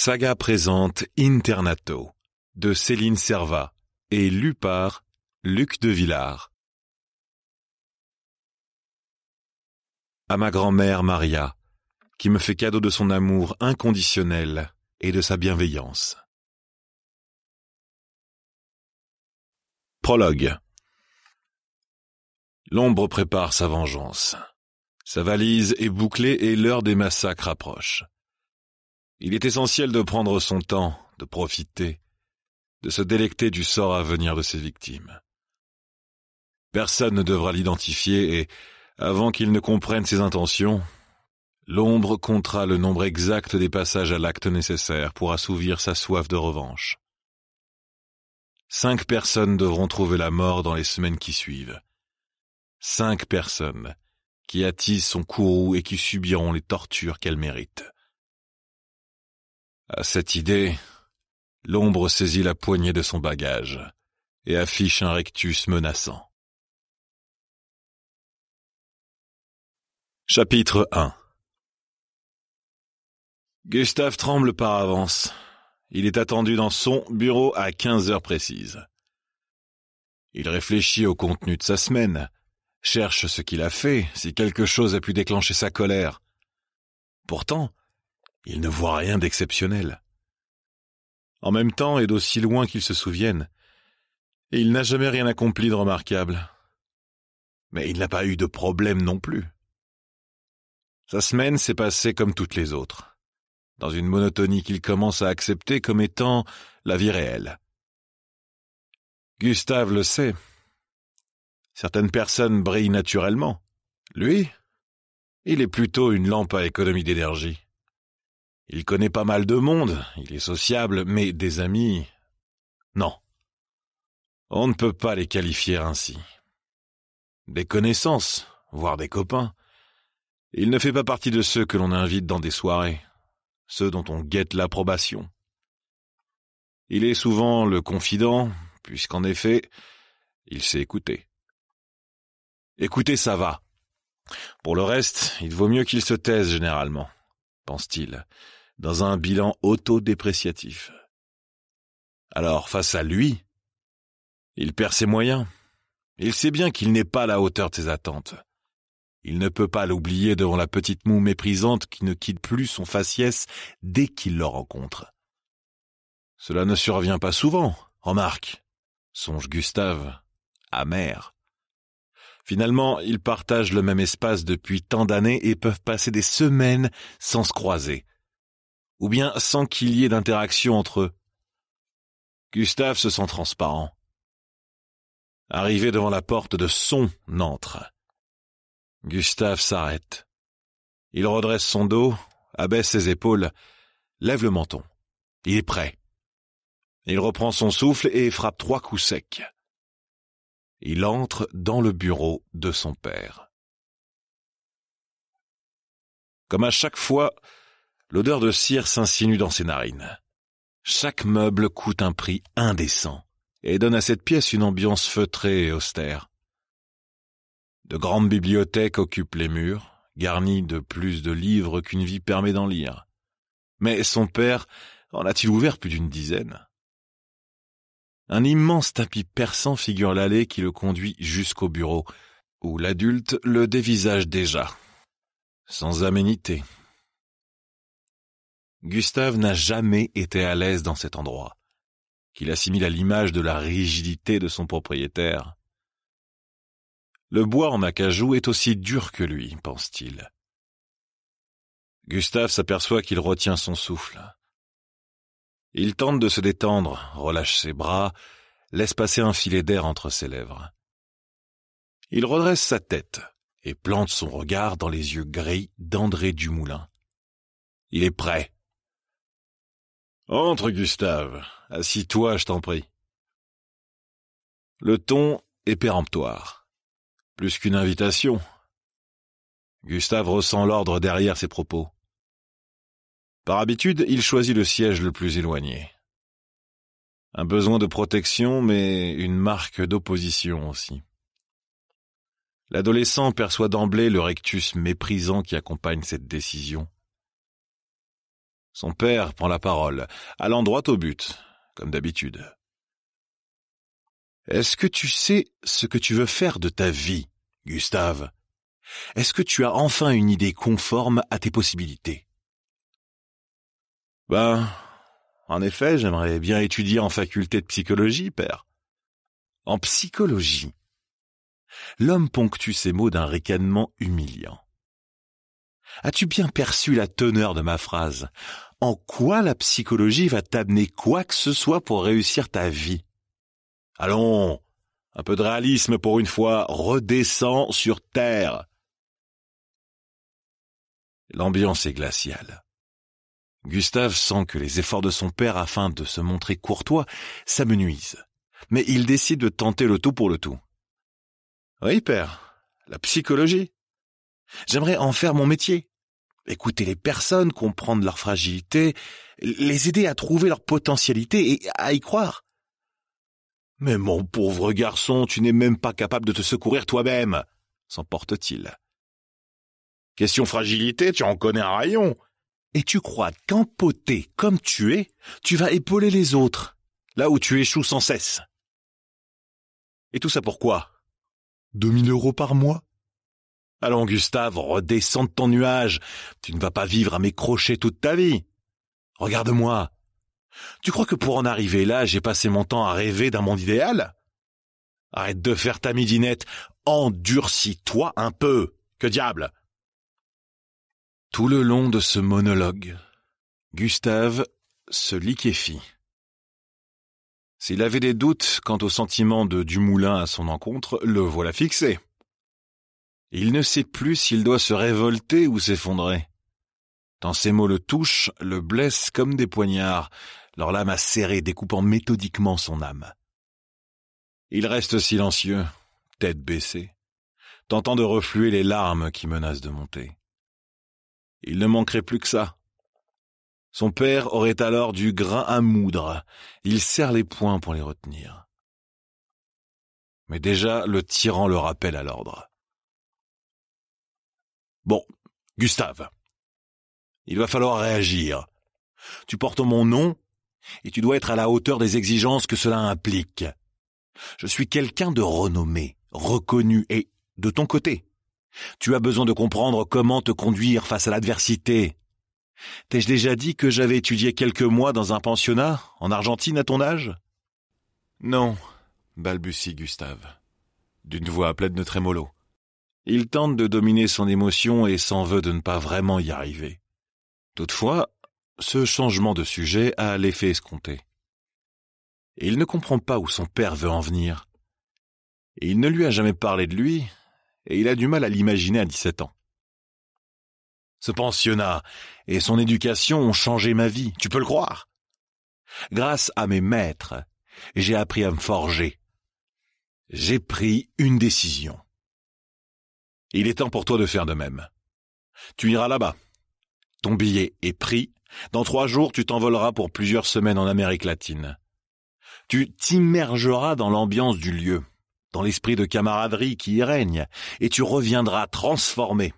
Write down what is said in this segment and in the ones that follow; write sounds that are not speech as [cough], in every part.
Saga présente Internato de Céline Serva et lu par Luc de Villard. À ma grand-mère Maria, qui me fait cadeau de son amour inconditionnel et de sa bienveillance. Prologue L'ombre prépare sa vengeance. Sa valise est bouclée et l'heure des massacres approche. Il est essentiel de prendre son temps, de profiter, de se délecter du sort à venir de ses victimes. Personne ne devra l'identifier et, avant qu'il ne comprenne ses intentions, l'ombre comptera le nombre exact des passages à l'acte nécessaire pour assouvir sa soif de revanche. Cinq personnes devront trouver la mort dans les semaines qui suivent. Cinq personnes qui attisent son courroux et qui subiront les tortures qu'elle mérite. À cette idée, l'ombre saisit la poignée de son bagage et affiche un rectus menaçant. Chapitre 1 Gustave tremble par avance. Il est attendu dans son bureau à 15 heures précises. Il réfléchit au contenu de sa semaine, cherche ce qu'il a fait, si quelque chose a pu déclencher sa colère. Pourtant, il ne voit rien d'exceptionnel. En même temps, et d'aussi loin qu'il se souvienne, il n'a jamais rien accompli de remarquable. Mais il n'a pas eu de problème non plus. Sa semaine s'est passée comme toutes les autres, dans une monotonie qu'il commence à accepter comme étant la vie réelle. Gustave le sait. Certaines personnes brillent naturellement. Lui, il est plutôt une lampe à économie d'énergie. Il connaît pas mal de monde, il est sociable, mais des amis... Non. On ne peut pas les qualifier ainsi. Des connaissances, voire des copains. Il ne fait pas partie de ceux que l'on invite dans des soirées, ceux dont on guette l'approbation. Il est souvent le confident, puisqu'en effet, il sait écouter. Écouter, ça va. Pour le reste, il vaut mieux qu'il se taise généralement, pense-t-il, dans un bilan autodépréciatif. Alors, face à lui, il perd ses moyens. Il sait bien qu'il n'est pas à la hauteur de ses attentes. Il ne peut pas l'oublier devant la petite moue méprisante qui ne quitte plus son faciès dès qu'il le rencontre. Cela ne survient pas souvent, remarque, songe Gustave, amer. Finalement, ils partagent le même espace depuis tant d'années et peuvent passer des semaines sans se croiser, ou bien sans qu'il y ait d'interaction entre eux. Gustave se sent transparent. Arrivé devant la porte de son n'entre. Gustave s'arrête. Il redresse son dos, abaisse ses épaules, lève le menton. Il est prêt. Il reprend son souffle et frappe trois coups secs. Il entre dans le bureau de son père. Comme à chaque fois, L'odeur de cire s'insinue dans ses narines. Chaque meuble coûte un prix indécent et donne à cette pièce une ambiance feutrée et austère. De grandes bibliothèques occupent les murs, garnies de plus de livres qu'une vie permet d'en lire. Mais son père en a-t-il ouvert plus d'une dizaine Un immense tapis perçant figure l'allée qui le conduit jusqu'au bureau, où l'adulte le dévisage déjà, sans aménité, Gustave n'a jamais été à l'aise dans cet endroit, qu'il assimile à l'image de la rigidité de son propriétaire. Le bois en acajou est aussi dur que lui, pense-t-il. Gustave s'aperçoit qu'il retient son souffle. Il tente de se détendre, relâche ses bras, laisse passer un filet d'air entre ses lèvres. Il redresse sa tête et plante son regard dans les yeux gris d'André Dumoulin. Il est prêt. Entre, Gustave. Assis-toi, je t'en prie. Le ton est péremptoire. Plus qu'une invitation. Gustave ressent l'ordre derrière ses propos. Par habitude, il choisit le siège le plus éloigné. Un besoin de protection, mais une marque d'opposition aussi. L'adolescent perçoit d'emblée le rectus méprisant qui accompagne cette décision. Son père prend la parole, allant droit au but, comme d'habitude. Est-ce que tu sais ce que tu veux faire de ta vie, Gustave Est-ce que tu as enfin une idée conforme à tes possibilités Ben, en effet, j'aimerais bien étudier en faculté de psychologie, père. En psychologie. L'homme ponctue ses mots d'un ricanement humiliant. As-tu bien perçu la teneur de ma phrase en quoi la psychologie va t'amener quoi que ce soit pour réussir ta vie. Allons, un peu de réalisme pour une fois, redescends sur terre. L'ambiance est glaciale. Gustave sent que les efforts de son père afin de se montrer courtois s'amenuisent, mais il décide de tenter le tout pour le tout. Oui, père, la psychologie. J'aimerais en faire mon métier écouter les personnes, comprendre leur fragilité, les aider à trouver leur potentialité et à y croire. Mais mon pauvre garçon, tu n'es même pas capable de te secourir toi-même, s'emporte-t-il. Question fragilité, tu en connais un rayon. Et tu crois qu'empoté comme tu es, tu vas épauler les autres, là où tu échoues sans cesse. Et tout ça pourquoi Deux mille euros par mois Allons, Gustave, redescends de ton nuage. Tu ne vas pas vivre à mes crochets toute ta vie. Regarde-moi. Tu crois que pour en arriver là, j'ai passé mon temps à rêver d'un monde idéal? Arrête de faire ta midinette. Endurcis-toi un peu. Que diable! Tout le long de ce monologue, Gustave se liquéfie. S'il avait des doutes quant au sentiment de Dumoulin à son encontre, le voilà fixé. Il ne sait plus s'il doit se révolter ou s'effondrer. Tant ces mots le touchent, le blessent comme des poignards, leur lame a serré, découpant méthodiquement son âme. Il reste silencieux, tête baissée, tentant de refluer les larmes qui menacent de monter. Il ne manquerait plus que ça. Son père aurait alors du grain à moudre. Il serre les poings pour les retenir. Mais déjà, le tyran le rappelle à l'ordre. Bon, Gustave, il va falloir réagir. Tu portes mon nom et tu dois être à la hauteur des exigences que cela implique. Je suis quelqu'un de renommé, reconnu et de ton côté. Tu as besoin de comprendre comment te conduire face à l'adversité. T'ai-je déjà dit que j'avais étudié quelques mois dans un pensionnat, en Argentine à ton âge Non, balbutie Gustave, d'une voix pleine de trémolo. Il tente de dominer son émotion et s'en veut de ne pas vraiment y arriver. Toutefois, ce changement de sujet a l'effet escompté. Il ne comprend pas où son père veut en venir. Il ne lui a jamais parlé de lui, et il a du mal à l'imaginer à 17 ans. Ce pensionnat et son éducation ont changé ma vie, tu peux le croire. Grâce à mes maîtres, j'ai appris à me forger. J'ai pris une décision. Il est temps pour toi de faire de même. Tu iras là-bas. Ton billet est pris. Dans trois jours, tu t'envoleras pour plusieurs semaines en Amérique latine. Tu t'immergeras dans l'ambiance du lieu, dans l'esprit de camaraderie qui y règne, et tu reviendras transformé.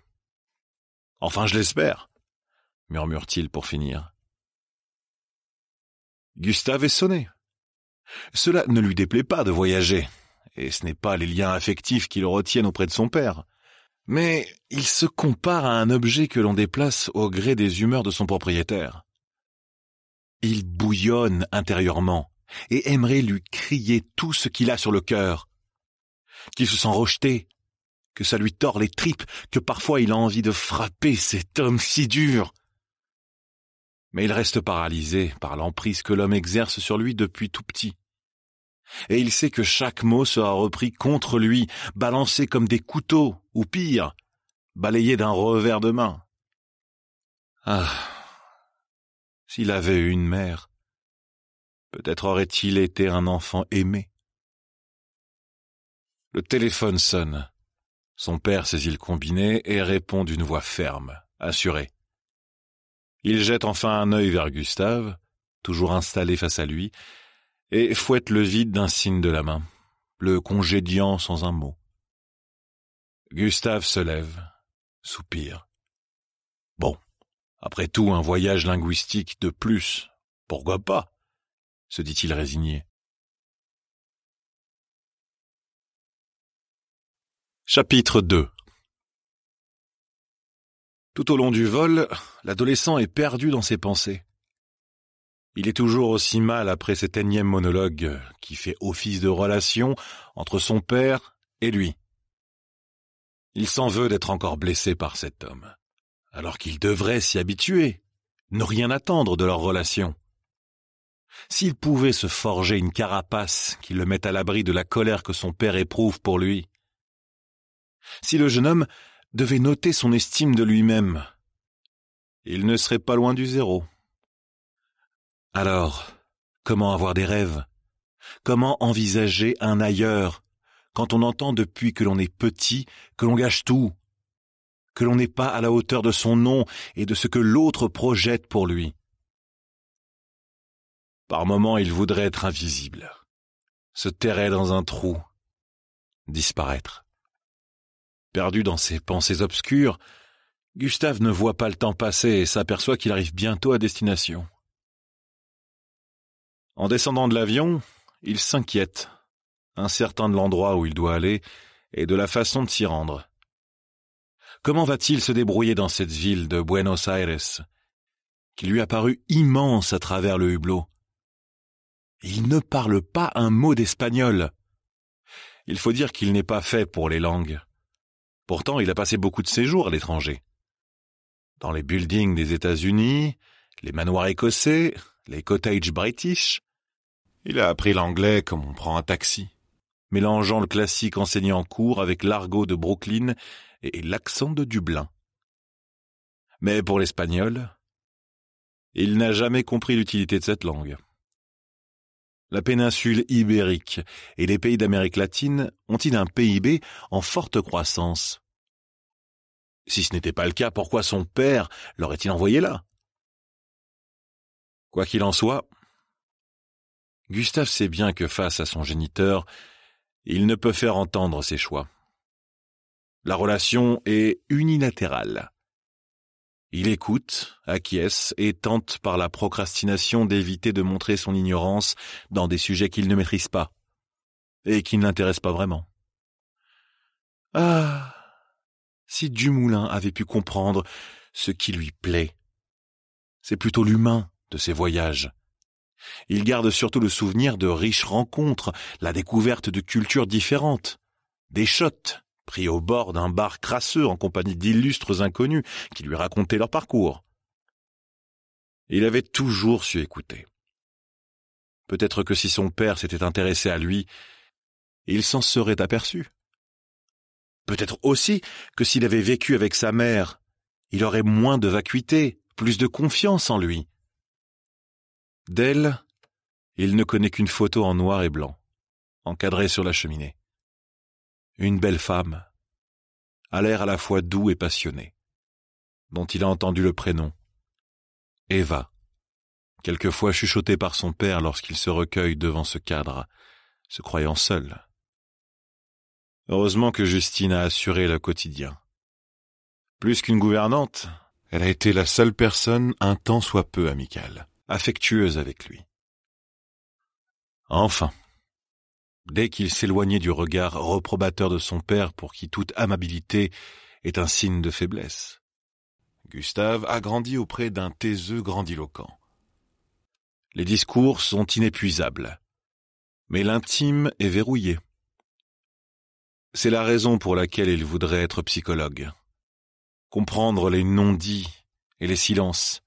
Enfin, je l'espère, murmure-t-il pour finir. Gustave est sonné. Cela ne lui déplaît pas de voyager, et ce n'est pas les liens affectifs qui le retiennent auprès de son père mais il se compare à un objet que l'on déplace au gré des humeurs de son propriétaire. Il bouillonne intérieurement et aimerait lui crier tout ce qu'il a sur le cœur. Qu'il se sent rejeté, que ça lui tord les tripes, que parfois il a envie de frapper cet homme si dur. Mais il reste paralysé par l'emprise que l'homme exerce sur lui depuis tout petit. Et il sait que chaque mot sera repris contre lui, balancé comme des couteaux, ou pire, balayé d'un revers de main. Ah. S'il avait eu une mère, peut-être aurait-il été un enfant aimé. Le téléphone sonne. Son père saisit le combiné et répond d'une voix ferme, assurée. Il jette enfin un œil vers Gustave, toujours installé face à lui, et fouette le vide d'un signe de la main, le congédiant sans un mot. Gustave se lève, soupire. Bon, après tout, un voyage linguistique de plus, pourquoi pas se dit-il résigné. Chapitre 2 Tout au long du vol, l'adolescent est perdu dans ses pensées. Il est toujours aussi mal après cet énième monologue qui fait office de relation entre son père et lui. Il s'en veut d'être encore blessé par cet homme, alors qu'il devrait s'y habituer, ne rien attendre de leur relation. S'il pouvait se forger une carapace qui le mette à l'abri de la colère que son père éprouve pour lui. Si le jeune homme devait noter son estime de lui-même, il ne serait pas loin du zéro. Alors, comment avoir des rêves Comment envisager un ailleurs quand on entend depuis que l'on est petit que l'on gâche tout, que l'on n'est pas à la hauteur de son nom et de ce que l'autre projette pour lui Par moments, il voudrait être invisible, se terrer dans un trou, disparaître. Perdu dans ses pensées obscures, Gustave ne voit pas le temps passer et s'aperçoit qu'il arrive bientôt à destination. En descendant de l'avion, il s'inquiète, incertain de l'endroit où il doit aller et de la façon de s'y rendre. Comment va-t-il se débrouiller dans cette ville de Buenos Aires, qui lui a paru immense à travers le hublot Il ne parle pas un mot d'espagnol. Il faut dire qu'il n'est pas fait pour les langues. Pourtant, il a passé beaucoup de séjours à l'étranger. Dans les buildings des États-Unis, les manoirs écossais, les cottages british. Il a appris l'anglais comme on prend un taxi, mélangeant le classique enseigné en cours avec l'argot de Brooklyn et l'accent de Dublin. Mais pour l'espagnol, il n'a jamais compris l'utilité de cette langue. La péninsule ibérique et les pays d'Amérique latine ont-ils un PIB en forte croissance Si ce n'était pas le cas, pourquoi son père l'aurait-il envoyé là Quoi qu'il en soit, Gustave sait bien que face à son géniteur, il ne peut faire entendre ses choix. La relation est unilatérale. Il écoute, acquiesce et tente par la procrastination d'éviter de montrer son ignorance dans des sujets qu'il ne maîtrise pas et qui ne l'intéressent pas vraiment. Ah Si Dumoulin avait pu comprendre ce qui lui plaît, c'est plutôt l'humain de ses voyages. Il garde surtout le souvenir de riches rencontres, la découverte de cultures différentes, des shots pris au bord d'un bar crasseux en compagnie d'illustres inconnus qui lui racontaient leur parcours. Il avait toujours su écouter. Peut-être que si son père s'était intéressé à lui, il s'en serait aperçu. Peut-être aussi que s'il avait vécu avec sa mère, il aurait moins de vacuité, plus de confiance en lui. D'elle, il ne connaît qu'une photo en noir et blanc, encadrée sur la cheminée. Une belle femme, à l'air à la fois doux et passionné, dont il a entendu le prénom, Eva, quelquefois chuchotée par son père lorsqu'il se recueille devant ce cadre, se croyant seul. Heureusement que Justine a assuré le quotidien. Plus qu'une gouvernante, elle a été la seule personne un temps soit peu amicale affectueuse avec lui. Enfin, dès qu'il s'éloignait du regard reprobateur de son père pour qui toute amabilité est un signe de faiblesse, Gustave a grandi auprès d'un taiseux grandiloquent. Les discours sont inépuisables, mais l'intime est verrouillé. C'est la raison pour laquelle il voudrait être psychologue. Comprendre les non-dits et les silences,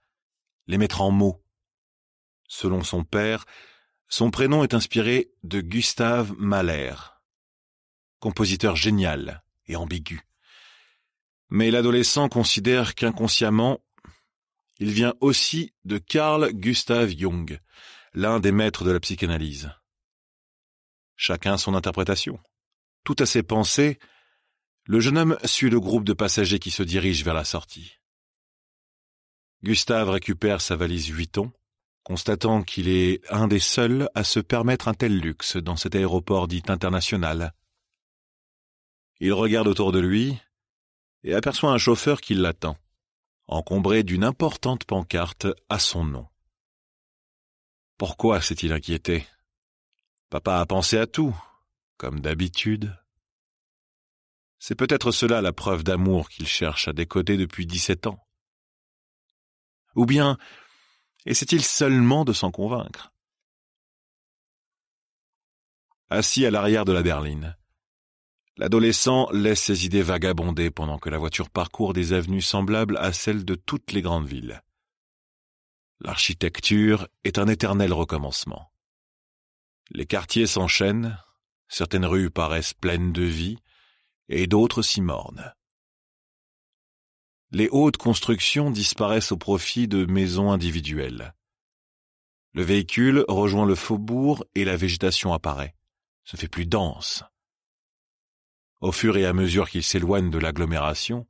les mettre en mots, Selon son père, son prénom est inspiré de Gustave Mahler, compositeur génial et ambigu. Mais l'adolescent considère qu'inconsciemment, il vient aussi de Carl Gustav Jung, l'un des maîtres de la psychanalyse. Chacun son interprétation. Tout à ses pensées, le jeune homme suit le groupe de passagers qui se dirigent vers la sortie. Gustave récupère sa valise Vuitton, constatant qu'il est un des seuls à se permettre un tel luxe dans cet aéroport dit international. Il regarde autour de lui et aperçoit un chauffeur qui l'attend, encombré d'une importante pancarte à son nom. Pourquoi s'est-il inquiété Papa a pensé à tout, comme d'habitude. C'est peut-être cela la preuve d'amour qu'il cherche à décoder depuis dix-sept ans. Ou bien et cest il seulement de s'en convaincre Assis à l'arrière de la berline, l'adolescent laisse ses idées vagabonder pendant que la voiture parcourt des avenues semblables à celles de toutes les grandes villes. L'architecture est un éternel recommencement. Les quartiers s'enchaînent, certaines rues paraissent pleines de vie, et d'autres s'y mornent les hautes constructions disparaissent au profit de maisons individuelles. Le véhicule rejoint le faubourg et la végétation apparaît, se fait plus dense. Au fur et à mesure qu'il s'éloigne de l'agglomération,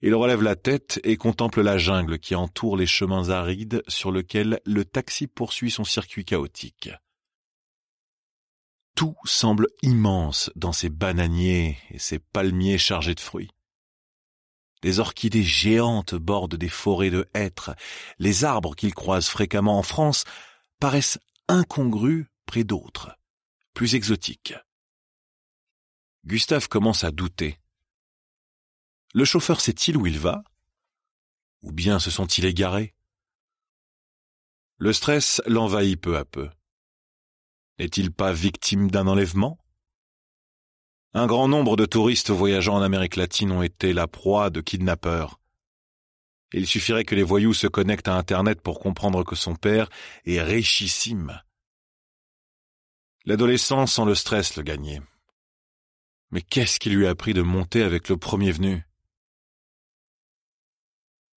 il relève la tête et contemple la jungle qui entoure les chemins arides sur lesquels le taxi poursuit son circuit chaotique. Tout semble immense dans ces bananiers et ces palmiers chargés de fruits. Des orchidées géantes bordent des forêts de hêtres. Les arbres qu'ils croisent fréquemment en France paraissent incongrus près d'autres, plus exotiques. Gustave commence à douter. Le chauffeur sait-il où il va Ou bien se sont-ils égarés Le stress l'envahit peu à peu. N'est-il pas victime d'un enlèvement un grand nombre de touristes voyageant en Amérique latine ont été la proie de kidnappeurs. Il suffirait que les voyous se connectent à Internet pour comprendre que son père est richissime. L'adolescent sans le stress le gagnait. Mais qu'est-ce qui lui a pris de monter avec le premier venu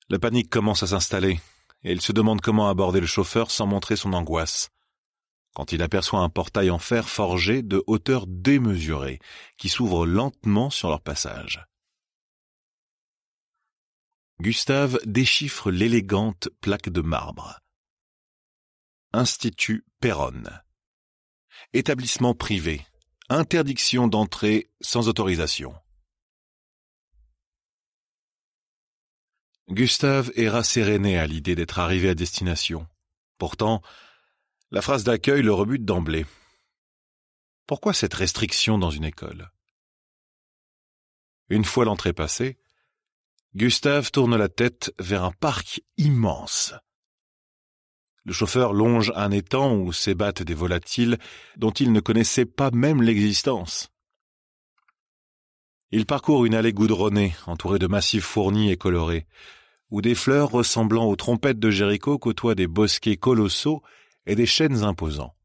La panique commence à s'installer, et il se demande comment aborder le chauffeur sans montrer son angoisse quand il aperçoit un portail en fer forgé de hauteur démesurée, qui s'ouvre lentement sur leur passage. Gustave déchiffre l'élégante plaque de marbre. Institut Péronne. Établissement privé. Interdiction d'entrée sans autorisation. Gustave est rasséréné à l'idée d'être arrivé à destination. Pourtant, la phrase d'accueil le rebute d'emblée. Pourquoi cette restriction dans une école Une fois l'entrée passée, Gustave tourne la tête vers un parc immense. Le chauffeur longe un étang où s'ébattent des volatiles dont il ne connaissait pas même l'existence. Il parcourt une allée goudronnée, entourée de massifs fournis et colorés, où des fleurs ressemblant aux trompettes de Jéricho côtoient des bosquets colossaux et des chaînes imposants.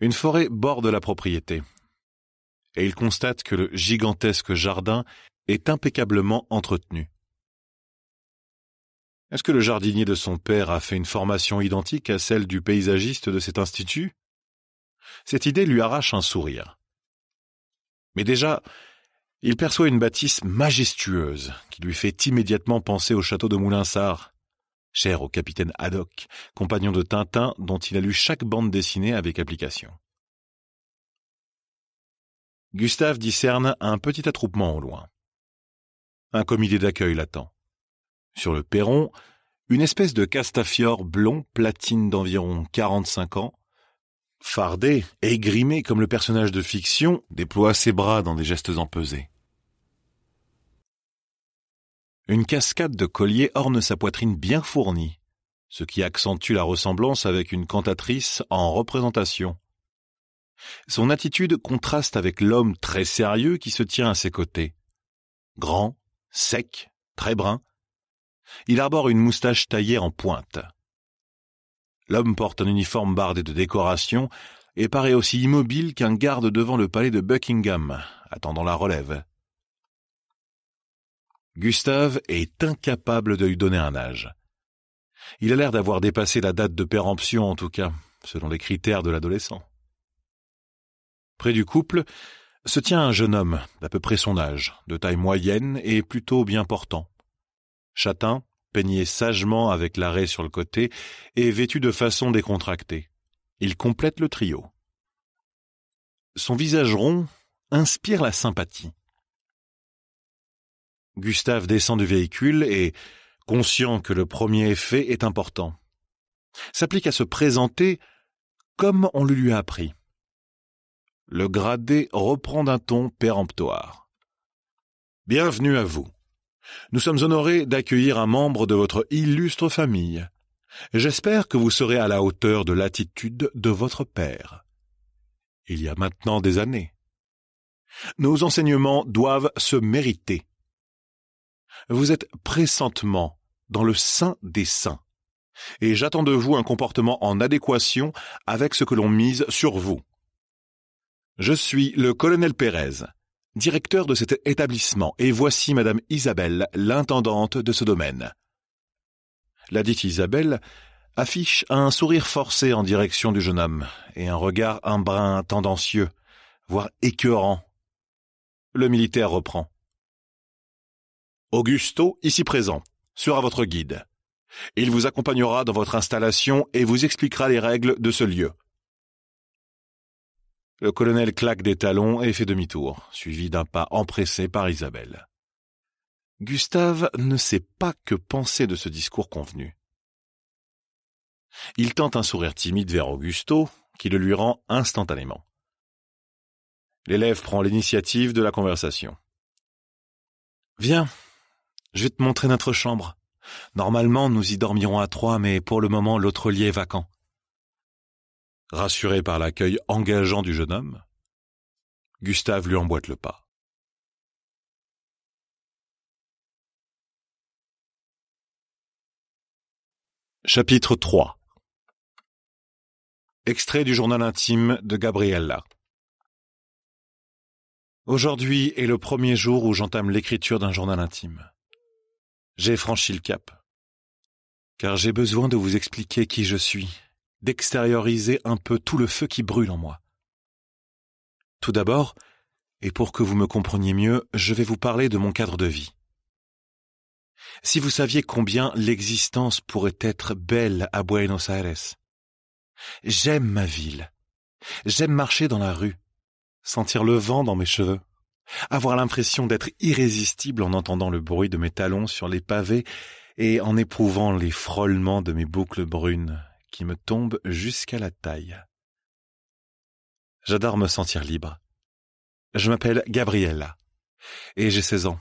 Une forêt borde la propriété, et il constate que le gigantesque jardin est impeccablement entretenu. Est-ce que le jardinier de son père a fait une formation identique à celle du paysagiste de cet institut Cette idée lui arrache un sourire. Mais déjà, il perçoit une bâtisse majestueuse qui lui fait immédiatement penser au château de Moulinsart, cher au capitaine Haddock, compagnon de Tintin dont il a lu chaque bande dessinée avec application. Gustave discerne un petit attroupement au loin. Un comité d'accueil l'attend. Sur le perron, une espèce de castafiore blond platine d'environ 45 ans, fardé et grimé comme le personnage de fiction, déploie ses bras dans des gestes empesés. Une cascade de colliers orne sa poitrine bien fournie, ce qui accentue la ressemblance avec une cantatrice en représentation. Son attitude contraste avec l'homme très sérieux qui se tient à ses côtés. Grand, sec, très brun, il arbore une moustache taillée en pointe. L'homme porte un uniforme bardé de décorations et paraît aussi immobile qu'un garde devant le palais de Buckingham, attendant la relève. Gustave est incapable de lui donner un âge. Il a l'air d'avoir dépassé la date de péremption, en tout cas, selon les critères de l'adolescent. Près du couple se tient un jeune homme d'à peu près son âge, de taille moyenne et plutôt bien portant. Châtain, peigné sagement avec l'arrêt sur le côté et vêtu de façon décontractée. Il complète le trio. Son visage rond inspire la sympathie. Gustave descend du véhicule et, conscient que le premier effet est important, s'applique à se présenter comme on le lui a appris. Le gradé reprend d'un ton péremptoire. Bienvenue à vous. Nous sommes honorés d'accueillir un membre de votre illustre famille. J'espère que vous serez à la hauteur de l'attitude de votre père. Il y a maintenant des années. Nos enseignements doivent se mériter. Vous êtes pressentement dans le sein des saints. Et j'attends de vous un comportement en adéquation avec ce que l'on mise sur vous. Je suis le colonel Pérez, directeur de cet établissement, et voici Madame Isabelle, l'intendante de ce domaine. La dite Isabelle affiche un sourire forcé en direction du jeune homme, et un regard un brin tendancieux, voire écœurant. Le militaire reprend. Augusto, ici présent, sera votre guide. Il vous accompagnera dans votre installation et vous expliquera les règles de ce lieu. Le colonel claque des talons et fait demi-tour, suivi d'un pas empressé par Isabelle. Gustave ne sait pas que penser de ce discours convenu. Il tente un sourire timide vers Augusto, qui le lui rend instantanément. L'élève prend l'initiative de la conversation. Viens, je vais te montrer notre chambre. Normalement, nous y dormirons à trois, mais pour le moment, l'autre lit est vacant. Rassuré par l'accueil engageant du jeune homme, Gustave lui emboîte le pas. Chapitre 3 Extrait du journal intime de Gabriella. Aujourd'hui est le premier jour où j'entame l'écriture d'un journal intime. J'ai franchi le cap. Car j'ai besoin de vous expliquer qui je suis, d'extérioriser un peu tout le feu qui brûle en moi. Tout d'abord, et pour que vous me compreniez mieux, je vais vous parler de mon cadre de vie. Si vous saviez combien l'existence pourrait être belle à Buenos Aires. J'aime ma ville. J'aime marcher dans la rue, sentir le vent dans mes cheveux avoir l'impression d'être irrésistible en entendant le bruit de mes talons sur les pavés et en éprouvant les frôlements de mes boucles brunes qui me tombent jusqu'à la taille. J'adore me sentir libre. Je m'appelle Gabriella et j'ai 16 ans.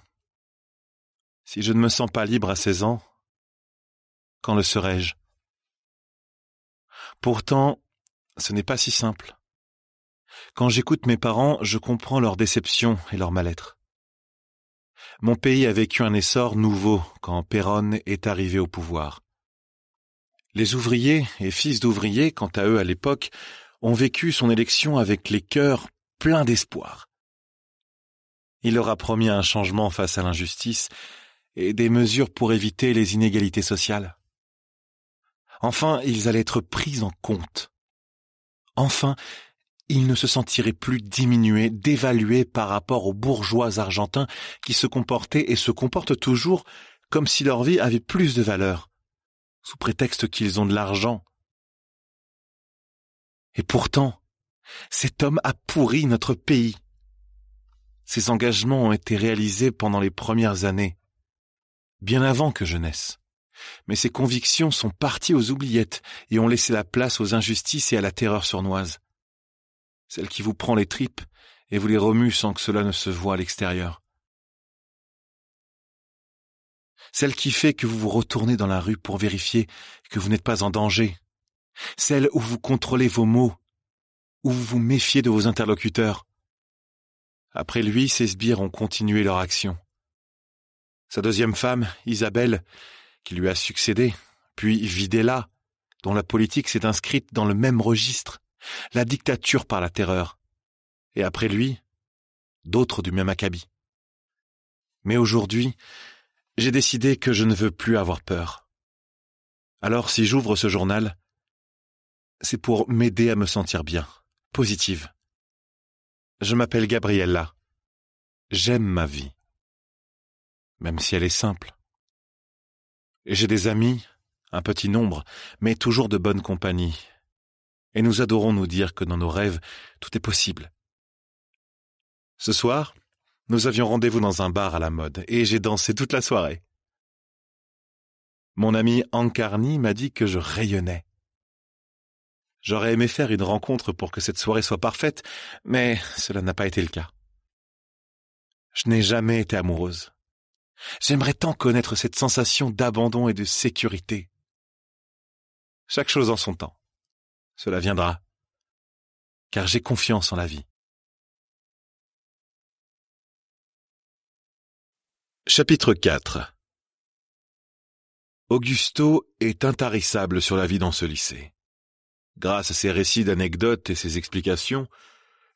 Si je ne me sens pas libre à 16 ans, quand le serai-je Pourtant, ce n'est pas si simple. Quand j'écoute mes parents, je comprends leur déception et leur mal-être. Mon pays a vécu un essor nouveau quand Perron est arrivé au pouvoir. Les ouvriers et fils d'ouvriers, quant à eux à l'époque, ont vécu son élection avec les cœurs pleins d'espoir. Il leur a promis un changement face à l'injustice et des mesures pour éviter les inégalités sociales. Enfin, ils allaient être pris en compte. Enfin, il ne se sentirait plus diminué, dévalué par rapport aux bourgeois argentins qui se comportaient et se comportent toujours comme si leur vie avait plus de valeur, sous prétexte qu'ils ont de l'argent. Et pourtant, cet homme a pourri notre pays. Ses engagements ont été réalisés pendant les premières années, bien avant que je naisse. Mais ses convictions sont parties aux oubliettes et ont laissé la place aux injustices et à la terreur sournoise celle qui vous prend les tripes et vous les remue sans que cela ne se voie à l'extérieur. Celle qui fait que vous vous retournez dans la rue pour vérifier que vous n'êtes pas en danger. Celle où vous contrôlez vos mots, où vous vous méfiez de vos interlocuteurs. Après lui, ses sbires ont continué leur action. Sa deuxième femme, Isabelle, qui lui a succédé, puis Vidella, dont la politique s'est inscrite dans le même registre, la dictature par la terreur, et après lui, d'autres du même acabit. Mais aujourd'hui, j'ai décidé que je ne veux plus avoir peur. Alors si j'ouvre ce journal, c'est pour m'aider à me sentir bien, positive. Je m'appelle Gabriella. J'aime ma vie, même si elle est simple. J'ai des amis, un petit nombre, mais toujours de bonne compagnie, et nous adorons nous dire que dans nos rêves, tout est possible. Ce soir, nous avions rendez-vous dans un bar à la mode, et j'ai dansé toute la soirée. Mon ami Ancarni m'a dit que je rayonnais. J'aurais aimé faire une rencontre pour que cette soirée soit parfaite, mais cela n'a pas été le cas. Je n'ai jamais été amoureuse. J'aimerais tant connaître cette sensation d'abandon et de sécurité. Chaque chose en son temps. Cela viendra. Car j'ai confiance en la vie. Chapitre 4 Augusto est intarissable sur la vie dans ce lycée. Grâce à ses récits d'anecdotes et ses explications,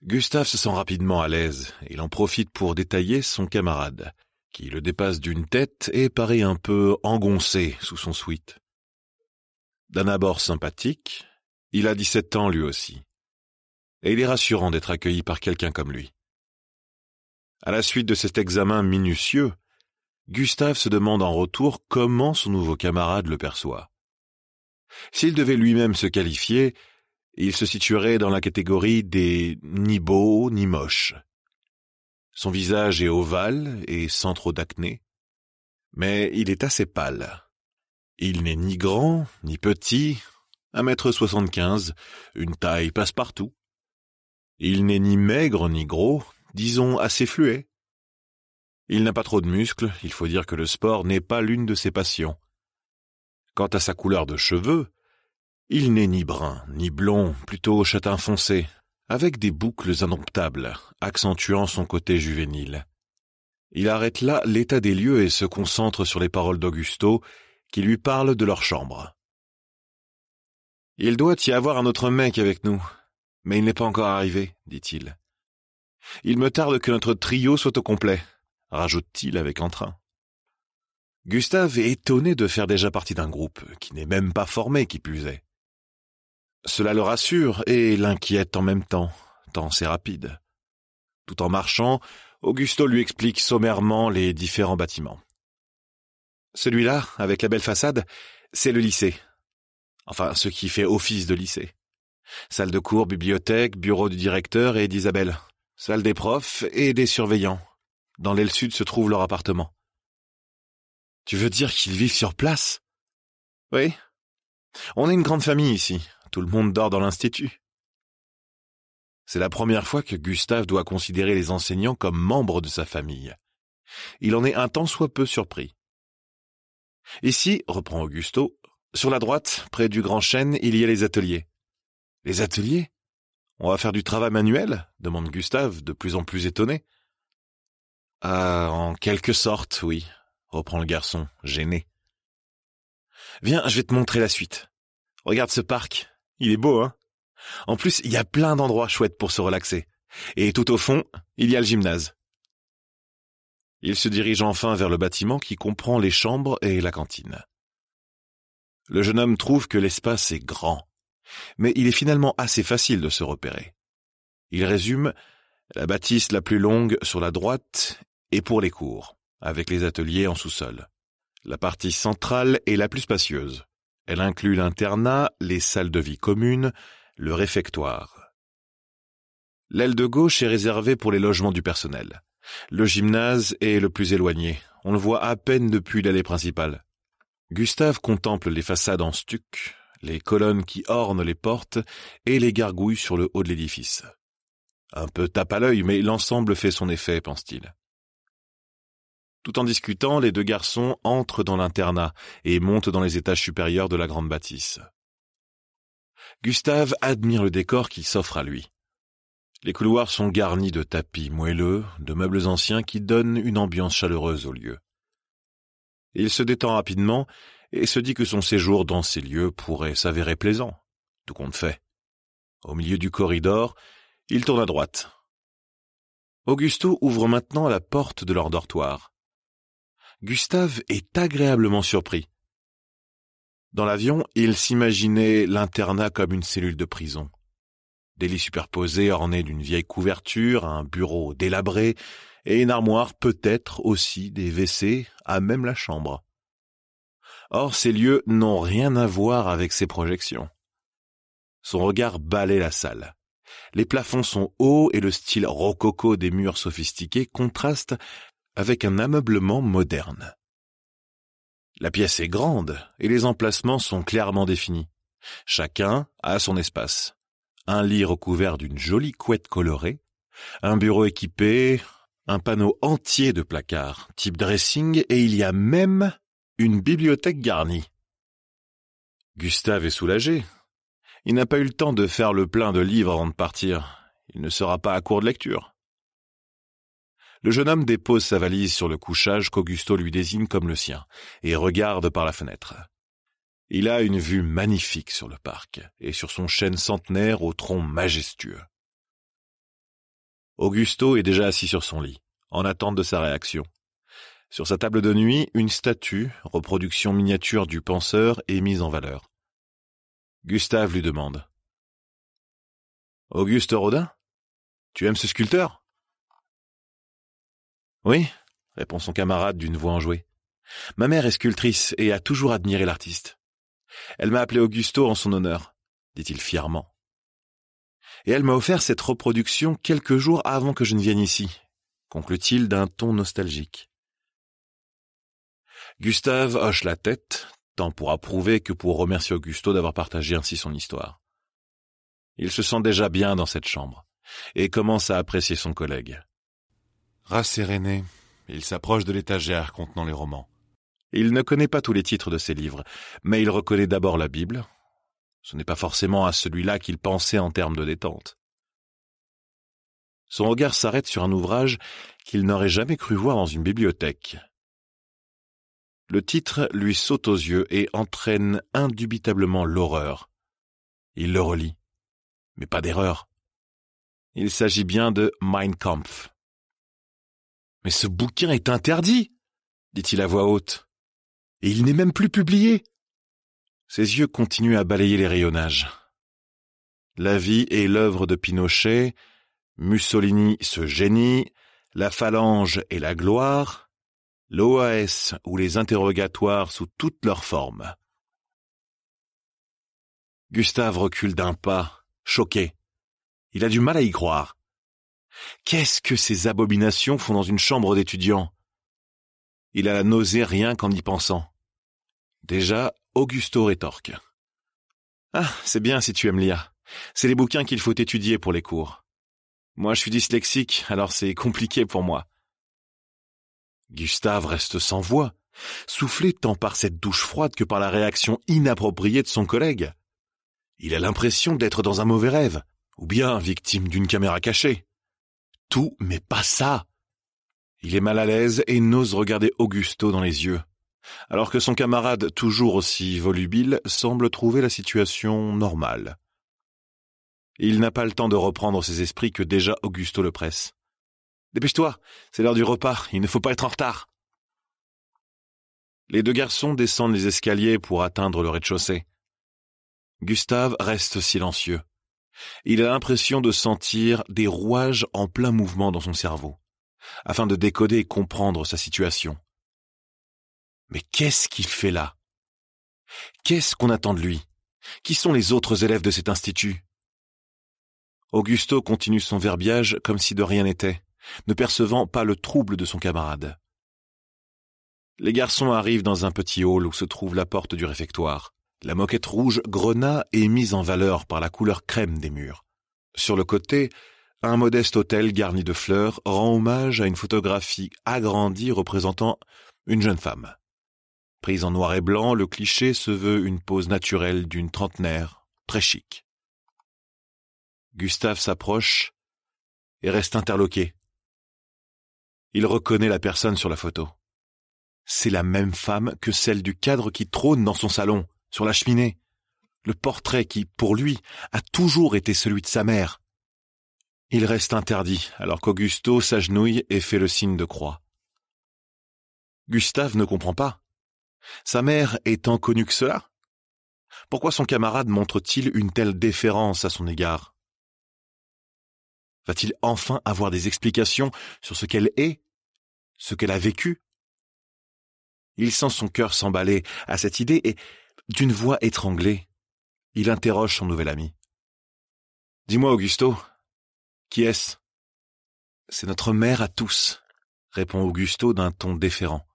Gustave se sent rapidement à l'aise et il en profite pour détailler son camarade, qui le dépasse d'une tête et paraît un peu engoncé sous son suite. D'un abord sympathique, il a 17 ans lui aussi. Et il est rassurant d'être accueilli par quelqu'un comme lui. À la suite de cet examen minutieux, Gustave se demande en retour comment son nouveau camarade le perçoit. S'il devait lui-même se qualifier, il se situerait dans la catégorie des ni beaux ni moches. Son visage est ovale et sans trop d'acné, mais il est assez pâle. Il n'est ni grand, ni petit, mètre soixante-quinze, une taille passe-partout. Il n'est ni maigre ni gros, disons assez fluet. Il n'a pas trop de muscles, il faut dire que le sport n'est pas l'une de ses passions. Quant à sa couleur de cheveux, il n'est ni brun, ni blond, plutôt châtain foncé, avec des boucles indomptables, accentuant son côté juvénile. Il arrête là l'état des lieux et se concentre sur les paroles d'Augusto, qui lui parle de leur chambre. Il doit y avoir un autre mec avec nous, mais il n'est pas encore arrivé, dit-il. Il me tarde que notre trio soit au complet, rajoute-t-il avec entrain. Gustave est étonné de faire déjà partie d'un groupe qui n'est même pas formé, qui puisait. Cela le rassure et l'inquiète en même temps, tant c'est rapide. Tout en marchant, Augusto lui explique sommairement les différents bâtiments. Celui-là, avec la belle façade, c'est le lycée, Enfin, ce qui fait office de lycée. Salle de cours, bibliothèque, bureau du directeur et d'Isabelle. Salle des profs et des surveillants. Dans l'aile sud se trouve leur appartement. Tu veux dire qu'ils vivent sur place Oui. On est une grande famille ici. Tout le monde dort dans l'institut. C'est la première fois que Gustave doit considérer les enseignants comme membres de sa famille. Il en est un tant soit peu surpris. Ici, reprend Augusto, sur la droite, près du grand chêne, il y a les ateliers. Les ateliers On va faire du travail manuel demande Gustave, de plus en plus étonné. Ah, en quelque sorte, oui, reprend le garçon, gêné. Viens, je vais te montrer la suite. Regarde ce parc, il est beau, hein En plus, il y a plein d'endroits chouettes pour se relaxer. Et tout au fond, il y a le gymnase. Il se dirige enfin vers le bâtiment qui comprend les chambres et la cantine. Le jeune homme trouve que l'espace est grand, mais il est finalement assez facile de se repérer. Il résume la bâtisse la plus longue sur la droite est pour les cours, avec les ateliers en sous-sol. La partie centrale est la plus spacieuse. Elle inclut l'internat, les salles de vie communes, le réfectoire. L'aile de gauche est réservée pour les logements du personnel. Le gymnase est le plus éloigné. On le voit à peine depuis l'allée principale. Gustave contemple les façades en stuc, les colonnes qui ornent les portes et les gargouilles sur le haut de l'édifice. Un peu tape à l'œil, mais l'ensemble fait son effet, pense-t-il. Tout en discutant, les deux garçons entrent dans l'internat et montent dans les étages supérieurs de la grande bâtisse. Gustave admire le décor qui s'offre à lui. Les couloirs sont garnis de tapis moelleux, de meubles anciens qui donnent une ambiance chaleureuse au lieu. Il se détend rapidement et se dit que son séjour dans ces lieux pourrait s'avérer plaisant, tout compte fait. Au milieu du corridor, il tourne à droite. Augusto ouvre maintenant la porte de leur dortoir. Gustave est agréablement surpris. Dans l'avion, il s'imaginait l'internat comme une cellule de prison. Des lits superposés ornés d'une vieille couverture, un bureau délabré, et une armoire peut-être aussi des WC à même la chambre. Or, ces lieux n'ont rien à voir avec ces projections. Son regard balait la salle. Les plafonds sont hauts et le style rococo des murs sophistiqués contraste avec un ameublement moderne. La pièce est grande et les emplacements sont clairement définis. Chacun a son espace. Un lit recouvert d'une jolie couette colorée, un bureau équipé, un panneau entier de placards, type dressing, et il y a même une bibliothèque garnie. Gustave est soulagé. Il n'a pas eu le temps de faire le plein de livres avant de partir. Il ne sera pas à court de lecture. Le jeune homme dépose sa valise sur le couchage qu'Augusto lui désigne comme le sien, et regarde par la fenêtre. Il a une vue magnifique sur le parc et sur son chêne centenaire au tronc majestueux. Augusto est déjà assis sur son lit, en attente de sa réaction. Sur sa table de nuit, une statue, reproduction miniature du penseur, est mise en valeur. Gustave lui demande. Auguste Rodin Tu aimes ce sculpteur Oui, répond son camarade d'une voix enjouée. Ma mère est sculptrice et a toujours admiré l'artiste. Elle m'a appelé Augusto en son honneur, dit-il fièrement et elle m'a offert cette reproduction quelques jours avant que je ne vienne ici, conclut-il d'un ton nostalgique. Gustave hoche la tête, tant pour approuver que pour remercier Augusto d'avoir partagé ainsi son histoire. Il se sent déjà bien dans cette chambre, et commence à apprécier son collègue. Rasséréné, il s'approche de l'étagère contenant les romans. Il ne connaît pas tous les titres de ses livres, mais il reconnaît d'abord la Bible, ce n'est pas forcément à celui-là qu'il pensait en termes de détente. Son regard s'arrête sur un ouvrage qu'il n'aurait jamais cru voir dans une bibliothèque. Le titre lui saute aux yeux et entraîne indubitablement l'horreur. Il le relit. Mais pas d'erreur. Il s'agit bien de Mein Kampf. Mais ce bouquin est interdit, dit-il à voix haute. Et il n'est même plus publié. Ses yeux continuent à balayer les rayonnages. La vie est l'œuvre de Pinochet, Mussolini ce génie, la phalange et la gloire, l'OAS ou les interrogatoires sous toutes leurs formes. Gustave recule d'un pas, choqué. Il a du mal à y croire. Qu'est-ce que ces abominations font dans une chambre d'étudiant Il a la nausée rien qu'en y pensant. Déjà, Augusto rétorque. Ah, c'est bien si tu aimes Lia. C'est les bouquins qu'il faut étudier pour les cours. Moi, je suis dyslexique, alors c'est compliqué pour moi. Gustave reste sans voix, soufflé tant par cette douche froide que par la réaction inappropriée de son collègue. Il a l'impression d'être dans un mauvais rêve, ou bien victime d'une caméra cachée. Tout, mais pas ça. Il est mal à l'aise et n'ose regarder Augusto dans les yeux alors que son camarade, toujours aussi volubile, semble trouver la situation normale. Il n'a pas le temps de reprendre ses esprits que déjà Augusto le presse. Dépêche-toi, c'est l'heure du repas, il ne faut pas être en retard. Les deux garçons descendent les escaliers pour atteindre le rez-de-chaussée. Gustave reste silencieux. Il a l'impression de sentir des rouages en plein mouvement dans son cerveau, afin de décoder et comprendre sa situation. Mais qu'est-ce qu'il fait là Qu'est-ce qu'on attend de lui Qui sont les autres élèves de cet institut Augusto continue son verbiage comme si de rien n'était, ne percevant pas le trouble de son camarade. Les garçons arrivent dans un petit hall où se trouve la porte du réfectoire. La moquette rouge grenat est mise en valeur par la couleur crème des murs. Sur le côté, un modeste hôtel garni de fleurs rend hommage à une photographie agrandie représentant une jeune femme. Prise en noir et blanc, le cliché se veut une pose naturelle d'une trentenaire, très chic. Gustave s'approche et reste interloqué. Il reconnaît la personne sur la photo. C'est la même femme que celle du cadre qui trône dans son salon, sur la cheminée. Le portrait qui, pour lui, a toujours été celui de sa mère. Il reste interdit, alors qu'Augusto s'agenouille et fait le signe de croix. Gustave ne comprend pas. Sa mère étant connue que cela Pourquoi son camarade montre-t-il une telle déférence à son égard Va-t-il enfin avoir des explications sur ce qu'elle est, ce qu'elle a vécu Il sent son cœur s'emballer à cette idée et, d'une voix étranglée, il interroge son nouvel ami. Dis-moi, Augusto, qui est-ce C'est notre mère à tous, répond Augusto d'un ton déférent.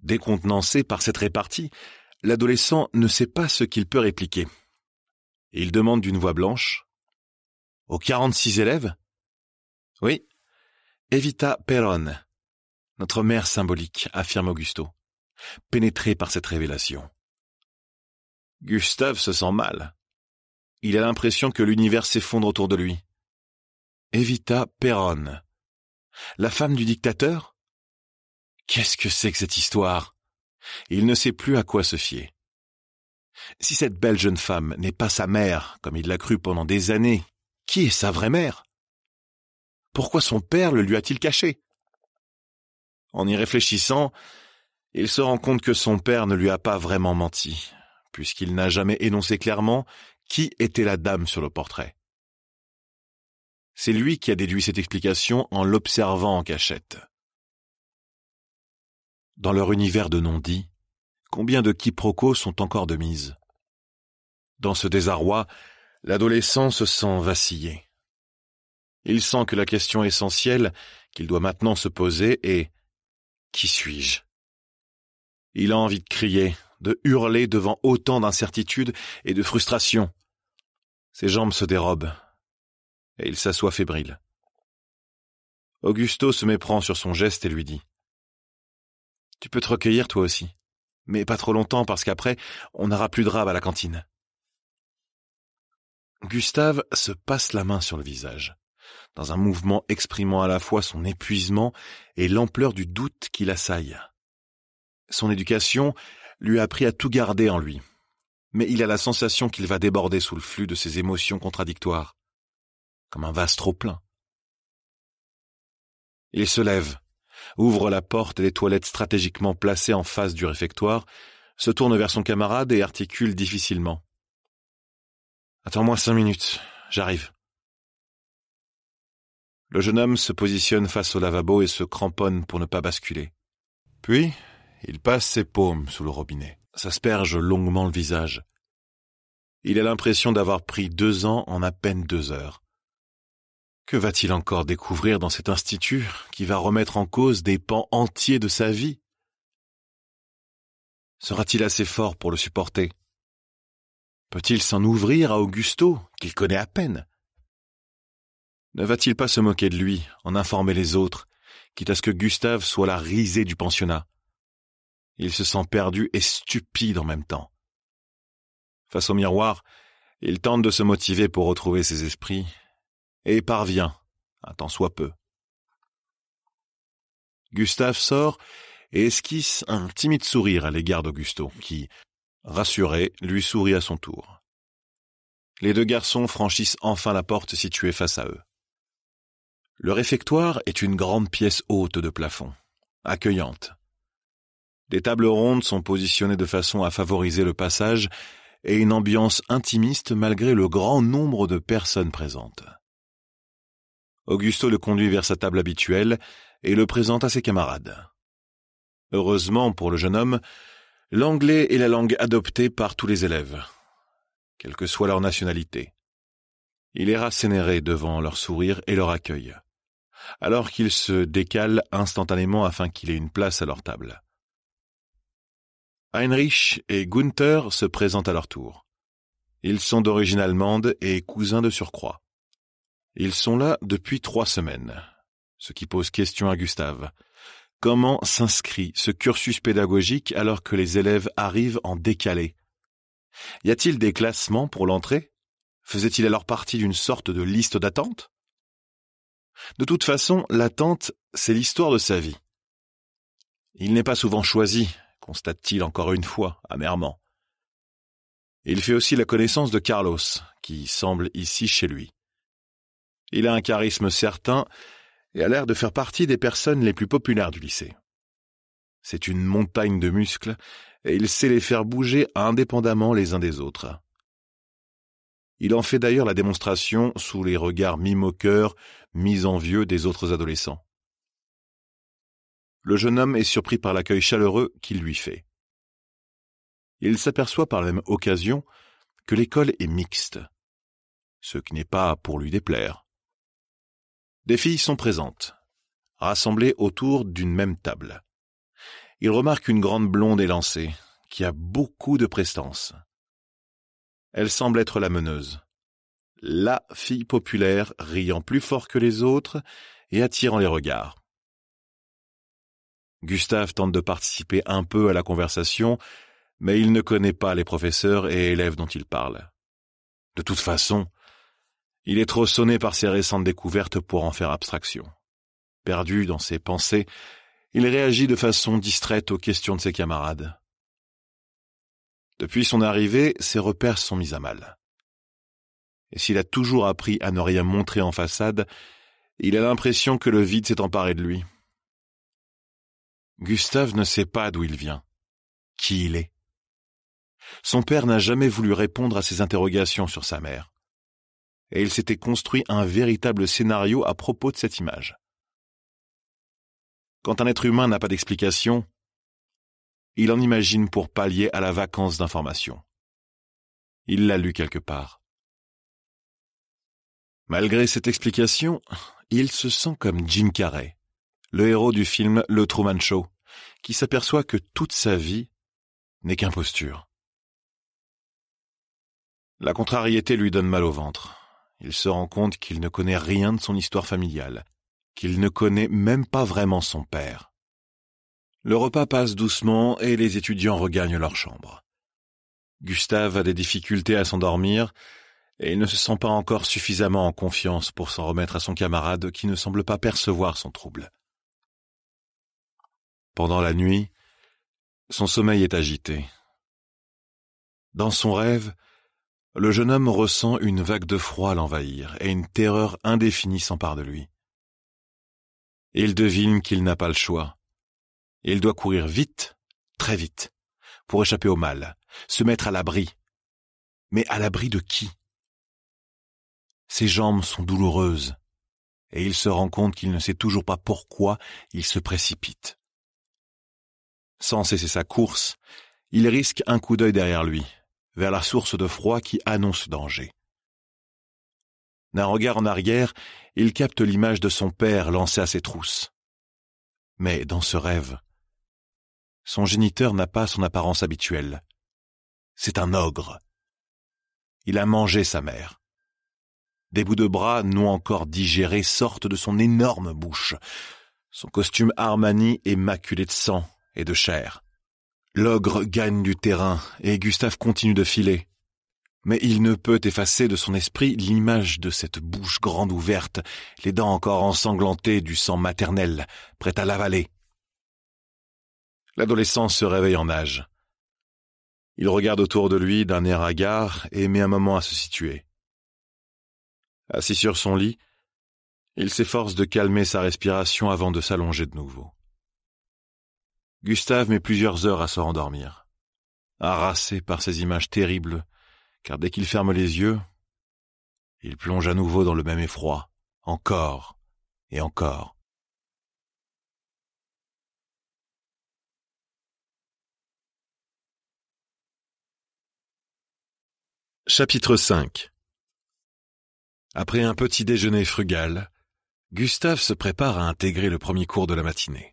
Décontenancé par cette répartie, l'adolescent ne sait pas ce qu'il peut répliquer. Il demande d'une voix blanche Aux quarante-six élèves Oui, Evita Peron, notre mère symbolique, affirme Augusto, pénétré par cette révélation. Gustave se sent mal. Il a l'impression que l'univers s'effondre autour de lui. Evita Peron, La femme du dictateur Qu'est-ce que c'est que cette histoire Il ne sait plus à quoi se fier. Si cette belle jeune femme n'est pas sa mère, comme il l'a cru pendant des années, qui est sa vraie mère Pourquoi son père le lui a-t-il caché En y réfléchissant, il se rend compte que son père ne lui a pas vraiment menti, puisqu'il n'a jamais énoncé clairement qui était la dame sur le portrait. C'est lui qui a déduit cette explication en l'observant en cachette dans leur univers de non-dits, combien de quiproquos sont encore de mise Dans ce désarroi, l'adolescent se sent vaciller. Il sent que la question essentielle qu'il doit maintenant se poser est Qui suis-je Il a envie de crier, de hurler devant autant d'incertitude et de frustration. Ses jambes se dérobent, et il s'assoit fébrile. Augusto se méprend sur son geste et lui dit tu peux te recueillir toi aussi. Mais pas trop longtemps parce qu'après, on n'aura plus de rab à la cantine. Gustave se passe la main sur le visage, dans un mouvement exprimant à la fois son épuisement et l'ampleur du doute qui l'assaille. Son éducation lui a appris à tout garder en lui, mais il a la sensation qu'il va déborder sous le flux de ses émotions contradictoires, comme un vase trop plein. Il se lève, ouvre la porte et les toilettes stratégiquement placées en face du réfectoire, se tourne vers son camarade et articule difficilement. Attends-moi cinq minutes, j'arrive. Le jeune homme se positionne face au lavabo et se cramponne pour ne pas basculer. Puis, il passe ses paumes sous le robinet, s'asperge longuement le visage. Il a l'impression d'avoir pris deux ans en à peine deux heures. Que va-t-il encore découvrir dans cet institut qui va remettre en cause des pans entiers de sa vie Sera-t-il assez fort pour le supporter Peut-il s'en ouvrir à Augusto, qu'il connaît à peine Ne va-t-il pas se moquer de lui, en informer les autres, quitte à ce que Gustave soit la risée du pensionnat Il se sent perdu et stupide en même temps. Face au miroir, il tente de se motiver pour retrouver ses esprits, et parvient, à tant soit peu. Gustave sort et esquisse un timide sourire à l'égard d'Augusto, qui, rassuré, lui sourit à son tour. Les deux garçons franchissent enfin la porte située face à eux. Le réfectoire est une grande pièce haute de plafond, accueillante. Des tables rondes sont positionnées de façon à favoriser le passage et une ambiance intimiste malgré le grand nombre de personnes présentes. Augusto le conduit vers sa table habituelle et le présente à ses camarades. Heureusement pour le jeune homme, l'anglais est la langue adoptée par tous les élèves, quelle que soit leur nationalité. Il est rassénéré devant leur sourire et leur accueil, alors qu'il se décale instantanément afin qu'il ait une place à leur table. Heinrich et Gunther se présentent à leur tour. Ils sont d'origine allemande et cousins de surcroît. Ils sont là depuis trois semaines. Ce qui pose question à Gustave. Comment s'inscrit ce cursus pédagogique alors que les élèves arrivent en décalé Y a-t-il des classements pour l'entrée Faisait-il alors partie d'une sorte de liste d'attente De toute façon, l'attente, c'est l'histoire de sa vie. Il n'est pas souvent choisi, constate-t-il encore une fois, amèrement. Il fait aussi la connaissance de Carlos, qui semble ici chez lui. Il a un charisme certain et a l'air de faire partie des personnes les plus populaires du lycée. C'est une montagne de muscles et il sait les faire bouger indépendamment les uns des autres. Il en fait d'ailleurs la démonstration sous les regards mi-moqueurs, en envieux des autres adolescents. Le jeune homme est surpris par l'accueil chaleureux qu'il lui fait. Il s'aperçoit par la même occasion que l'école est mixte, ce qui n'est pas pour lui déplaire. Des filles sont présentes, rassemblées autour d'une même table. Il remarque une grande blonde élancée, qui a beaucoup de prestance. Elle semble être la meneuse. La fille populaire, riant plus fort que les autres et attirant les regards. Gustave tente de participer un peu à la conversation, mais il ne connaît pas les professeurs et élèves dont il parle. De toute façon, il est trop sonné par ses récentes découvertes pour en faire abstraction. Perdu dans ses pensées, il réagit de façon distraite aux questions de ses camarades. Depuis son arrivée, ses repères sont mis à mal. Et s'il a toujours appris à ne rien montrer en façade, il a l'impression que le vide s'est emparé de lui. Gustave ne sait pas d'où il vient, qui il est. Son père n'a jamais voulu répondre à ses interrogations sur sa mère et il s'était construit un véritable scénario à propos de cette image. Quand un être humain n'a pas d'explication, il en imagine pour pallier à la vacance d'information. Il l'a lu quelque part. Malgré cette explication, il se sent comme Jim Carrey, le héros du film Le Truman Show, qui s'aperçoit que toute sa vie n'est qu'imposture. La contrariété lui donne mal au ventre il se rend compte qu'il ne connaît rien de son histoire familiale, qu'il ne connaît même pas vraiment son père. Le repas passe doucement et les étudiants regagnent leur chambre. Gustave a des difficultés à s'endormir et il ne se sent pas encore suffisamment en confiance pour s'en remettre à son camarade qui ne semble pas percevoir son trouble. Pendant la nuit, son sommeil est agité. Dans son rêve, le jeune homme ressent une vague de froid l'envahir, et une terreur indéfinie s'empare de lui. Il devine qu'il n'a pas le choix. Il doit courir vite, très vite, pour échapper au mal, se mettre à l'abri. Mais à l'abri de qui Ses jambes sont douloureuses, et il se rend compte qu'il ne sait toujours pas pourquoi il se précipite. Sans cesser sa course, il risque un coup d'œil derrière lui, vers la source de froid qui annonce danger. D'un regard en arrière, il capte l'image de son père lancé à ses trousses. Mais dans ce rêve, son géniteur n'a pas son apparence habituelle. C'est un ogre. Il a mangé sa mère. Des bouts de bras non encore digérés sortent de son énorme bouche. Son costume Armani est maculé de sang et de chair. L'ogre gagne du terrain, et Gustave continue de filer. Mais il ne peut effacer de son esprit l'image de cette bouche grande ouverte, les dents encore ensanglantées du sang maternel, prête à l'avaler. L'adolescent se réveille en âge. Il regarde autour de lui d'un air hagard et met un moment à se situer. Assis sur son lit, il s'efforce de calmer sa respiration avant de s'allonger de nouveau. Gustave met plusieurs heures à se rendormir, harassé par ces images terribles, car dès qu'il ferme les yeux, il plonge à nouveau dans le même effroi, encore et encore. Chapitre 5 Après un petit déjeuner frugal, Gustave se prépare à intégrer le premier cours de la matinée.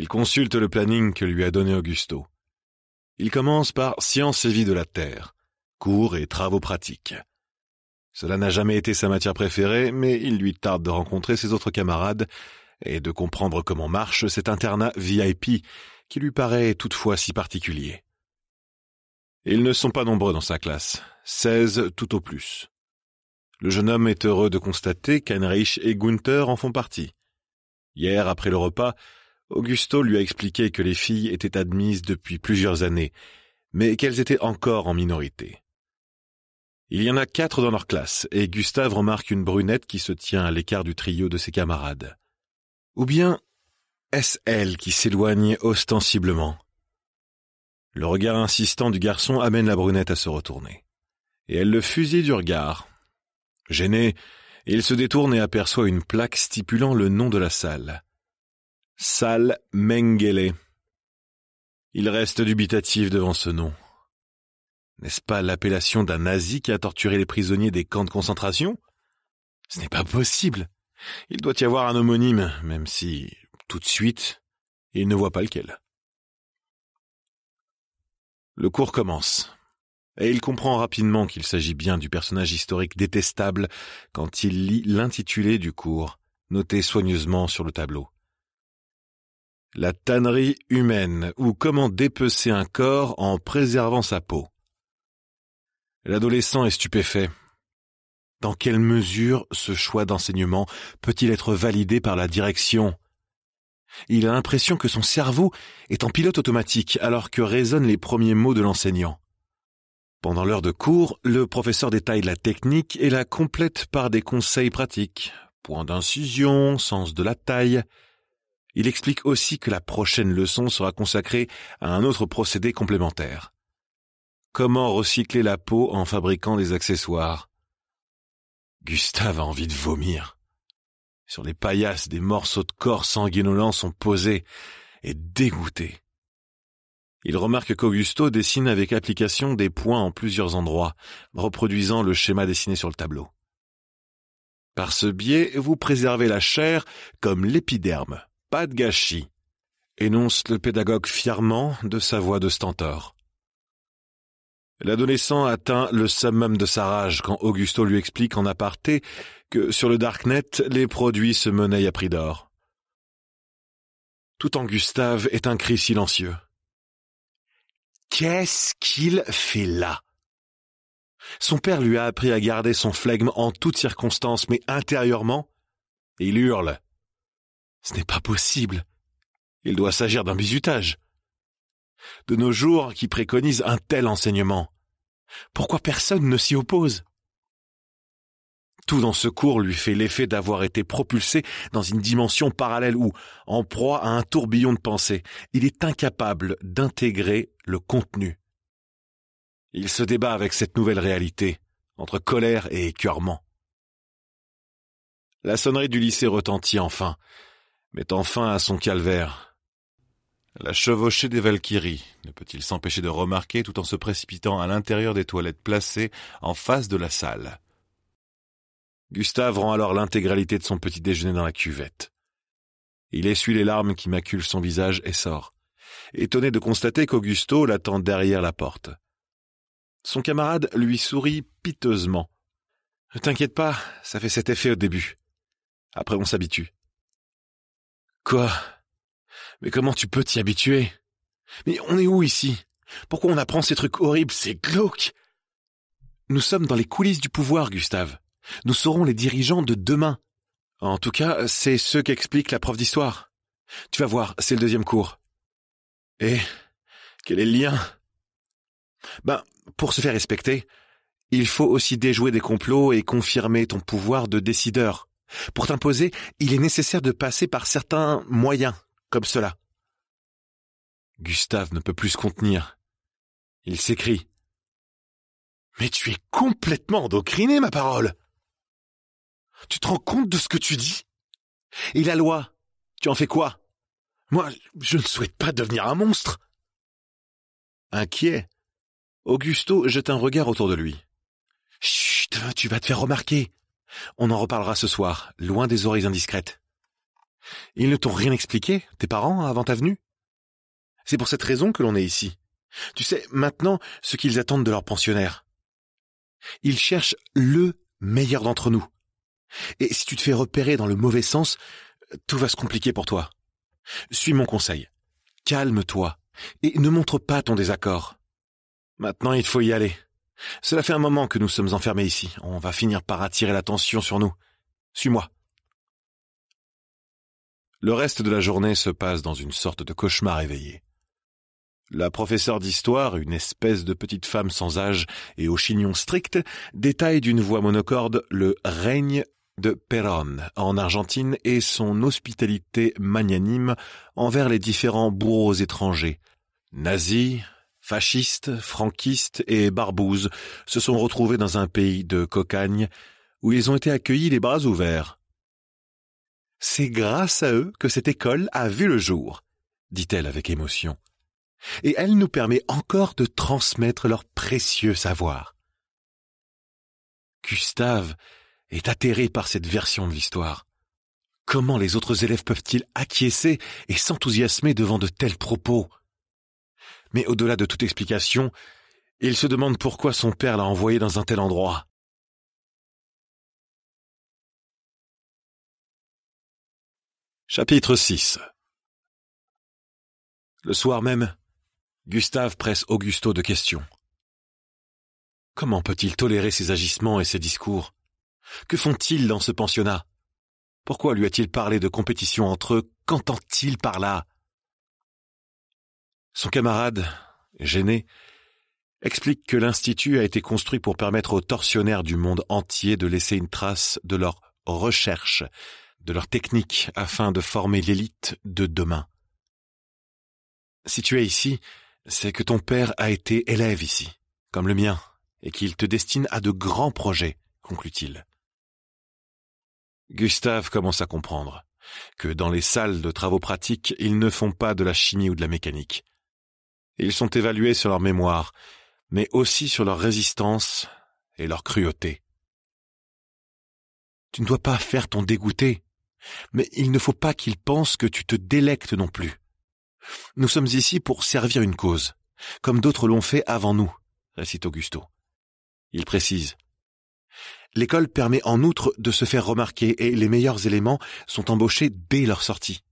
Il consulte le planning que lui a donné Augusto. Il commence par Sciences et vie de la Terre, cours et travaux pratiques. Cela n'a jamais été sa matière préférée, mais il lui tarde de rencontrer ses autres camarades et de comprendre comment marche cet internat VIP qui lui paraît toutefois si particulier. Ils ne sont pas nombreux dans sa classe, seize tout au plus. Le jeune homme est heureux de constater qu'Heinrich et Gunther en font partie. Hier, après le repas, Augusto lui a expliqué que les filles étaient admises depuis plusieurs années, mais qu'elles étaient encore en minorité. Il y en a quatre dans leur classe, et Gustave remarque une brunette qui se tient à l'écart du trio de ses camarades. Ou bien est-ce elle qui s'éloigne ostensiblement Le regard insistant du garçon amène la brunette à se retourner. Et elle le fusille du regard. Gêné, il se détourne et aperçoit une plaque stipulant le nom de la salle. « Sal Mengele. Il reste dubitatif devant ce nom. N'est-ce pas l'appellation d'un nazi qui a torturé les prisonniers des camps de concentration Ce n'est pas possible. Il doit y avoir un homonyme, même si, tout de suite, il ne voit pas lequel. Le cours commence. Et il comprend rapidement qu'il s'agit bien du personnage historique détestable quand il lit l'intitulé du cours, noté soigneusement sur le tableau. La tannerie humaine ou comment dépecer un corps en préservant sa peau. L'adolescent est stupéfait. Dans quelle mesure ce choix d'enseignement peut-il être validé par la direction Il a l'impression que son cerveau est en pilote automatique alors que résonnent les premiers mots de l'enseignant. Pendant l'heure de cours, le professeur détaille la technique et la complète par des conseils pratiques, point d'incision, sens de la taille, il explique aussi que la prochaine leçon sera consacrée à un autre procédé complémentaire. Comment recycler la peau en fabriquant des accessoires Gustave a envie de vomir. Sur les paillasses, des morceaux de corps sanguinolents sont posés et dégoûtés. Il remarque qu'Augusto dessine avec application des points en plusieurs endroits, reproduisant le schéma dessiné sur le tableau. Par ce biais, vous préservez la chair comme l'épiderme. Pas de gâchis, énonce le pédagogue fièrement de sa voix de stentor. L'adolescent atteint le summum de sa rage quand Augusto lui explique en aparté que sur le Darknet, les produits se menaient à prix d'or. Tout en Gustave est un cri silencieux. Qu'est-ce qu'il fait là Son père lui a appris à garder son flegme en toutes circonstances, mais intérieurement, il hurle. Ce n'est pas possible. Il doit s'agir d'un bizutage. De nos jours qui préconisent un tel enseignement, pourquoi personne ne s'y oppose Tout dans ce cours lui fait l'effet d'avoir été propulsé dans une dimension parallèle où, en proie à un tourbillon de pensée, il est incapable d'intégrer le contenu. Il se débat avec cette nouvelle réalité, entre colère et écœurement. La sonnerie du lycée retentit enfin, mettant fin à son calvaire. La chevauchée des Valkyries, ne peut-il s'empêcher de remarquer tout en se précipitant à l'intérieur des toilettes placées en face de la salle. Gustave rend alors l'intégralité de son petit déjeuner dans la cuvette. Il essuie les larmes qui maculent son visage et sort, étonné de constater qu'Augusto l'attend derrière la porte. Son camarade lui sourit piteusement. Ne T'inquiète pas, ça fait cet effet au début. Après on s'habitue. Quoi Mais comment tu peux t'y habituer Mais on est où ici Pourquoi on apprend ces trucs horribles C'est glauque Nous sommes dans les coulisses du pouvoir, Gustave. Nous serons les dirigeants de demain. En tout cas, c'est ce qu'explique la prof d'histoire. Tu vas voir, c'est le deuxième cours. Et eh, quel est le lien Ben, pour se faire respecter, il faut aussi déjouer des complots et confirmer ton pouvoir de décideur. Pour t'imposer, il est nécessaire de passer par certains moyens, comme cela. Gustave ne peut plus se contenir. Il s'écrie. Mais tu es complètement endocriné, ma parole. Tu te rends compte de ce que tu dis Et la loi, tu en fais quoi Moi, je ne souhaite pas devenir un monstre. Inquiet, Augusto jette un regard autour de lui. Chut, tu vas te faire remarquer. On en reparlera ce soir, loin des oreilles indiscrètes. Ils ne t'ont rien expliqué, tes parents, avant ta venue C'est pour cette raison que l'on est ici. Tu sais maintenant ce qu'ils attendent de leurs pensionnaires. Ils cherchent le meilleur d'entre nous. Et si tu te fais repérer dans le mauvais sens, tout va se compliquer pour toi. Suis mon conseil. Calme-toi et ne montre pas ton désaccord. Maintenant, il faut y aller. Cela fait un moment que nous sommes enfermés ici. On va finir par attirer l'attention sur nous. Suis-moi. Le reste de la journée se passe dans une sorte de cauchemar éveillé. La professeure d'histoire, une espèce de petite femme sans âge et au chignon strict, détaille d'une voix monocorde le règne de Perón en Argentine et son hospitalité magnanime envers les différents bourreaux étrangers, nazis, fascistes, franquistes et barbouzes, se sont retrouvés dans un pays de cocagne où ils ont été accueillis les bras ouverts. C'est grâce à eux que cette école a vu le jour, dit-elle avec émotion. Et elle nous permet encore de transmettre leur précieux savoir. Gustave est atterré par cette version de l'histoire. Comment les autres élèves peuvent-ils acquiescer et s'enthousiasmer devant de tels propos mais au-delà de toute explication, il se demande pourquoi son père l'a envoyé dans un tel endroit. Chapitre 6 Le soir même, Gustave presse Augusto de questions. Comment peut-il tolérer ses agissements et ses discours Que font-ils dans ce pensionnat Pourquoi lui a-t-il parlé de compétition entre eux Qu'entend-il par là son camarade, gêné, explique que l'Institut a été construit pour permettre aux tortionnaires du monde entier de laisser une trace de leurs recherches, de leurs techniques, afin de former l'élite de demain. Si tu es ici, c'est que ton père a été élève ici, comme le mien, et qu'il te destine à de grands projets, conclut-il. Gustave commence à comprendre que dans les salles de travaux pratiques, ils ne font pas de la chimie ou de la mécanique ils sont évalués sur leur mémoire, mais aussi sur leur résistance et leur cruauté. Tu ne dois pas faire ton dégoûté, mais il ne faut pas qu'ils pensent que tu te délectes non plus. Nous sommes ici pour servir une cause, comme d'autres l'ont fait avant nous, récite Augusto. Il précise. L'école permet en outre de se faire remarquer et les meilleurs éléments sont embauchés dès leur sortie.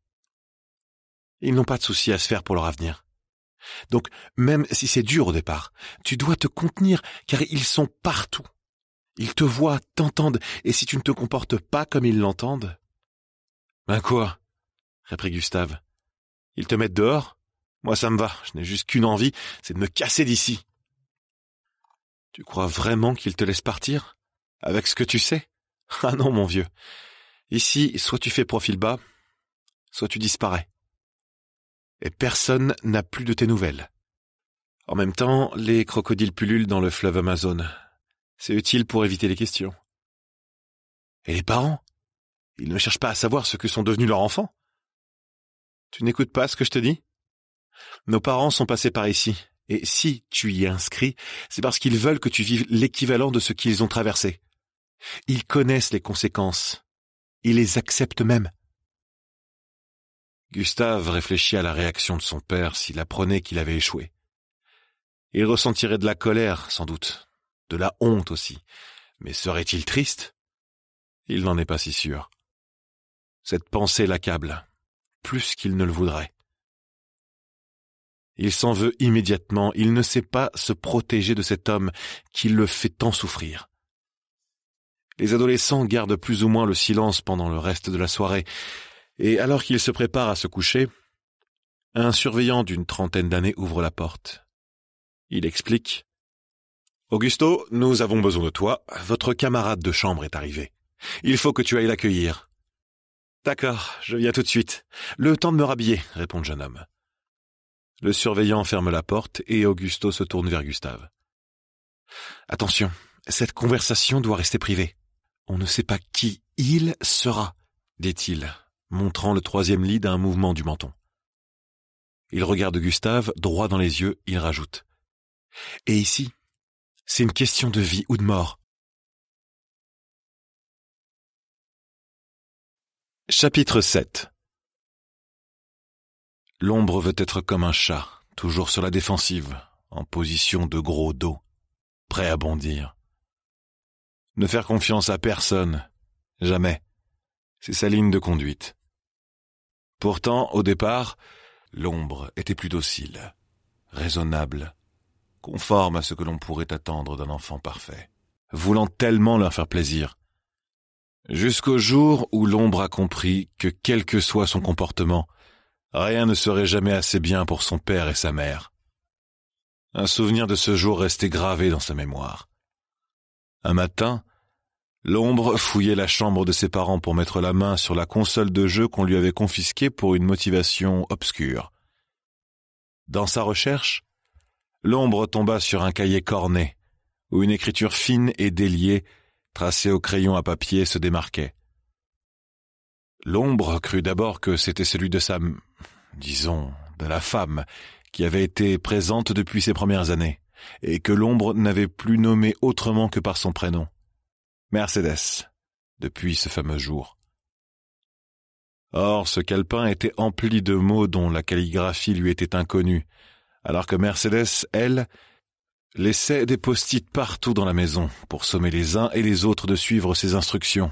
Ils n'ont pas de souci à se faire pour leur avenir. Donc, même si c'est dur au départ, tu dois te contenir car ils sont partout. Ils te voient, t'entendent, et si tu ne te comportes pas comme ils l'entendent. Ben quoi? reprit Gustave. Ils te mettent dehors? Moi ça me va, je n'ai juste qu'une envie, c'est de me casser d'ici. Tu crois vraiment qu'ils te laissent partir? Avec ce que tu sais? Ah non, mon vieux. Ici, soit tu fais profil bas, soit tu disparais et personne n'a plus de tes nouvelles. En même temps, les crocodiles pullulent dans le fleuve Amazon. C'est utile pour éviter les questions. Et les parents Ils ne cherchent pas à savoir ce que sont devenus leurs enfants Tu n'écoutes pas ce que je te dis Nos parents sont passés par ici, et si tu y es inscrit, c'est parce qu'ils veulent que tu vives l'équivalent de ce qu'ils ont traversé. Ils connaissent les conséquences. Ils les acceptent même. Gustave réfléchit à la réaction de son père s'il apprenait qu'il avait échoué. Il ressentirait de la colère, sans doute, de la honte aussi, mais serait-il triste Il n'en est pas si sûr. Cette pensée l'accable, plus qu'il ne le voudrait. Il s'en veut immédiatement, il ne sait pas se protéger de cet homme qui le fait tant souffrir. Les adolescents gardent plus ou moins le silence pendant le reste de la soirée, et alors qu'il se prépare à se coucher, un surveillant d'une trentaine d'années ouvre la porte. Il explique Augusto, nous avons besoin de toi. Votre camarade de chambre est arrivé. Il faut que tu ailles l'accueillir. D'accord, je viens tout de suite. Le temps de me rhabiller, répond le jeune homme. Le surveillant ferme la porte et Augusto se tourne vers Gustave. Attention, cette conversation doit rester privée. On ne sait pas qui il sera, dit-il montrant le troisième lit d'un mouvement du menton. Il regarde Gustave droit dans les yeux, il rajoute. Et ici, c'est une question de vie ou de mort. Chapitre 7 L'ombre veut être comme un chat, toujours sur la défensive, en position de gros dos, prêt à bondir. Ne faire confiance à personne, jamais. C'est sa ligne de conduite. Pourtant, au départ, l'ombre était plus docile, raisonnable, conforme à ce que l'on pourrait attendre d'un enfant parfait, voulant tellement leur faire plaisir. Jusqu'au jour où l'ombre a compris que quel que soit son comportement, rien ne serait jamais assez bien pour son père et sa mère. Un souvenir de ce jour restait gravé dans sa mémoire. Un matin, L'ombre fouillait la chambre de ses parents pour mettre la main sur la console de jeu qu'on lui avait confisquée pour une motivation obscure. Dans sa recherche, l'ombre tomba sur un cahier corné, où une écriture fine et déliée, tracée au crayon à papier, se démarquait. L'ombre crut d'abord que c'était celui de sa... disons, de la femme, qui avait été présente depuis ses premières années, et que l'ombre n'avait plus nommé autrement que par son prénom. Mercedes, depuis ce fameux jour. Or, ce calepin était empli de mots dont la calligraphie lui était inconnue, alors que Mercedes, elle, laissait des post-it partout dans la maison pour sommer les uns et les autres de suivre ses instructions.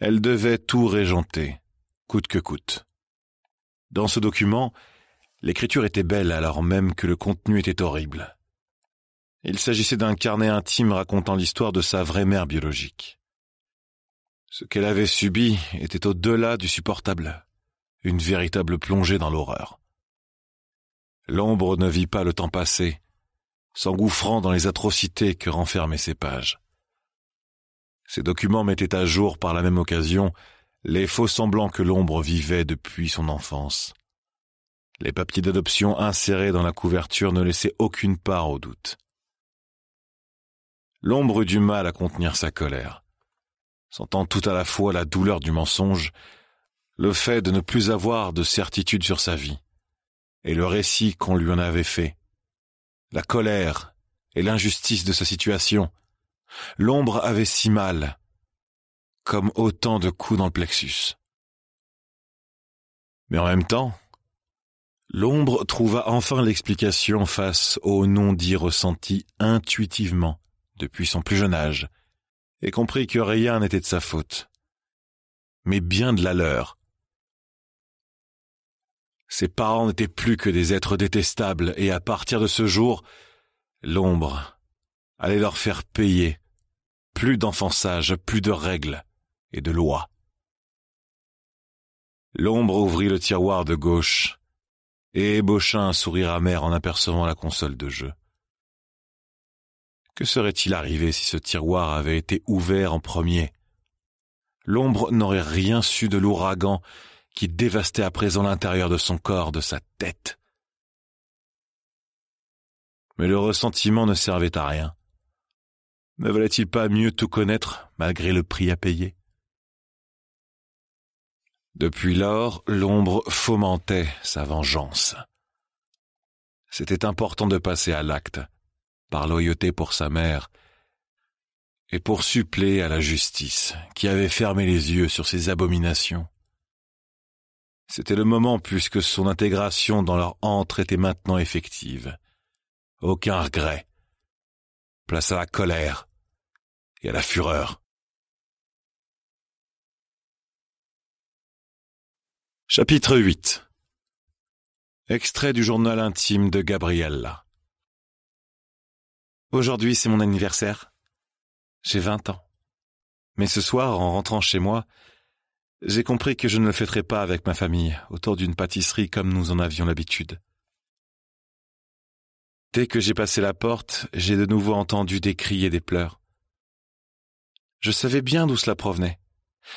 Elle devait tout régenter, coûte que coûte. Dans ce document, l'écriture était belle alors même que le contenu était horrible. Il s'agissait d'un carnet intime racontant l'histoire de sa vraie mère biologique. Ce qu'elle avait subi était au-delà du supportable, une véritable plongée dans l'horreur. L'ombre ne vit pas le temps passé, s'engouffrant dans les atrocités que renfermaient ces pages. Ces documents mettaient à jour par la même occasion les faux semblants que l'ombre vivait depuis son enfance. Les papiers d'adoption insérés dans la couverture ne laissaient aucune part au doute. L'ombre eut du mal à contenir sa colère. Sentant tout à la fois la douleur du mensonge, le fait de ne plus avoir de certitude sur sa vie, et le récit qu'on lui en avait fait, la colère et l'injustice de sa situation, l'ombre avait si mal, comme autant de coups dans le plexus. Mais en même temps, l'ombre trouva enfin l'explication face au non-dit ressenti intuitivement depuis son plus jeune âge, et comprit que rien n'était de sa faute, mais bien de la leur. Ses parents n'étaient plus que des êtres détestables, et à partir de ce jour, l'ombre allait leur faire payer plus d'enfants plus de règles et de lois. L'ombre ouvrit le tiroir de gauche et ébaucha un sourire amer en apercevant la console de jeu. Que serait-il arrivé si ce tiroir avait été ouvert en premier L'ombre n'aurait rien su de l'ouragan qui dévastait à présent l'intérieur de son corps, de sa tête. Mais le ressentiment ne servait à rien. Ne valait-il pas mieux tout connaître malgré le prix à payer Depuis lors, l'ombre fomentait sa vengeance. C'était important de passer à l'acte par loyauté pour sa mère, et pour suppléer à la justice, qui avait fermé les yeux sur ses abominations. C'était le moment puisque son intégration dans leur antre était maintenant effective. Aucun regret. Place à la colère et à la fureur. Chapitre 8 Extrait du journal intime de Gabriella. Aujourd'hui, c'est mon anniversaire. J'ai vingt ans. Mais ce soir, en rentrant chez moi, j'ai compris que je ne le fêterai pas avec ma famille autour d'une pâtisserie comme nous en avions l'habitude. Dès que j'ai passé la porte, j'ai de nouveau entendu des cris et des pleurs. Je savais bien d'où cela provenait,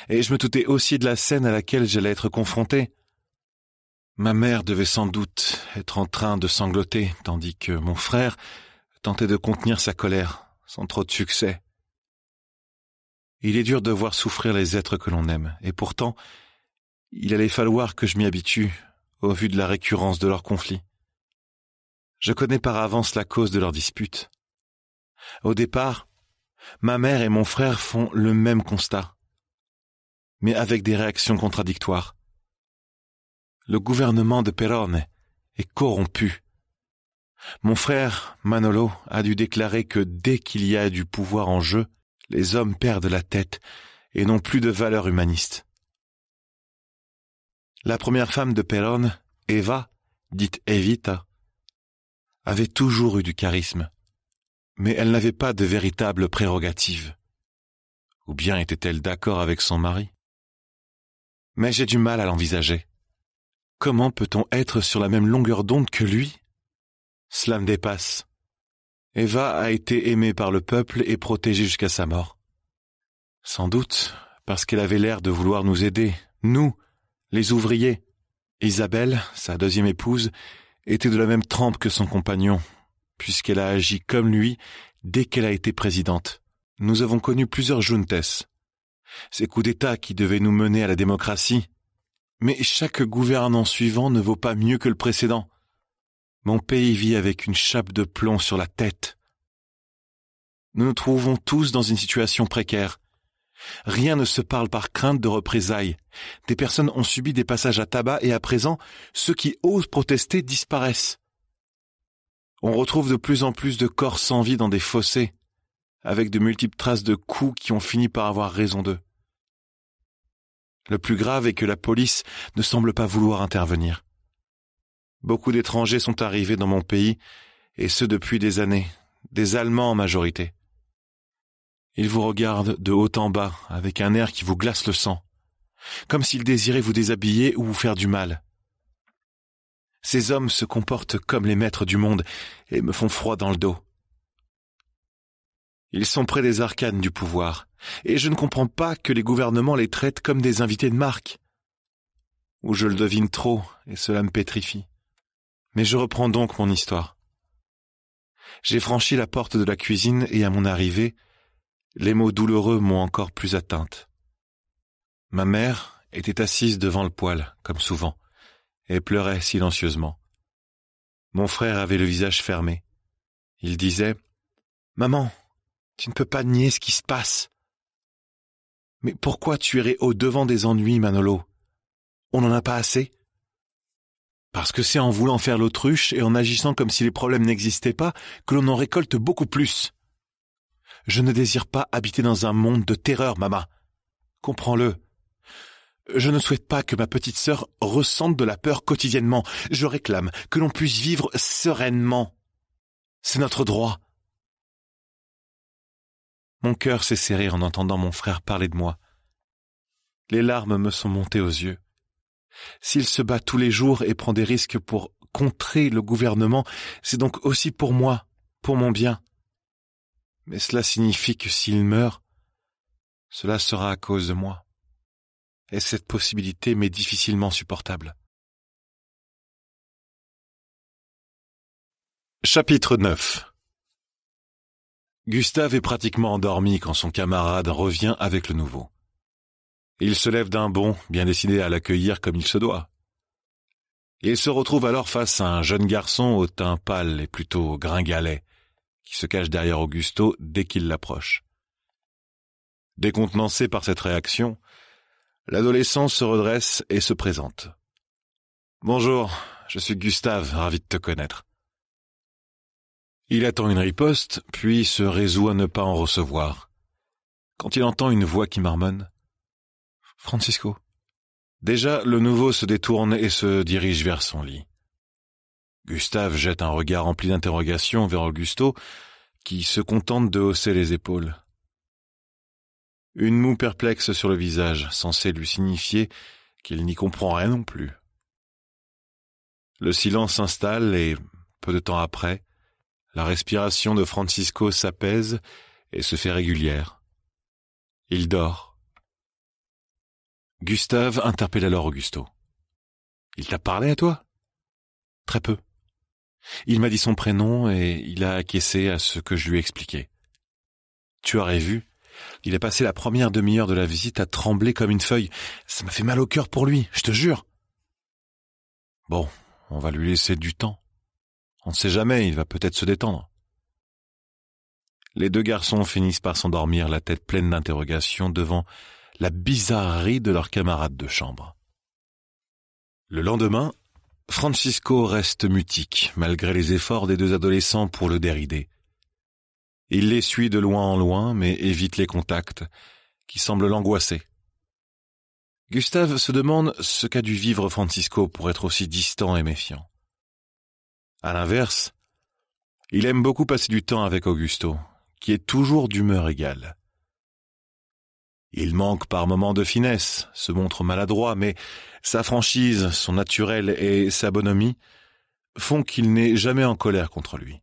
et je me doutais aussi de la scène à laquelle j'allais être confronté. Ma mère devait sans doute être en train de sangloter, tandis que mon frère, Tenter de contenir sa colère, sans trop de succès. Il est dur de voir souffrir les êtres que l'on aime, et pourtant, il allait falloir que je m'y habitue, au vu de la récurrence de leurs conflits. Je connais par avance la cause de leurs disputes. Au départ, ma mère et mon frère font le même constat, mais avec des réactions contradictoires. Le gouvernement de Perone est corrompu mon frère Manolo a dû déclarer que dès qu'il y a du pouvoir en jeu, les hommes perdent la tête et n'ont plus de valeur humaniste. La première femme de Perón, Eva, dite Evita, avait toujours eu du charisme, mais elle n'avait pas de véritable prérogative. Ou bien était-elle d'accord avec son mari Mais j'ai du mal à l'envisager. Comment peut-on être sur la même longueur d'onde que lui cela me dépasse. Eva a été aimée par le peuple et protégée jusqu'à sa mort. Sans doute parce qu'elle avait l'air de vouloir nous aider, nous, les ouvriers. Isabelle, sa deuxième épouse, était de la même trempe que son compagnon, puisqu'elle a agi comme lui dès qu'elle a été présidente. Nous avons connu plusieurs juntes, ces coups d'État qui devaient nous mener à la démocratie. Mais chaque gouvernant suivant ne vaut pas mieux que le précédent. Mon pays vit avec une chape de plomb sur la tête. Nous nous trouvons tous dans une situation précaire. Rien ne se parle par crainte de représailles. Des personnes ont subi des passages à tabac et à présent, ceux qui osent protester disparaissent. On retrouve de plus en plus de corps sans vie dans des fossés, avec de multiples traces de coups qui ont fini par avoir raison d'eux. Le plus grave est que la police ne semble pas vouloir intervenir. Beaucoup d'étrangers sont arrivés dans mon pays, et ce depuis des années, des Allemands en majorité. Ils vous regardent de haut en bas, avec un air qui vous glace le sang, comme s'ils désiraient vous déshabiller ou vous faire du mal. Ces hommes se comportent comme les maîtres du monde et me font froid dans le dos. Ils sont près des arcanes du pouvoir, et je ne comprends pas que les gouvernements les traitent comme des invités de marque. Ou je le devine trop, et cela me pétrifie. Mais je reprends donc mon histoire. J'ai franchi la porte de la cuisine et à mon arrivée, les mots douloureux m'ont encore plus atteinte. Ma mère était assise devant le poêle, comme souvent, et pleurait silencieusement. Mon frère avait le visage fermé. Il disait Maman, tu ne peux pas nier ce qui se passe. Mais pourquoi tu irais au devant des ennuis, Manolo On n'en a pas assez parce que c'est en voulant faire l'autruche et en agissant comme si les problèmes n'existaient pas que l'on en récolte beaucoup plus. Je ne désire pas habiter dans un monde de terreur, maman. Comprends-le. Je ne souhaite pas que ma petite sœur ressente de la peur quotidiennement. Je réclame que l'on puisse vivre sereinement. C'est notre droit. Mon cœur s'est serré en entendant mon frère parler de moi. Les larmes me sont montées aux yeux. S'il se bat tous les jours et prend des risques pour contrer le gouvernement, c'est donc aussi pour moi, pour mon bien. Mais cela signifie que s'il meurt, cela sera à cause de moi. Et cette possibilité m'est difficilement supportable. Chapitre 9 Gustave est pratiquement endormi quand son camarade revient avec le nouveau. Il se lève d'un bond, bien décidé à l'accueillir comme il se doit. Il se retrouve alors face à un jeune garçon au teint pâle et plutôt gringalet, qui se cache derrière Augusto dès qu'il l'approche. Décontenancé par cette réaction, l'adolescent se redresse et se présente. Bonjour, je suis Gustave, ravi de te connaître. Il attend une riposte, puis se résout à ne pas en recevoir. Quand il entend une voix qui marmonne Francisco. Déjà, le nouveau se détourne et se dirige vers son lit. Gustave jette un regard rempli d'interrogation vers Augusto, qui se contente de hausser les épaules. Une moue perplexe sur le visage, censée lui signifier qu'il n'y comprend rien non plus. Le silence s'installe et, peu de temps après, la respiration de Francisco s'apaise et se fait régulière. Il dort. Gustave interpelle alors Augusto. Il t'a parlé à toi Très peu. Il m'a dit son prénom et il a acquiescé à ce que je lui ai expliqué. Tu aurais vu, il a passé la première demi-heure de la visite à trembler comme une feuille. Ça m'a fait mal au cœur pour lui, je te jure. Bon, on va lui laisser du temps. On ne sait jamais, il va peut-être se détendre. Les deux garçons finissent par s'endormir, la tête pleine d'interrogations devant la bizarrerie de leurs camarades de chambre. Le lendemain, Francisco reste mutique, malgré les efforts des deux adolescents pour le dérider. Il les suit de loin en loin, mais évite les contacts, qui semblent l'angoisser. Gustave se demande ce qu'a dû vivre Francisco pour être aussi distant et méfiant. À l'inverse, il aime beaucoup passer du temps avec Augusto, qui est toujours d'humeur égale. Il manque par moments de finesse, se montre maladroit, mais sa franchise, son naturel et sa bonhomie font qu'il n'est jamais en colère contre lui.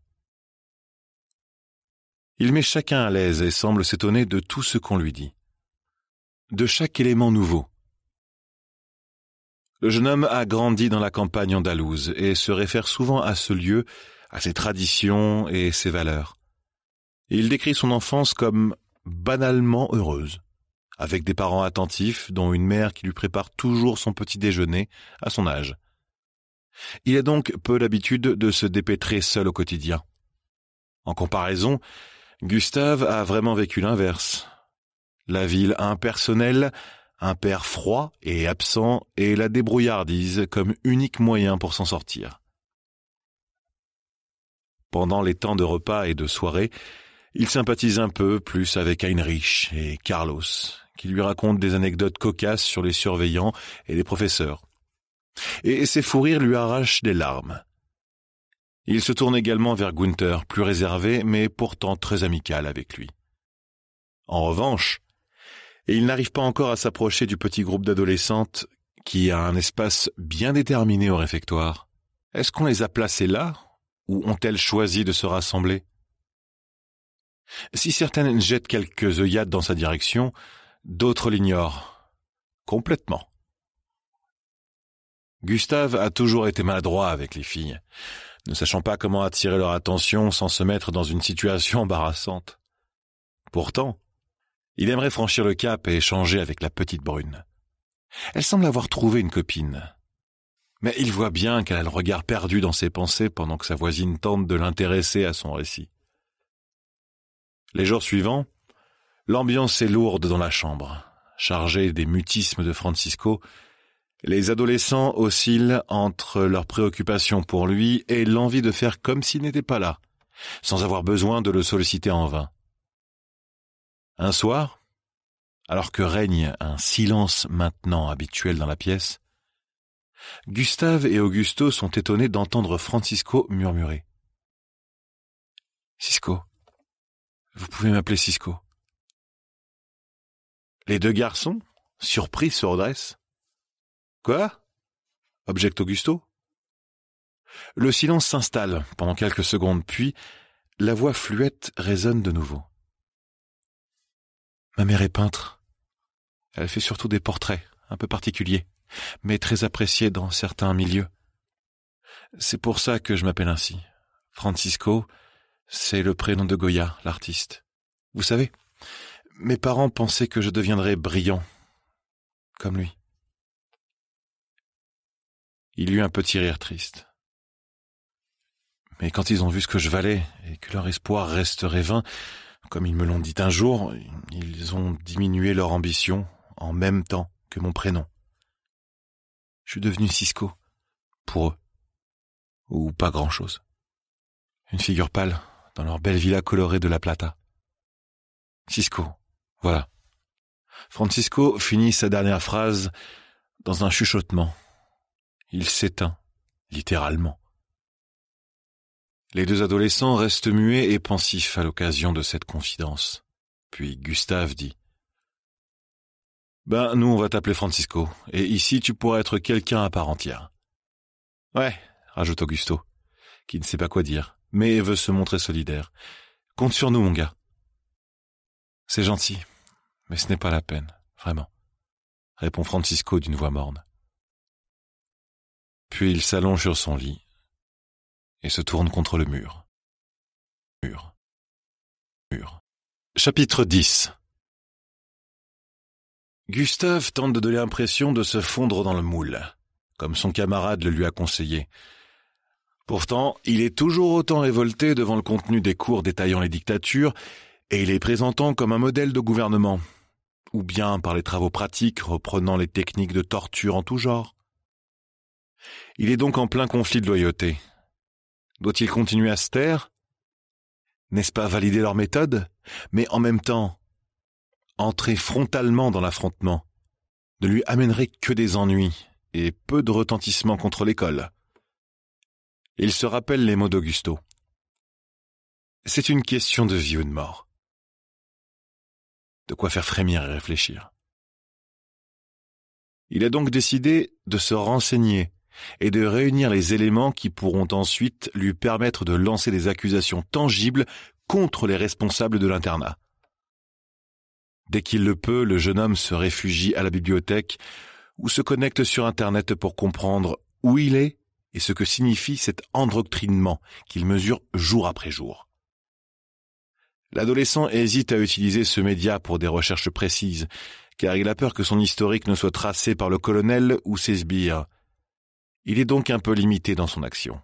Il met chacun à l'aise et semble s'étonner de tout ce qu'on lui dit, de chaque élément nouveau. Le jeune homme a grandi dans la campagne andalouse et se réfère souvent à ce lieu, à ses traditions et ses valeurs. Il décrit son enfance comme banalement heureuse avec des parents attentifs, dont une mère qui lui prépare toujours son petit déjeuner à son âge. Il a donc peu l'habitude de se dépêtrer seul au quotidien. En comparaison, Gustave a vraiment vécu l'inverse. La ville impersonnelle, un père froid et absent, et la débrouillardise comme unique moyen pour s'en sortir. Pendant les temps de repas et de soirée, il sympathise un peu plus avec Heinrich et Carlos, qui lui raconte des anecdotes cocasses sur les surveillants et les professeurs. Et ses fous rires lui arrachent des larmes. Il se tourne également vers Gunther, plus réservé, mais pourtant très amical avec lui. En revanche, et il n'arrive pas encore à s'approcher du petit groupe d'adolescentes qui a un espace bien déterminé au réfectoire. Est-ce qu'on les a placées là, ou ont-elles choisi de se rassembler si certaines jettent quelques œillades dans sa direction, D'autres l'ignorent complètement. Gustave a toujours été maladroit avec les filles, ne sachant pas comment attirer leur attention sans se mettre dans une situation [laughs] embarrassante. Pourtant, il aimerait franchir le cap et échanger avec la petite brune. Elle semble avoir trouvé une copine. Mais il voit bien qu'elle a le regard perdu dans ses pensées pendant que sa voisine tente de l'intéresser à son récit. Les jours suivants, L'ambiance est lourde dans la chambre. Chargée des mutismes de Francisco, les adolescents oscillent entre leur préoccupation pour lui et l'envie de faire comme s'il n'était pas là, sans avoir besoin de le solliciter en vain. Un soir, alors que règne un silence maintenant habituel dans la pièce, Gustave et Augusto sont étonnés d'entendre Francisco murmurer. Cisco. Vous pouvez m'appeler Cisco. Les deux garçons, surpris, se redressent. Quoi objecte Augusto. Le silence s'installe pendant quelques secondes, puis la voix fluette résonne de nouveau. Ma mère est peintre. Elle fait surtout des portraits, un peu particuliers, mais très appréciés dans certains milieux. C'est pour ça que je m'appelle ainsi. Francisco, c'est le prénom de Goya, l'artiste. Vous savez, mes parents pensaient que je deviendrais brillant, comme lui. Il eut un petit rire triste. Mais quand ils ont vu ce que je valais et que leur espoir resterait vain, comme ils me l'ont dit un jour, ils ont diminué leur ambition en même temps que mon prénom. Je suis devenu Cisco, pour eux, ou pas grand-chose. Une figure pâle dans leur belle villa colorée de la Plata. Cisco, voilà. Francisco finit sa dernière phrase dans un chuchotement. Il s'éteint, littéralement. Les deux adolescents restent muets et pensifs à l'occasion de cette confidence. Puis Gustave dit Ben, nous, on va t'appeler Francisco, et ici, tu pourras être quelqu'un à part entière. Ouais, rajoute Augusto, qui ne sait pas quoi dire, mais veut se montrer solidaire. Compte sur nous, mon gars. C'est gentil, mais ce n'est pas la peine, vraiment, répond Francisco d'une voix morne. Puis il s'allonge sur son lit et se tourne contre le mur. Mur. Mur. Chapitre 10 Gustave tente de donner l'impression de se fondre dans le moule, comme son camarade le lui a conseillé. Pourtant, il est toujours autant révolté devant le contenu des cours détaillant les dictatures et les présentant comme un modèle de gouvernement, ou bien par les travaux pratiques reprenant les techniques de torture en tout genre. Il est donc en plein conflit de loyauté. Doit-il continuer à se taire N'est-ce pas valider leur méthode, mais en même temps entrer frontalement dans l'affrontement ne lui amènerait que des ennuis et peu de retentissement contre l'école. Il se rappelle les mots d'Augusto. C'est une question de vie ou de mort de quoi faire frémir et réfléchir. Il a donc décidé de se renseigner et de réunir les éléments qui pourront ensuite lui permettre de lancer des accusations tangibles contre les responsables de l'internat. Dès qu'il le peut, le jeune homme se réfugie à la bibliothèque ou se connecte sur Internet pour comprendre où il est et ce que signifie cet endoctrinement qu'il mesure jour après jour. L'adolescent hésite à utiliser ce média pour des recherches précises, car il a peur que son historique ne soit tracé par le colonel ou ses sbires. Il est donc un peu limité dans son action.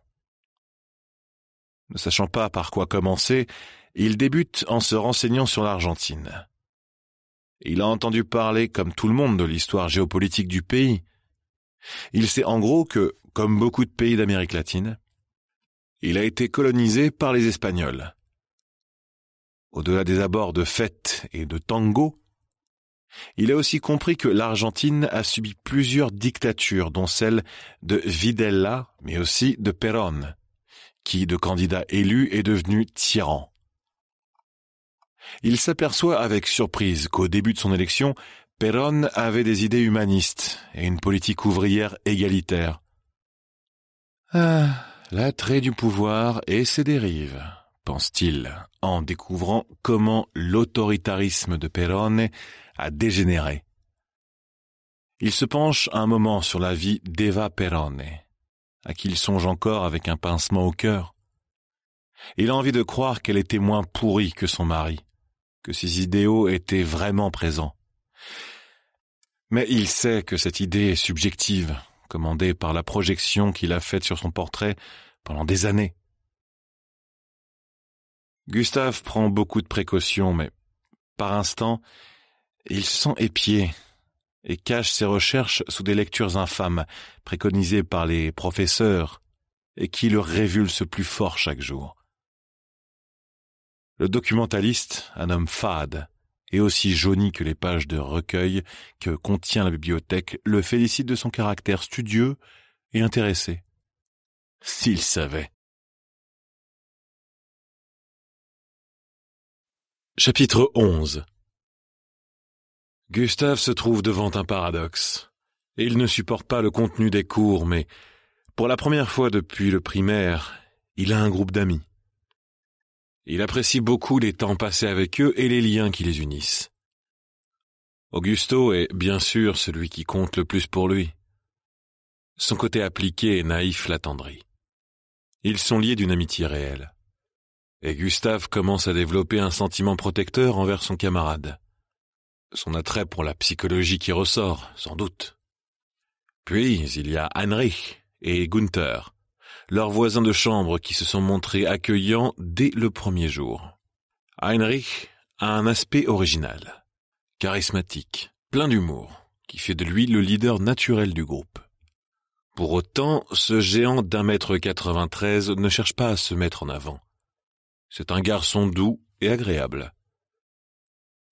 Ne sachant pas par quoi commencer, il débute en se renseignant sur l'Argentine. Il a entendu parler, comme tout le monde, de l'histoire géopolitique du pays. Il sait en gros que, comme beaucoup de pays d'Amérique latine, il a été colonisé par les Espagnols au-delà des abords de Fête et de tango, il a aussi compris que l'Argentine a subi plusieurs dictatures, dont celle de Videla, mais aussi de Perón, qui, de candidat élu, est devenu tyran. Il s'aperçoit avec surprise qu'au début de son élection, Perón avait des idées humanistes et une politique ouvrière égalitaire. Ah, l'attrait du pouvoir et ses dérives pense-t-il, en découvrant comment l'autoritarisme de Perone a dégénéré. Il se penche un moment sur la vie d'Eva Perone, à qui il songe encore avec un pincement au cœur. Il a envie de croire qu'elle était moins pourrie que son mari, que ses idéaux étaient vraiment présents. Mais il sait que cette idée est subjective, commandée par la projection qu'il a faite sur son portrait pendant des années. Gustave prend beaucoup de précautions, mais par instant, il se sent épié et cache ses recherches sous des lectures infâmes préconisées par les professeurs et qui le révulsent plus fort chaque jour. Le documentaliste, un homme fade et aussi jauni que les pages de recueil que contient la bibliothèque, le félicite de son caractère studieux et intéressé. S'il savait Chapitre 11 Gustave se trouve devant un paradoxe. Il ne supporte pas le contenu des cours, mais pour la première fois depuis le primaire, il a un groupe d'amis. Il apprécie beaucoup les temps passés avec eux et les liens qui les unissent. Augusto est bien sûr celui qui compte le plus pour lui. Son côté appliqué et naïf l'attendrit. Ils sont liés d'une amitié réelle et Gustave commence à développer un sentiment protecteur envers son camarade. Son attrait pour la psychologie qui ressort, sans doute. Puis il y a Heinrich et Gunther, leurs voisins de chambre qui se sont montrés accueillants dès le premier jour. Heinrich a un aspect original, charismatique, plein d'humour, qui fait de lui le leader naturel du groupe. Pour autant, ce géant d'un mètre quatre-vingt-treize ne cherche pas à se mettre en avant. C'est un garçon doux et agréable.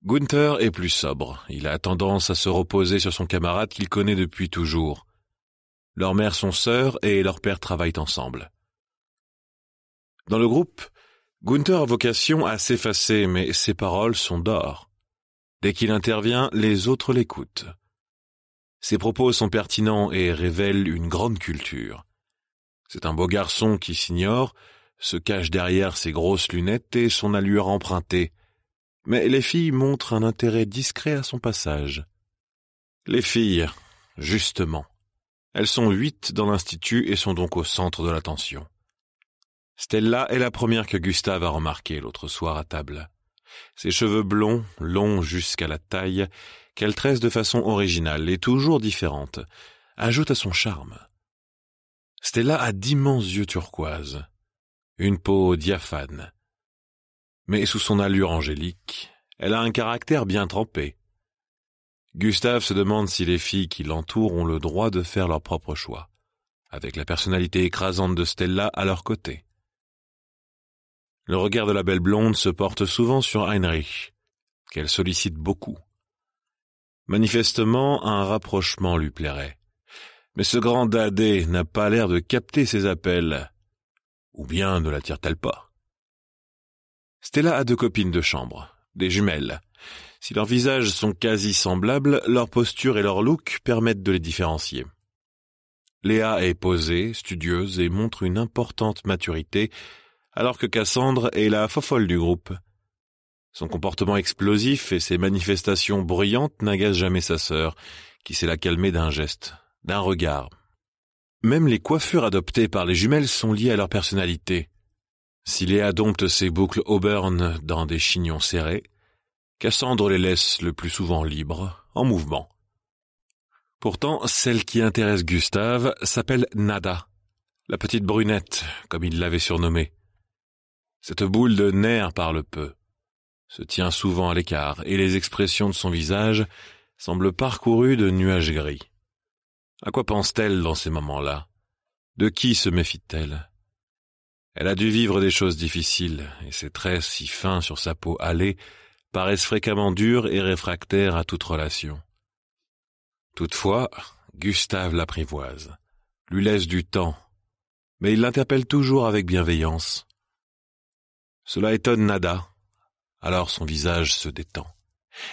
Gunther est plus sobre, il a tendance à se reposer sur son camarade qu'il connaît depuis toujours. Leurs mères sont sœurs et leur père travaillent ensemble. Dans le groupe, Gunther a vocation à s'effacer, mais ses paroles sont d'or. Dès qu'il intervient, les autres l'écoutent. Ses propos sont pertinents et révèlent une grande culture. C'est un beau garçon qui s'ignore, se cache derrière ses grosses lunettes et son allure empruntée. Mais les filles montrent un intérêt discret à son passage. Les filles, justement. Elles sont huit dans l'institut et sont donc au centre de l'attention. Stella est la première que Gustave a remarquée l'autre soir à table. Ses cheveux blonds, longs jusqu'à la taille, qu'elle tresse de façon originale et toujours différente, ajoutent à son charme. Stella a d'immenses yeux turquoises une peau diaphane. Mais sous son allure angélique, elle a un caractère bien trempé. Gustave se demande si les filles qui l'entourent ont le droit de faire leur propre choix, avec la personnalité écrasante de Stella à leur côté. Le regard de la belle blonde se porte souvent sur Heinrich, qu'elle sollicite beaucoup. Manifestement, un rapprochement lui plairait. Mais ce grand dadé n'a pas l'air de capter ses appels, ou bien ne l'attire-t-elle pas Stella a deux copines de chambre, des jumelles. Si leurs visages sont quasi semblables, leur posture et leur look permettent de les différencier. Léa est posée, studieuse et montre une importante maturité, alors que Cassandre est la fofolle du groupe. Son comportement explosif et ses manifestations bruyantes n'agacent jamais sa sœur, qui sait la calmer d'un geste, d'un regard, même les coiffures adoptées par les jumelles sont liées à leur personnalité. Si Léa dompte ses boucles auburn dans des chignons serrés, Cassandre les laisse le plus souvent libres, en mouvement. Pourtant, celle qui intéresse Gustave s'appelle Nada, la petite brunette, comme il l'avait surnommée. Cette boule de nerfs parle peu, se tient souvent à l'écart, et les expressions de son visage semblent parcourues de nuages gris. À quoi pense-t-elle dans ces moments-là De qui se méfie-t-elle Elle a dû vivre des choses difficiles, et ses traits si fins sur sa peau hâlée paraissent fréquemment durs et réfractaires à toute relation. Toutefois, Gustave l'apprivoise, lui laisse du temps, mais il l'interpelle toujours avec bienveillance. Cela étonne Nada, alors son visage se détend,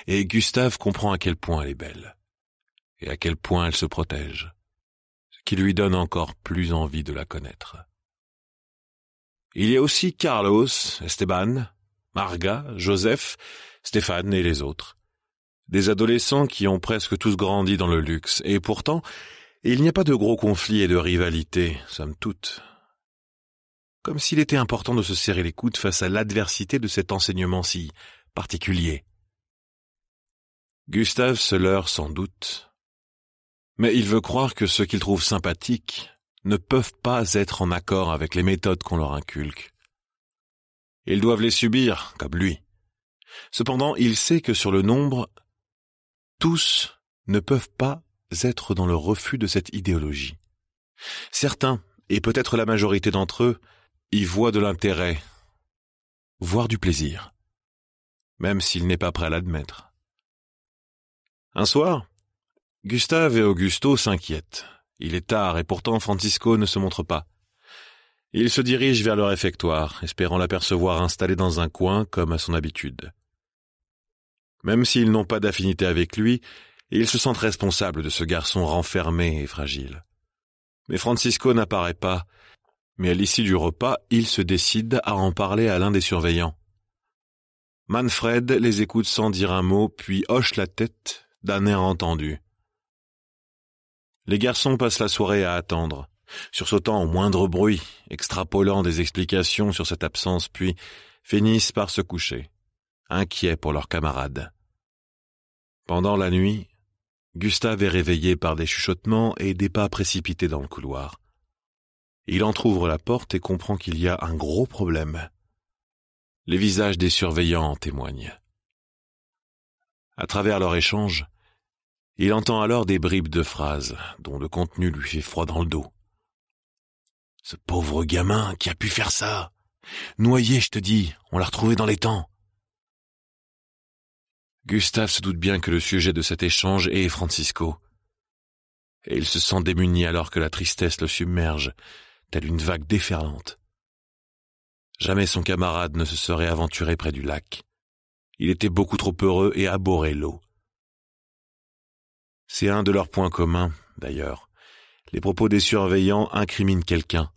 et Gustave comprend à quel point elle est belle et à quel point elle se protège, ce qui lui donne encore plus envie de la connaître. Il y a aussi Carlos, Esteban, Marga, Joseph, Stéphane et les autres. Des adolescents qui ont presque tous grandi dans le luxe, et pourtant, il n'y a pas de gros conflits et de rivalités, somme toute. Comme s'il était important de se serrer les coudes face à l'adversité de cet enseignement si particulier. Gustave se leurre sans doute mais il veut croire que ceux qu'il trouve sympathiques ne peuvent pas être en accord avec les méthodes qu'on leur inculque. Ils doivent les subir, comme lui. Cependant, il sait que sur le nombre, tous ne peuvent pas être dans le refus de cette idéologie. Certains, et peut-être la majorité d'entre eux, y voient de l'intérêt, voire du plaisir, même s'il n'est pas prêt à l'admettre. Un soir, Gustave et Augusto s'inquiètent. Il est tard et pourtant Francisco ne se montre pas. Ils se dirigent vers le réfectoire, espérant l'apercevoir installé dans un coin comme à son habitude. Même s'ils n'ont pas d'affinité avec lui, ils se sentent responsables de ce garçon renfermé et fragile. Mais Francisco n'apparaît pas, mais à l'issue du repas, il se décide à en parler à l'un des surveillants. Manfred les écoute sans dire un mot, puis hoche la tête d'un air entendu. Les garçons passent la soirée à attendre, sursautant au moindre bruit, extrapolant des explications sur cette absence, puis finissent par se coucher, inquiets pour leurs camarades. Pendant la nuit, Gustave est réveillé par des chuchotements et des pas précipités dans le couloir. Il entr'ouvre la porte et comprend qu'il y a un gros problème. Les visages des surveillants en témoignent. À travers leur échange, il entend alors des bribes de phrases dont le contenu lui fait froid dans le dos. Ce pauvre gamin qui a pu faire ça. Noyé, je te dis, on l'a retrouvé dans les temps. Gustave se doute bien que le sujet de cet échange est Francisco. Et il se sent démuni alors que la tristesse le submerge, telle une vague déferlante. Jamais son camarade ne se serait aventuré près du lac. Il était beaucoup trop heureux et abhorrait l'eau. C'est un de leurs points communs, d'ailleurs. Les propos des surveillants incriminent quelqu'un.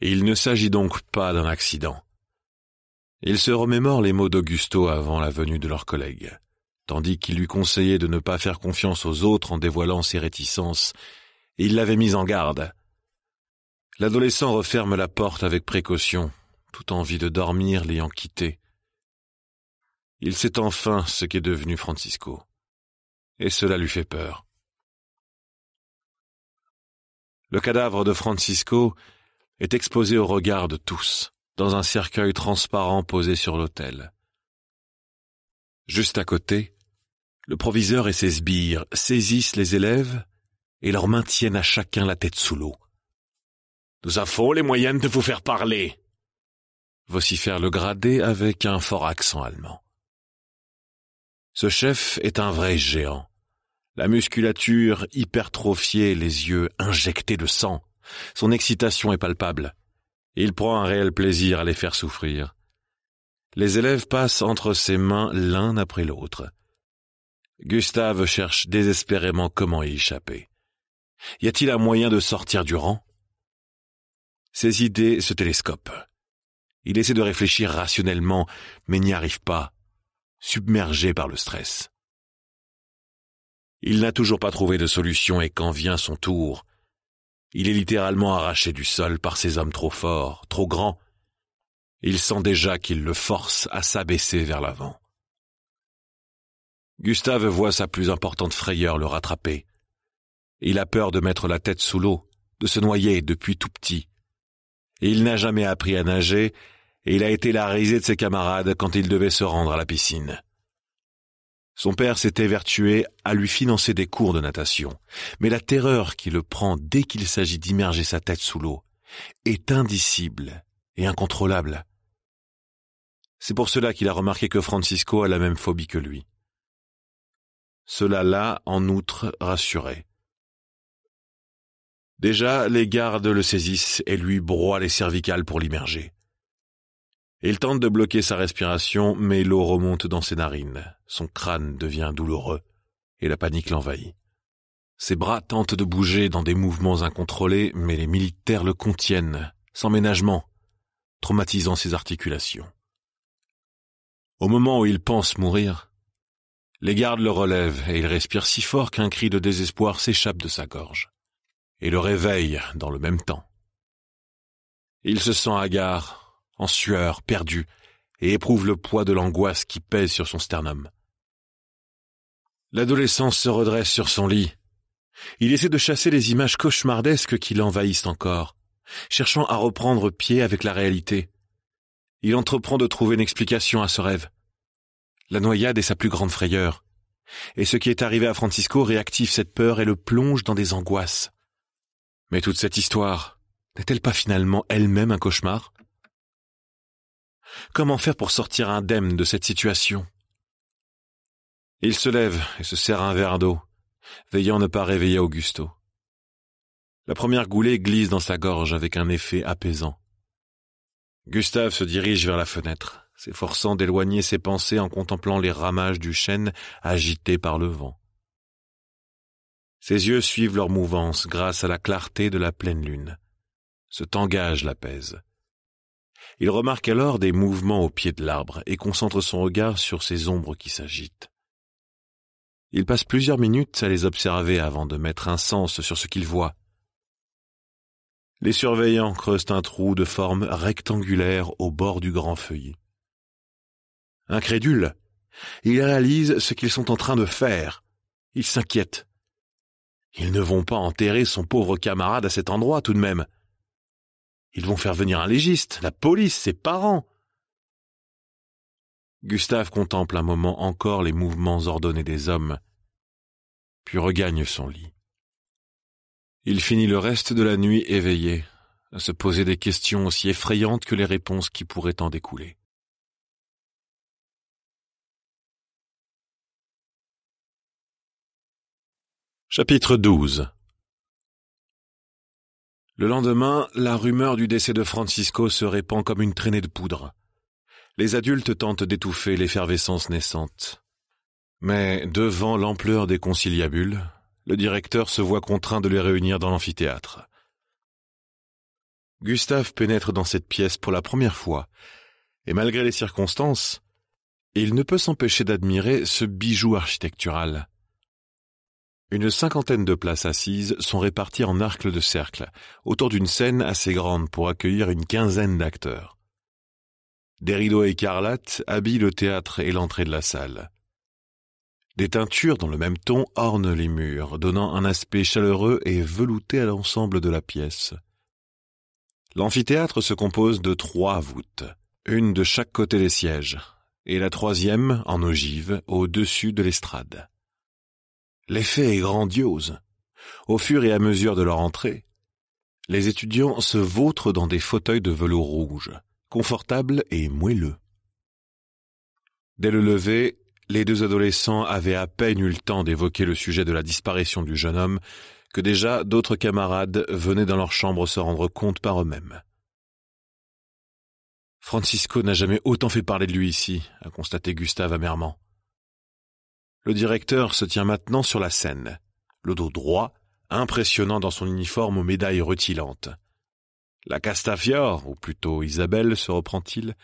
Et Il ne s'agit donc pas d'un accident. Il se remémore les mots d'Augusto avant la venue de leur collègue, tandis qu'il lui conseillait de ne pas faire confiance aux autres en dévoilant ses réticences, et il l'avait mise en garde. L'adolescent referme la porte avec précaution, toute envie de dormir l'ayant quitté. Il sait enfin ce qu'est devenu Francisco et cela lui fait peur. Le cadavre de Francisco est exposé au regard de tous, dans un cercueil transparent posé sur l'autel. Juste à côté, le proviseur et ses sbires saisissent les élèves et leur maintiennent à chacun la tête sous l'eau. Nous avons les moyens de vous faire parler, vocifère le gradé avec un fort accent allemand. Ce chef est un vrai géant, la musculature hypertrophiée, les yeux injectés de sang. Son excitation est palpable. Il prend un réel plaisir à les faire souffrir. Les élèves passent entre ses mains l'un après l'autre. Gustave cherche désespérément comment y échapper. Y a-t-il un moyen de sortir du rang Ses idées se télescopent. Il essaie de réfléchir rationnellement, mais n'y arrive pas, submergé par le stress. Il n'a toujours pas trouvé de solution et quand vient son tour, il est littéralement arraché du sol par ces hommes trop forts, trop grands. Il sent déjà qu'ils le forcent à s'abaisser vers l'avant. Gustave voit sa plus importante frayeur le rattraper. Il a peur de mettre la tête sous l'eau, de se noyer depuis tout petit. Il n'a jamais appris à nager, et il a été la risée de ses camarades quand il devait se rendre à la piscine. Son père s'est évertué à lui financer des cours de natation, mais la terreur qui le prend dès qu'il s'agit d'immerger sa tête sous l'eau est indicible et incontrôlable. C'est pour cela qu'il a remarqué que Francisco a la même phobie que lui. Cela l'a, en outre, rassuré. Déjà, les gardes le saisissent et lui broient les cervicales pour l'immerger. Il tente de bloquer sa respiration, mais l'eau remonte dans ses narines. Son crâne devient douloureux, et la panique l'envahit. Ses bras tentent de bouger dans des mouvements incontrôlés, mais les militaires le contiennent, sans ménagement, traumatisant ses articulations. Au moment où il pense mourir, les gardes le relèvent et il respire si fort qu'un cri de désespoir s'échappe de sa gorge et le réveille dans le même temps. Il se sent hagard, en sueur, perdu, et éprouve le poids de l'angoisse qui pèse sur son sternum. L'adolescent se redresse sur son lit. Il essaie de chasser les images cauchemardesques qui l'envahissent encore, cherchant à reprendre pied avec la réalité. Il entreprend de trouver une explication à ce rêve. La noyade est sa plus grande frayeur. Et ce qui est arrivé à Francisco réactive cette peur et le plonge dans des angoisses. Mais toute cette histoire, n'est-elle pas finalement elle-même un cauchemar Comment faire pour sortir indemne de cette situation Il se lève et se sert un verre d'eau, veillant ne pas réveiller Augusto. La première goulée glisse dans sa gorge avec un effet apaisant. Gustave se dirige vers la fenêtre, s'efforçant d'éloigner ses pensées en contemplant les ramages du chêne agités par le vent. Ses yeux suivent leur mouvance grâce à la clarté de la pleine lune. Ce tangage l'apaise. Il remarque alors des mouvements au pied de l'arbre et concentre son regard sur ces ombres qui s'agitent. Il passe plusieurs minutes à les observer avant de mettre un sens sur ce qu'il voit. Les surveillants creusent un trou de forme rectangulaire au bord du grand feuillet. Incrédule, ils réalisent ce qu'ils sont en train de faire. Ils s'inquiètent. Ils ne vont pas enterrer son pauvre camarade à cet endroit tout de même. Ils vont faire venir un légiste, la police, ses parents. Gustave contemple un moment encore les mouvements ordonnés des hommes, puis regagne son lit. Il finit le reste de la nuit éveillé, à se poser des questions aussi effrayantes que les réponses qui pourraient en découler. Chapitre 12 le lendemain, la rumeur du décès de Francisco se répand comme une traînée de poudre. Les adultes tentent d'étouffer l'effervescence naissante. Mais devant l'ampleur des conciliabules, le directeur se voit contraint de les réunir dans l'amphithéâtre. Gustave pénètre dans cette pièce pour la première fois, et malgré les circonstances, il ne peut s'empêcher d'admirer ce bijou architectural. Une cinquantaine de places assises sont réparties en arcs de cercle, autour d'une scène assez grande pour accueillir une quinzaine d'acteurs. Des rideaux écarlates habillent le théâtre et l'entrée de la salle. Des teintures dans le même ton ornent les murs, donnant un aspect chaleureux et velouté à l'ensemble de la pièce. L'amphithéâtre se compose de trois voûtes, une de chaque côté des sièges, et la troisième, en ogive, au-dessus de l'estrade. L'effet est grandiose. Au fur et à mesure de leur entrée, les étudiants se vautrent dans des fauteuils de velours rouge, confortables et moelleux. Dès le lever, les deux adolescents avaient à peine eu le temps d'évoquer le sujet de la disparition du jeune homme que déjà d'autres camarades venaient dans leur chambre se rendre compte par eux-mêmes. Francisco n'a jamais autant fait parler de lui ici, a constaté Gustave amèrement. Le directeur se tient maintenant sur la scène, le dos droit, impressionnant dans son uniforme aux médailles retilantes. La Castafiore, ou plutôt Isabelle, se reprend-il,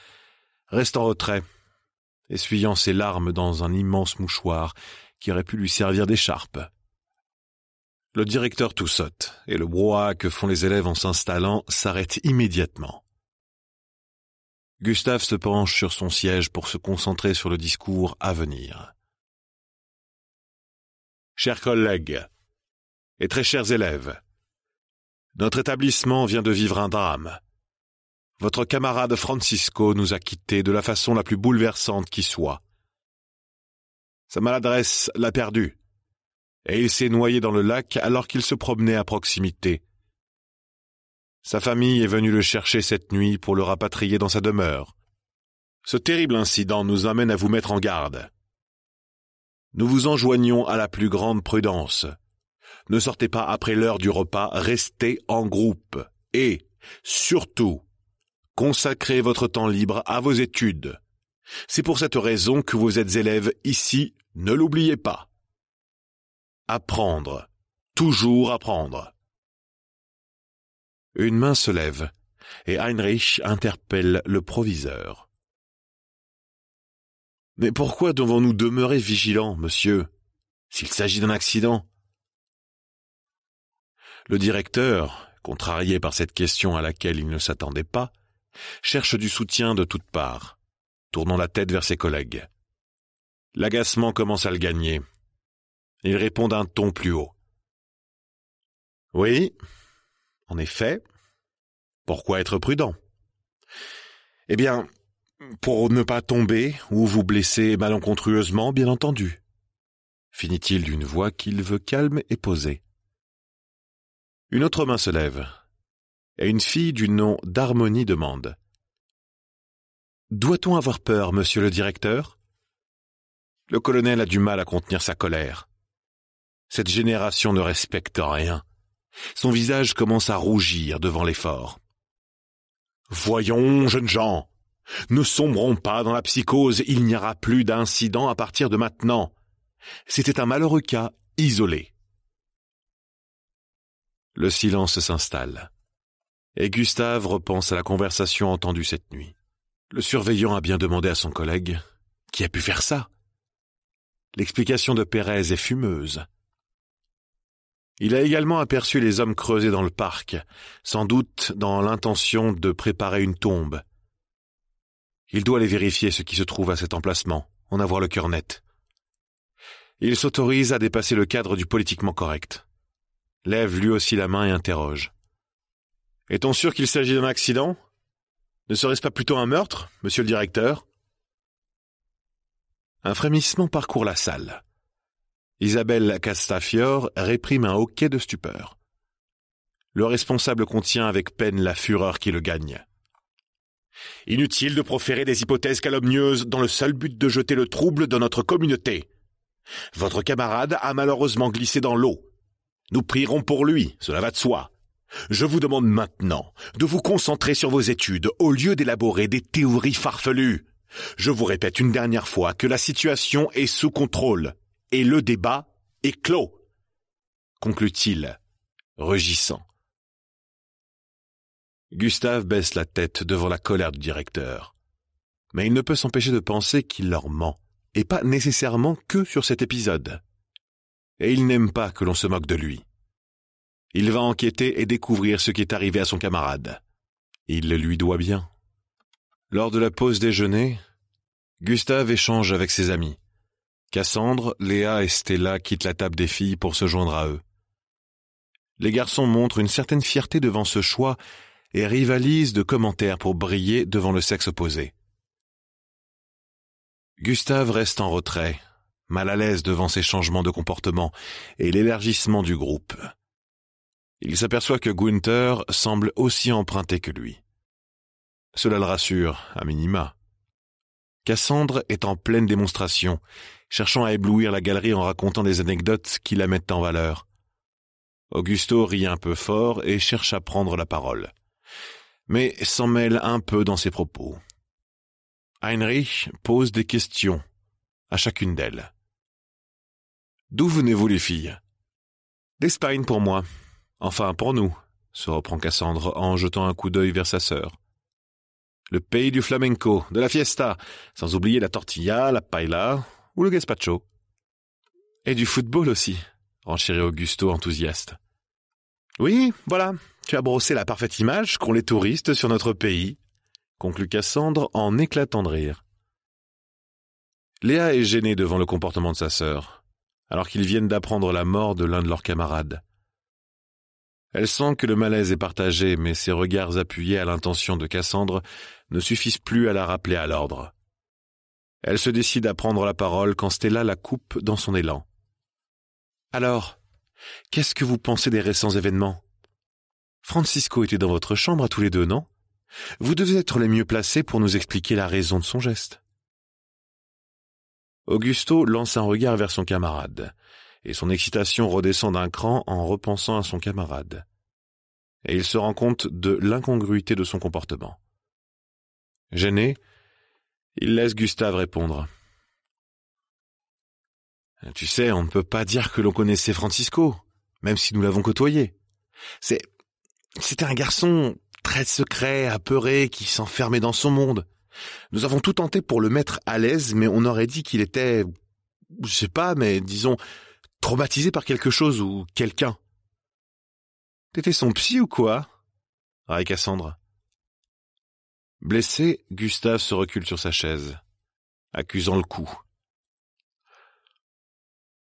reste en retrait, essuyant ses larmes dans un immense mouchoir qui aurait pu lui servir d'écharpe. Le directeur tout saute, et le brouhaha que font les élèves en s'installant s'arrête immédiatement. Gustave se penche sur son siège pour se concentrer sur le discours à venir chers collègues et très chers élèves, notre établissement vient de vivre un drame. Votre camarade Francisco nous a quittés de la façon la plus bouleversante qui soit. Sa maladresse l'a perdu, et il s'est noyé dans le lac alors qu'il se promenait à proximité. Sa famille est venue le chercher cette nuit pour le rapatrier dans sa demeure. Ce terrible incident nous amène à vous mettre en garde. Nous vous enjoignons à la plus grande prudence. Ne sortez pas après l'heure du repas, restez en groupe. Et, surtout, consacrez votre temps libre à vos études. C'est pour cette raison que vous êtes élèves ici, ne l'oubliez pas. Apprendre. Toujours apprendre. Une main se lève et Heinrich interpelle le proviseur. Mais pourquoi devons-nous demeurer vigilants, monsieur, s'il s'agit d'un accident Le directeur, contrarié par cette question à laquelle il ne s'attendait pas, cherche du soutien de toutes parts, tournant la tête vers ses collègues. L'agacement commence à le gagner. Il répond d'un ton plus haut. Oui, en effet. Pourquoi être prudent Eh bien, pour ne pas tomber ou vous blesser malencontrueusement, bien entendu, finit-il d'une voix qu'il veut calme et posée. Une autre main se lève, et une fille du nom d'Harmonie demande Doit-on avoir peur, monsieur le directeur Le colonel a du mal à contenir sa colère. Cette génération ne respecte rien. Son visage commence à rougir devant l'effort. Voyons, jeunes gens, ne sombrons pas dans la psychose, il n'y aura plus d'incident à partir de maintenant. C'était un malheureux cas isolé. Le silence s'installe. Et Gustave repense à la conversation entendue cette nuit. Le surveillant a bien demandé à son collègue Qui a pu faire ça L'explication de Pérez est fumeuse. Il a également aperçu les hommes creusés dans le parc, sans doute dans l'intention de préparer une tombe. Il doit aller vérifier ce qui se trouve à cet emplacement, en avoir le cœur net. Il s'autorise à dépasser le cadre du politiquement correct. Lève lui aussi la main et interroge. Est-on sûr qu'il s'agit d'un accident Ne serait-ce pas plutôt un meurtre, monsieur le directeur Un frémissement parcourt la salle. Isabelle Castafiore réprime un hoquet de stupeur. Le responsable contient avec peine la fureur qui le gagne. Inutile de proférer des hypothèses calomnieuses dans le seul but de jeter le trouble dans notre communauté. Votre camarade a malheureusement glissé dans l'eau. Nous prierons pour lui, cela va de soi. Je vous demande maintenant de vous concentrer sur vos études au lieu d'élaborer des théories farfelues. Je vous répète une dernière fois que la situation est sous contrôle et le débat est clos, conclut-il, rugissant. Gustave baisse la tête devant la colère du directeur. Mais il ne peut s'empêcher de penser qu'il leur ment, et pas nécessairement que sur cet épisode. Et il n'aime pas que l'on se moque de lui. Il va enquêter et découvrir ce qui est arrivé à son camarade. Il le lui doit bien. Lors de la pause déjeuner, Gustave échange avec ses amis. Cassandre, Léa et Stella quittent la table des filles pour se joindre à eux. Les garçons montrent une certaine fierté devant ce choix et rivalise de commentaires pour briller devant le sexe opposé. Gustave reste en retrait, mal à l'aise devant ces changements de comportement et l'élargissement du groupe. Il s'aperçoit que Gunther semble aussi emprunté que lui. Cela le rassure, à minima. Cassandre est en pleine démonstration, cherchant à éblouir la galerie en racontant des anecdotes qui la mettent en valeur. Augusto rit un peu fort et cherche à prendre la parole mais s'en mêle un peu dans ses propos. Heinrich pose des questions à chacune d'elles. D'où venez-vous les filles D'Espagne pour moi. Enfin pour nous, se reprend Cassandre en jetant un coup d'œil vers sa sœur. Le pays du flamenco, de la fiesta, sans oublier la tortilla, la paella ou le gazpacho. Et du football aussi, renchérit Augusto enthousiaste. Oui, voilà, tu as brossé la parfaite image qu'ont les touristes sur notre pays, conclut Cassandre en éclatant de rire. Léa est gênée devant le comportement de sa sœur, alors qu'ils viennent d'apprendre la mort de l'un de leurs camarades. Elle sent que le malaise est partagé, mais ses regards appuyés à l'intention de Cassandre ne suffisent plus à la rappeler à l'ordre. Elle se décide à prendre la parole quand Stella la coupe dans son élan. Alors, qu'est-ce que vous pensez des récents événements Francisco était dans votre chambre à tous les deux, non Vous devez être les mieux placés pour nous expliquer la raison de son geste. Augusto lance un regard vers son camarade, et son excitation redescend d'un cran en repensant à son camarade. Et il se rend compte de l'incongruité de son comportement. Gêné, il laisse Gustave répondre. Tu sais, on ne peut pas dire que l'on connaissait Francisco, même si nous l'avons côtoyé. C'est c'était un garçon très secret, apeuré, qui s'enfermait dans son monde. Nous avons tout tenté pour le mettre à l'aise, mais on aurait dit qu'il était, je sais pas, mais disons, traumatisé par quelque chose ou quelqu'un. T'étais son psy ou quoi? Ah, Cassandre. Blessé, Gustave se recule sur sa chaise, accusant le coup.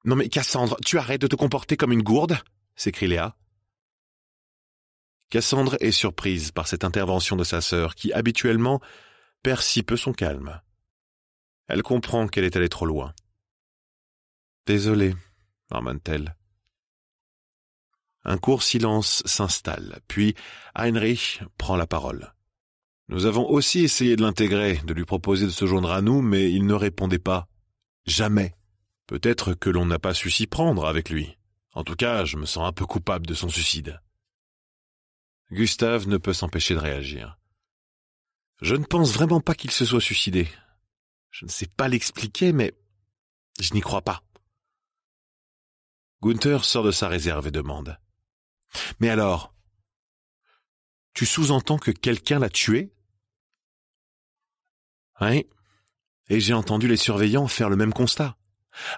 Non mais Cassandre, tu arrêtes de te comporter comme une gourde s'écrie Léa. Cassandre est surprise par cette intervention de sa sœur qui, habituellement, perd si peu son calme. Elle comprend qu'elle est allée trop loin. Désolée, marmonne-t-elle. Un court silence s'installe, puis Heinrich prend la parole. Nous avons aussi essayé de l'intégrer, de lui proposer de se joindre à nous, mais il ne répondait pas. Jamais. Peut-être que l'on n'a pas su s'y prendre avec lui. En tout cas, je me sens un peu coupable de son suicide. Gustave ne peut s'empêcher de réagir. Je ne pense vraiment pas qu'il se soit suicidé. Je ne sais pas l'expliquer, mais je n'y crois pas. Gunther sort de sa réserve et demande. Mais alors, tu sous-entends que quelqu'un l'a tué Oui, et j'ai entendu les surveillants faire le même constat,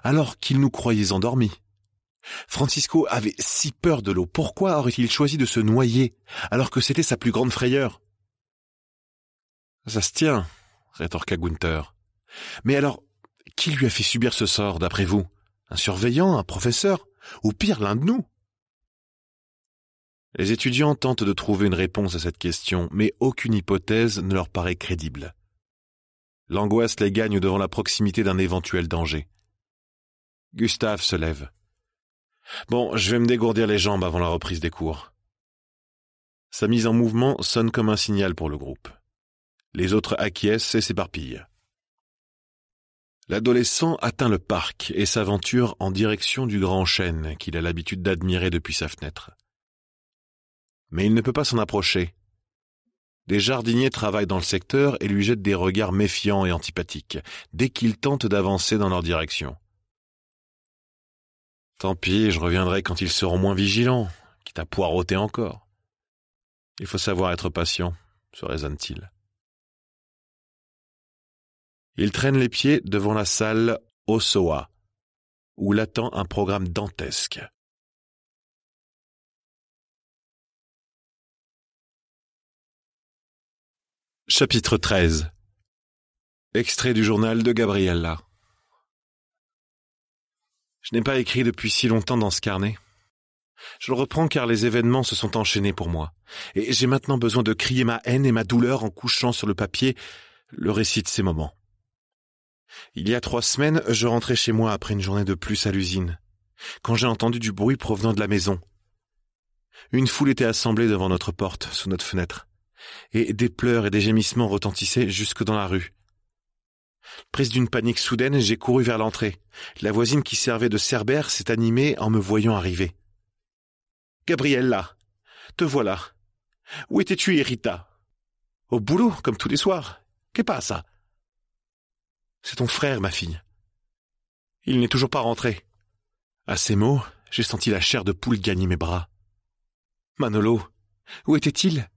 alors qu'ils nous croyaient endormis. Francisco avait si peur de l'eau, pourquoi aurait-il choisi de se noyer, alors que c'était sa plus grande frayeur Ça se tient, rétorqua Gunther. Mais alors, qui lui a fait subir ce sort, d'après vous Un surveillant, un professeur, ou pire, l'un de nous Les étudiants tentent de trouver une réponse à cette question, mais aucune hypothèse ne leur paraît crédible. L'angoisse les gagne devant la proximité d'un éventuel danger. Gustave se lève. Bon, je vais me dégourdir les jambes avant la reprise des cours. Sa mise en mouvement sonne comme un signal pour le groupe. Les autres acquiescent et s'éparpillent. L'adolescent atteint le parc et s'aventure en direction du grand chêne qu'il a l'habitude d'admirer depuis sa fenêtre. Mais il ne peut pas s'en approcher. Des jardiniers travaillent dans le secteur et lui jettent des regards méfiants et antipathiques dès qu'il tente d'avancer dans leur direction. Tant pis, je reviendrai quand ils seront moins vigilants, quitte à poireauter encore. Il faut savoir être patient, se raisonne-t-il. Il traîne les pieds devant la salle Osoa, où l'attend un programme dantesque. Chapitre 13 Extrait du journal de Gabriella. Je n'ai pas écrit depuis si longtemps dans ce carnet. Je le reprends car les événements se sont enchaînés pour moi, et j'ai maintenant besoin de crier ma haine et ma douleur en couchant sur le papier le récit de ces moments. Il y a trois semaines, je rentrais chez moi après une journée de plus à l'usine, quand j'ai entendu du bruit provenant de la maison. Une foule était assemblée devant notre porte, sous notre fenêtre, et des pleurs et des gémissements retentissaient jusque dans la rue. Prise d'une panique soudaine, j'ai couru vers l'entrée. La voisine qui servait de cerbère s'est animée en me voyant arriver. Gabriella, te voilà. Où étais-tu, Irita ?»« Au boulot, comme tous les soirs. Qu'est pas ça C'est ton frère, ma fille. Il n'est toujours pas rentré. À ces mots, j'ai senti la chair de poule gagner mes bras. Manolo, où était-il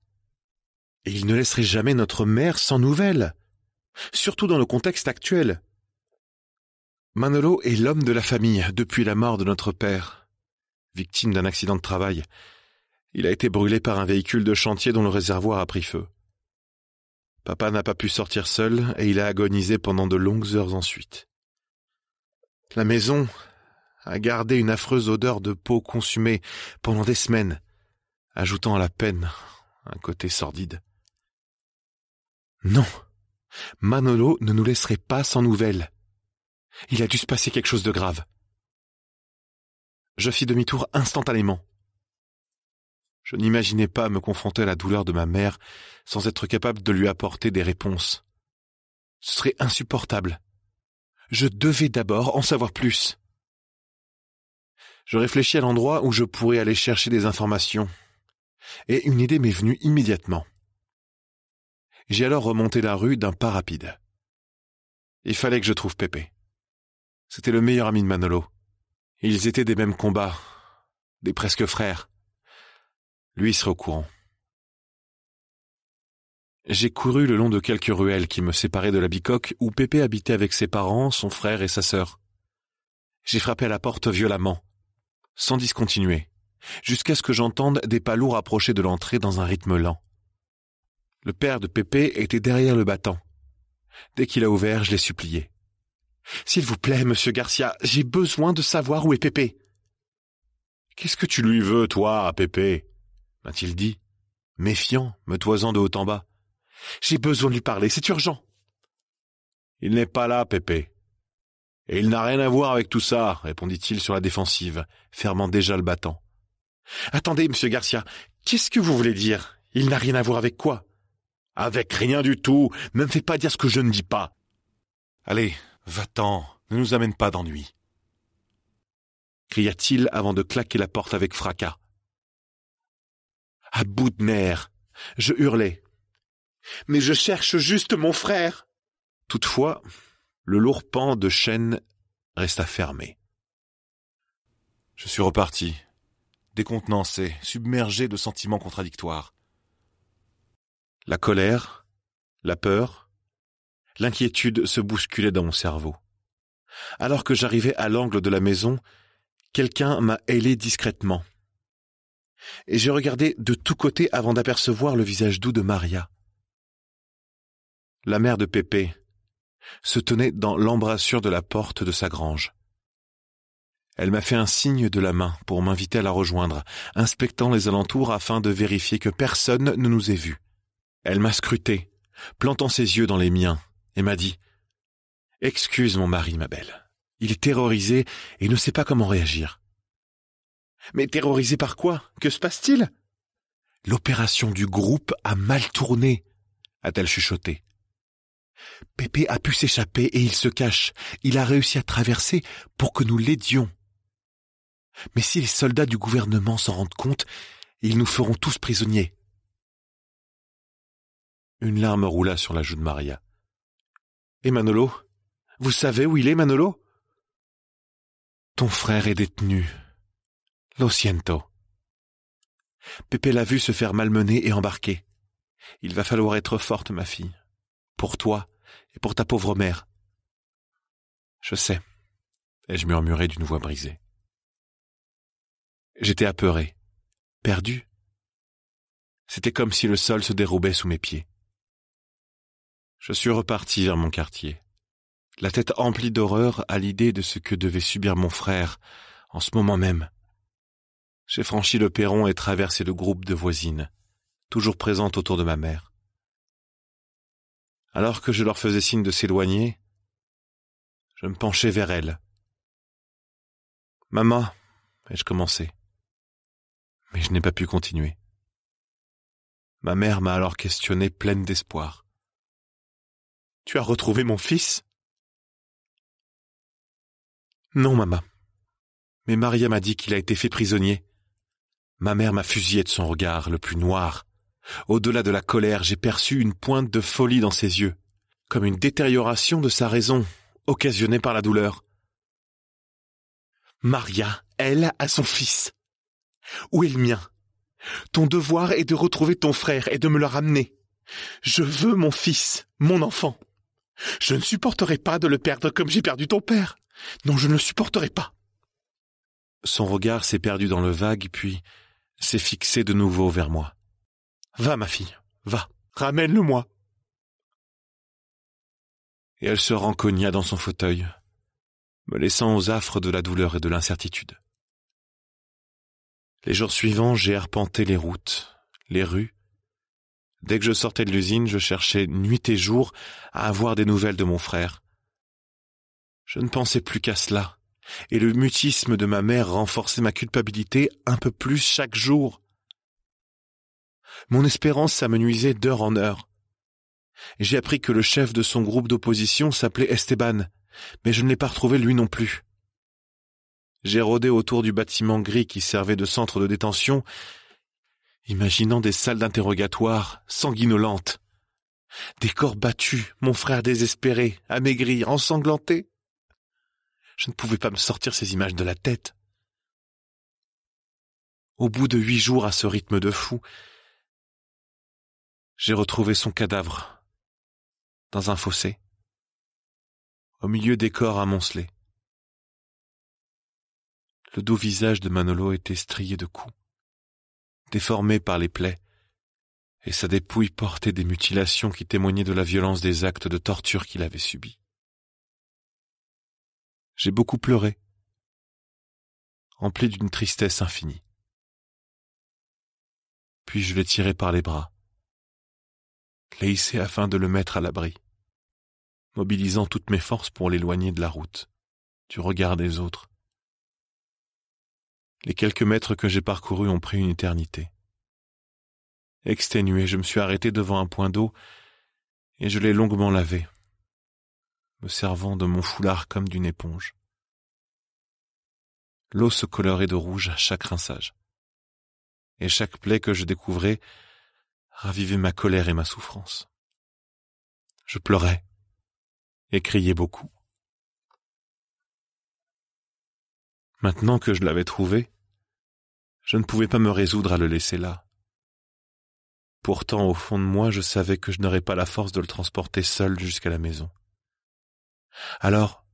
Et il ne laisserait jamais notre mère sans nouvelles surtout dans le contexte actuel. Manolo est l'homme de la famille depuis la mort de notre père, victime d'un accident de travail. Il a été brûlé par un véhicule de chantier dont le réservoir a pris feu. Papa n'a pas pu sortir seul et il a agonisé pendant de longues heures ensuite. La maison a gardé une affreuse odeur de peau consumée pendant des semaines, ajoutant à la peine un côté sordide. Non, Manolo ne nous laisserait pas sans nouvelles. Il a dû se passer quelque chose de grave. Je fis demi-tour instantanément. Je n'imaginais pas me confronter à la douleur de ma mère sans être capable de lui apporter des réponses. Ce serait insupportable. Je devais d'abord en savoir plus. Je réfléchis à l'endroit où je pourrais aller chercher des informations, et une idée m'est venue immédiatement. J'ai alors remonté la rue d'un pas rapide. Il fallait que je trouve Pépé. C'était le meilleur ami de Manolo. Ils étaient des mêmes combats, des presque frères. Lui serait au courant. J'ai couru le long de quelques ruelles qui me séparaient de la bicoque où Pépé habitait avec ses parents, son frère et sa sœur. J'ai frappé à la porte violemment, sans discontinuer, jusqu'à ce que j'entende des pas lourds approcher de l'entrée dans un rythme lent. Le père de Pépé était derrière le battant. Dès qu'il a ouvert, je l'ai supplié. S'il vous plaît, monsieur Garcia, j'ai besoin de savoir où est Pépé. Qu'est-ce que tu lui veux, toi, à Pépé m'a-t-il dit, méfiant, me toisant de haut en bas. J'ai besoin de lui parler, c'est urgent. Il n'est pas là, Pépé. Et il n'a rien à voir avec tout ça, répondit-il sur la défensive, fermant déjà le battant. Attendez, monsieur Garcia, qu'est-ce que vous voulez dire Il n'a rien à voir avec quoi avec rien du tout. Ne me fais pas dire ce que je ne dis pas. Allez, va-t'en. Ne nous amène pas d'ennui. Cria-t-il avant de claquer la porte avec fracas. À bout de nerfs, je hurlais. « Mais je cherche juste mon frère. Toutefois, le lourd pan de chêne resta fermé. Je suis reparti, décontenancé, submergé de sentiments contradictoires. La colère, la peur, l'inquiétude se bousculaient dans mon cerveau. Alors que j'arrivais à l'angle de la maison, quelqu'un m'a hélé discrètement. Et j'ai regardé de tous côtés avant d'apercevoir le visage doux de Maria. La mère de Pépé se tenait dans l'embrasure de la porte de sa grange. Elle m'a fait un signe de la main pour m'inviter à la rejoindre, inspectant les alentours afin de vérifier que personne ne nous ait vus. Elle m'a scruté, plantant ses yeux dans les miens, et m'a dit Excuse mon mari, ma belle. Il est terrorisé et ne sait pas comment réagir. Mais terrorisé par quoi Que se passe-t-il L'opération du groupe a mal tourné, a-t-elle chuchoté. Pépé a pu s'échapper et il se cache. Il a réussi à traverser pour que nous l'aidions. Mais si les soldats du gouvernement s'en rendent compte, ils nous feront tous prisonniers. Une larme roula sur la joue de Maria. Et Manolo Vous savez où il est, Manolo Ton frère est détenu. Lo siento. Pépé l'a vu se faire malmener et embarquer. Il va falloir être forte, ma fille. Pour toi et pour ta pauvre mère. Je sais, ai-je murmuré d'une voix brisée. J'étais apeuré, perdu. C'était comme si le sol se dérobait sous mes pieds. Je suis reparti vers mon quartier, la tête emplie d'horreur à l'idée de ce que devait subir mon frère en ce moment même. J'ai franchi le perron et traversé le groupe de voisines, toujours présentes autour de ma mère. Alors que je leur faisais signe de s'éloigner, je me penchais vers elles. Maman, ai-je commencé. Mais je n'ai pas pu continuer. Ma mère m'a alors questionné pleine d'espoir. Tu as retrouvé mon fils Non, maman. Mais Maria m'a dit qu'il a été fait prisonnier. Ma mère m'a fusillé de son regard, le plus noir. Au-delà de la colère, j'ai perçu une pointe de folie dans ses yeux, comme une détérioration de sa raison, occasionnée par la douleur. Maria, elle, a son fils. Où est le mien Ton devoir est de retrouver ton frère et de me le ramener. Je veux mon fils, mon enfant. Je ne supporterai pas de le perdre comme j'ai perdu ton père. Non, je ne le supporterai pas. Son regard s'est perdu dans le vague, puis s'est fixé de nouveau vers moi. Va, ma fille, va, ramène-le-moi. Et elle se rencogna dans son fauteuil, me laissant aux affres de la douleur et de l'incertitude. Les jours suivants, j'ai arpenté les routes, les rues, Dès que je sortais de l'usine, je cherchais nuit et jour à avoir des nouvelles de mon frère. Je ne pensais plus qu'à cela, et le mutisme de ma mère renforçait ma culpabilité un peu plus chaque jour. Mon espérance s'amenuisait d'heure en heure. J'ai appris que le chef de son groupe d'opposition s'appelait Esteban, mais je ne l'ai pas retrouvé lui non plus. J'ai rôdé autour du bâtiment gris qui servait de centre de détention, imaginant des salles d'interrogatoire sanguinolentes. Des corps battus, mon frère désespéré, amaigri, ensanglanté. Je ne pouvais pas me sortir ces images de la tête. Au bout de huit jours à ce rythme de fou, j'ai retrouvé son cadavre dans un fossé, au milieu des corps amoncelés. Le doux visage de Manolo était strié de coups déformé par les plaies, et sa dépouille portait des mutilations qui témoignaient de la violence des actes de torture qu'il avait subis. J'ai beaucoup pleuré, empli d'une tristesse infinie. Puis je l'ai tiré par les bras, l'ai hissé afin de le mettre à l'abri, mobilisant toutes mes forces pour l'éloigner de la route, du regard des autres, les quelques mètres que j'ai parcourus ont pris une éternité. Exténué, je me suis arrêté devant un point d'eau et je l'ai longuement lavé, me servant de mon foulard comme d'une éponge. L'eau se colorait de rouge à chaque rinçage, et chaque plaie que je découvrais ravivait ma colère et ma souffrance. Je pleurais et criais beaucoup. Maintenant que je l'avais trouvé, je ne pouvais pas me résoudre à le laisser là. Pourtant, au fond de moi, je savais que je n'aurais pas la force de le transporter seul jusqu'à la maison. Alors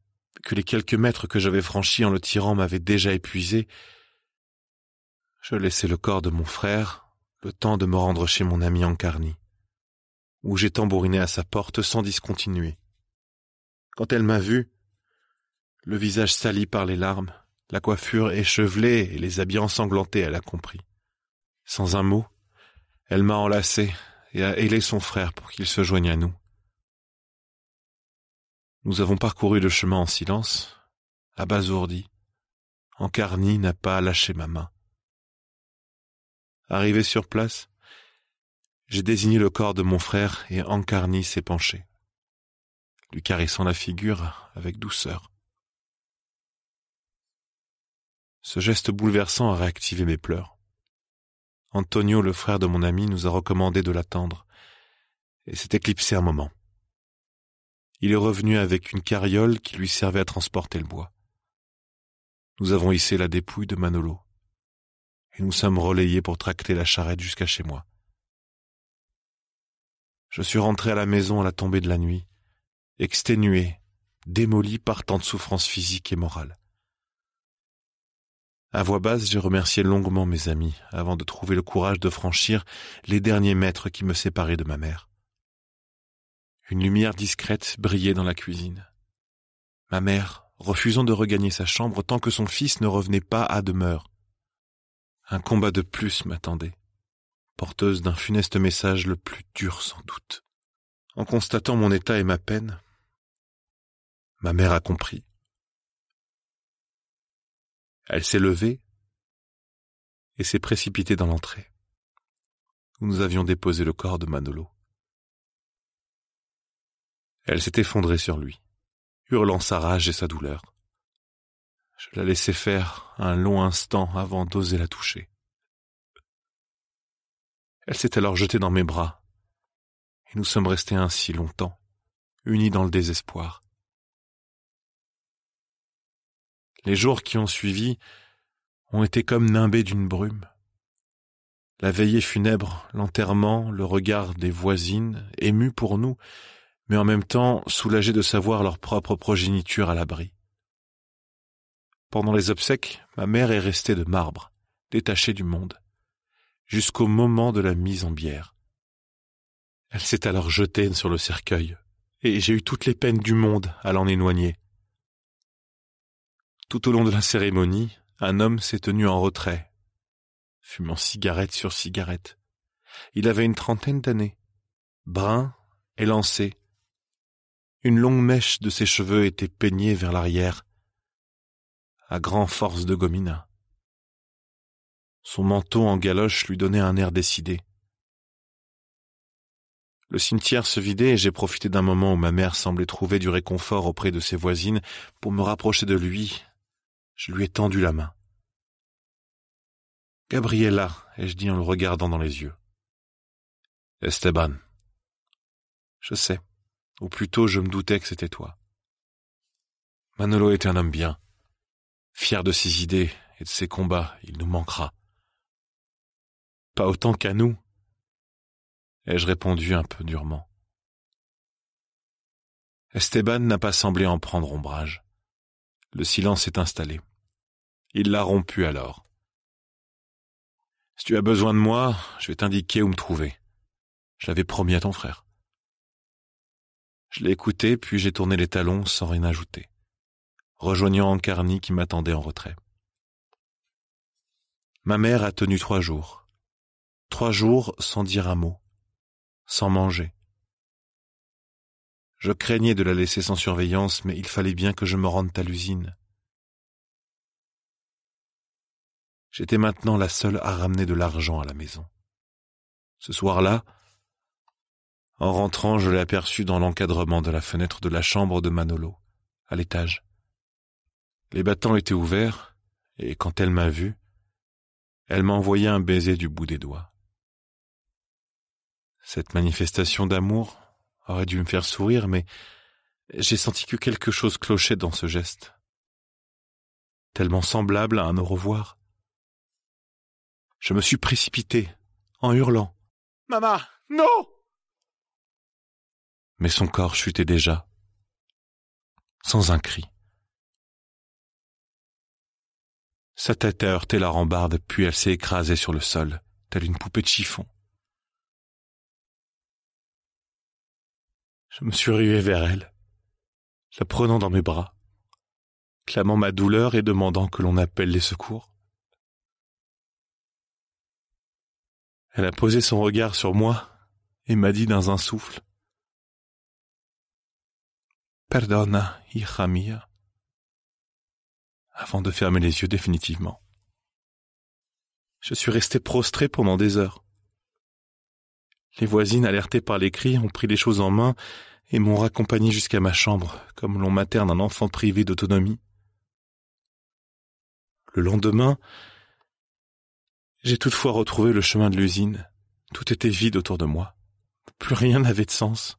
que les quelques mètres que j'avais franchis en le tirant m'avaient déjà épuisé, je laissai le corps de mon frère le temps de me rendre chez mon ami Encarni, où j'ai tambouriné à sa porte sans discontinuer. Quand elle m'a vu, le visage sali par les larmes, la coiffure échevelée et les habits ensanglantés, elle a compris. Sans un mot, elle m'a enlacé et a ailé son frère pour qu'il se joigne à nous. Nous avons parcouru le chemin en silence, abasourdi. Encarni n'a pas lâché ma main. Arrivé sur place, j'ai désigné le corps de mon frère et Encarni s'est penché, lui caressant la figure avec douceur. Ce geste bouleversant a réactivé mes pleurs. Antonio, le frère de mon ami, nous a recommandé de l'attendre, et s'est éclipsé un moment. Il est revenu avec une carriole qui lui servait à transporter le bois. Nous avons hissé la dépouille de Manolo, et nous sommes relayés pour tracter la charrette jusqu'à chez moi. Je suis rentré à la maison à la tombée de la nuit, exténué, démoli par tant de souffrances physiques et morales. À voix basse, j'ai remercié longuement mes amis avant de trouver le courage de franchir les derniers mètres qui me séparaient de ma mère. Une lumière discrète brillait dans la cuisine. Ma mère, refusant de regagner sa chambre tant que son fils ne revenait pas à demeure. Un combat de plus m'attendait, porteuse d'un funeste message le plus dur sans doute. En constatant mon état et ma peine, ma mère a compris. Elle s'est levée et s'est précipitée dans l'entrée, où nous avions déposé le corps de Manolo. Elle s'est effondrée sur lui, hurlant sa rage et sa douleur. Je la laissai faire un long instant avant d'oser la toucher. Elle s'est alors jetée dans mes bras, et nous sommes restés ainsi longtemps, unis dans le désespoir, Les jours qui ont suivi ont été comme nimbés d'une brume. La veillée funèbre, l'enterrement, le regard des voisines, émus pour nous, mais en même temps soulagés de savoir leur propre progéniture à l'abri. Pendant les obsèques, ma mère est restée de marbre, détachée du monde, jusqu'au moment de la mise en bière. Elle s'est alors jetée sur le cercueil, et j'ai eu toutes les peines du monde à l'en éloigner. Tout au long de la cérémonie, un homme s'est tenu en retrait, fumant cigarette sur cigarette. Il avait une trentaine d'années, brun, élancé. Une longue mèche de ses cheveux était peignée vers l'arrière, à grand force de gomina. Son manteau en galoche lui donnait un air décidé. Le cimetière se vidait et j'ai profité d'un moment où ma mère semblait trouver du réconfort auprès de ses voisines pour me rapprocher de lui je lui ai tendu la main. Gabriella, ai-je dit en le regardant dans les yeux. Esteban. Je sais. Ou plutôt, je me doutais que c'était toi. Manolo est un homme bien. Fier de ses idées et de ses combats, il nous manquera. Pas autant qu'à nous, ai-je répondu un peu durement. Esteban n'a pas semblé en prendre ombrage. Le silence s'est installé. Il l'a rompu alors. Si tu as besoin de moi, je vais t'indiquer où me trouver. Je l'avais promis à ton frère. Je l'ai écouté, puis j'ai tourné les talons sans rien ajouter, rejoignant Ancarni qui m'attendait en retrait. Ma mère a tenu trois jours. Trois jours sans dire un mot, sans manger, je craignais de la laisser sans surveillance, mais il fallait bien que je me rende à l'usine. J'étais maintenant la seule à ramener de l'argent à la maison. Ce soir-là, en rentrant, je l'ai aperçue dans l'encadrement de la fenêtre de la chambre de Manolo, à l'étage. Les battants étaient ouverts, et quand elle m'a vu, elle m'a envoyé un baiser du bout des doigts. Cette manifestation d'amour aurait dû me faire sourire, mais j'ai senti que quelque chose clochait dans ce geste. Tellement semblable à un au revoir. Je me suis précipité, en hurlant. Maman, non! Mais son corps chutait déjà, sans un cri. Sa tête a heurté la rambarde, puis elle s'est écrasée sur le sol, telle une poupée de chiffon. Je me suis rué vers elle, la prenant dans mes bras, clamant ma douleur et demandant que l'on appelle les secours. Elle a posé son regard sur moi et m'a dit dans un souffle Perdona, hija mia, avant de fermer les yeux définitivement. Je suis resté prostré pendant des heures. Les voisines, alertées par les cris, ont pris les choses en main et m'ont raccompagné jusqu'à ma chambre, comme l'on materne un enfant privé d'autonomie. Le lendemain, j'ai toutefois retrouvé le chemin de l'usine. Tout était vide autour de moi. Plus rien n'avait de sens.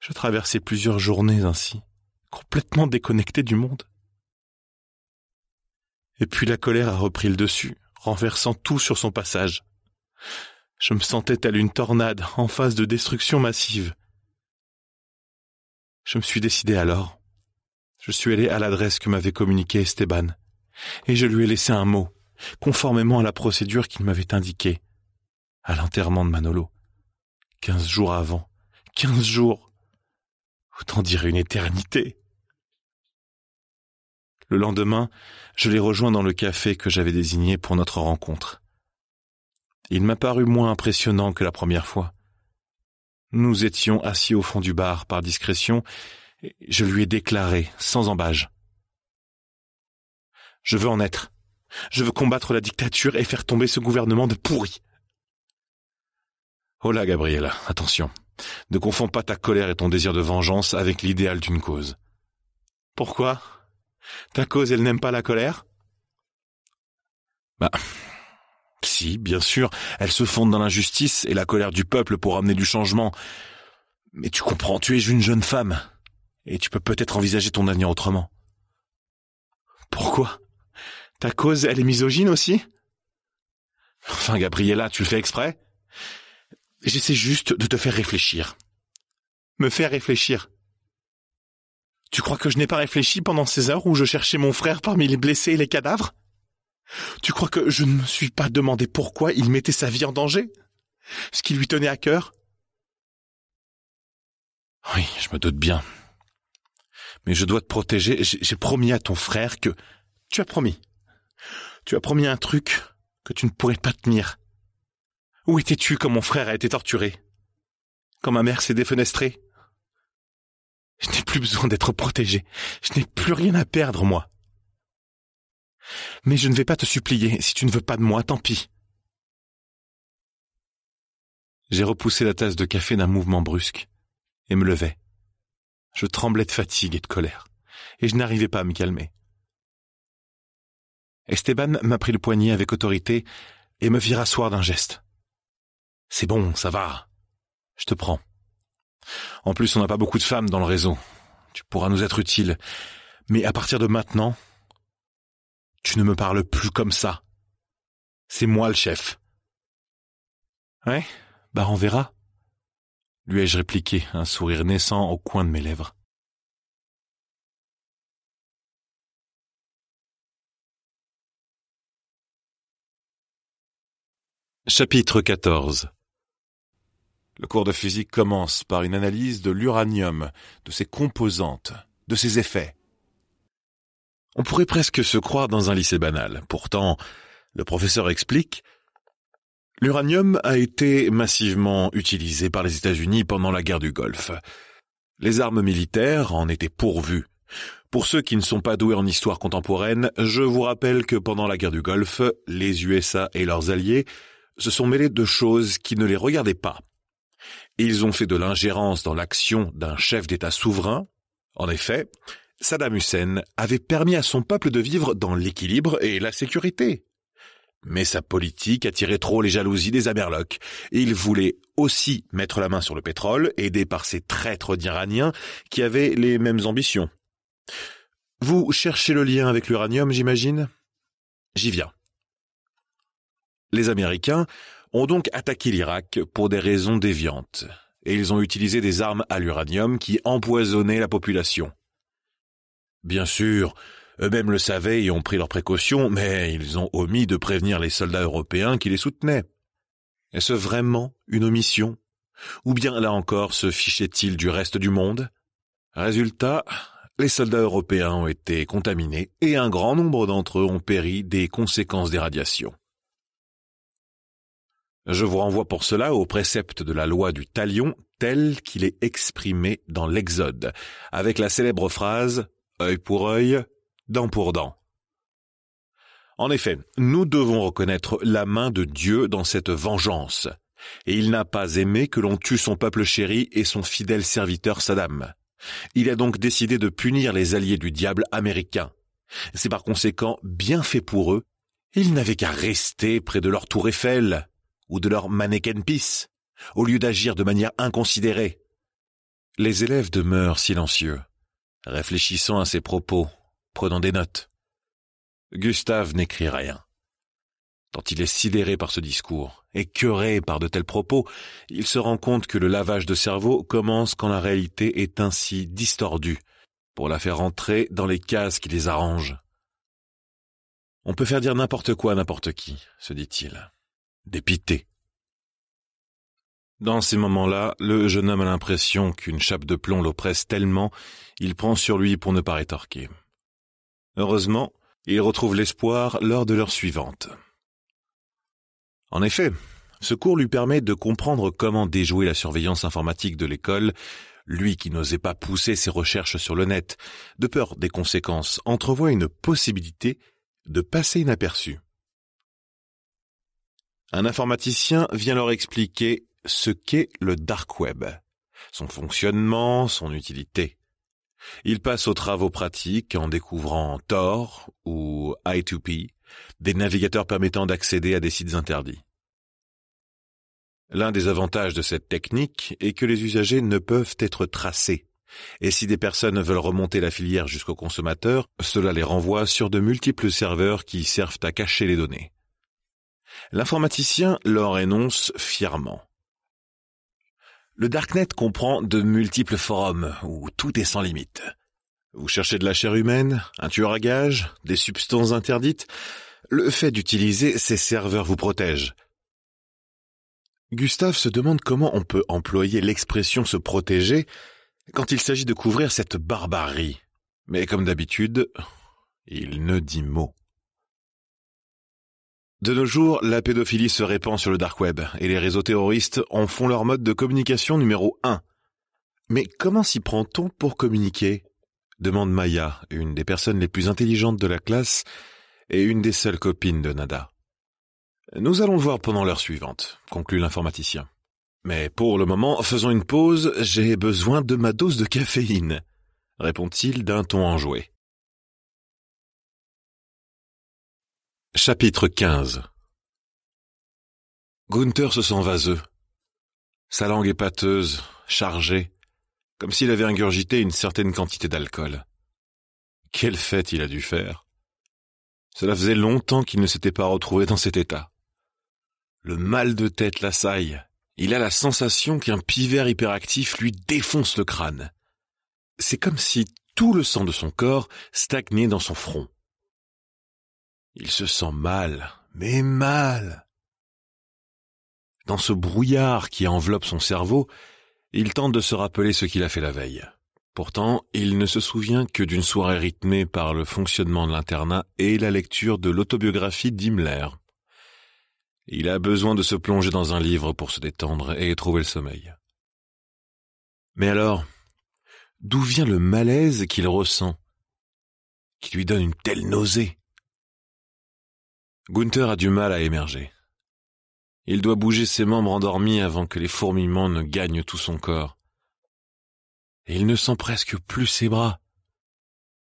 Je traversais plusieurs journées ainsi, complètement déconnecté du monde. Et puis la colère a repris le dessus, renversant tout sur son passage. Je me sentais telle une tornade en face de destruction massive. Je me suis décidé alors. Je suis allé à l'adresse que m'avait communiqué Esteban, et je lui ai laissé un mot, conformément à la procédure qu'il m'avait indiquée, à l'enterrement de Manolo. Quinze jours avant. Quinze jours. Autant dire une éternité. Le lendemain, je l'ai rejoint dans le café que j'avais désigné pour notre rencontre. Il m'a paru moins impressionnant que la première fois. Nous étions assis au fond du bar par discrétion, et je lui ai déclaré, sans embâge. Je veux en être. Je veux combattre la dictature et faire tomber ce gouvernement de pourri. Oh là, attention. Ne confonds pas ta colère et ton désir de vengeance avec l'idéal d'une cause. Pourquoi Ta cause, elle n'aime pas la colère Bah, si, bien sûr, elle se fondent dans l'injustice et la colère du peuple pour amener du changement. Mais tu comprends, tu es une jeune femme, et tu peux peut-être envisager ton avenir autrement. Pourquoi Ta cause, elle est misogyne aussi Enfin, Gabriella, tu le fais exprès J'essaie juste de te faire réfléchir. Me faire réfléchir. Tu crois que je n'ai pas réfléchi pendant ces heures où je cherchais mon frère parmi les blessés et les cadavres tu crois que je ne me suis pas demandé pourquoi il mettait sa vie en danger Ce qui lui tenait à cœur Oui, je me doute bien. Mais je dois te protéger. J'ai promis à ton frère que... Tu as promis. Tu as promis un truc que tu ne pourrais pas tenir. Où étais-tu quand mon frère a été torturé Quand ma mère s'est défenestrée Je n'ai plus besoin d'être protégé. Je n'ai plus rien à perdre, moi. Mais je ne vais pas te supplier, si tu ne veux pas de moi, tant pis. J'ai repoussé la tasse de café d'un mouvement brusque, et me levai. Je tremblais de fatigue et de colère, et je n'arrivais pas à me calmer. Esteban m'a pris le poignet avec autorité et me fit rasseoir d'un geste. C'est bon, ça va. Je te prends. En plus, on n'a pas beaucoup de femmes dans le réseau. Tu pourras nous être utile. Mais à partir de maintenant, tu ne me parles plus comme ça. C'est moi le chef. Hein? bah on verra. Lui ai-je répliqué, un sourire naissant au coin de mes lèvres. Chapitre 14 Le cours de physique commence par une analyse de l'uranium, de ses composantes, de ses effets. On pourrait presque se croire dans un lycée banal. Pourtant, le professeur explique L'uranium a été massivement utilisé par les États-Unis pendant la guerre du Golfe. Les armes militaires en étaient pourvues. Pour ceux qui ne sont pas doués en histoire contemporaine, je vous rappelle que pendant la guerre du Golfe, les USA et leurs alliés se sont mêlés de choses qui ne les regardaient pas. Ils ont fait de l'ingérence dans l'action d'un chef d'État souverain. En effet, Saddam Hussein avait permis à son peuple de vivre dans l'équilibre et la sécurité. Mais sa politique attirait trop les jalousies des et Il voulait aussi mettre la main sur le pétrole, aidé par ces traîtres d'Iraniens qui avaient les mêmes ambitions. Vous cherchez le lien avec l'uranium, j'imagine J'y viens. Les Américains ont donc attaqué l'Irak pour des raisons déviantes, et ils ont utilisé des armes à l'uranium qui empoisonnaient la population. Bien sûr, eux-mêmes le savaient et ont pris leurs précautions, mais ils ont omis de prévenir les soldats européens qui les soutenaient. Est-ce vraiment une omission Ou bien là encore se fichaient-ils du reste du monde Résultat, les soldats européens ont été contaminés et un grand nombre d'entre eux ont péri des conséquences des radiations. Je vous renvoie pour cela au précepte de la loi du talion tel qu'il est exprimé dans l'Exode, avec la célèbre phrase œil pour œil, dent pour dent. En effet, nous devons reconnaître la main de Dieu dans cette vengeance. Et il n'a pas aimé que l'on tue son peuple chéri et son fidèle serviteur Saddam. Il a donc décidé de punir les alliés du diable américain. C'est par conséquent bien fait pour eux. Ils n'avaient qu'à rester près de leur tour Eiffel ou de leur mannequin au lieu d'agir de manière inconsidérée. Les élèves demeurent silencieux réfléchissant à ses propos, prenant des notes. Gustave n'écrit rien. Tant il est sidéré par ce discours, écœuré par de tels propos, il se rend compte que le lavage de cerveau commence quand la réalité est ainsi distordue, pour la faire entrer dans les cases qui les arrangent. On peut faire dire n'importe quoi à n'importe qui, se dit-il. Dépité, dans ces moments-là, le jeune homme a l'impression qu'une chape de plomb l'oppresse tellement, il prend sur lui pour ne pas rétorquer. Heureusement, il retrouve l'espoir lors de l'heure suivante. En effet, ce cours lui permet de comprendre comment déjouer la surveillance informatique de l'école, lui qui n'osait pas pousser ses recherches sur le net, de peur des conséquences, entrevoit une possibilité de passer inaperçu. Un informaticien vient leur expliquer ce qu'est le dark web, son fonctionnement, son utilité. Il passe aux travaux pratiques en découvrant Tor ou I2P, des navigateurs permettant d'accéder à des sites interdits. L'un des avantages de cette technique est que les usagers ne peuvent être tracés. Et si des personnes veulent remonter la filière jusqu'au consommateur, cela les renvoie sur de multiples serveurs qui servent à cacher les données. L'informaticien leur énonce fièrement. Le Darknet comprend de multiples forums où tout est sans limite. Vous cherchez de la chair humaine, un tueur à gages, des substances interdites Le fait d'utiliser ces serveurs vous protège. Gustave se demande comment on peut employer l'expression se protéger quand il s'agit de couvrir cette barbarie. Mais comme d'habitude, il ne dit mot. De nos jours, la pédophilie se répand sur le dark web et les réseaux terroristes en font leur mode de communication numéro un. Mais comment s'y prend-on pour communiquer demande Maya, une des personnes les plus intelligentes de la classe et une des seules copines de Nada. Nous allons voir pendant l'heure suivante, conclut l'informaticien. Mais pour le moment, faisons une pause, j'ai besoin de ma dose de caféine, répond-il d'un ton enjoué. Chapitre 15 Gunther se sent vaseux. Sa langue est pâteuse, chargée, comme s'il avait ingurgité une certaine quantité d'alcool. Quelle fête il a dû faire Cela faisait longtemps qu'il ne s'était pas retrouvé dans cet état. Le mal de tête l'assaille. Il a la sensation qu'un pivert hyperactif lui défonce le crâne. C'est comme si tout le sang de son corps stagnait dans son front. Il se sent mal, mais mal. Dans ce brouillard qui enveloppe son cerveau, il tente de se rappeler ce qu'il a fait la veille. Pourtant, il ne se souvient que d'une soirée rythmée par le fonctionnement de l'internat et la lecture de l'autobiographie d'Himmler. Il a besoin de se plonger dans un livre pour se détendre et trouver le sommeil. Mais alors, d'où vient le malaise qu'il ressent, qui lui donne une telle nausée Gunther a du mal à émerger. Il doit bouger ses membres endormis avant que les fourmillements ne gagnent tout son corps. Et il ne sent presque plus ses bras.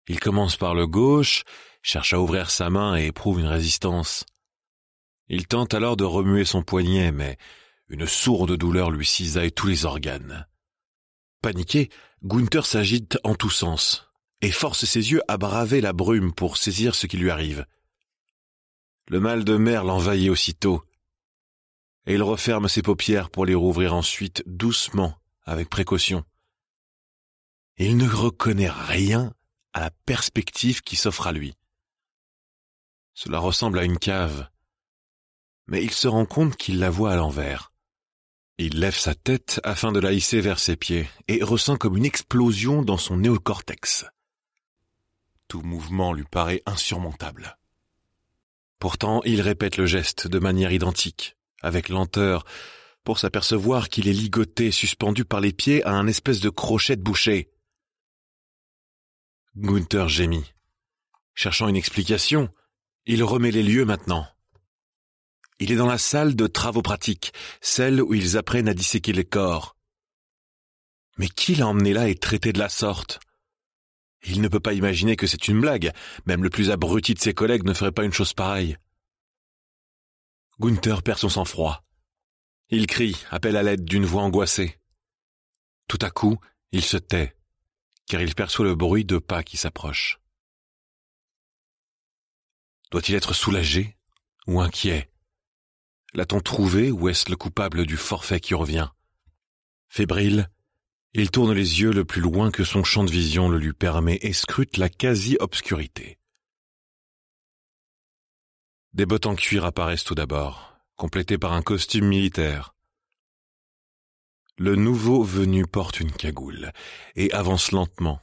Il commence par le gauche, cherche à ouvrir sa main et éprouve une résistance. Il tente alors de remuer son poignet, mais une sourde douleur lui cisaille tous les organes. Paniqué, Gunther s'agite en tous sens et force ses yeux à braver la brume pour saisir ce qui lui arrive. Le mal de mer l'envahit aussitôt, et il referme ses paupières pour les rouvrir ensuite doucement, avec précaution. Il ne reconnaît rien à la perspective qui s'offre à lui. Cela ressemble à une cave, mais il se rend compte qu'il la voit à l'envers. Il lève sa tête afin de la hisser vers ses pieds et ressent comme une explosion dans son néocortex. Tout mouvement lui paraît insurmontable. Pourtant, il répète le geste de manière identique, avec lenteur, pour s'apercevoir qu'il est ligoté, suspendu par les pieds à un espèce de crochet de boucher. Gunther gémit. Cherchant une explication, il remet les lieux maintenant. Il est dans la salle de travaux pratiques, celle où ils apprennent à disséquer les corps. Mais qui l'a emmené là et traité de la sorte il ne peut pas imaginer que c'est une blague. Même le plus abruti de ses collègues ne ferait pas une chose pareille. Gunther perd son sang-froid. Il crie, appelle à l'aide d'une voix angoissée. Tout à coup, il se tait, car il perçoit le bruit de pas qui s'approchent. Doit-il être soulagé ou inquiet L'a-t-on trouvé ou est-ce le coupable du forfait qui revient Fébrile, il tourne les yeux le plus loin que son champ de vision le lui permet et scrute la quasi-obscurité. Des bottes en cuir apparaissent tout d'abord, complétées par un costume militaire. Le nouveau venu porte une cagoule et avance lentement,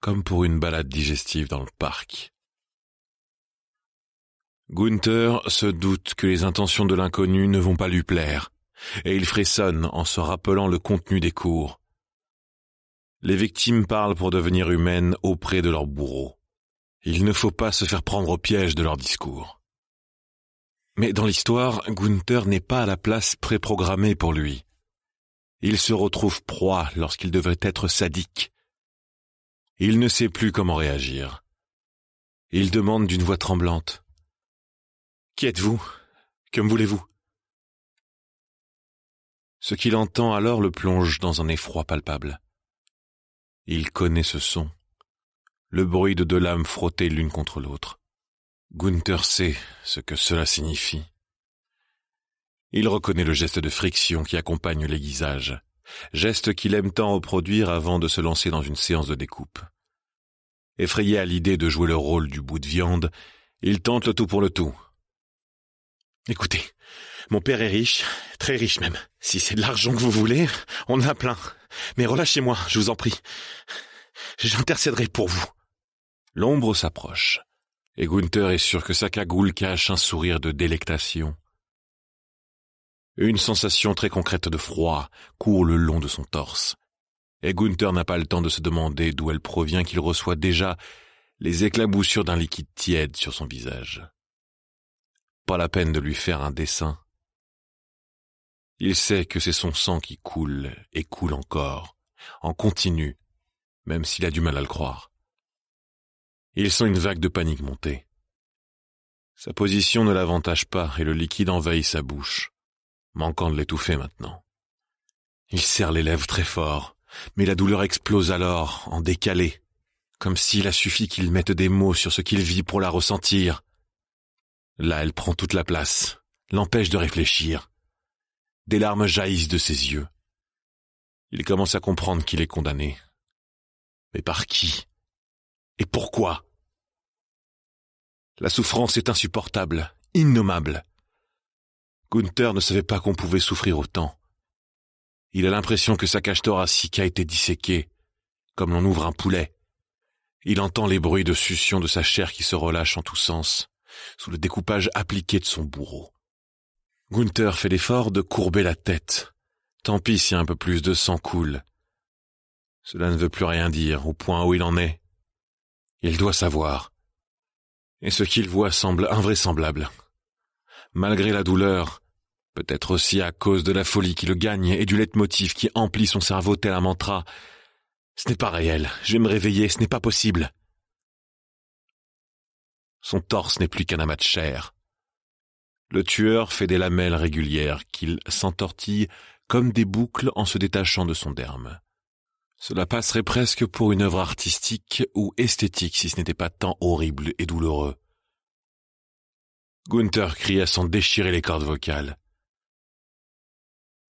comme pour une balade digestive dans le parc. Gunther se doute que les intentions de l'inconnu ne vont pas lui plaire et il frissonne en se rappelant le contenu des cours. Les victimes parlent pour devenir humaines auprès de leurs bourreaux. Il ne faut pas se faire prendre au piège de leur discours. Mais dans l'histoire, Gunther n'est pas à la place préprogrammée pour lui. Il se retrouve proie lorsqu'il devrait être sadique. Il ne sait plus comment réagir. Il demande d'une voix tremblante. Qui êtes-vous Que me voulez-vous ce qu'il entend alors le plonge dans un effroi palpable. Il connaît ce son, le bruit de deux lames frottées l'une contre l'autre. Gunther sait ce que cela signifie. Il reconnaît le geste de friction qui accompagne l'aiguisage, geste qu'il aime tant reproduire avant de se lancer dans une séance de découpe. Effrayé à l'idée de jouer le rôle du bout de viande, il tente le tout pour le tout. Écoutez, mon père est riche, très riche même. Si c'est de l'argent que vous voulez, on en a plein. Mais relâchez-moi, je vous en prie. J'intercéderai pour vous. L'ombre s'approche, et Gunther est sûr que sa cagoule cache un sourire de délectation. Une sensation très concrète de froid court le long de son torse, et Gunther n'a pas le temps de se demander d'où elle provient qu'il reçoit déjà les éclaboussures d'un liquide tiède sur son visage. Pas la peine de lui faire un dessin. Il sait que c'est son sang qui coule et coule encore, en continu, même s'il a du mal à le croire. Il sent une vague de panique monter. Sa position ne l'avantage pas et le liquide envahit sa bouche, manquant de l'étouffer maintenant. Il serre les lèvres très fort, mais la douleur explose alors, en décalé, comme s'il a suffi qu'il mette des mots sur ce qu'il vit pour la ressentir. Là, elle prend toute la place, l'empêche de réfléchir. Des larmes jaillissent de ses yeux. Il commence à comprendre qu'il est condamné. Mais par qui Et pourquoi La souffrance est insupportable, innommable. Gunther ne savait pas qu'on pouvait souffrir autant. Il a l'impression que sa cage thoracique a été disséquée, comme l'on ouvre un poulet. Il entend les bruits de succion de sa chair qui se relâche en tous sens, sous le découpage appliqué de son bourreau. Gunther fait l'effort de courber la tête. Tant pis si un peu plus de sang coule. Cela ne veut plus rien dire, au point où il en est. Il doit savoir. Et ce qu'il voit semble invraisemblable. Malgré la douleur, peut-être aussi à cause de la folie qui le gagne et du leitmotiv qui emplit son cerveau tel un mantra, ce n'est pas réel, je vais me réveiller, ce n'est pas possible. Son torse n'est plus qu'un amas de chair. Le tueur fait des lamelles régulières qu'il s'entortille comme des boucles en se détachant de son derme. Cela passerait presque pour une œuvre artistique ou esthétique si ce n'était pas tant horrible et douloureux. Gunther crie à s'en déchirer les cordes vocales.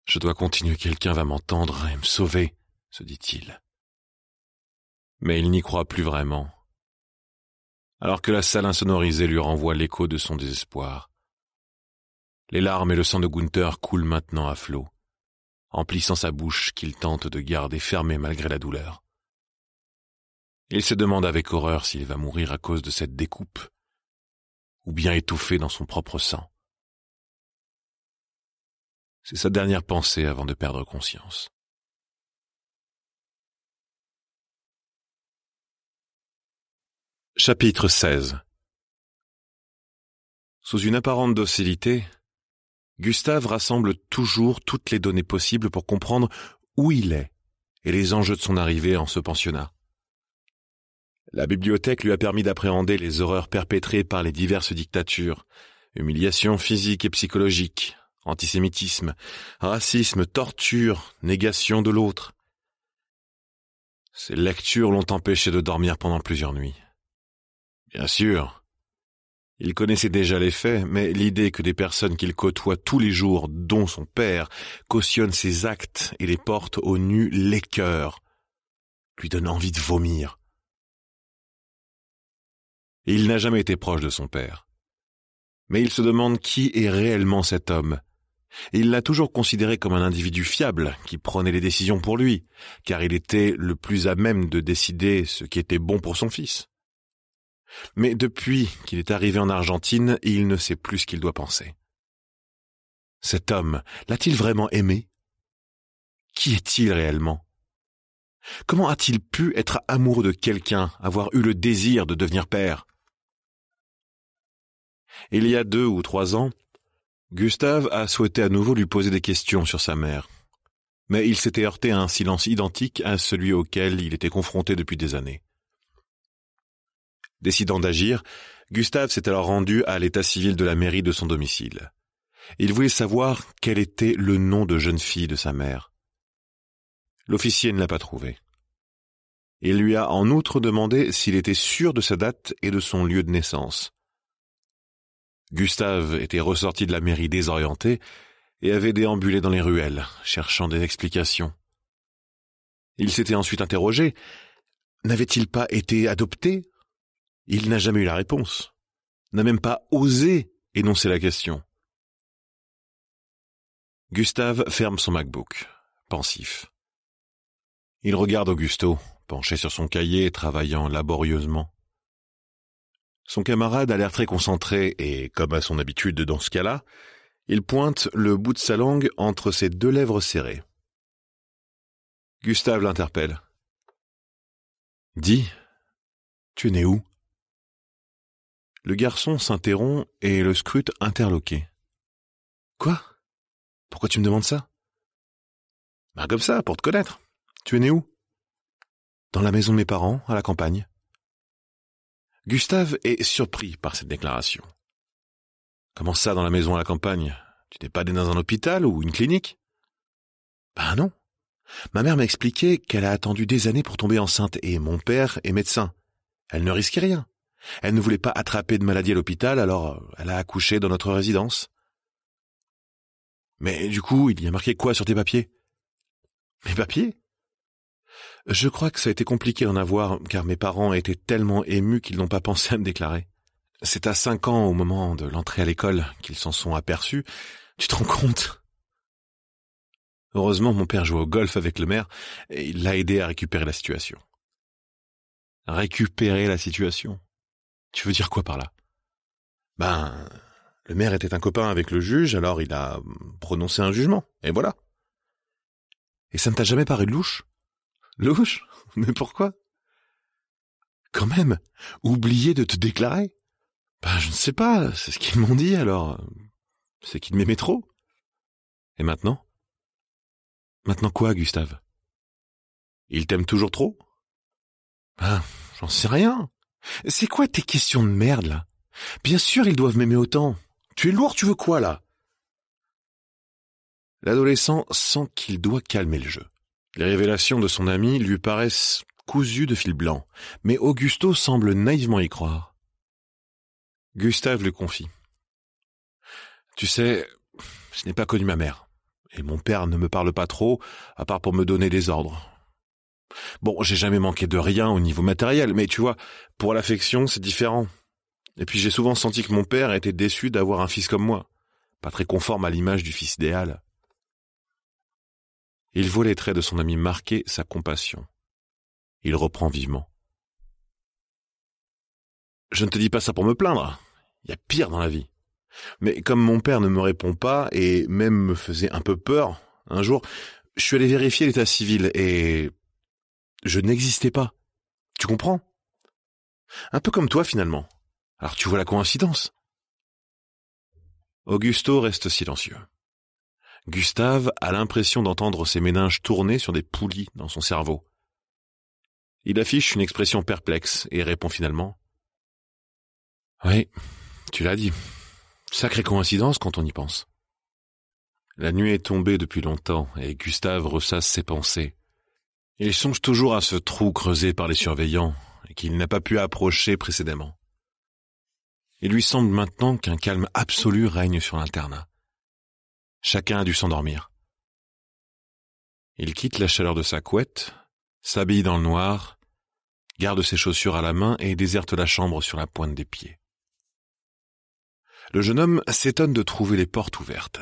Je dois continuer, quelqu'un va m'entendre et me sauver, se dit-il. Mais il n'y croit plus vraiment. Alors que la salle insonorisée lui renvoie l'écho de son désespoir, les larmes et le sang de Gunther coulent maintenant à flot, emplissant sa bouche qu'il tente de garder fermée malgré la douleur. Il se demande avec horreur s'il va mourir à cause de cette découpe, ou bien étouffé dans son propre sang. C'est sa dernière pensée avant de perdre conscience. Chapitre 16 Sous une apparente docilité, Gustave rassemble toujours toutes les données possibles pour comprendre où il est et les enjeux de son arrivée en ce pensionnat. La bibliothèque lui a permis d'appréhender les horreurs perpétrées par les diverses dictatures, humiliations physiques et psychologiques, antisémitisme, racisme, torture, négation de l'autre. Ces lectures l'ont empêché de dormir pendant plusieurs nuits. Bien sûr, il connaissait déjà les faits, mais l'idée que des personnes qu'il côtoie tous les jours, dont son père, cautionnent ses actes et les portent au nu les cœurs, lui donne envie de vomir. il n'a jamais été proche de son père. Mais il se demande qui est réellement cet homme. il l'a toujours considéré comme un individu fiable qui prenait les décisions pour lui, car il était le plus à même de décider ce qui était bon pour son fils. Mais depuis qu'il est arrivé en Argentine, il ne sait plus ce qu'il doit penser. Cet homme, l'a-t-il vraiment aimé Qui est-il réellement Comment a-t-il pu être amoureux de quelqu'un, avoir eu le désir de devenir père Il y a deux ou trois ans, Gustave a souhaité à nouveau lui poser des questions sur sa mère. Mais il s'était heurté à un silence identique à celui auquel il était confronté depuis des années. Décidant d'agir, Gustave s'est alors rendu à l'état civil de la mairie de son domicile. Il voulait savoir quel était le nom de jeune fille de sa mère. L'officier ne l'a pas trouvé. Il lui a en outre demandé s'il était sûr de sa date et de son lieu de naissance. Gustave était ressorti de la mairie désorienté et avait déambulé dans les ruelles, cherchant des explications. Il s'était ensuite interrogé. N'avait-il pas été adopté il n'a jamais eu la réponse, n'a même pas osé énoncer la question. Gustave ferme son MacBook, pensif. Il regarde Augusto, penché sur son cahier, travaillant laborieusement. Son camarade a l'air très concentré et, comme à son habitude dans ce cas-là, il pointe le bout de sa langue entre ses deux lèvres serrées. Gustave l'interpelle. Dis, tu n'es où le garçon s'interrompt et le scrute interloqué. Quoi Pourquoi tu me demandes ça Bah comme ça, pour te connaître. Tu es né où Dans la maison de mes parents, à la campagne. Gustave est surpris par cette déclaration. Comment ça dans la maison à la campagne Tu n'es pas né dans un hôpital ou une clinique Ben non. Ma mère m'a expliqué qu'elle a attendu des années pour tomber enceinte et mon père est médecin. Elle ne risquait rien. Elle ne voulait pas attraper de maladie à l'hôpital, alors euh, elle a accouché dans notre résidence. Mais du coup, il y a marqué quoi sur tes papiers Mes papiers Je crois que ça a été compliqué d'en avoir, car mes parents étaient tellement émus qu'ils n'ont pas pensé à me déclarer. C'est à cinq ans, au moment de l'entrée à l'école, qu'ils s'en sont aperçus. Tu te rends compte Heureusement, mon père jouait au golf avec le maire, et il l'a aidé à récupérer la situation. Récupérer la situation tu veux dire quoi par là Ben, le maire était un copain avec le juge, alors il a prononcé un jugement, et voilà. Et ça ne t'a jamais paru louche Louche Mais pourquoi Quand même, oublier de te déclarer Ben, je ne sais pas, c'est ce qu'ils m'ont dit alors. C'est qu'ils m'aimaient trop. Et maintenant Maintenant quoi, Gustave Il t'aime toujours trop Ben, j'en sais rien. C'est quoi tes questions de merde, là Bien sûr, ils doivent m'aimer autant. Tu es lourd, tu veux quoi, là L'adolescent sent qu'il doit calmer le jeu. Les révélations de son ami lui paraissent cousues de fil blanc, mais Augusto semble naïvement y croire. Gustave lui confie. Tu sais, je n'ai pas connu ma mère, et mon père ne me parle pas trop, à part pour me donner des ordres. Bon, j'ai jamais manqué de rien au niveau matériel, mais tu vois, pour l'affection, c'est différent. Et puis j'ai souvent senti que mon père était déçu d'avoir un fils comme moi, pas très conforme à l'image du fils idéal. Il voit les traits de son ami marquer sa compassion. Il reprend vivement. Je ne te dis pas ça pour me plaindre. Il y a pire dans la vie. Mais comme mon père ne me répond pas et même me faisait un peu peur, un jour, je suis allé vérifier l'état civil et je n'existais pas. Tu comprends Un peu comme toi finalement. Alors tu vois la coïncidence Augusto reste silencieux. Gustave a l'impression d'entendre ses méninges tourner sur des poulies dans son cerveau. Il affiche une expression perplexe et répond finalement Oui, tu l'as dit. Sacrée coïncidence quand on y pense. La nuit est tombée depuis longtemps et Gustave ressasse ses pensées. Il songe toujours à ce trou creusé par les surveillants et qu'il n'a pas pu approcher précédemment. Il lui semble maintenant qu'un calme absolu règne sur l'internat. Chacun a dû s'endormir. Il quitte la chaleur de sa couette, s'habille dans le noir, garde ses chaussures à la main et déserte la chambre sur la pointe des pieds. Le jeune homme s'étonne de trouver les portes ouvertes.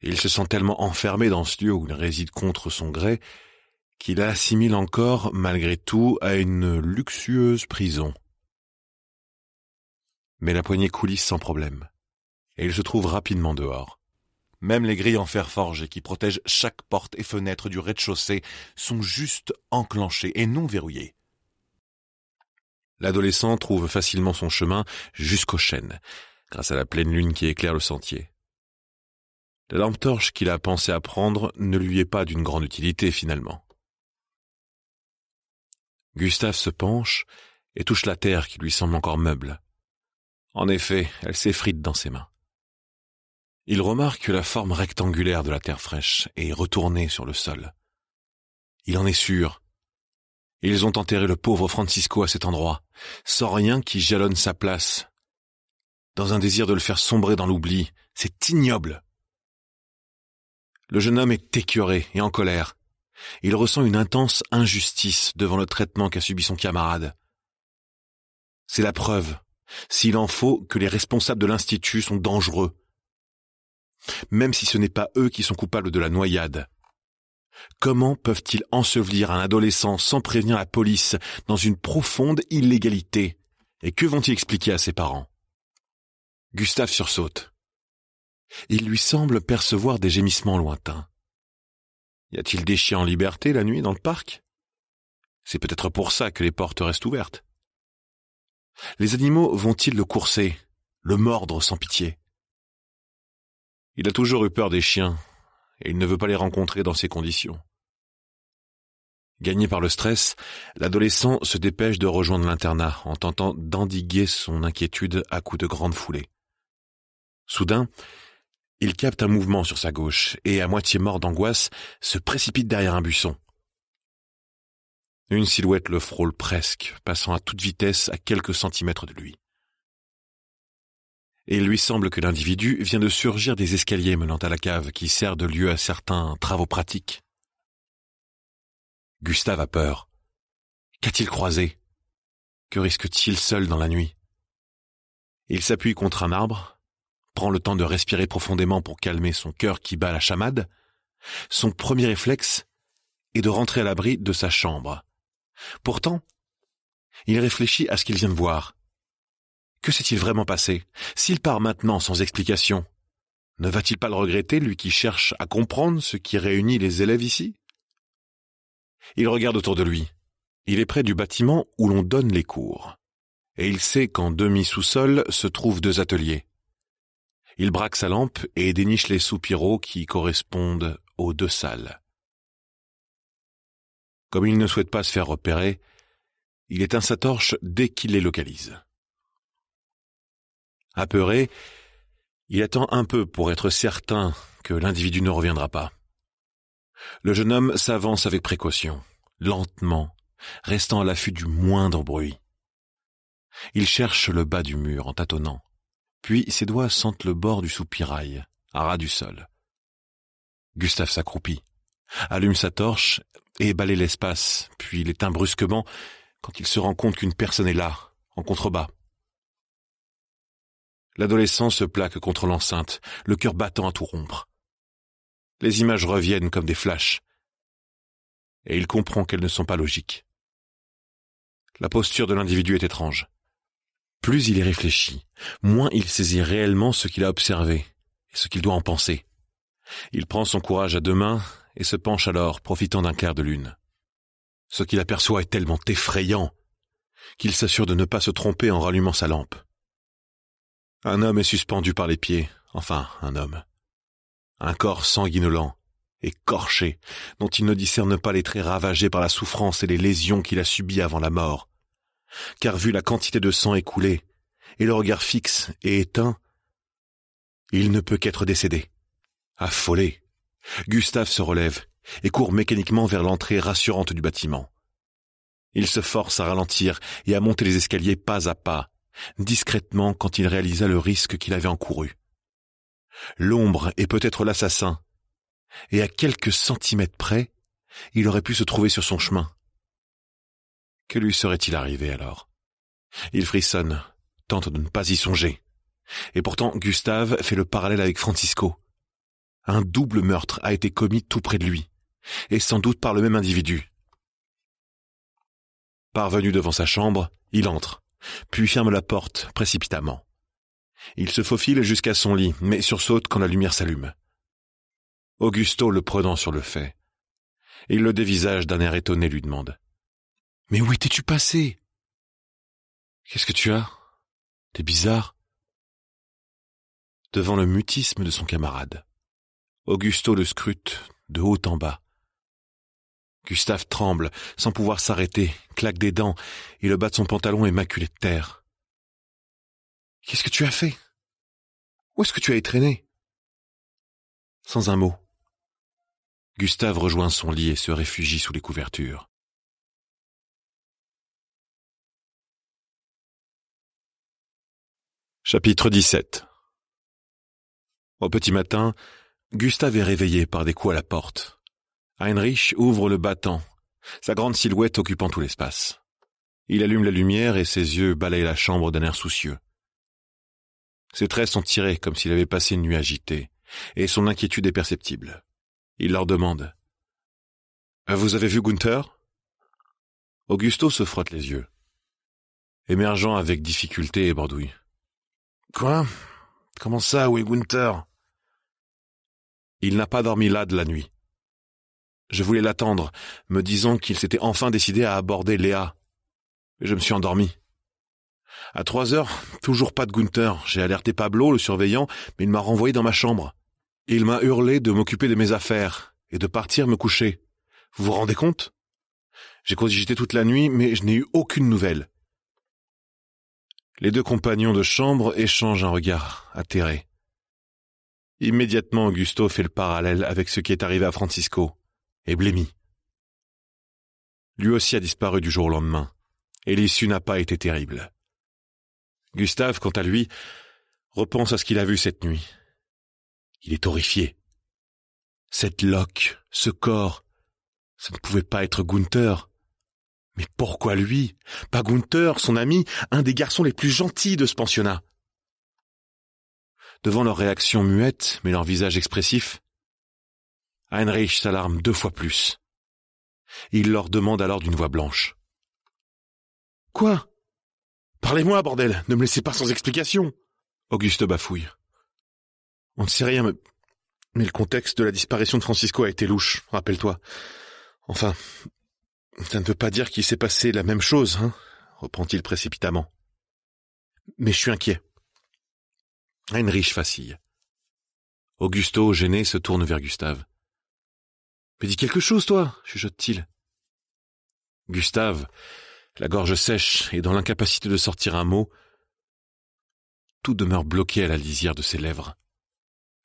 Il se sent tellement enfermé dans ce lieu où il réside contre son gré qu'il assimile encore malgré tout à une luxueuse prison. Mais la poignée coulisse sans problème, et il se trouve rapidement dehors. Même les grilles en fer forgé qui protègent chaque porte et fenêtre du rez-de-chaussée sont juste enclenchées et non verrouillées. L'adolescent trouve facilement son chemin jusqu'aux chênes, grâce à la pleine lune qui éclaire le sentier. La lampe torche qu'il a pensé à prendre ne lui est pas d'une grande utilité finalement. Gustave se penche et touche la terre qui lui semble encore meuble. En effet, elle s'effrite dans ses mains. Il remarque que la forme rectangulaire de la terre fraîche est retournée sur le sol. Il en est sûr. Ils ont enterré le pauvre Francisco à cet endroit, sans rien qui jalonne sa place. Dans un désir de le faire sombrer dans l'oubli, c'est ignoble. Le jeune homme est écœuré et en colère. Il ressent une intense injustice devant le traitement qu'a subi son camarade. C'est la preuve, s'il en faut, que les responsables de l'Institut sont dangereux. Même si ce n'est pas eux qui sont coupables de la noyade. Comment peuvent-ils ensevelir un adolescent sans prévenir la police dans une profonde illégalité Et que vont-ils expliquer à ses parents Gustave sursaute. Il lui semble percevoir des gémissements lointains. Y a-t-il des chiens en liberté la nuit dans le parc C'est peut-être pour ça que les portes restent ouvertes. Les animaux vont-ils le courser, le mordre sans pitié Il a toujours eu peur des chiens, et il ne veut pas les rencontrer dans ces conditions. Gagné par le stress, l'adolescent se dépêche de rejoindre l'internat en tentant d'endiguer son inquiétude à coups de grandes foulées. Soudain, il capte un mouvement sur sa gauche et, à moitié mort d'angoisse, se précipite derrière un buisson. Une silhouette le frôle presque, passant à toute vitesse à quelques centimètres de lui. Et il lui semble que l'individu vient de surgir des escaliers menant à la cave qui sert de lieu à certains travaux pratiques. Gustave a peur. Qu'a-t-il croisé Que risque-t-il seul dans la nuit Il s'appuie contre un arbre, prend le temps de respirer profondément pour calmer son cœur qui bat la chamade, son premier réflexe est de rentrer à l'abri de sa chambre. Pourtant, il réfléchit à ce qu'il vient de voir. Que s'est-il vraiment passé S'il part maintenant sans explication, ne va-t-il pas le regretter, lui qui cherche à comprendre ce qui réunit les élèves ici Il regarde autour de lui. Il est près du bâtiment où l'on donne les cours. Et il sait qu'en demi-sous-sol se trouvent deux ateliers. Il braque sa lampe et déniche les soupiraux qui correspondent aux deux salles. Comme il ne souhaite pas se faire repérer, il éteint sa torche dès qu'il les localise. Apeuré, il attend un peu pour être certain que l'individu ne reviendra pas. Le jeune homme s'avance avec précaution, lentement, restant à l'affût du moindre bruit. Il cherche le bas du mur en tâtonnant. Puis ses doigts sentent le bord du soupirail, à ras du sol. Gustave s'accroupit, allume sa torche et balaye l'espace, puis l'éteint brusquement quand il se rend compte qu'une personne est là, en contrebas. L'adolescent se plaque contre l'enceinte, le cœur battant à tout rompre. Les images reviennent comme des flashs. Et il comprend qu'elles ne sont pas logiques. La posture de l'individu est étrange. Plus il y réfléchit, moins il saisit réellement ce qu'il a observé et ce qu'il doit en penser. Il prend son courage à deux mains et se penche alors, profitant d'un clair de lune. Ce qu'il aperçoit est tellement effrayant qu'il s'assure de ne pas se tromper en rallumant sa lampe. Un homme est suspendu par les pieds, enfin un homme. Un corps sanguinolent, écorché, dont il ne discerne pas les traits ravagés par la souffrance et les lésions qu'il a subies avant la mort, car vu la quantité de sang écoulé, et le regard fixe et éteint, il ne peut qu'être décédé. Affolé, Gustave se relève et court mécaniquement vers l'entrée rassurante du bâtiment. Il se force à ralentir et à monter les escaliers pas à pas, discrètement quand il réalisa le risque qu'il avait encouru. L'ombre est peut-être l'assassin, et à quelques centimètres près, il aurait pu se trouver sur son chemin. Que lui serait-il arrivé alors Il frissonne, tente de ne pas y songer. Et pourtant, Gustave fait le parallèle avec Francisco. Un double meurtre a été commis tout près de lui, et sans doute par le même individu. Parvenu devant sa chambre, il entre, puis ferme la porte précipitamment. Il se faufile jusqu'à son lit, mais sursaute quand la lumière s'allume. Augusto le prenant sur le fait. Il le dévisage d'un air étonné lui demande. Mais où étais-tu passé Qu'est-ce que tu as T'es bizarre Devant le mutisme de son camarade, Augusto le scrute de haut en bas. Gustave tremble, sans pouvoir s'arrêter, claque des dents, et le bat de son pantalon émaculé de terre. Qu'est-ce que tu as fait Où est-ce que tu as traîné Sans un mot. Gustave rejoint son lit et se réfugie sous les couvertures. Chapitre 17 Au petit matin, Gustave est réveillé par des coups à la porte. Heinrich ouvre le battant, sa grande silhouette occupant tout l'espace. Il allume la lumière et ses yeux balayent la chambre d'un air soucieux. Ses traits sont tirés comme s'il avait passé une nuit agitée, et son inquiétude est perceptible. Il leur demande ah, Vous avez vu Gunther Augusto se frotte les yeux, émergeant avec difficulté et bordouille. Quoi Comment ça, où est Gunther Il n'a pas dormi là de la nuit. Je voulais l'attendre, me disant qu'il s'était enfin décidé à aborder Léa. Je me suis endormi. À trois heures, toujours pas de Gunther. J'ai alerté Pablo, le surveillant, mais il m'a renvoyé dans ma chambre. il m'a hurlé de m'occuper de mes affaires et de partir me coucher. Vous vous rendez compte J'ai cogité toute la nuit, mais je n'ai eu aucune nouvelle. Les deux compagnons de chambre échangent un regard atterré. Immédiatement, Augusto fait le parallèle avec ce qui est arrivé à Francisco et blémit. Lui aussi a disparu du jour au lendemain, et l'issue n'a pas été terrible. Gustave, quant à lui, repense à ce qu'il a vu cette nuit. Il est horrifié. Cette loque, ce corps, ça ne pouvait pas être Gunther. Mais pourquoi lui Pas Gunther, son ami, un des garçons les plus gentils de ce pensionnat Devant leur réaction muette, mais leur visage expressif, Heinrich s'alarme deux fois plus. Il leur demande alors d'une voix blanche. Quoi Parlez-moi, bordel Ne me laissez pas sans explication Auguste bafouille. On ne sait rien, mais... mais le contexte de la disparition de Francisco a été louche, rappelle-toi. Enfin, ça ne veut pas dire qu'il s'est passé la même chose, hein reprend-il précipitamment. Mais je suis inquiet. riche facile. Augusto, gêné, se tourne vers Gustave. Mais dis quelque chose, toi, chuchote-t-il. Gustave, la gorge sèche et dans l'incapacité de sortir un mot, tout demeure bloqué à la lisière de ses lèvres,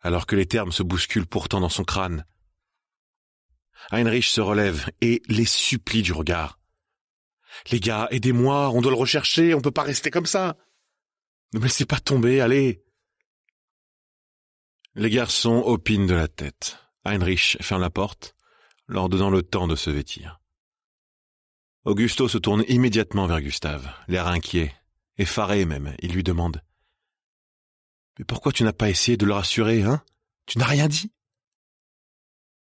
alors que les termes se bousculent pourtant dans son crâne, Heinrich se relève et les supplie du regard. Les gars, aidez-moi, on doit le rechercher, on peut pas rester comme ça. Ne me laissez pas tomber, allez. Les garçons opinent de la tête. Heinrich ferme la porte, leur donnant le temps de se vêtir. Augusto se tourne immédiatement vers Gustave, l'air inquiet, effaré même. Il lui demande Mais pourquoi tu n'as pas essayé de le rassurer, hein Tu n'as rien dit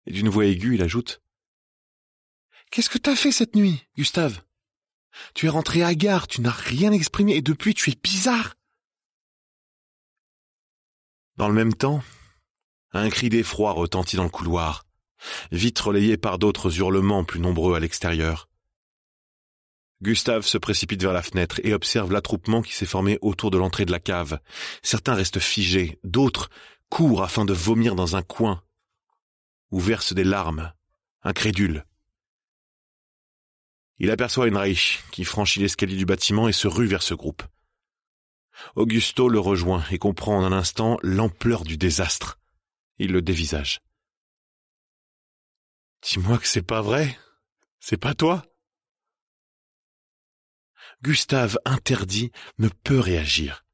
et d'une voix aiguë, il ajoute Qu'est-ce que t'as fait cette nuit, Gustave Tu es rentré à gare, tu n'as rien exprimé, et depuis tu es bizarre. Dans le même temps, un cri d'effroi retentit dans le couloir, vite relayé par d'autres hurlements plus nombreux à l'extérieur. Gustave se précipite vers la fenêtre et observe l'attroupement qui s'est formé autour de l'entrée de la cave. Certains restent figés, d'autres courent afin de vomir dans un coin ou verse des larmes, incrédule. Il aperçoit Heinrich, qui franchit l'escalier du bâtiment et se rue vers ce groupe. Augusto le rejoint et comprend en un instant l'ampleur du désastre. Il le dévisage. Dis-moi que c'est pas vrai. C'est pas toi. Gustave, interdit, ne peut réagir.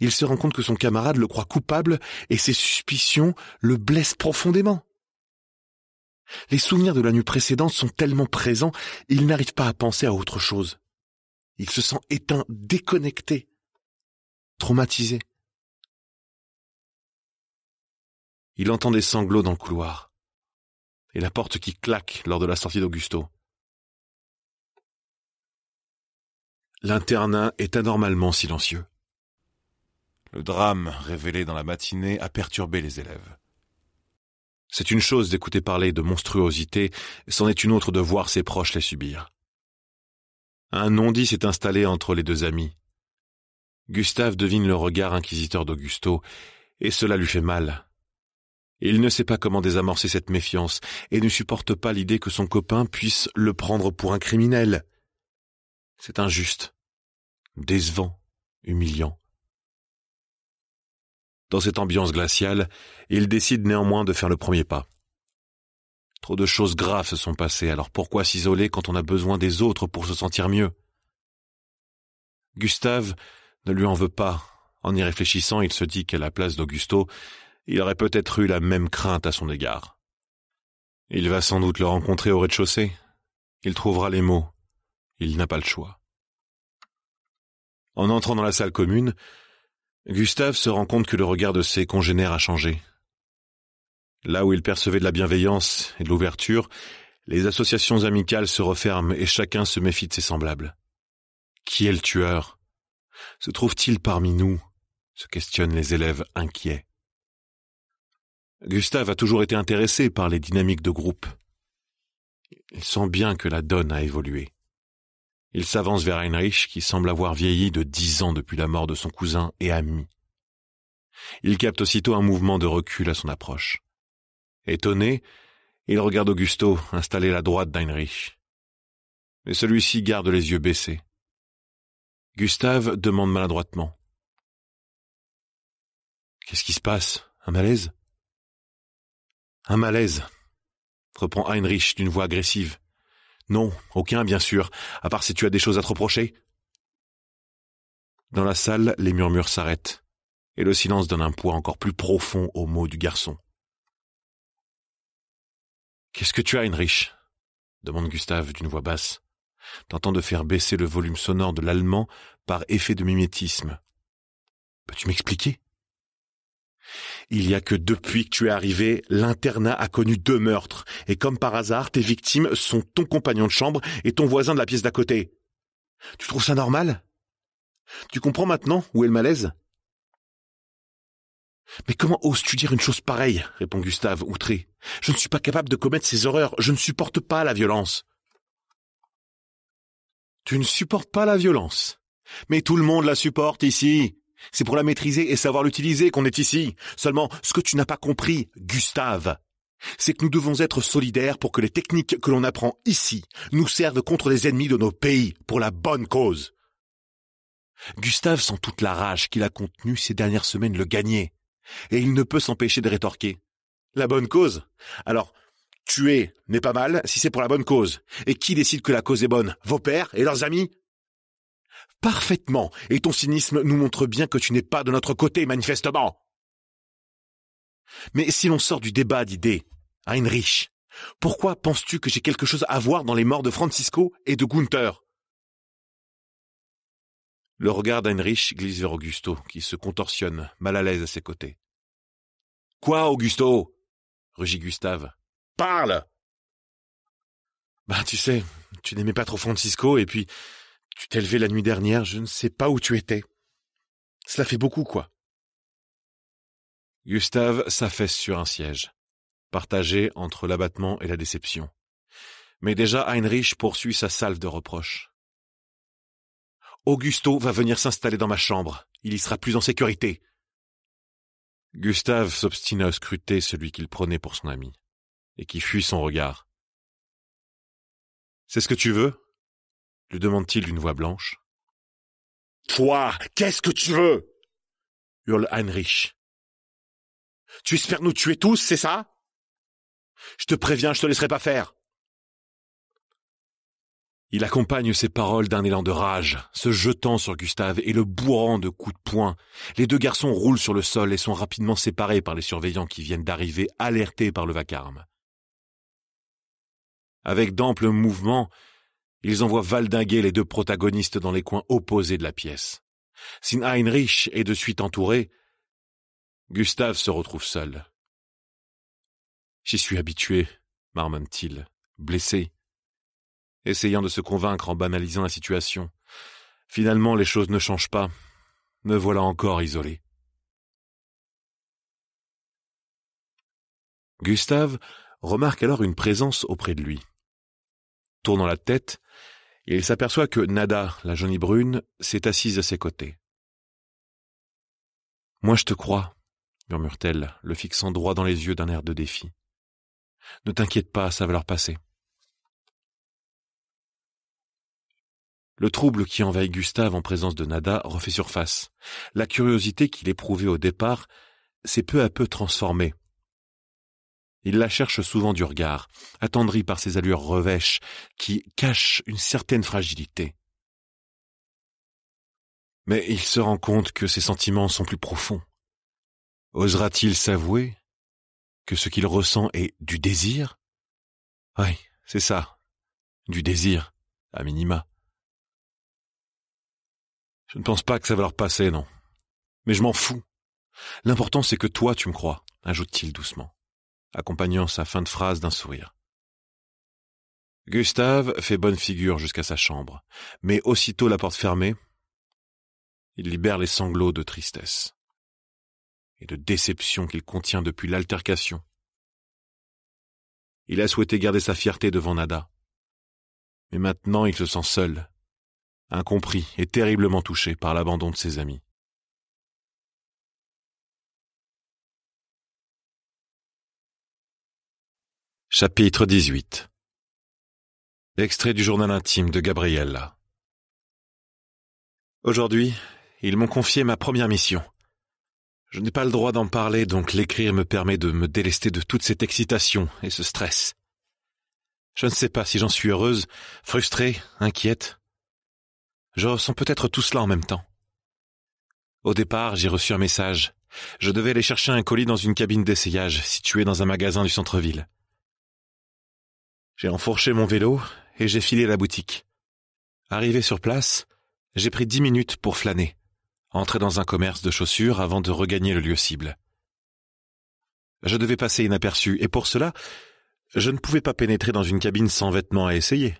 Il se rend compte que son camarade le croit coupable et ses suspicions le blessent profondément. Les souvenirs de la nuit précédente sont tellement présents, il n'arrive pas à penser à autre chose. Il se sent éteint, déconnecté, traumatisé. Il entend des sanglots dans le couloir et la porte qui claque lors de la sortie d'Augusto. L'internat est anormalement silencieux. Le drame révélé dans la matinée a perturbé les élèves. C'est une chose d'écouter parler de monstruosité, c'en est une autre de voir ses proches les subir. Un non-dit s'est installé entre les deux amis. Gustave devine le regard inquisiteur d'Augusto, et cela lui fait mal. Il ne sait pas comment désamorcer cette méfiance, et ne supporte pas l'idée que son copain puisse le prendre pour un criminel. C'est injuste, décevant, humiliant. Dans cette ambiance glaciale, il décide néanmoins de faire le premier pas. Trop de choses graves se sont passées, alors pourquoi s'isoler quand on a besoin des autres pour se sentir mieux Gustave ne lui en veut pas. En y réfléchissant, il se dit qu'à la place d'Augusto, il aurait peut-être eu la même crainte à son égard. Il va sans doute le rencontrer au rez-de-chaussée. Il trouvera les mots. Il n'a pas le choix. En entrant dans la salle commune, Gustave se rend compte que le regard de ses congénères a changé. Là où il percevait de la bienveillance et de l'ouverture, les associations amicales se referment et chacun se méfie de ses semblables. Qui est le tueur Se trouve-t-il parmi nous se questionnent les élèves inquiets. Gustave a toujours été intéressé par les dynamiques de groupe. Il sent bien que la donne a évolué. Il s'avance vers Heinrich qui semble avoir vieilli de dix ans depuis la mort de son cousin et ami. Il capte aussitôt un mouvement de recul à son approche. Étonné, il regarde Augusto installé à la droite d'Heinrich. Mais celui-ci garde les yeux baissés. Gustave demande maladroitement. Qu'est-ce qui se passe Un malaise Un malaise, reprend Heinrich d'une voix agressive. Non, aucun, bien sûr, à part si tu as des choses à te reprocher. Dans la salle, les murmures s'arrêtent, et le silence donne un poids encore plus profond aux mots du garçon. Qu'est-ce que tu as, Heinrich demande Gustave d'une voix basse, tentant de faire baisser le volume sonore de l'allemand par effet de mimétisme. Peux-tu m'expliquer il y a que depuis que tu es arrivé, l'internat a connu deux meurtres, et comme par hasard, tes victimes sont ton compagnon de chambre et ton voisin de la pièce d'à côté. Tu trouves ça normal Tu comprends maintenant où est le malaise mais comment oses-tu dire une chose pareille répond Gustave, outré. Je ne suis pas capable de commettre ces horreurs, je ne supporte pas la violence. Tu ne supportes pas la violence. Mais tout le monde la supporte ici. C'est pour la maîtriser et savoir l'utiliser qu'on est ici. Seulement, ce que tu n'as pas compris, Gustave, c'est que nous devons être solidaires pour que les techniques que l'on apprend ici nous servent contre les ennemis de nos pays, pour la bonne cause. Gustave sent toute la rage qu'il a contenue ces dernières semaines le gagner, et il ne peut s'empêcher de rétorquer. La bonne cause Alors, tuer n'est pas mal si c'est pour la bonne cause. Et qui décide que la cause est bonne Vos pères et leurs amis parfaitement, et ton cynisme nous montre bien que tu n'es pas de notre côté, manifestement. Mais si l'on sort du débat d'idées, Heinrich, pourquoi penses-tu que j'ai quelque chose à voir dans les morts de Francisco et de Gunther Le regard d'Heinrich glisse vers Augusto, qui se contorsionne, mal à l'aise à ses côtés. Quoi, Augusto rugit Gustave. Parle Bah, tu sais, tu n'aimais pas trop Francisco, et puis tu t'es levé la nuit dernière, je ne sais pas où tu étais. Cela fait beaucoup, quoi. Gustave s'affaisse sur un siège, partagé entre l'abattement et la déception. Mais déjà Heinrich poursuit sa salve de reproches. Augusto va venir s'installer dans ma chambre. Il y sera plus en sécurité. Gustave s'obstine à scruter celui qu'il prenait pour son ami, et qui fuit son regard. C'est ce que tu veux lui demande-t-il d'une voix blanche. Toi, qu'est-ce que tu veux hurle Heinrich. Tu espères nous tuer tous, c'est ça Je te préviens, je te laisserai pas faire. Il accompagne ces paroles d'un élan de rage, se jetant sur Gustave et le bourrant de coups de poing. Les deux garçons roulent sur le sol et sont rapidement séparés par les surveillants qui viennent d'arriver alertés par le vacarme. Avec d'amples mouvements, ils envoient valdinguer les deux protagonistes dans les coins opposés de la pièce. Sin Heinrich est de suite entouré. Gustave se retrouve seul. J'y suis habitué, marmonne-t-il, blessé, essayant de se convaincre en banalisant la situation. Finalement, les choses ne changent pas. Me voilà encore isolé. Gustave remarque alors une présence auprès de lui. Tournant la tête, il s'aperçoit que Nada, la jolie brune, s'est assise à ses côtés. Moi je te crois, murmure-t-elle, le fixant droit dans les yeux d'un air de défi. Ne t'inquiète pas, ça va leur passer. Le trouble qui envahit Gustave en présence de Nada refait surface. La curiosité qu'il éprouvait au départ s'est peu à peu transformée il la cherche souvent du regard, attendri par ses allures revêches qui cachent une certaine fragilité. Mais il se rend compte que ses sentiments sont plus profonds. Osera-t-il s'avouer que ce qu'il ressent est du désir Oui, c'est ça, du désir, à minima. Je ne pense pas que ça va leur passer, non. Mais je m'en fous. L'important, c'est que toi, tu me crois, ajoute-t-il doucement accompagnant sa fin de phrase d'un sourire. Gustave fait bonne figure jusqu'à sa chambre, mais aussitôt la porte fermée, il libère les sanglots de tristesse et de déception qu'il contient depuis l'altercation. Il a souhaité garder sa fierté devant Nada, mais maintenant il se sent seul, incompris et terriblement touché par l'abandon de ses amis. Chapitre 18 Extrait du journal intime de Gabriella. Aujourd'hui, ils m'ont confié ma première mission. Je n'ai pas le droit d'en parler, donc l'écrire me permet de me délester de toute cette excitation et ce stress. Je ne sais pas si j'en suis heureuse, frustrée, inquiète. Je ressens peut-être tout cela en même temps. Au départ, j'ai reçu un message. Je devais aller chercher un colis dans une cabine d'essayage située dans un magasin du centre-ville. J'ai enfourché mon vélo et j'ai filé la boutique. Arrivé sur place, j'ai pris dix minutes pour flâner, entrer dans un commerce de chaussures avant de regagner le lieu cible. Je devais passer inaperçu, et pour cela, je ne pouvais pas pénétrer dans une cabine sans vêtements à essayer.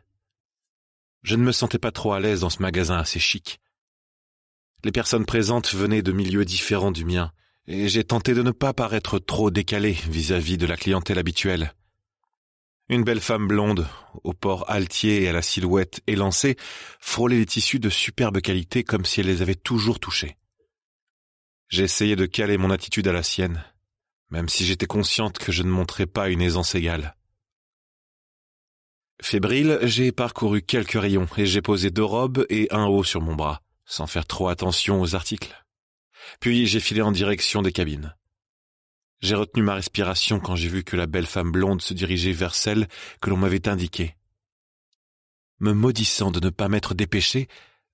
Je ne me sentais pas trop à l'aise dans ce magasin assez chic. Les personnes présentes venaient de milieux différents du mien, et j'ai tenté de ne pas paraître trop décalé vis-à-vis -vis de la clientèle habituelle. Une belle femme blonde, au port altier et à la silhouette élancée, frôlait les tissus de superbe qualité comme si elle les avait toujours touchés. J'essayais de caler mon attitude à la sienne, même si j'étais consciente que je ne montrais pas une aisance égale. Fébrile, j'ai parcouru quelques rayons et j'ai posé deux robes et un haut sur mon bras, sans faire trop attention aux articles. Puis j'ai filé en direction des cabines. J'ai retenu ma respiration quand j'ai vu que la belle femme blonde se dirigeait vers celle que l'on m'avait indiquée. Me maudissant de ne pas m'être dépêché,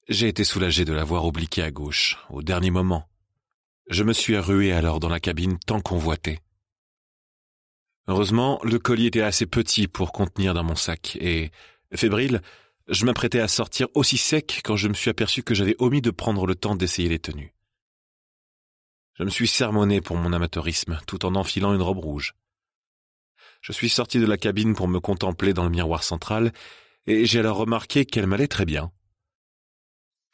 j'ai été soulagé de l'avoir obliquée à gauche, au dernier moment. Je me suis rué alors dans la cabine tant convoitée. Heureusement, le collier était assez petit pour contenir dans mon sac, et, fébrile, je m'apprêtais à sortir aussi sec quand je me suis aperçu que j'avais omis de prendre le temps d'essayer les tenues. Je me suis sermonné pour mon amateurisme, tout en enfilant une robe rouge. Je suis sorti de la cabine pour me contempler dans le miroir central, et j'ai alors remarqué qu'elle m'allait très bien.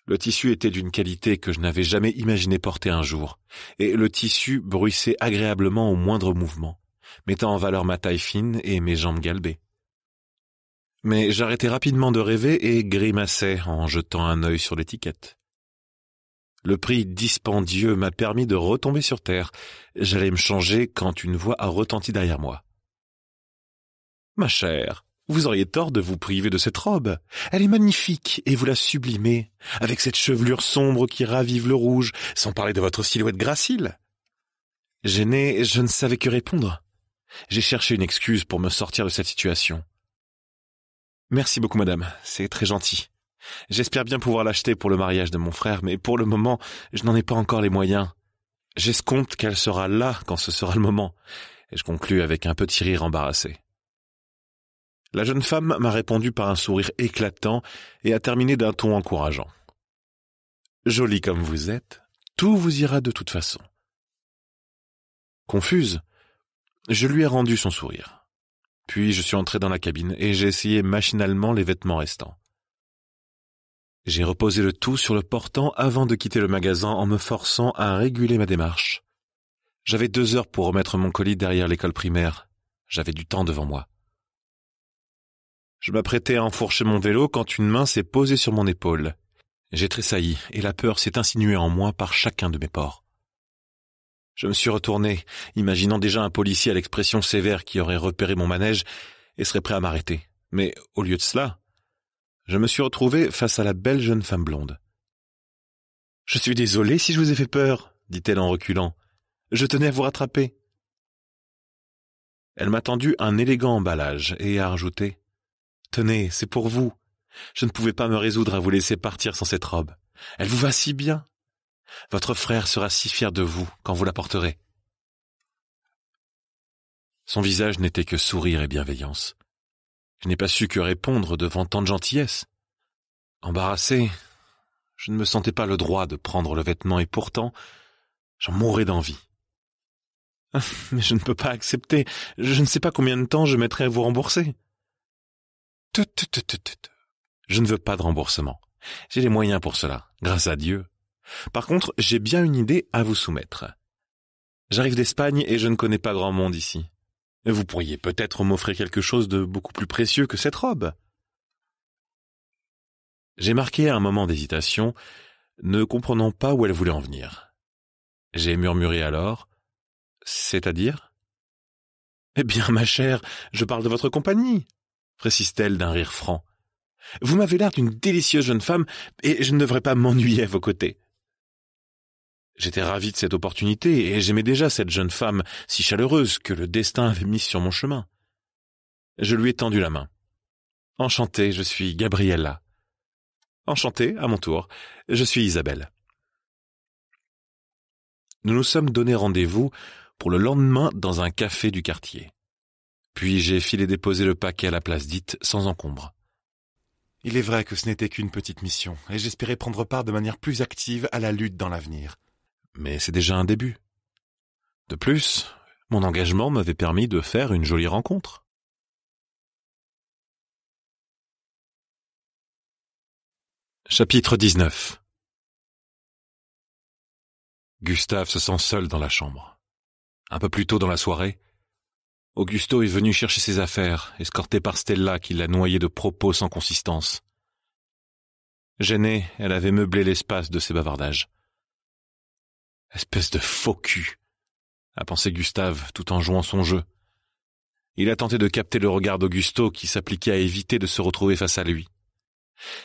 Le tissu était d'une qualité que je n'avais jamais imaginé porter un jour, et le tissu bruissait agréablement au moindre mouvement, mettant en valeur ma taille fine et mes jambes galbées. Mais j'arrêtai rapidement de rêver et grimaçai en jetant un œil sur l'étiquette. Le prix dispendieux m'a permis de retomber sur terre. J'allais me changer quand une voix a retenti derrière moi. Ma chère, vous auriez tort de vous priver de cette robe. Elle est magnifique et vous la sublimez, avec cette chevelure sombre qui ravive le rouge, sans parler de votre silhouette gracile. Gêné, je ne savais que répondre. J'ai cherché une excuse pour me sortir de cette situation. Merci beaucoup, madame. C'est très gentil. J'espère bien pouvoir l'acheter pour le mariage de mon frère, mais pour le moment, je n'en ai pas encore les moyens. J'escompte qu'elle sera là quand ce sera le moment. Et je conclus avec un petit rire embarrassé. La jeune femme m'a répondu par un sourire éclatant et a terminé d'un ton encourageant. Jolie comme vous êtes, tout vous ira de toute façon. Confuse, je lui ai rendu son sourire. Puis je suis entré dans la cabine et j'ai essayé machinalement les vêtements restants. J'ai reposé le tout sur le portant avant de quitter le magasin en me forçant à réguler ma démarche. J'avais deux heures pour remettre mon colis derrière l'école primaire. J'avais du temps devant moi. Je m'apprêtais à enfourcher mon vélo quand une main s'est posée sur mon épaule. J'ai tressailli et la peur s'est insinuée en moi par chacun de mes pores. Je me suis retourné, imaginant déjà un policier à l'expression sévère qui aurait repéré mon manège et serait prêt à m'arrêter. Mais au lieu de cela, je me suis retrouvé face à la belle jeune femme blonde. Je suis désolé si je vous ai fait peur, dit-elle en reculant. Je tenais à vous rattraper. Elle m'a tendu un élégant emballage et a ajouté :« Tenez, c'est pour vous. Je ne pouvais pas me résoudre à vous laisser partir sans cette robe. Elle vous va si bien. Votre frère sera si fier de vous quand vous la porterez. Son visage n'était que sourire et bienveillance. Je n'ai pas su que répondre devant tant de gentillesse. Embarrassé, je ne me sentais pas le droit de prendre le vêtement et pourtant, j'en mourais d'envie. [laughs] Mais je ne peux pas accepter. Je ne sais pas combien de temps je mettrai à vous rembourser. Je ne veux pas de remboursement. J'ai les moyens pour cela, grâce à Dieu. Par contre, j'ai bien une idée à vous soumettre. J'arrive d'Espagne et je ne connais pas grand monde ici. Vous pourriez peut-être m'offrir quelque chose de beaucoup plus précieux que cette robe. J'ai marqué un moment d'hésitation, ne comprenant pas où elle voulait en venir. J'ai murmuré alors C'est-à-dire Eh bien, ma chère, je parle de votre compagnie, précise-t-elle d'un rire franc. Vous m'avez l'air d'une délicieuse jeune femme et je ne devrais pas m'ennuyer à vos côtés. J'étais ravi de cette opportunité et j'aimais déjà cette jeune femme si chaleureuse que le destin avait mise sur mon chemin. Je lui ai tendu la main. Enchantée, je suis Gabriella. Enchantée, à mon tour, je suis Isabelle. Nous nous sommes donné rendez-vous pour le lendemain dans un café du quartier. Puis j'ai filé déposer le paquet à la place dite sans encombre. Il est vrai que ce n'était qu'une petite mission, et j'espérais prendre part de manière plus active à la lutte dans l'avenir mais c'est déjà un début. De plus, mon engagement m'avait permis de faire une jolie rencontre. Chapitre 19 Gustave se sent seul dans la chambre. Un peu plus tôt dans la soirée, Augusto est venu chercher ses affaires, escorté par Stella qui l'a noyé de propos sans consistance. Gênée, elle avait meublé l'espace de ses bavardages. Espèce de faux cul, a pensé Gustave tout en jouant son jeu. Il a tenté de capter le regard d'Augusto qui s'appliquait à éviter de se retrouver face à lui.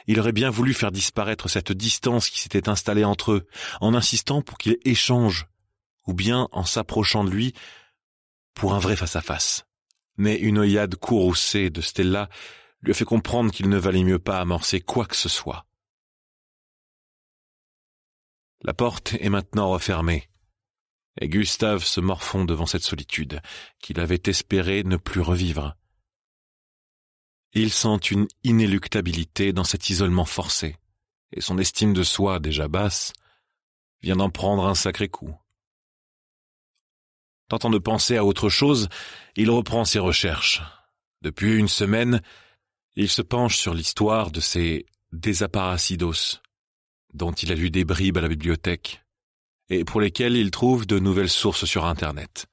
Il aurait bien voulu faire disparaître cette distance qui s'était installée entre eux, en insistant pour qu'ils échangent, ou bien en s'approchant de lui pour un vrai face-à-face. Mais une œillade courroucée de Stella lui a fait comprendre qu'il ne valait mieux pas amorcer quoi que ce soit. La porte est maintenant refermée. Et Gustave se morfond devant cette solitude, qu'il avait espéré ne plus revivre. Il sent une inéluctabilité dans cet isolement forcé, et son estime de soi, déjà basse, vient d'en prendre un sacré coup. Tentant de penser à autre chose, il reprend ses recherches. Depuis une semaine, il se penche sur l'histoire de ces désapparacidos » dont il a lu des bribes à la bibliothèque, et pour lesquels il trouve de nouvelles sources sur Internet.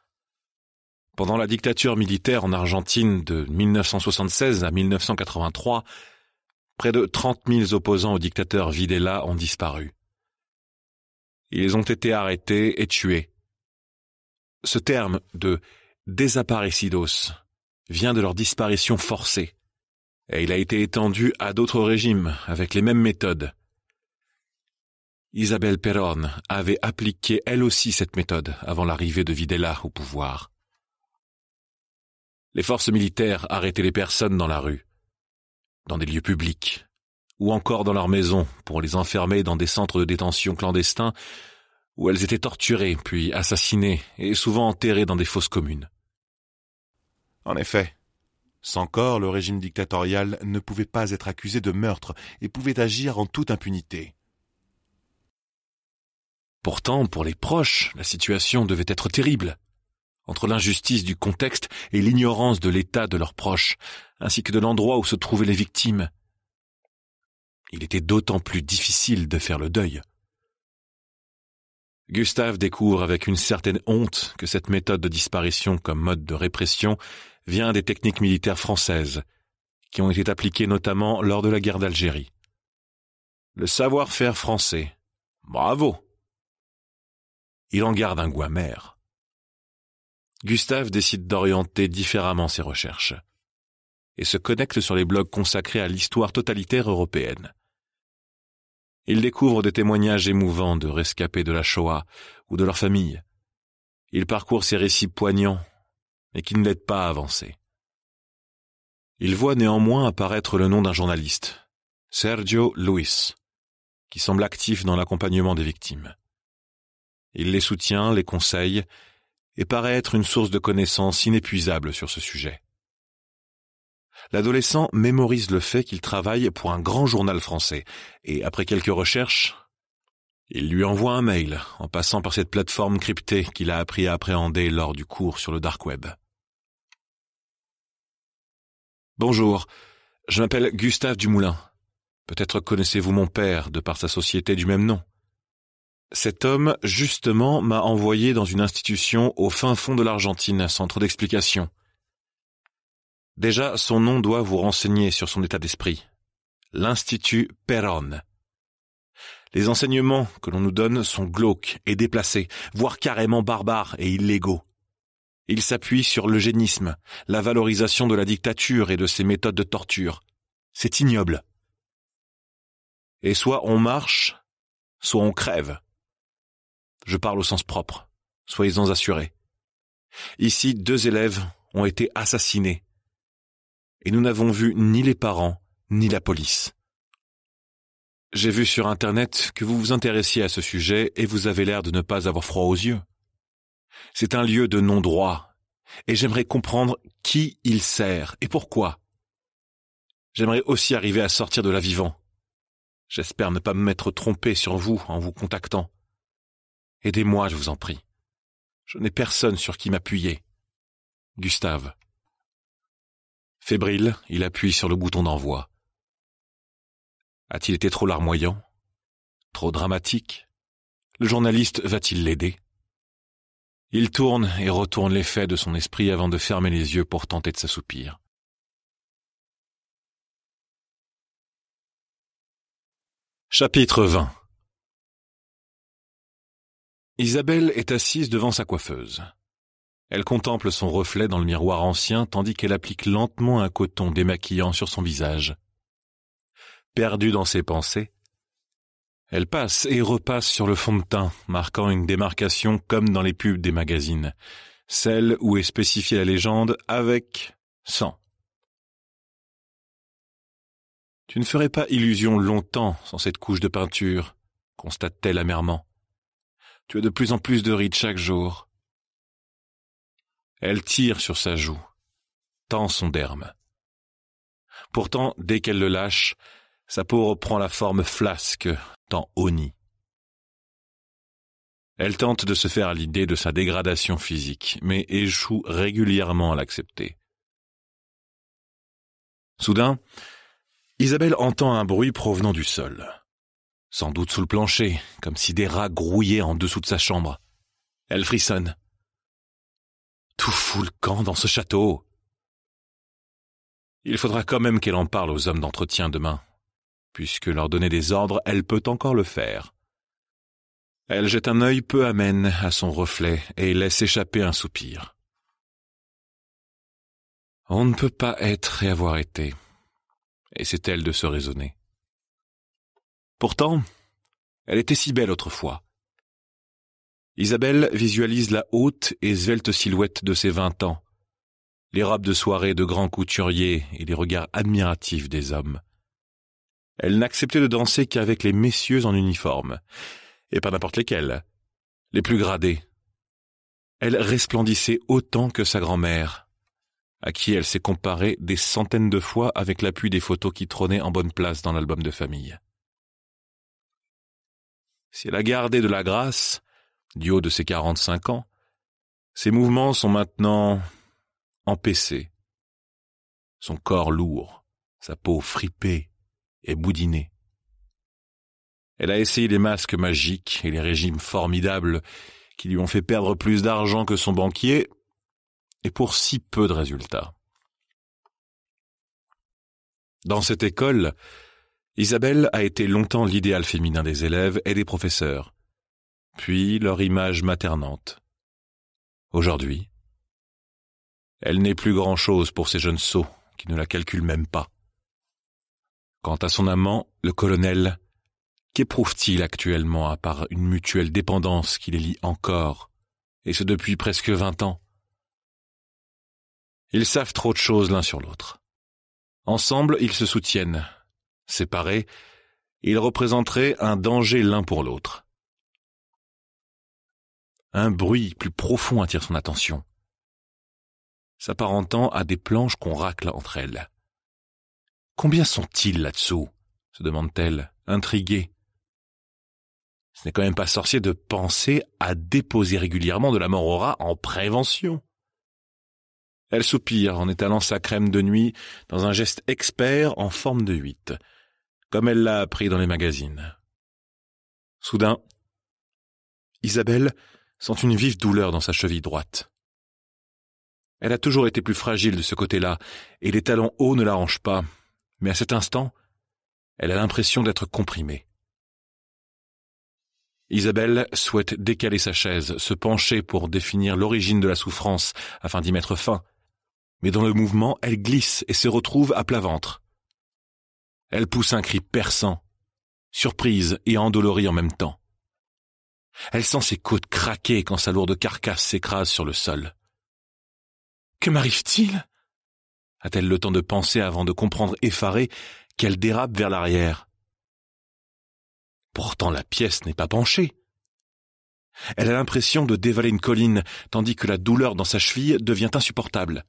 Pendant la dictature militaire en Argentine de 1976 à 1983, près de 30 000 opposants au dictateur Videla ont disparu. Ils ont été arrêtés et tués. Ce terme de desaparecidos vient de leur disparition forcée, et il a été étendu à d'autres régimes avec les mêmes méthodes, Isabelle Perón avait appliqué elle aussi cette méthode avant l'arrivée de Videla au pouvoir. Les forces militaires arrêtaient les personnes dans la rue, dans des lieux publics, ou encore dans leurs maisons pour les enfermer dans des centres de détention clandestins où elles étaient torturées puis assassinées et souvent enterrées dans des fosses communes. En effet, sans corps, le régime dictatorial ne pouvait pas être accusé de meurtre et pouvait agir en toute impunité. Pourtant, pour les proches, la situation devait être terrible. Entre l'injustice du contexte et l'ignorance de l'état de leurs proches, ainsi que de l'endroit où se trouvaient les victimes, il était d'autant plus difficile de faire le deuil. Gustave découvre avec une certaine honte que cette méthode de disparition comme mode de répression vient des techniques militaires françaises, qui ont été appliquées notamment lors de la guerre d'Algérie. Le savoir-faire français. Bravo il en garde un goût amer. Gustave décide d'orienter différemment ses recherches et se connecte sur les blogs consacrés à l'histoire totalitaire européenne. Il découvre des témoignages émouvants de rescapés de la Shoah ou de leur famille. Il parcourt ces récits poignants, mais qui ne l'aident pas à avancer. Il voit néanmoins apparaître le nom d'un journaliste, Sergio Luis, qui semble actif dans l'accompagnement des victimes. Il les soutient, les conseille, et paraît être une source de connaissances inépuisable sur ce sujet. L'adolescent mémorise le fait qu'il travaille pour un grand journal français, et après quelques recherches, il lui envoie un mail en passant par cette plateforme cryptée qu'il a appris à appréhender lors du cours sur le dark web. Bonjour, je m'appelle Gustave Dumoulin. Peut-être connaissez-vous mon père de par sa société du même nom. Cet homme, justement, m'a envoyé dans une institution au fin fond de l'Argentine, sans trop d'explications. Déjà, son nom doit vous renseigner sur son état d'esprit. L'Institut Perón. Les enseignements que l'on nous donne sont glauques et déplacés, voire carrément barbares et illégaux. Il s'appuie sur l'eugénisme, la valorisation de la dictature et de ses méthodes de torture. C'est ignoble. Et soit on marche, soit on crève. Je parle au sens propre. Soyez-en assurés. Ici, deux élèves ont été assassinés. Et nous n'avons vu ni les parents, ni la police. J'ai vu sur Internet que vous vous intéressiez à ce sujet et vous avez l'air de ne pas avoir froid aux yeux. C'est un lieu de non-droit, et j'aimerais comprendre qui il sert et pourquoi. J'aimerais aussi arriver à sortir de là vivant. J'espère ne pas me mettre trompé sur vous en vous contactant. Aidez-moi, je vous en prie. Je n'ai personne sur qui m'appuyer. Gustave. Fébrile, il appuie sur le bouton d'envoi. A-t-il été trop larmoyant Trop dramatique Le journaliste va-t-il l'aider Il tourne et retourne l'effet de son esprit avant de fermer les yeux pour tenter de s'assoupir. Chapitre 20 Isabelle est assise devant sa coiffeuse. Elle contemple son reflet dans le miroir ancien tandis qu'elle applique lentement un coton démaquillant sur son visage. Perdue dans ses pensées, elle passe et repasse sur le fond de teint, marquant une démarcation comme dans les pubs des magazines, celle où est spécifiée la légende avec sang. Tu ne ferais pas illusion longtemps sans cette couche de peinture, constate-t-elle amèrement. Tu as de plus en plus de rides chaque jour. Elle tire sur sa joue, tend son derme. Pourtant, dès qu'elle le lâche, sa peau reprend la forme flasque, tant honnie. Elle tente de se faire l'idée de sa dégradation physique, mais échoue régulièrement à l'accepter. Soudain, Isabelle entend un bruit provenant du sol. Sans doute sous le plancher, comme si des rats grouillaient en dessous de sa chambre. Elle frissonne. Tout fout le camp dans ce château. Il faudra quand même qu'elle en parle aux hommes d'entretien demain, puisque leur donner des ordres, elle peut encore le faire. Elle jette un œil peu amène à son reflet et laisse échapper un soupir. On ne peut pas être et avoir été. Et c'est elle de se raisonner. Pourtant, elle était si belle autrefois. Isabelle visualise la haute et svelte silhouette de ses vingt ans, les robes de soirée de grands couturiers et les regards admiratifs des hommes. Elle n'acceptait de danser qu'avec les messieurs en uniforme, et pas n'importe lesquels, les plus gradés. Elle resplendissait autant que sa grand-mère, à qui elle s'est comparée des centaines de fois avec l'appui des photos qui trônaient en bonne place dans l'album de famille. Si elle a gardé de la grâce, du haut de ses quarante-cinq ans, ses mouvements sont maintenant empêchés. Son corps lourd, sa peau fripée et boudinée. Elle a essayé les masques magiques et les régimes formidables qui lui ont fait perdre plus d'argent que son banquier, et pour si peu de résultats. Dans cette école, Isabelle a été longtemps l'idéal féminin des élèves et des professeurs, puis leur image maternante. Aujourd'hui, elle n'est plus grand-chose pour ces jeunes sots qui ne la calculent même pas. Quant à son amant, le colonel, qu'éprouve-t-il actuellement à part une mutuelle dépendance qui les lie encore, et ce depuis presque vingt ans Ils savent trop de choses l'un sur l'autre. Ensemble, ils se soutiennent, Séparés, ils représenteraient un danger l'un pour l'autre. Un bruit plus profond attire son attention, s'apparentant à des planches qu'on racle entre elles. Combien sont-ils là-dessous se demande-t-elle, intriguée. Ce n'est quand même pas sorcier de penser à déposer régulièrement de la mort en prévention. Elle soupire en étalant sa crème de nuit dans un geste expert en forme de huit comme elle l'a appris dans les magazines. Soudain, Isabelle sent une vive douleur dans sa cheville droite. Elle a toujours été plus fragile de ce côté-là, et les talons hauts ne l'arrangent pas, mais à cet instant, elle a l'impression d'être comprimée. Isabelle souhaite décaler sa chaise, se pencher pour définir l'origine de la souffrance afin d'y mettre fin. Mais dans le mouvement, elle glisse et se retrouve à plat ventre. Elle pousse un cri perçant, surprise et endolorie en même temps. Elle sent ses côtes craquer quand sa lourde carcasse s'écrase sur le sol. Que m'arrive-t-il a-t-elle le temps de penser avant de comprendre effarée qu'elle dérape vers l'arrière Pourtant la pièce n'est pas penchée. Elle a l'impression de dévaler une colline, tandis que la douleur dans sa cheville devient insupportable.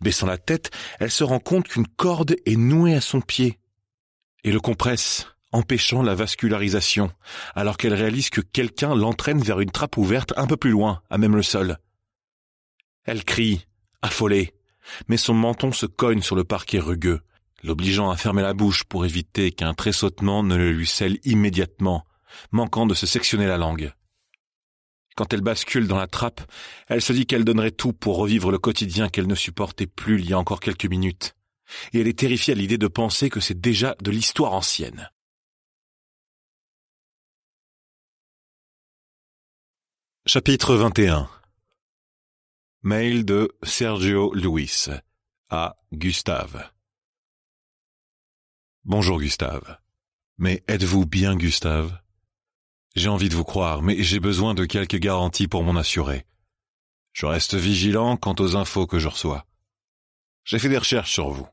Baissant la tête, elle se rend compte qu'une corde est nouée à son pied et le compresse, empêchant la vascularisation, alors qu'elle réalise que quelqu'un l'entraîne vers une trappe ouverte un peu plus loin, à même le sol. Elle crie, affolée, mais son menton se cogne sur le parquet rugueux, l'obligeant à fermer la bouche pour éviter qu'un tressautement ne le lui scelle immédiatement, manquant de se sectionner la langue. Quand elle bascule dans la trappe, elle se dit qu'elle donnerait tout pour revivre le quotidien qu'elle ne supportait plus il y a encore quelques minutes. Et elle est terrifiée à l'idée de penser que c'est déjà de l'histoire ancienne. Chapitre 21 Mail de Sergio Luis à Gustave. Bonjour Gustave. Mais êtes-vous bien Gustave j'ai envie de vous croire, mais j'ai besoin de quelques garanties pour m'en assurer. Je reste vigilant quant aux infos que je reçois. J'ai fait des recherches sur vous,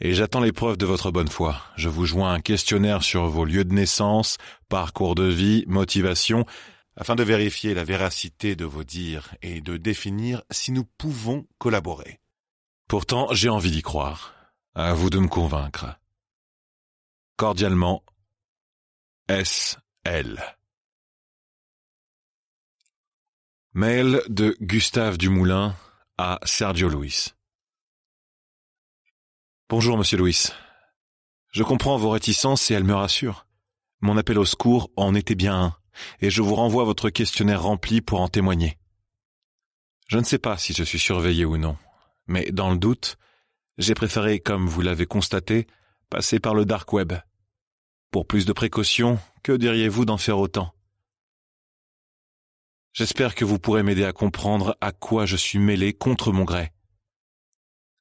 et j'attends les preuves de votre bonne foi. Je vous joins un questionnaire sur vos lieux de naissance, parcours de vie, motivation, afin de vérifier la véracité de vos dires et de définir si nous pouvons collaborer. Pourtant, j'ai envie d'y croire. À vous de me convaincre. Cordialement, S.L. Mail de Gustave Dumoulin à Sergio Luis Bonjour, monsieur Luis. Je comprends vos réticences et elles me rassurent. Mon appel au secours en était bien un, et je vous renvoie votre questionnaire rempli pour en témoigner. Je ne sais pas si je suis surveillé ou non, mais dans le doute, j'ai préféré, comme vous l'avez constaté, passer par le dark web. Pour plus de précautions, que diriez-vous d'en faire autant J'espère que vous pourrez m'aider à comprendre à quoi je suis mêlé contre mon gré.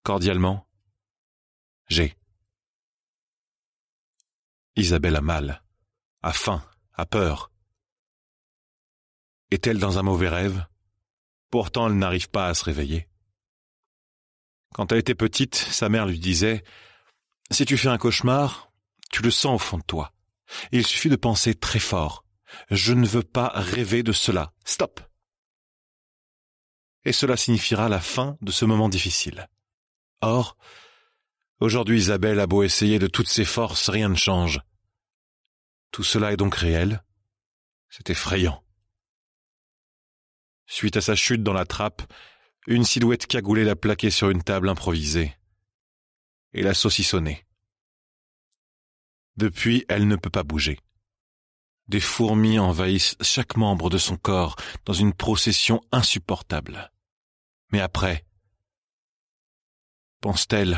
Cordialement, j'ai. Isabelle a mal, a faim, a peur. Est-elle dans un mauvais rêve Pourtant, elle n'arrive pas à se réveiller. Quand elle était petite, sa mère lui disait Si tu fais un cauchemar, tu le sens au fond de toi. Il suffit de penser très fort. Je ne veux pas rêver de cela. Stop. Et cela signifiera la fin de ce moment difficile. Or, aujourd'hui Isabelle a beau essayer de toutes ses forces, rien ne change. Tout cela est donc réel. C'est effrayant. Suite à sa chute dans la trappe, une silhouette cagoulée l'a plaquée sur une table improvisée et l'a saucissonnée. Depuis, elle ne peut pas bouger. Des fourmis envahissent chaque membre de son corps dans une procession insupportable. Mais après, pense-t-elle,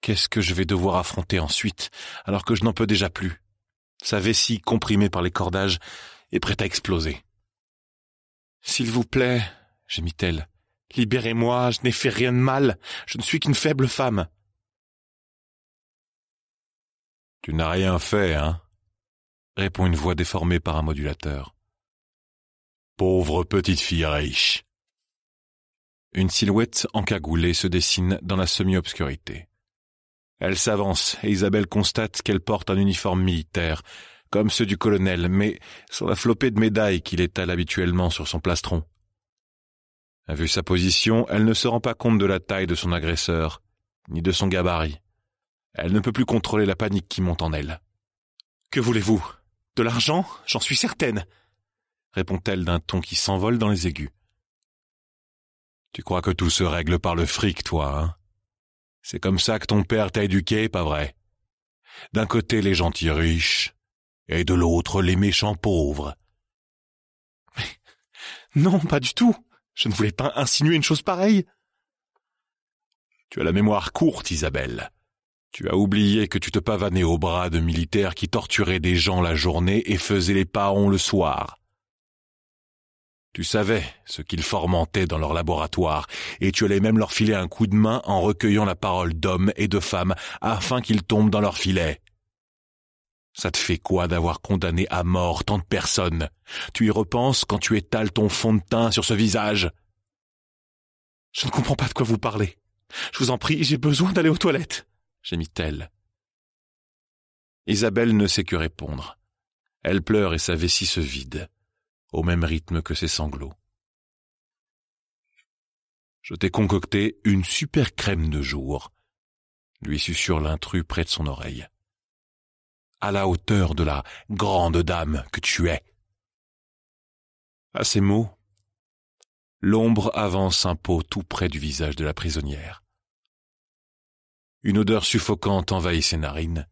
qu'est-ce que je vais devoir affronter ensuite, alors que je n'en peux déjà plus Sa vessie, comprimée par les cordages, est prête à exploser. S'il vous plaît, gémit-elle, libérez-moi, je n'ai fait rien de mal, je ne suis qu'une faible femme. Tu n'as rien fait, hein répond une voix déformée par un modulateur. Pauvre petite fille riche. Une silhouette encagoulée se dessine dans la semi-obscurité. Elle s'avance et Isabelle constate qu'elle porte un uniforme militaire, comme ceux du colonel, mais sans la flopée de médailles qu'il étale habituellement sur son plastron. Vu sa position, elle ne se rend pas compte de la taille de son agresseur, ni de son gabarit. Elle ne peut plus contrôler la panique qui monte en elle. Que voulez-vous de l'argent, j'en suis certaine, répond-elle d'un ton qui s'envole dans les aigus. Tu crois que tout se règle par le fric, toi, hein C'est comme ça que ton père t'a éduqué, pas vrai D'un côté les gentils riches, et de l'autre les méchants pauvres. Mais non, pas du tout. Je ne voulais pas insinuer une chose pareille. Tu as la mémoire courte, Isabelle. Tu as oublié que tu te pavanais aux bras de militaires qui torturaient des gens la journée et faisaient les paons le soir. Tu savais ce qu'ils formentaient dans leur laboratoire, et tu allais même leur filer un coup de main en recueillant la parole d'hommes et de femmes afin qu'ils tombent dans leur filet. Ça te fait quoi d'avoir condamné à mort tant de personnes Tu y repenses quand tu étales ton fond de teint sur ce visage Je ne comprends pas de quoi vous parlez. Je vous en prie, j'ai besoin d'aller aux toilettes gémit-elle. Isabelle ne sait que répondre. Elle pleure et sa vessie se vide, au même rythme que ses sanglots. Je t'ai concocté une super crème de jour, lui susurre l'intrus près de son oreille. À la hauteur de la grande dame que tu es. À ces mots, l'ombre avance un pot tout près du visage de la prisonnière. Une odeur suffocante envahit ses narines.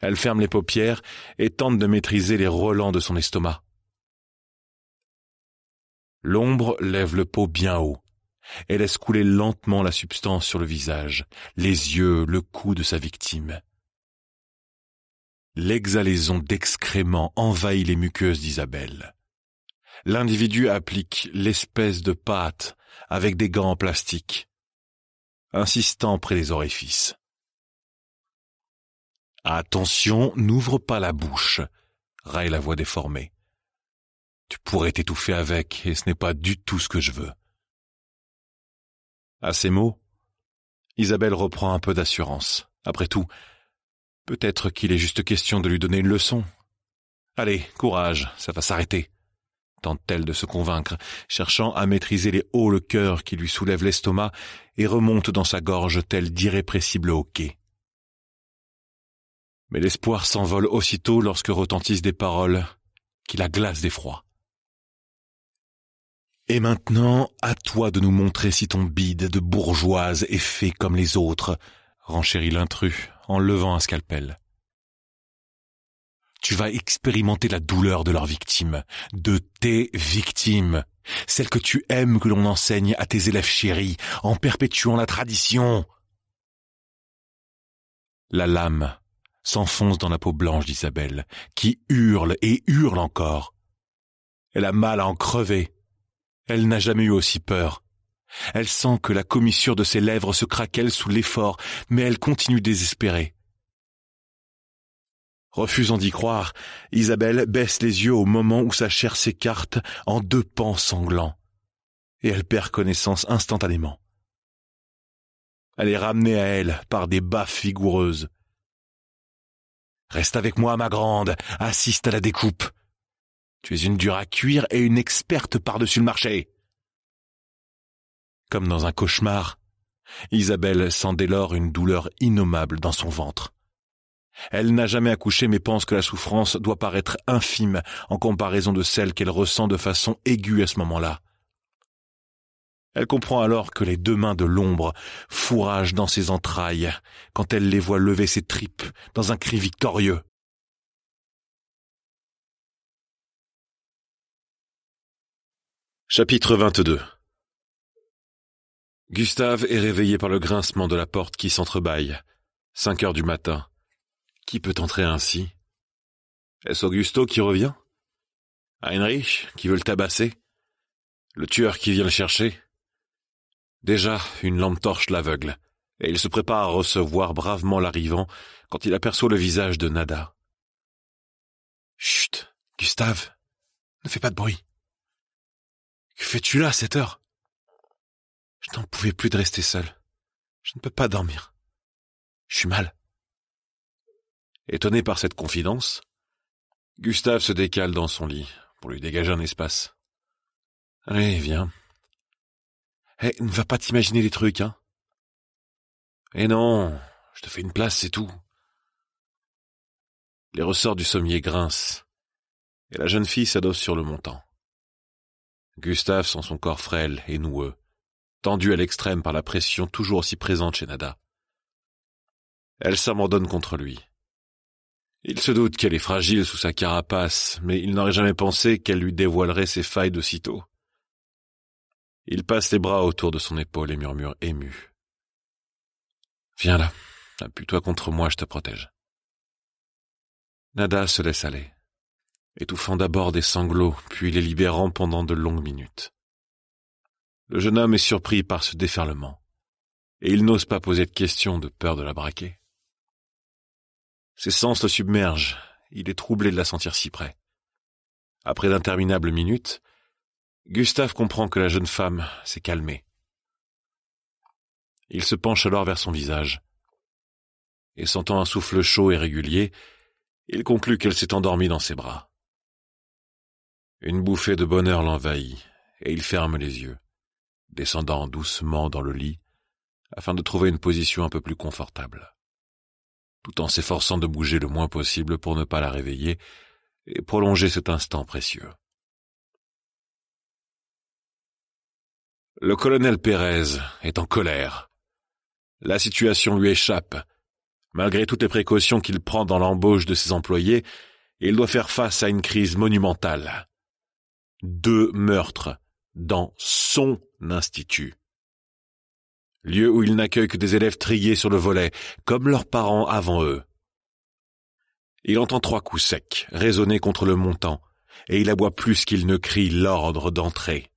Elle ferme les paupières et tente de maîtriser les relents de son estomac. L'ombre lève le pot bien haut et laisse couler lentement la substance sur le visage, les yeux, le cou de sa victime. L'exhalaison d'excréments envahit les muqueuses d'Isabelle. L'individu applique l'espèce de pâte avec des gants en plastique insistant près des orifices. Attention, n'ouvre pas la bouche, raille la voix déformée. Tu pourrais t'étouffer avec, et ce n'est pas du tout ce que je veux. À ces mots, Isabelle reprend un peu d'assurance. Après tout, peut-être qu'il est juste question de lui donner une leçon. Allez, courage, ça va s'arrêter tente-t-elle de se convaincre, cherchant à maîtriser les hauts le cœur qui lui soulève l'estomac et remonte dans sa gorge tel d'irrépressible hoquet. Mais l'espoir s'envole aussitôt lorsque retentissent des paroles qui la glacent d'effroi. Et maintenant, à toi de nous montrer si ton bide de bourgeoise est fait comme les autres, renchérit l'intrus en levant un scalpel. Tu vas expérimenter la douleur de leurs victimes, de tes victimes, celles que tu aimes que l'on enseigne à tes élèves chéris en perpétuant la tradition. La lame s'enfonce dans la peau blanche d'Isabelle, qui hurle et hurle encore. Elle a mal à en crever. Elle n'a jamais eu aussi peur. Elle sent que la commissure de ses lèvres se craquelle sous l'effort, mais elle continue désespérée. Refusant d'y croire, Isabelle baisse les yeux au moment où sa chair s'écarte en deux pans sanglants, et elle perd connaissance instantanément. Elle est ramenée à elle par des baffes vigoureuses. Reste avec moi, ma grande, assiste à la découpe. Tu es une dure à cuire et une experte par-dessus le marché. Comme dans un cauchemar, Isabelle sent dès lors une douleur innommable dans son ventre. Elle n'a jamais accouché mais pense que la souffrance doit paraître infime en comparaison de celle qu'elle ressent de façon aiguë à ce moment-là. Elle comprend alors que les deux mains de l'ombre fourragent dans ses entrailles quand elle les voit lever ses tripes dans un cri victorieux. Chapitre 22 Gustave est réveillé par le grincement de la porte qui s'entrebâille. Cinq heures du matin. Qui peut entrer ainsi Est-ce Augusto qui revient Heinrich qui veut le tabasser Le tueur qui vient le chercher Déjà, une lampe torche l'aveugle, et il se prépare à recevoir bravement l'arrivant quand il aperçoit le visage de Nada. Chut, Gustave, ne fais pas de bruit. Que fais-tu là à cette heure Je n'en pouvais plus de rester seul. Je ne peux pas dormir. Je suis mal. Étonné par cette confidence, Gustave se décale dans son lit pour lui dégager un espace. Allez, viens. Eh, ne va pas t'imaginer des trucs, hein. Eh non, je te fais une place, c'est tout. Les ressorts du sommier grincent, et la jeune fille s'adosse sur le montant. Gustave sent son corps frêle et noueux, tendu à l'extrême par la pression toujours aussi présente chez Nada. Elle s'abandonne contre lui, il se doute qu'elle est fragile sous sa carapace, mais il n'aurait jamais pensé qu'elle lui dévoilerait ses failles de sitôt. Il passe les bras autour de son épaule et murmure ému. Viens là, appuie-toi contre moi, je te protège. Nada se laisse aller, étouffant d'abord des sanglots, puis les libérant pendant de longues minutes. Le jeune homme est surpris par ce déferlement, et il n'ose pas poser de questions de peur de la braquer. Ses sens le submergent, il est troublé de la sentir si près. Après d'interminables minutes, Gustave comprend que la jeune femme s'est calmée. Il se penche alors vers son visage, et sentant un souffle chaud et régulier, il conclut qu'elle s'est endormie dans ses bras. Une bouffée de bonheur l'envahit, et il ferme les yeux, descendant doucement dans le lit, afin de trouver une position un peu plus confortable tout en s'efforçant de bouger le moins possible pour ne pas la réveiller et prolonger cet instant précieux. Le colonel Pérez est en colère. La situation lui échappe. Malgré toutes les précautions qu'il prend dans l'embauche de ses employés, il doit faire face à une crise monumentale. Deux meurtres dans son institut lieu où ils n'accueillent que des élèves triés sur le volet, comme leurs parents avant eux. Il entend trois coups secs résonner contre le montant, et il aboie plus qu'il ne crie l'ordre d'entrer.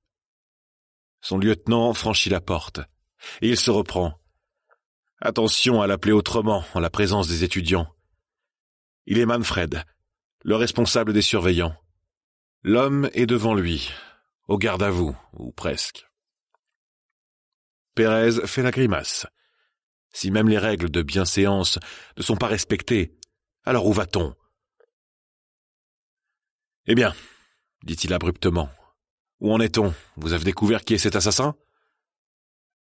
Son lieutenant franchit la porte, et il se reprend. Attention à l'appeler autrement en la présence des étudiants. Il est Manfred, le responsable des surveillants. L'homme est devant lui, au garde à vous, ou presque. Pérez fait la grimace. Si même les règles de bienséance ne sont pas respectées, alors où va-t-on Eh bien, dit-il abruptement, où en est-on Vous avez découvert qui est cet assassin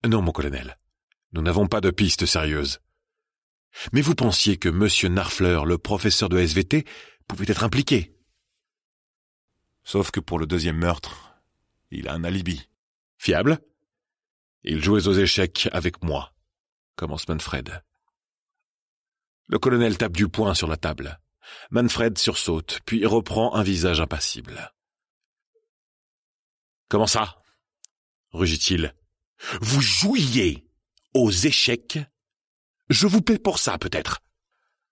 Non, mon colonel, nous n'avons pas de piste sérieuse. Mais vous pensiez que M. Narfleur, le professeur de SVT, pouvait être impliqué Sauf que pour le deuxième meurtre, il a un alibi. Fiable il jouait aux échecs avec moi, commence Manfred. Le colonel tape du poing sur la table. Manfred sursaute, puis reprend un visage impassible. Comment ça rugit-il. Vous jouiez aux échecs Je vous paie pour ça, peut-être.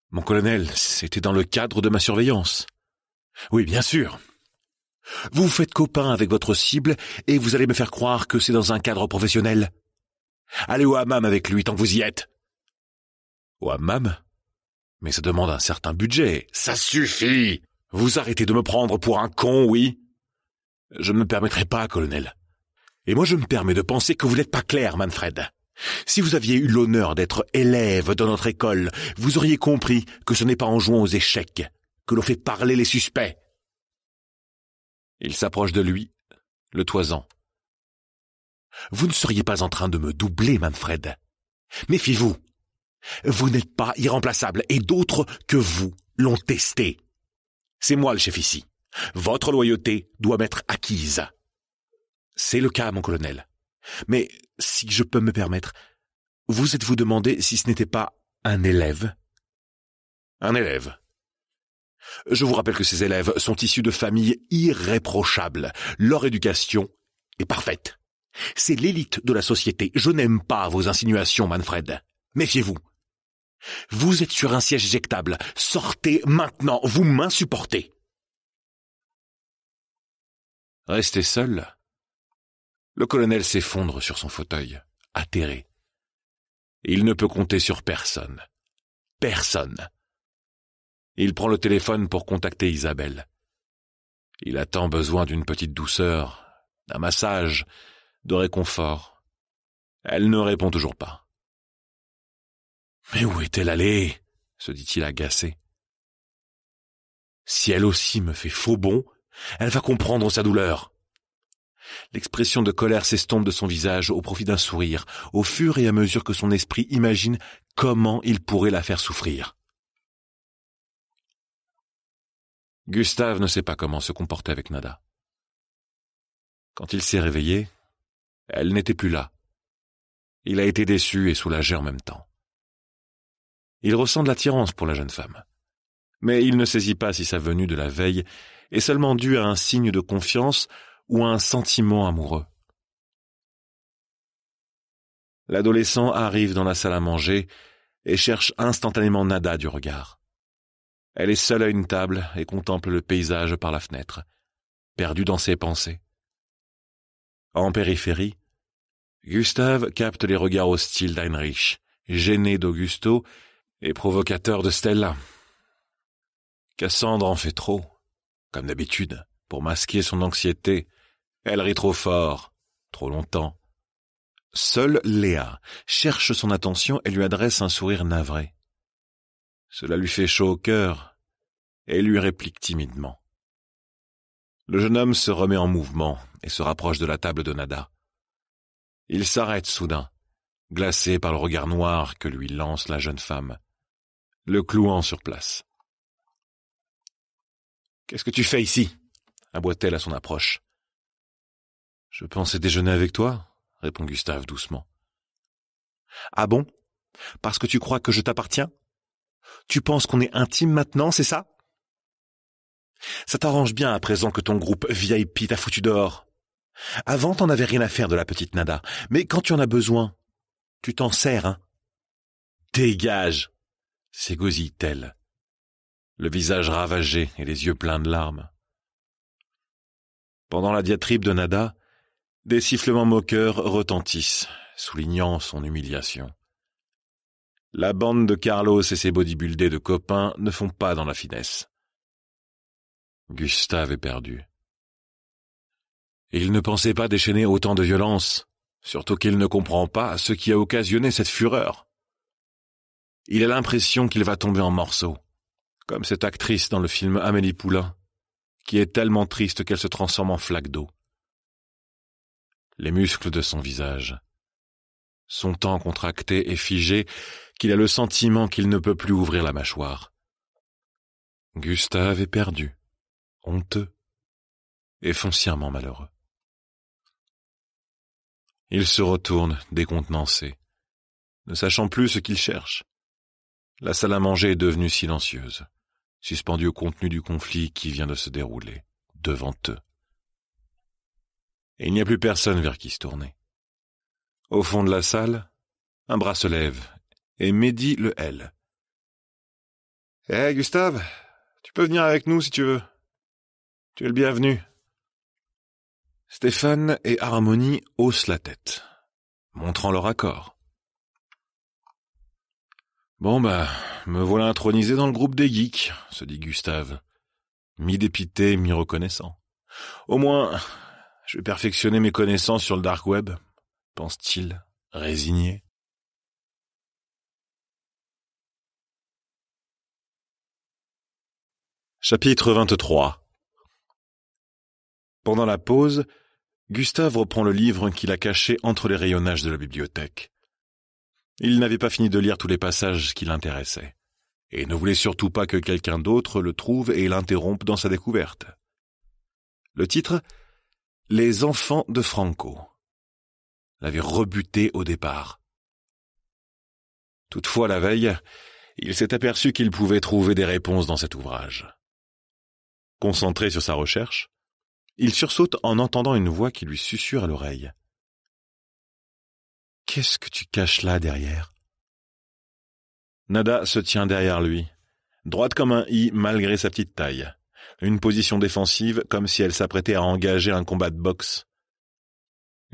Mon colonel, c'était dans le cadre de ma surveillance. Oui, bien sûr, vous faites copain avec votre cible et vous allez me faire croire que c'est dans un cadre professionnel. Allez au hammam avec lui tant que vous y êtes. Au hammam Mais ça demande un certain budget. Ça suffit Vous arrêtez de me prendre pour un con, oui Je ne me permettrai pas, colonel. Et moi je me permets de penser que vous n'êtes pas clair, Manfred. Si vous aviez eu l'honneur d'être élève dans notre école, vous auriez compris que ce n'est pas en jouant aux échecs que l'on fait parler les suspects il s'approche de lui, le toisant. Vous ne seriez pas en train de me doubler, Manfred. Méfiez-vous. Vous, n'êtes pas irremplaçable, et d'autres que vous l'ont testé. C'est moi le chef ici. Votre loyauté doit m'être acquise. C'est le cas, mon colonel. Mais si je peux me permettre, vous êtes-vous demandé si ce n'était pas un élève Un élève. Je vous rappelle que ces élèves sont issus de familles irréprochables. Leur éducation est parfaite. C'est l'élite de la société. Je n'aime pas vos insinuations, Manfred. Méfiez-vous. Vous êtes sur un siège éjectable. Sortez maintenant. Vous m'insupportez. Restez seul, le colonel s'effondre sur son fauteuil, atterré. Il ne peut compter sur personne. Personne. Il prend le téléphone pour contacter Isabelle. Il a tant besoin d'une petite douceur, d'un massage, de réconfort. Elle ne répond toujours pas. Mais où est-elle allée se dit-il agacé. Si elle aussi me fait faux bon, elle va comprendre sa douleur. L'expression de colère s'estompe de son visage au profit d'un sourire, au fur et à mesure que son esprit imagine comment il pourrait la faire souffrir. Gustave ne sait pas comment se comporter avec Nada. Quand il s'est réveillé, elle n'était plus là. Il a été déçu et soulagé en même temps. Il ressent de l'attirance pour la jeune femme. Mais il ne saisit pas si sa venue de la veille est seulement due à un signe de confiance ou à un sentiment amoureux. L'adolescent arrive dans la salle à manger et cherche instantanément Nada du regard. Elle est seule à une table et contemple le paysage par la fenêtre, perdue dans ses pensées. En périphérie, Gustave capte les regards hostiles d'Heinrich, gêné d'Augusto et provocateur de Stella. Cassandre en fait trop, comme d'habitude, pour masquer son anxiété. Elle rit trop fort, trop longtemps. Seule Léa cherche son attention et lui adresse un sourire navré. Cela lui fait chaud au cœur, et lui réplique timidement. Le jeune homme se remet en mouvement et se rapproche de la table de Nada. Il s'arrête soudain, glacé par le regard noir que lui lance la jeune femme, le clouant sur place. Qu'est-ce que tu fais ici aboie-t-elle à son approche. Je pensais déjeuner avec toi, répond Gustave doucement. Ah bon Parce que tu crois que je t'appartiens tu penses qu'on est intime maintenant, c'est ça Ça t'arrange bien à présent que ton groupe VIP t'a foutu dehors. Avant, t'en avais rien à faire de la petite Nada, mais quand tu en as besoin, tu t'en sers, hein Dégage s'égosille-t-elle, le visage ravagé et les yeux pleins de larmes. Pendant la diatribe de Nada, des sifflements moqueurs retentissent, soulignant son humiliation. La bande de Carlos et ses bodybuildés de copains ne font pas dans la finesse. Gustave est perdu. Il ne pensait pas déchaîner autant de violence, surtout qu'il ne comprend pas ce qui a occasionné cette fureur. Il a l'impression qu'il va tomber en morceaux, comme cette actrice dans le film Amélie Poulain, qui est tellement triste qu'elle se transforme en flaque d'eau. Les muscles de son visage, son temps contracté et figé, qu'il a le sentiment qu'il ne peut plus ouvrir la mâchoire. Gustave est perdu, honteux et foncièrement malheureux. Il se retourne décontenancé, ne sachant plus ce qu'il cherche. La salle à manger est devenue silencieuse, suspendue au contenu du conflit qui vient de se dérouler devant eux. Et il n'y a plus personne vers qui se tourner. Au fond de la salle, un bras se lève, et médit le L. « Eh, Gustave, tu peux venir avec nous si tu veux. Tu es le bienvenu. Stéphane et Harmonie haussent la tête, montrant leur accord. Bon bah, me voilà intronisé dans le groupe des geeks, se dit Gustave, mi-dépité, mi-reconnaissant. Au moins, je vais perfectionner mes connaissances sur le dark web pense-t-il, résigné. Chapitre 23 Pendant la pause, Gustave reprend le livre qu'il a caché entre les rayonnages de la bibliothèque. Il n'avait pas fini de lire tous les passages qui l'intéressaient, et ne voulait surtout pas que quelqu'un d'autre le trouve et l'interrompe dans sa découverte. Le titre Les enfants de Franco l'avait rebuté au départ. Toutefois, la veille, il s'est aperçu qu'il pouvait trouver des réponses dans cet ouvrage. Concentré sur sa recherche, il sursaute en entendant une voix qui lui susurre à l'oreille. Qu'est-ce que tu caches là derrière Nada se tient derrière lui, droite comme un i malgré sa petite taille, une position défensive comme si elle s'apprêtait à engager un combat de boxe,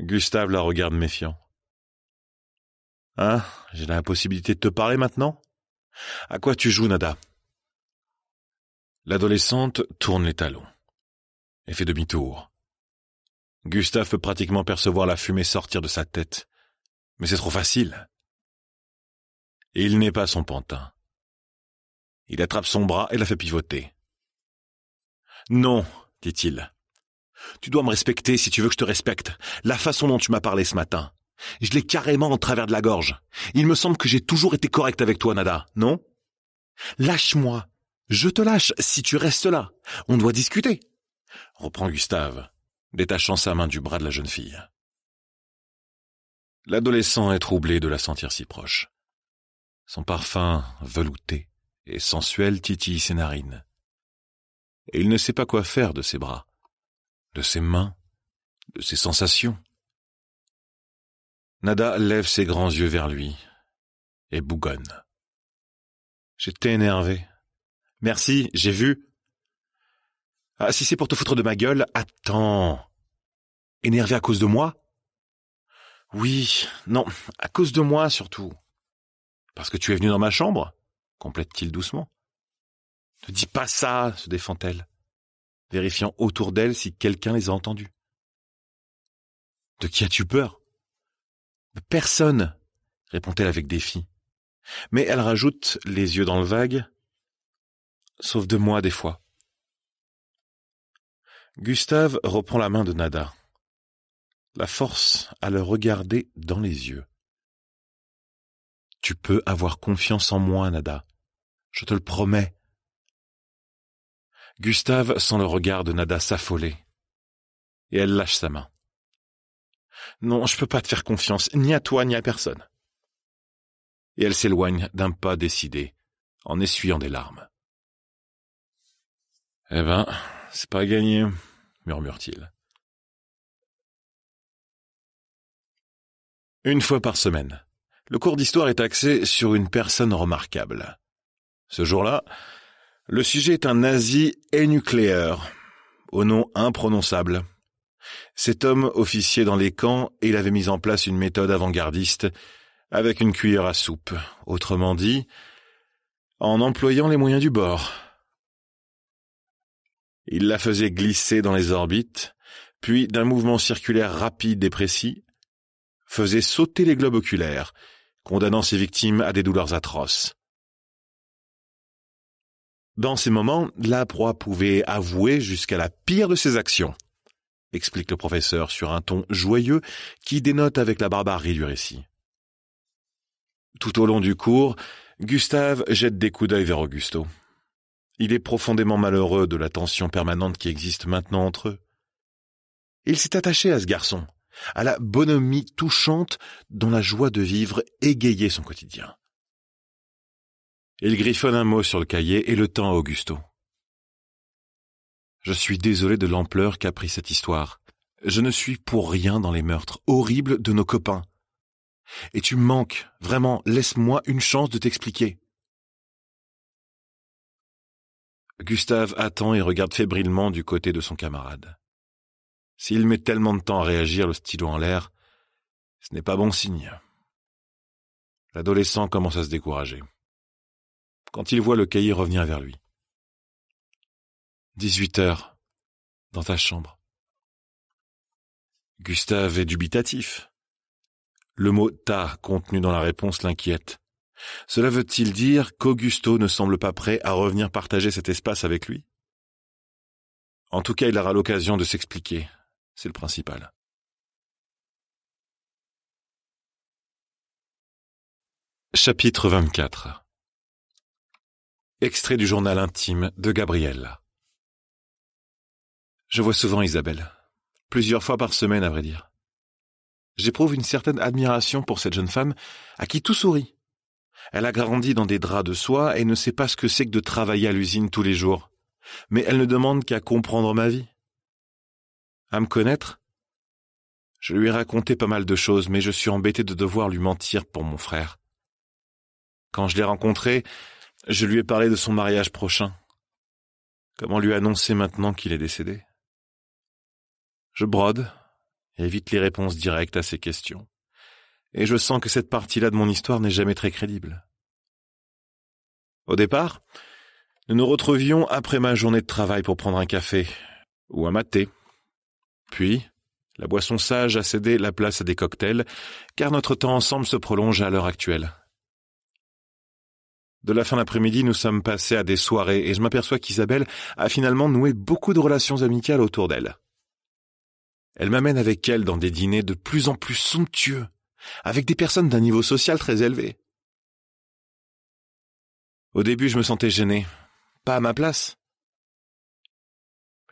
Gustave la regarde méfiant. Hein J'ai la possibilité de te parler maintenant À quoi tu joues, Nada L'adolescente tourne les talons et fait demi-tour. Gustave peut pratiquement percevoir la fumée sortir de sa tête. Mais c'est trop facile. Et il n'est pas son pantin. Il attrape son bras et la fait pivoter. Non, dit-il. Tu dois me respecter si tu veux que je te respecte. La façon dont tu m'as parlé ce matin. Je l'ai carrément en travers de la gorge. Il me semble que j'ai toujours été correct avec toi, Nada, non Lâche-moi. Je te lâche si tu restes là. On doit discuter. Reprend Gustave, détachant sa main du bras de la jeune fille. L'adolescent est troublé de la sentir si proche. Son parfum velouté et sensuel titille ses narines. Et il ne sait pas quoi faire de ses bras de ses mains, de ses sensations. Nada lève ses grands yeux vers lui et bougonne. J'étais énervé. Merci, j'ai vu. Ah, si c'est pour te foutre de ma gueule, attends. Énervé à cause de moi Oui, non, à cause de moi surtout. Parce que tu es venu dans ma chambre complète-t-il doucement. Ne dis pas ça, se défend-elle vérifiant autour d'elle si quelqu'un les a entendus. De qui as-tu peur De personne, répond-elle avec défi. Mais elle rajoute, les yeux dans le vague, sauf de moi des fois. Gustave reprend la main de Nada, la force à le regarder dans les yeux. Tu peux avoir confiance en moi, Nada. Je te le promets. Gustave sent le regard de Nada s'affoler. Et elle lâche sa main. Non, je peux pas te faire confiance, ni à toi, ni à personne. Et elle s'éloigne d'un pas décidé, en essuyant des larmes. Eh ben, c'est pas gagné, murmure-t-il. Une fois par semaine, le cours d'histoire est axé sur une personne remarquable. Ce jour-là, le sujet est un nazi énucléaire, au nom imprononçable. Cet homme officiait dans les camps et il avait mis en place une méthode avant-gardiste avec une cuillère à soupe, autrement dit, en employant les moyens du bord. Il la faisait glisser dans les orbites, puis d'un mouvement circulaire rapide et précis, faisait sauter les globes oculaires, condamnant ses victimes à des douleurs atroces. Dans ces moments, la proie pouvait avouer jusqu'à la pire de ses actions, explique le professeur sur un ton joyeux qui dénote avec la barbarie du récit. Tout au long du cours, Gustave jette des coups d'œil vers Augusto. Il est profondément malheureux de la tension permanente qui existe maintenant entre eux. Il s'est attaché à ce garçon, à la bonhomie touchante dont la joie de vivre égayait son quotidien. Il griffonne un mot sur le cahier et le tend à Augusto. Je suis désolé de l'ampleur qu'a pris cette histoire. Je ne suis pour rien dans les meurtres horribles de nos copains. Et tu me manques, vraiment, laisse-moi une chance de t'expliquer. Gustave attend et regarde fébrilement du côté de son camarade. S'il met tellement de temps à réagir, le stylo en l'air, ce n'est pas bon signe. L'adolescent commence à se décourager quand il voit le cahier revenir vers lui. « Dix-huit heures, dans ta chambre. Gustave est dubitatif. Le mot ta contenu dans la réponse l'inquiète. Cela veut-il dire qu'Augusto ne semble pas prêt à revenir partager cet espace avec lui En tout cas, il aura l'occasion de s'expliquer. C'est le principal. Chapitre 24 Extrait du journal intime de Gabriel Je vois souvent Isabelle, plusieurs fois par semaine à vrai dire. J'éprouve une certaine admiration pour cette jeune femme à qui tout sourit. Elle a grandi dans des draps de soie et ne sait pas ce que c'est que de travailler à l'usine tous les jours. Mais elle ne demande qu'à comprendre ma vie. À me connaître Je lui ai raconté pas mal de choses, mais je suis embêté de devoir lui mentir pour mon frère. Quand je l'ai rencontrée, je lui ai parlé de son mariage prochain. Comment lui annoncer maintenant qu'il est décédé Je brode et évite les réponses directes à ses questions. Et je sens que cette partie-là de mon histoire n'est jamais très crédible. Au départ, nous nous retrouvions après ma journée de travail pour prendre un café ou un maté. Puis, la boisson sage a cédé la place à des cocktails, car notre temps ensemble se prolonge à l'heure actuelle. De la fin d'après-midi, nous sommes passés à des soirées et je m'aperçois qu'Isabelle a finalement noué beaucoup de relations amicales autour d'elle. Elle m'amène avec elle dans des dîners de plus en plus somptueux, avec des personnes d'un niveau social très élevé. Au début, je me sentais gêné, pas à ma place.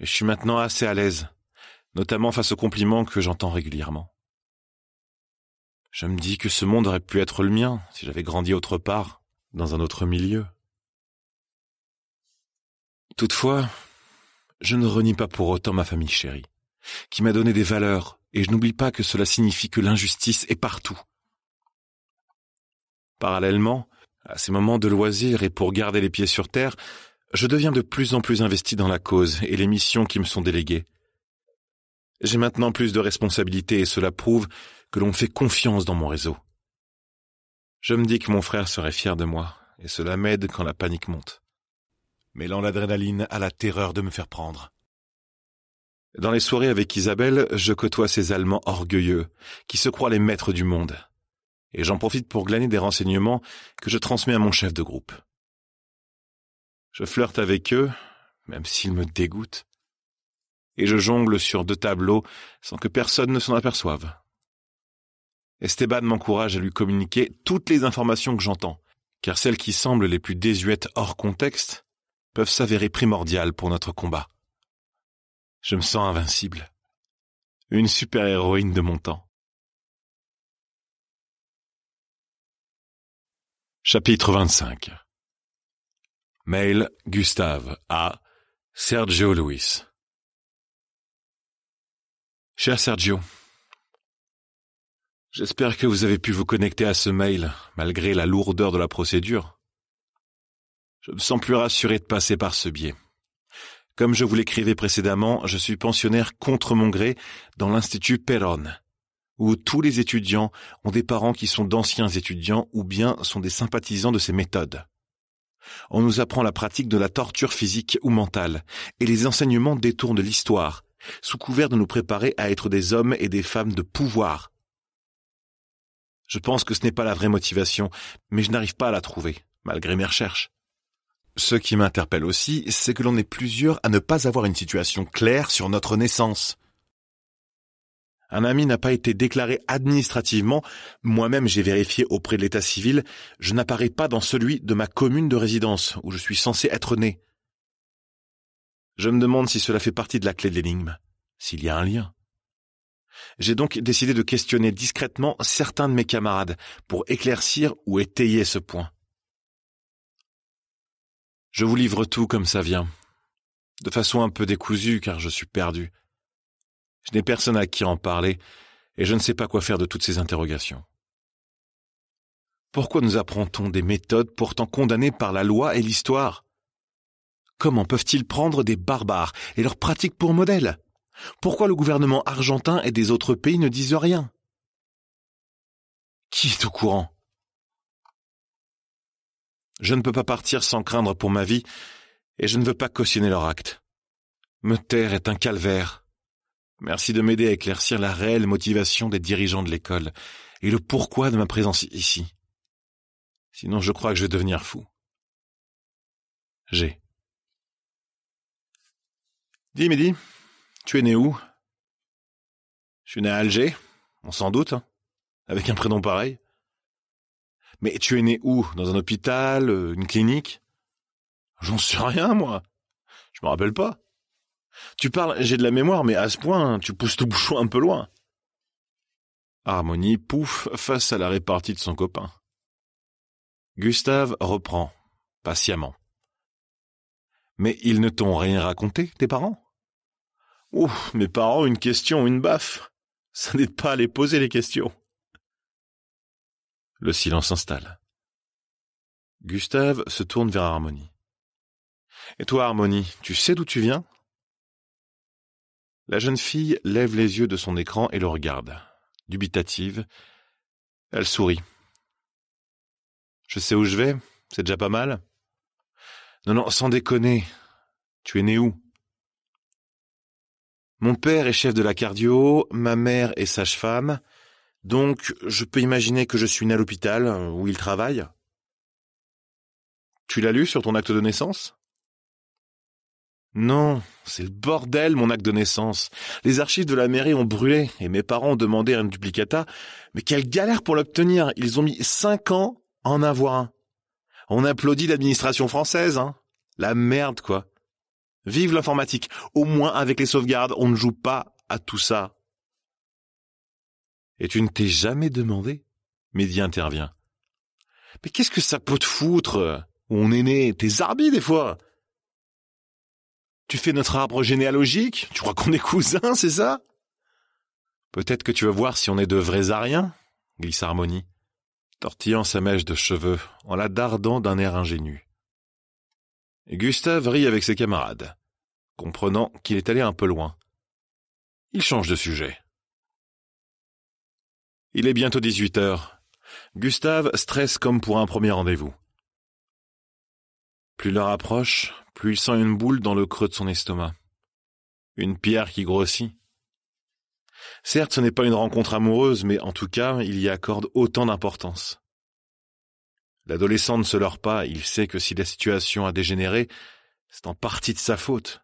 Mais je suis maintenant assez à l'aise, notamment face aux compliments que j'entends régulièrement. Je me dis que ce monde aurait pu être le mien si j'avais grandi autre part, dans un autre milieu. Toutefois, je ne renie pas pour autant ma famille chérie, qui m'a donné des valeurs, et je n'oublie pas que cela signifie que l'injustice est partout. Parallèlement, à ces moments de loisir et pour garder les pieds sur terre, je deviens de plus en plus investi dans la cause et les missions qui me sont déléguées. J'ai maintenant plus de responsabilités et cela prouve que l'on fait confiance dans mon réseau. Je me dis que mon frère serait fier de moi, et cela m'aide quand la panique monte. Mêlant l'adrénaline à la terreur de me faire prendre. Dans les soirées avec Isabelle, je côtoie ces Allemands orgueilleux, qui se croient les maîtres du monde. Et j'en profite pour glaner des renseignements que je transmets à mon chef de groupe. Je flirte avec eux, même s'ils me dégoûtent, et je jongle sur deux tableaux sans que personne ne s'en aperçoive. Esteban m'encourage à lui communiquer toutes les informations que j'entends, car celles qui semblent les plus désuètes hors contexte peuvent s'avérer primordiales pour notre combat. Je me sens invincible. Une super-héroïne de mon temps. Chapitre 25 Mail Gustave à Sergio Luis Cher Sergio, J'espère que vous avez pu vous connecter à ce mail, malgré la lourdeur de la procédure. Je me sens plus rassuré de passer par ce biais. Comme je vous l'écrivais précédemment, je suis pensionnaire contre mon gré dans l'Institut Perron, où tous les étudiants ont des parents qui sont d'anciens étudiants ou bien sont des sympathisants de ces méthodes. On nous apprend la pratique de la torture physique ou mentale, et les enseignements détournent l'histoire, sous couvert de nous préparer à être des hommes et des femmes de pouvoir, je pense que ce n'est pas la vraie motivation, mais je n'arrive pas à la trouver, malgré mes recherches. Ce qui m'interpelle aussi, c'est que l'on est plusieurs à ne pas avoir une situation claire sur notre naissance. Un ami n'a pas été déclaré administrativement, moi-même j'ai vérifié auprès de l'état civil, je n'apparais pas dans celui de ma commune de résidence, où je suis censé être né. Je me demande si cela fait partie de la clé de l'énigme, s'il y a un lien. J'ai donc décidé de questionner discrètement certains de mes camarades pour éclaircir ou étayer ce point. Je vous livre tout comme ça vient, de façon un peu décousue car je suis perdu. Je n'ai personne à qui en parler et je ne sais pas quoi faire de toutes ces interrogations. Pourquoi nous apprend-on des méthodes pourtant condamnées par la loi et l'histoire Comment peuvent-ils prendre des barbares et leurs pratiques pour modèle pourquoi le gouvernement argentin et des autres pays ne disent rien Qui est au courant Je ne peux pas partir sans craindre pour ma vie, et je ne veux pas cautionner leur acte. Me taire est un calvaire. Merci de m'aider à éclaircir la réelle motivation des dirigeants de l'école et le pourquoi de ma présence ici. Sinon je crois que je vais devenir fou. J'ai. Dis, tu es né où Je suis né à Alger, on s'en doute, hein, avec un prénom pareil. Mais tu es né où Dans un hôpital euh, Une clinique J'en sais rien, moi. Je me rappelle pas. Tu parles, j'ai de la mémoire, mais à ce point, hein, tu pousses tout bouchon un peu loin. Harmonie pouffe face à la répartie de son copain. Gustave reprend, patiemment. Mais ils ne t'ont rien raconté, tes parents « Ouh, mes parents, une question, une baffe. Ça n'aide pas à les poser les questions. Le silence s'installe. Gustave se tourne vers Harmonie. Et toi, Harmonie, tu sais d'où tu viens La jeune fille lève les yeux de son écran et le regarde. Dubitative, elle sourit. Je sais où je vais, c'est déjà pas mal. Non, non, sans déconner. Tu es né où mon père est chef de la cardio, ma mère est sage-femme, donc je peux imaginer que je suis né à l'hôpital euh, où il travaille. Tu l'as lu sur ton acte de naissance Non, c'est le bordel mon acte de naissance. Les archives de la mairie ont brûlé et mes parents ont demandé un duplicata, mais quelle galère pour l'obtenir Ils ont mis cinq ans en avoir un. On applaudit l'administration française, hein La merde, quoi. Vive l'informatique. Au moins avec les sauvegardes, on ne joue pas à tout ça. Et tu ne t'es jamais demandé Mehdi intervient. Mais qu'est-ce que ça peut te foutre On est né, t'es zarbi des fois. Tu fais notre arbre généalogique Tu crois qu'on est cousins, c'est ça Peut-être que tu veux voir si on est de vrais ariens glisse Harmonie, tortillant sa mèche de cheveux en la dardant d'un air ingénu. Gustave rit avec ses camarades, comprenant qu'il est allé un peu loin. Il change de sujet. Il est bientôt 18 heures. Gustave stresse comme pour un premier rendez-vous. Plus l'heure approche, plus il sent une boule dans le creux de son estomac. Une pierre qui grossit. Certes, ce n'est pas une rencontre amoureuse, mais en tout cas, il y accorde autant d'importance. L'adolescent ne se leurre pas, il sait que si la situation a dégénéré, c'est en partie de sa faute.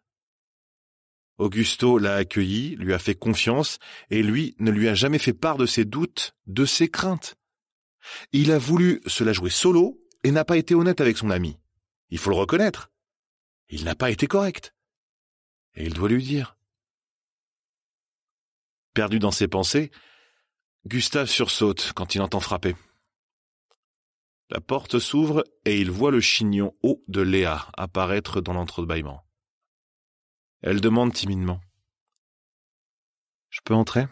Augusto l'a accueilli, lui a fait confiance, et lui ne lui a jamais fait part de ses doutes, de ses craintes. Il a voulu se la jouer solo et n'a pas été honnête avec son ami. Il faut le reconnaître. Il n'a pas été correct. Et il doit lui dire. Perdu dans ses pensées, Gustave sursaute quand il entend frapper. La porte s'ouvre et il voit le chignon haut de Léa apparaître dans l'entrebâillement. Elle demande timidement Je peux entrer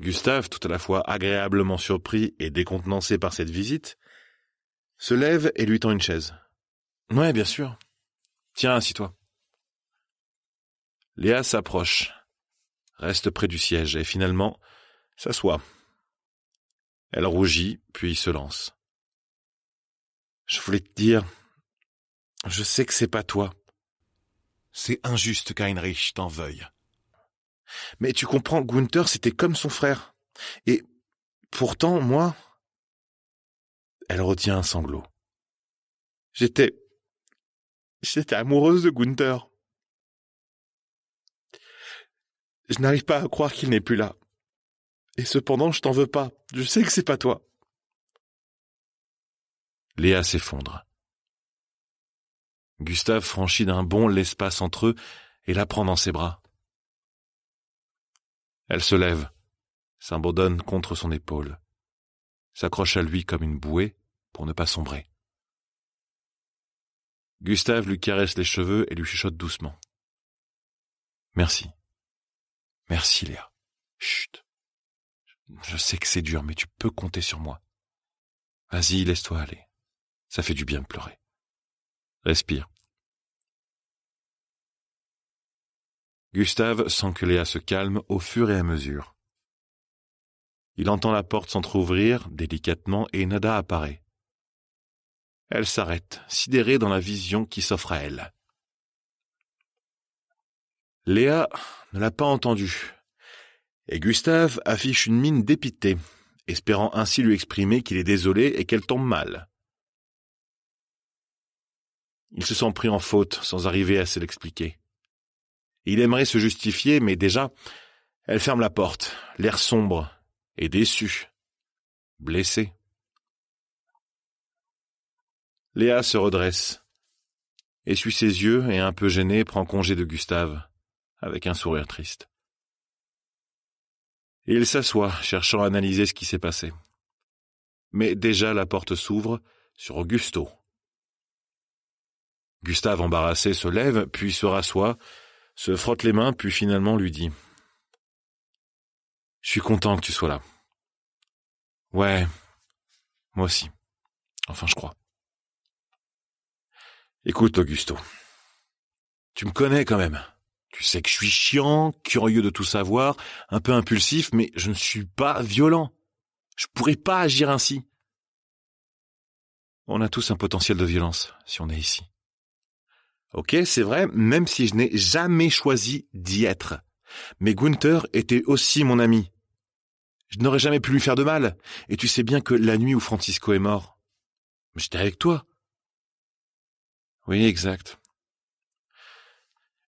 Gustave, tout à la fois agréablement surpris et décontenancé par cette visite, se lève et lui tend une chaise. Ouais, bien sûr. Tiens, assis-toi. Léa s'approche, reste près du siège et finalement s'assoit elle rougit, puis se lance. Je voulais te dire, je sais que c'est pas toi. C'est injuste qu'Heinrich t'en veuille. Mais tu comprends, Gunther, c'était comme son frère. Et pourtant, moi. Elle retient un sanglot. J'étais. J'étais amoureuse de Gunther. Je n'arrive pas à croire qu'il n'est plus là. Et cependant, je t'en veux pas. Je sais que c'est pas toi. Léa s'effondre. Gustave franchit d'un bond l'espace entre eux et la prend dans ses bras. Elle se lève, s'imbodonne contre son épaule, s'accroche à lui comme une bouée pour ne pas sombrer. Gustave lui caresse les cheveux et lui chuchote doucement. Merci. Merci, Léa. Chut. Je sais que c'est dur, mais tu peux compter sur moi. Vas-y, laisse-toi aller. Ça fait du bien de pleurer. Respire. Gustave sent que Léa se calme au fur et à mesure. Il entend la porte s'entr'ouvrir délicatement et Nada apparaît. Elle s'arrête, sidérée dans la vision qui s'offre à elle. Léa ne l'a pas entendue. Et Gustave affiche une mine dépitée, espérant ainsi lui exprimer qu'il est désolé et qu'elle tombe mal. Il se sent pris en faute sans arriver à se l'expliquer. Il aimerait se justifier, mais déjà, elle ferme la porte, l'air sombre et déçu, blessé. Léa se redresse, essuie ses yeux et un peu gênée prend congé de Gustave, avec un sourire triste il s'assoit, cherchant à analyser ce qui s'est passé. Mais déjà la porte s'ouvre sur Augusto. Gustave, embarrassé, se lève, puis se rassoit, se frotte les mains, puis finalement lui dit Je suis content que tu sois là. Ouais, moi aussi. Enfin, je crois. Écoute, Augusto, tu me connais quand même. Tu sais que je suis chiant, curieux de tout savoir, un peu impulsif, mais je ne suis pas violent. Je pourrais pas agir ainsi. On a tous un potentiel de violence si on est ici. Ok, c'est vrai, même si je n'ai jamais choisi d'y être. Mais Gunther était aussi mon ami. Je n'aurais jamais pu lui faire de mal, et tu sais bien que la nuit où Francisco est mort, j'étais avec toi. Oui, exact.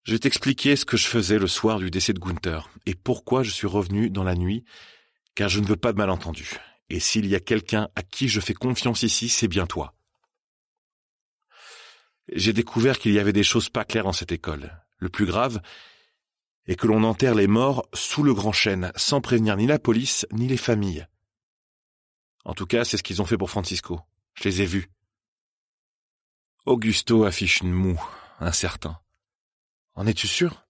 Je vais ce que je faisais le soir du décès de Gunther et pourquoi je suis revenu dans la nuit, car je ne veux pas de malentendu. Et s'il y a quelqu'un à qui je fais confiance ici, c'est bien toi. J'ai découvert qu'il y avait des choses pas claires dans cette école. Le plus grave est que l'on enterre les morts sous le grand chêne, sans prévenir ni la police ni les familles. En tout cas, c'est ce qu'ils ont fait pour Francisco. Je les ai vus. Augusto affiche une moue, incertain. En es-tu sûr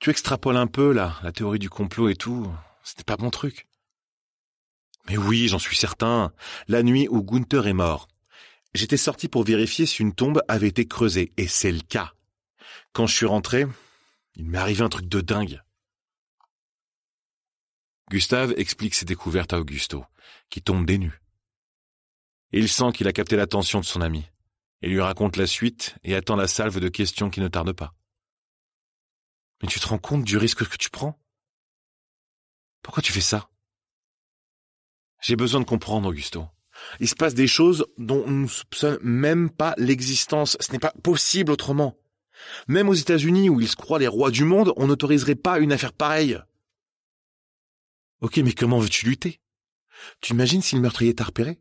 Tu extrapoles un peu, là, la théorie du complot et tout. C'était pas mon truc. Mais oui, j'en suis certain. La nuit où Gunther est mort, j'étais sorti pour vérifier si une tombe avait été creusée, et c'est le cas. Quand je suis rentré, il m'est arrivé un truc de dingue. Gustave explique ses découvertes à Augusto, qui tombe des Il sent qu'il a capté l'attention de son ami. et lui raconte la suite et attend la salve de questions qui ne tarde pas. Mais tu te rends compte du risque que tu prends Pourquoi tu fais ça J'ai besoin de comprendre, Augusto. Il se passe des choses dont on ne soupçonne même pas l'existence. Ce n'est pas possible autrement. Même aux États-Unis, où ils se croient les rois du monde, on n'autoriserait pas une affaire pareille. Ok, mais comment veux-tu lutter Tu imagines si le meurtrier t'a repéré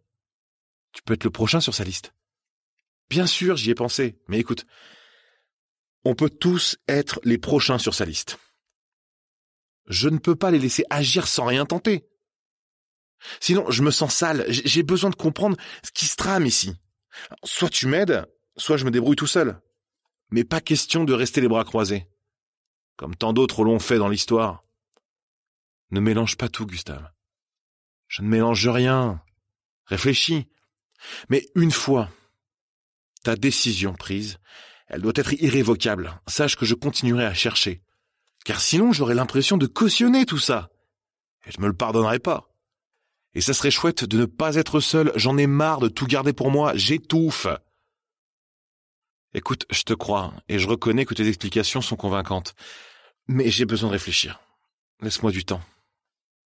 Tu peux être le prochain sur sa liste. Bien sûr, j'y ai pensé, mais écoute, on peut tous être les prochains sur sa liste. Je ne peux pas les laisser agir sans rien tenter. Sinon, je me sens sale, j'ai besoin de comprendre ce qui se trame ici. Soit tu m'aides, soit je me débrouille tout seul. Mais pas question de rester les bras croisés, comme tant d'autres l'ont fait dans l'histoire. Ne mélange pas tout, Gustave. Je ne mélange rien. Réfléchis. Mais une fois ta décision prise, elle doit être irrévocable. Sache que je continuerai à chercher. Car sinon, j'aurai l'impression de cautionner tout ça. Et je me le pardonnerai pas. Et ça serait chouette de ne pas être seul. J'en ai marre de tout garder pour moi. J'étouffe. Écoute, je te crois, et je reconnais que tes explications sont convaincantes. Mais j'ai besoin de réfléchir. Laisse-moi du temps.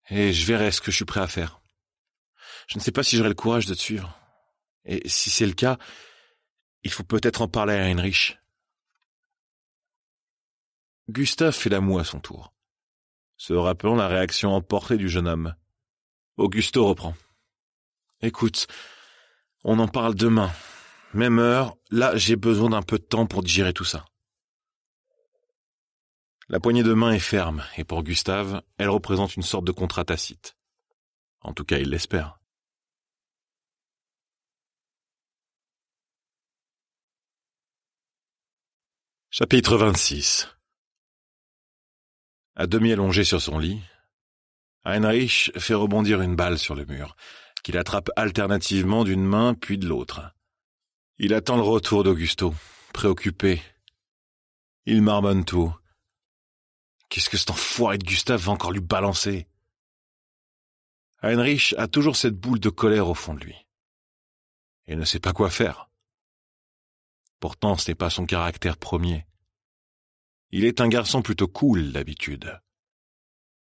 Et je verrai ce que je suis prêt à faire. Je ne sais pas si j'aurai le courage de te suivre. Et si c'est le cas, il faut peut-être en parler à Heinrich. Gustave fait la moue à son tour, se rappelant la réaction emportée du jeune homme. Augusto reprend. Écoute, on en parle demain. Même heure, là j'ai besoin d'un peu de temps pour digérer tout ça. La poignée de main est ferme, et pour Gustave, elle représente une sorte de contrat tacite. En tout cas, il l'espère. Chapitre 26 À demi allongé sur son lit, Heinrich fait rebondir une balle sur le mur, qu'il attrape alternativement d'une main puis de l'autre. Il attend le retour d'Augusto, préoccupé. Il marmonne tout. Qu'est-ce que cet enfoiré de Gustave va encore lui balancer Heinrich a toujours cette boule de colère au fond de lui. Il ne sait pas quoi faire. Pourtant, ce n'est pas son caractère premier. Il est un garçon plutôt cool d'habitude.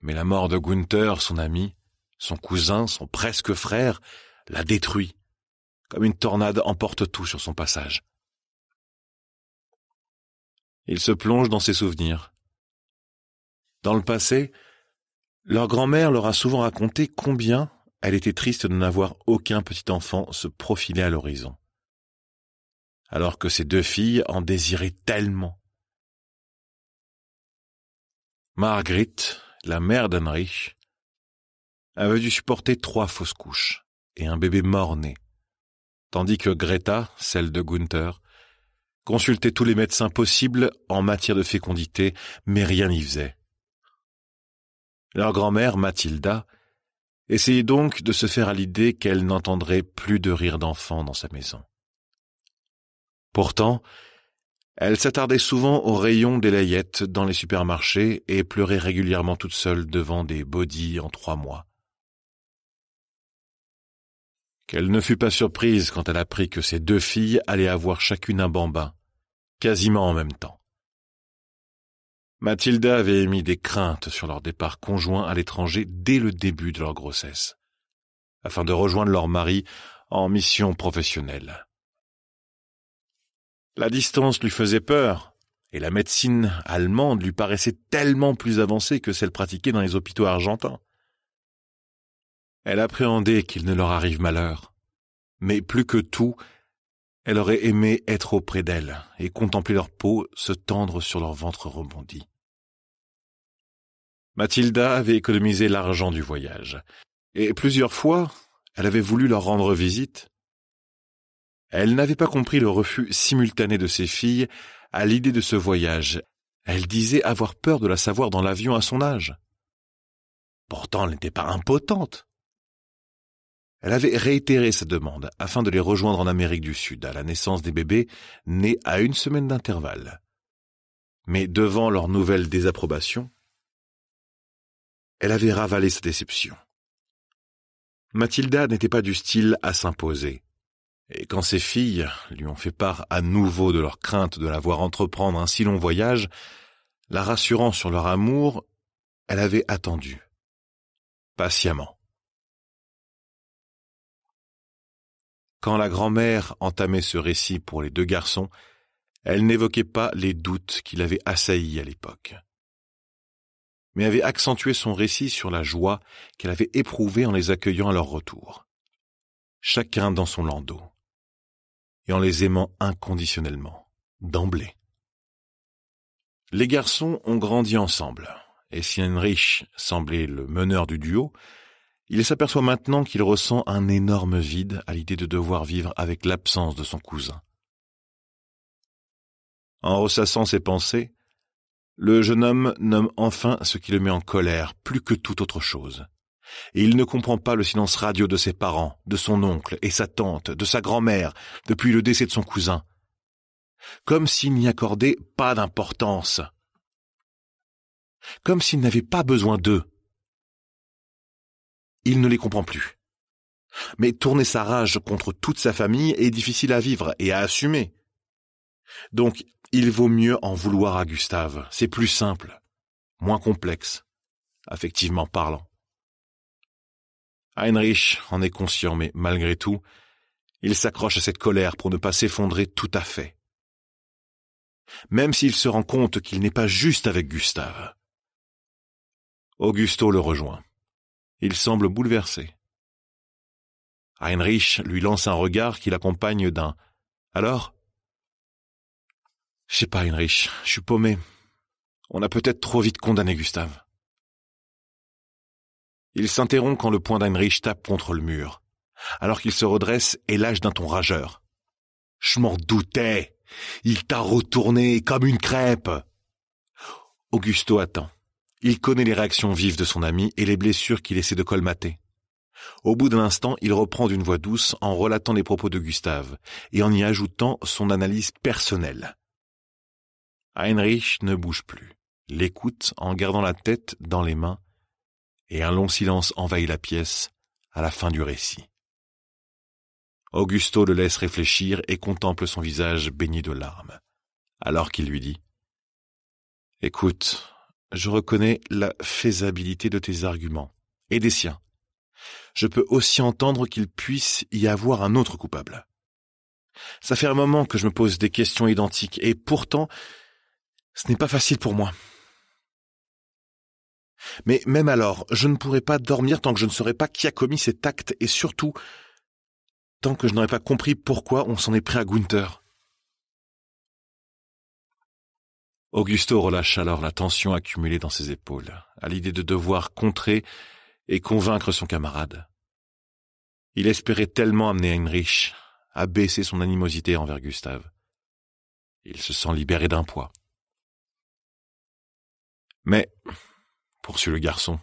Mais la mort de Gunther, son ami, son cousin, son presque frère, l'a détruit, comme une tornade emporte tout sur son passage. Il se plonge dans ses souvenirs. Dans le passé, leur grand-mère leur a souvent raconté combien elle était triste de n'avoir aucun petit enfant se profiler à l'horizon alors que ces deux filles en désiraient tellement. Marguerite, la mère d'Henrich, avait dû supporter trois fausses couches et un bébé mort-né, tandis que Greta, celle de Gunther, consultait tous les médecins possibles en matière de fécondité, mais rien n'y faisait. Leur grand-mère, Mathilda, essayait donc de se faire à l'idée qu'elle n'entendrait plus de rire d'enfant dans sa maison. Pourtant, elle s'attardait souvent aux rayons des layettes dans les supermarchés et pleurait régulièrement toute seule devant des bodys en trois mois. Qu'elle ne fut pas surprise quand elle apprit que ses deux filles allaient avoir chacune un bambin, quasiment en même temps. Mathilda avait émis des craintes sur leur départ conjoint à l'étranger dès le début de leur grossesse, afin de rejoindre leur mari en mission professionnelle. La distance lui faisait peur, et la médecine allemande lui paraissait tellement plus avancée que celle pratiquée dans les hôpitaux argentins. Elle appréhendait qu'il ne leur arrive malheur, mais plus que tout, elle aurait aimé être auprès d'elle et contempler leur peau se tendre sur leur ventre rebondi. Mathilda avait économisé l'argent du voyage, et plusieurs fois elle avait voulu leur rendre visite, elle n'avait pas compris le refus simultané de ses filles à l'idée de ce voyage. Elle disait avoir peur de la savoir dans l'avion à son âge. Pourtant, elle n'était pas impotente. Elle avait réitéré sa demande afin de les rejoindre en Amérique du Sud à la naissance des bébés nés à une semaine d'intervalle. Mais devant leur nouvelle désapprobation, elle avait ravalé sa déception. Mathilda n'était pas du style à s'imposer. Et quand ses filles lui ont fait part à nouveau de leur crainte de la voir entreprendre un si long voyage, la rassurant sur leur amour, elle avait attendu, patiemment. Quand la grand-mère entamait ce récit pour les deux garçons, elle n'évoquait pas les doutes qui l'avaient assailli à l'époque, mais avait accentué son récit sur la joie qu'elle avait éprouvée en les accueillant à leur retour, chacun dans son landau et en les aimant inconditionnellement, d'emblée. Les garçons ont grandi ensemble, et si Heinrich semblait le meneur du duo, il s'aperçoit maintenant qu'il ressent un énorme vide à l'idée de devoir vivre avec l'absence de son cousin. En ressassant ses pensées, le jeune homme nomme enfin ce qui le met en colère plus que toute autre chose et il ne comprend pas le silence radio de ses parents, de son oncle et sa tante, de sa grand-mère, depuis le décès de son cousin. Comme s'il n'y accordait pas d'importance. Comme s'il n'avait pas besoin d'eux. Il ne les comprend plus. Mais tourner sa rage contre toute sa famille est difficile à vivre et à assumer. Donc, il vaut mieux en vouloir à Gustave. C'est plus simple, moins complexe, affectivement parlant. Heinrich en est conscient, mais malgré tout, il s'accroche à cette colère pour ne pas s'effondrer tout à fait. Même s'il se rend compte qu'il n'est pas juste avec Gustave. Augusto le rejoint. Il semble bouleversé. Heinrich lui lance un regard qui l'accompagne d'un Alors Je sais pas, Heinrich, je suis paumé. On a peut-être trop vite condamné Gustave. Il s'interrompt quand le poing d'Heinrich tape contre le mur, alors qu'il se redresse et lâche d'un ton rageur. Je m'en doutais. Il t'a retourné comme une crêpe. Augusto attend. Il connaît les réactions vives de son ami et les blessures qu'il essaie de colmater. Au bout d'un instant, il reprend d'une voix douce en relatant les propos de Gustave et en y ajoutant son analyse personnelle. Heinrich ne bouge plus, l'écoute en gardant la tête dans les mains et un long silence envahit la pièce à la fin du récit. Augusto le laisse réfléchir et contemple son visage baigné de larmes, alors qu'il lui dit Écoute, je reconnais la faisabilité de tes arguments et des siens. Je peux aussi entendre qu'il puisse y avoir un autre coupable. Ça fait un moment que je me pose des questions identiques, et pourtant, ce n'est pas facile pour moi, mais même alors, je ne pourrai pas dormir tant que je ne saurai pas qui a commis cet acte et surtout, tant que je n'aurai pas compris pourquoi on s'en est pris à Gunther. Augusto relâche alors la tension accumulée dans ses épaules, à l'idée de devoir contrer et convaincre son camarade. Il espérait tellement amener Heinrich à baisser son animosité envers Gustave. Il se sent libéré d'un poids. Mais poursuit le garçon.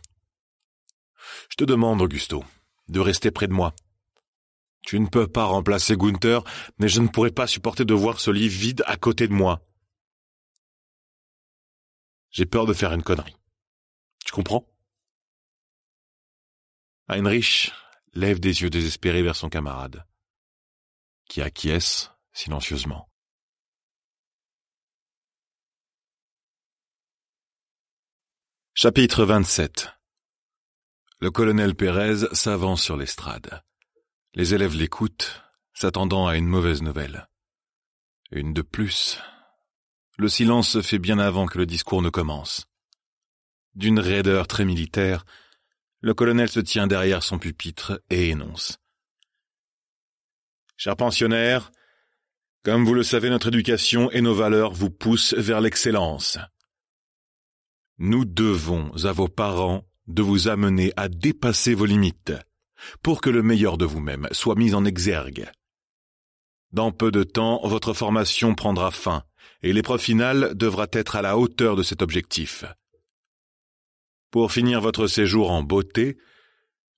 Je te demande, Augusto, de rester près de moi. Tu ne peux pas remplacer Gunther, mais je ne pourrais pas supporter de voir ce lit vide à côté de moi. J'ai peur de faire une connerie. Tu comprends Heinrich lève des yeux désespérés vers son camarade, qui acquiesce silencieusement. Chapitre 27 Le colonel Pérez s'avance sur l'estrade. Les élèves l'écoutent, s'attendant à une mauvaise nouvelle. Une de plus. Le silence se fait bien avant que le discours ne commence. D'une raideur très militaire, le colonel se tient derrière son pupitre et énonce. Chers pensionnaires, comme vous le savez, notre éducation et nos valeurs vous poussent vers l'excellence. Nous devons à vos parents de vous amener à dépasser vos limites pour que le meilleur de vous-même soit mis en exergue. Dans peu de temps, votre formation prendra fin et l'épreuve finale devra être à la hauteur de cet objectif. Pour finir votre séjour en beauté,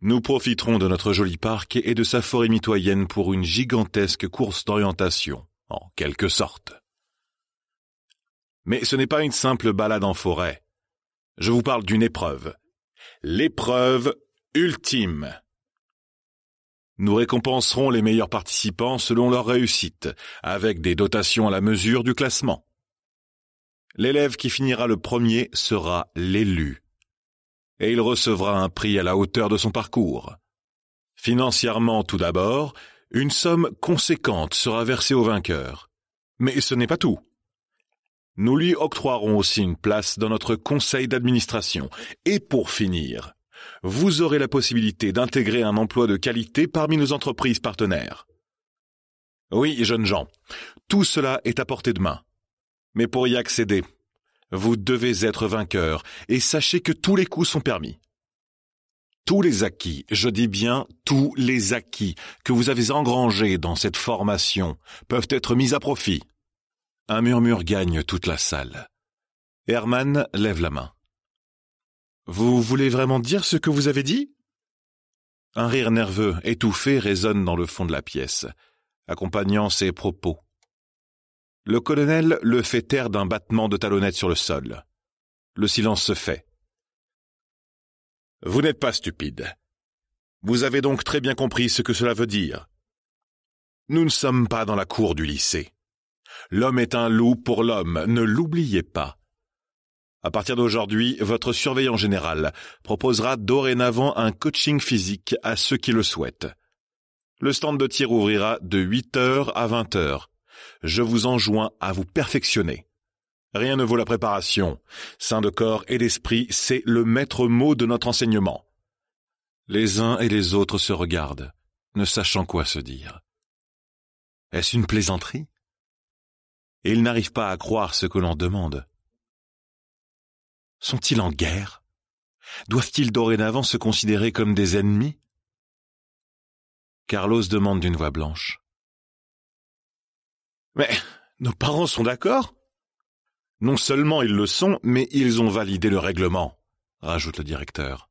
nous profiterons de notre joli parc et de sa forêt mitoyenne pour une gigantesque course d'orientation, en quelque sorte. Mais ce n'est pas une simple balade en forêt je vous parle d'une épreuve. L'épreuve ultime. Nous récompenserons les meilleurs participants selon leur réussite, avec des dotations à la mesure du classement. L'élève qui finira le premier sera l'élu, et il recevra un prix à la hauteur de son parcours. Financièrement tout d'abord, une somme conséquente sera versée au vainqueur. Mais ce n'est pas tout. Nous lui octroierons aussi une place dans notre conseil d'administration. Et pour finir, vous aurez la possibilité d'intégrer un emploi de qualité parmi nos entreprises partenaires. Oui, jeunes gens, tout cela est à portée de main. Mais pour y accéder, vous devez être vainqueur et sachez que tous les coups sont permis. Tous les acquis, je dis bien tous les acquis que vous avez engrangés dans cette formation peuvent être mis à profit. Un murmure gagne toute la salle. Herman lève la main. Vous voulez vraiment dire ce que vous avez dit Un rire nerveux, étouffé, résonne dans le fond de la pièce, accompagnant ses propos. Le colonel le fait taire d'un battement de talonnette sur le sol. Le silence se fait. Vous n'êtes pas stupide. Vous avez donc très bien compris ce que cela veut dire. Nous ne sommes pas dans la cour du lycée. L'homme est un loup pour l'homme, ne l'oubliez pas. À partir d'aujourd'hui, votre surveillant général proposera dorénavant un coaching physique à ceux qui le souhaitent. Le stand de tir ouvrira de 8h à 20h. Je vous enjoins à vous perfectionner. Rien ne vaut la préparation. Sain de corps et d'esprit, c'est le maître mot de notre enseignement. Les uns et les autres se regardent, ne sachant quoi se dire. Est-ce une plaisanterie et ils n'arrivent pas à croire ce que l'on demande. Sont-ils en guerre Doivent-ils dorénavant se considérer comme des ennemis Carlos demande d'une voix blanche. Mais nos parents sont d'accord Non seulement ils le sont, mais ils ont validé le règlement, rajoute le directeur.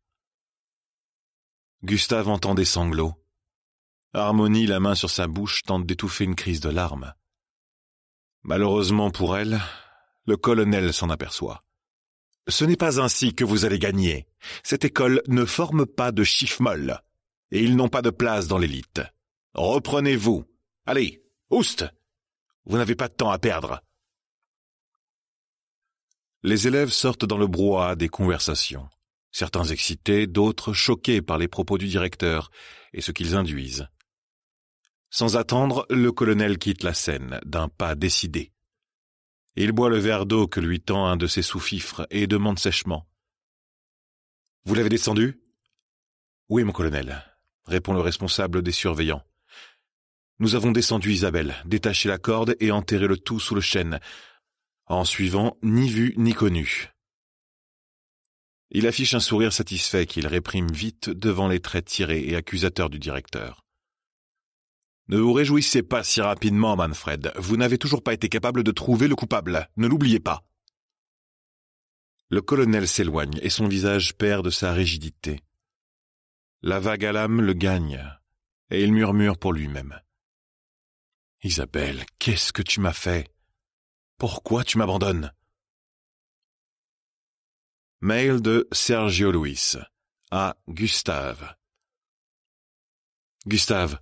Gustave entend des sanglots. Harmonie, la main sur sa bouche, tente d'étouffer une crise de larmes. Malheureusement pour elle, le colonel s'en aperçoit. Ce n'est pas ainsi que vous allez gagner. Cette école ne forme pas de molles, et ils n'ont pas de place dans l'élite. Reprenez-vous. Allez, oust Vous n'avez pas de temps à perdre. Les élèves sortent dans le brouhaha des conversations, certains excités, d'autres choqués par les propos du directeur et ce qu'ils induisent. Sans attendre, le colonel quitte la scène, d'un pas décidé. Il boit le verre d'eau que lui tend un de ses sous-fifres et demande sèchement. Vous l'avez descendu Oui, mon colonel, répond le responsable des surveillants. Nous avons descendu Isabelle, détaché la corde et enterré le tout sous le chêne, en suivant ni vu ni connu. Il affiche un sourire satisfait qu'il réprime vite devant les traits tirés et accusateurs du directeur. Ne vous réjouissez pas si rapidement, Manfred. Vous n'avez toujours pas été capable de trouver le coupable. Ne l'oubliez pas. Le colonel s'éloigne et son visage perd de sa rigidité. La vague à l'âme le gagne et il murmure pour lui-même. Isabelle, qu'est-ce que tu m'as fait Pourquoi tu m'abandonnes Mail de Sergio Luis à Gustave. Gustave,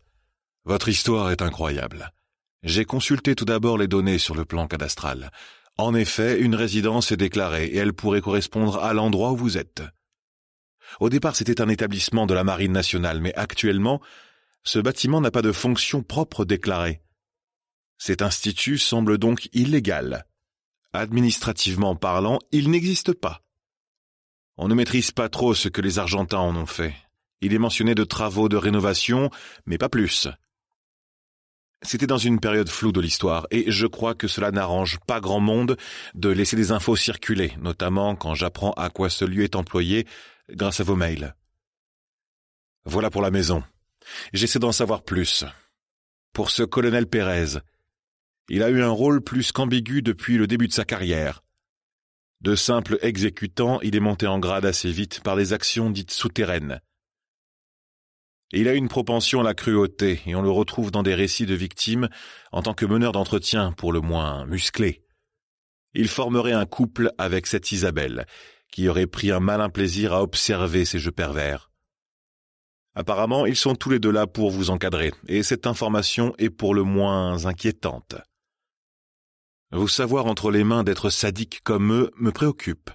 votre histoire est incroyable. J'ai consulté tout d'abord les données sur le plan cadastral. En effet, une résidence est déclarée et elle pourrait correspondre à l'endroit où vous êtes. Au départ, c'était un établissement de la Marine nationale, mais actuellement, ce bâtiment n'a pas de fonction propre déclarée. Cet institut semble donc illégal. Administrativement parlant, il n'existe pas. On ne maîtrise pas trop ce que les Argentins en ont fait. Il est mentionné de travaux de rénovation, mais pas plus. C'était dans une période floue de l'histoire et je crois que cela n'arrange pas grand monde de laisser des infos circuler, notamment quand j'apprends à quoi ce lieu est employé grâce à vos mails. Voilà pour la maison. J'essaie d'en savoir plus. Pour ce colonel Pérez, il a eu un rôle plus qu'ambigu depuis le début de sa carrière. De simple exécutant, il est monté en grade assez vite par des actions dites souterraines il a une propension à la cruauté, et on le retrouve dans des récits de victimes en tant que meneur d'entretien, pour le moins musclé. Il formerait un couple avec cette Isabelle, qui aurait pris un malin plaisir à observer ces jeux pervers. Apparemment, ils sont tous les deux là pour vous encadrer, et cette information est pour le moins inquiétante. Vous savoir entre les mains d'être sadique comme eux me préoccupe.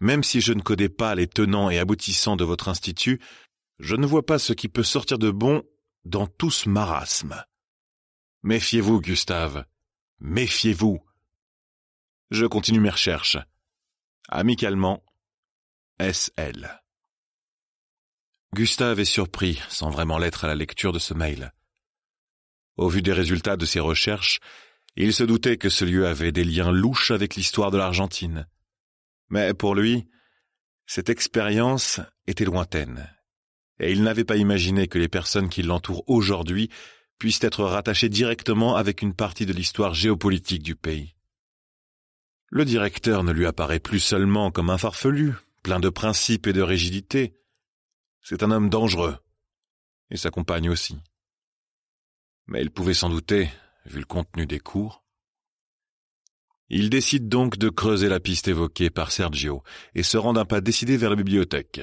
Même si je ne connais pas les tenants et aboutissants de votre institut, je ne vois pas ce qui peut sortir de bon dans tout ce marasme. Méfiez-vous, Gustave. Méfiez-vous. Je continue mes recherches. Amicalement, S.L. Gustave est surpris, sans vraiment l'être à la lecture de ce mail. Au vu des résultats de ses recherches, il se doutait que ce lieu avait des liens louches avec l'histoire de l'Argentine. Mais pour lui, cette expérience était lointaine et il n'avait pas imaginé que les personnes qui l'entourent aujourd'hui puissent être rattachées directement avec une partie de l'histoire géopolitique du pays. Le directeur ne lui apparaît plus seulement comme un farfelu, plein de principes et de rigidité. C'est un homme dangereux, et sa compagne aussi. Mais il pouvait s'en douter, vu le contenu des cours. Il décide donc de creuser la piste évoquée par Sergio et se rend d'un pas décidé vers la bibliothèque.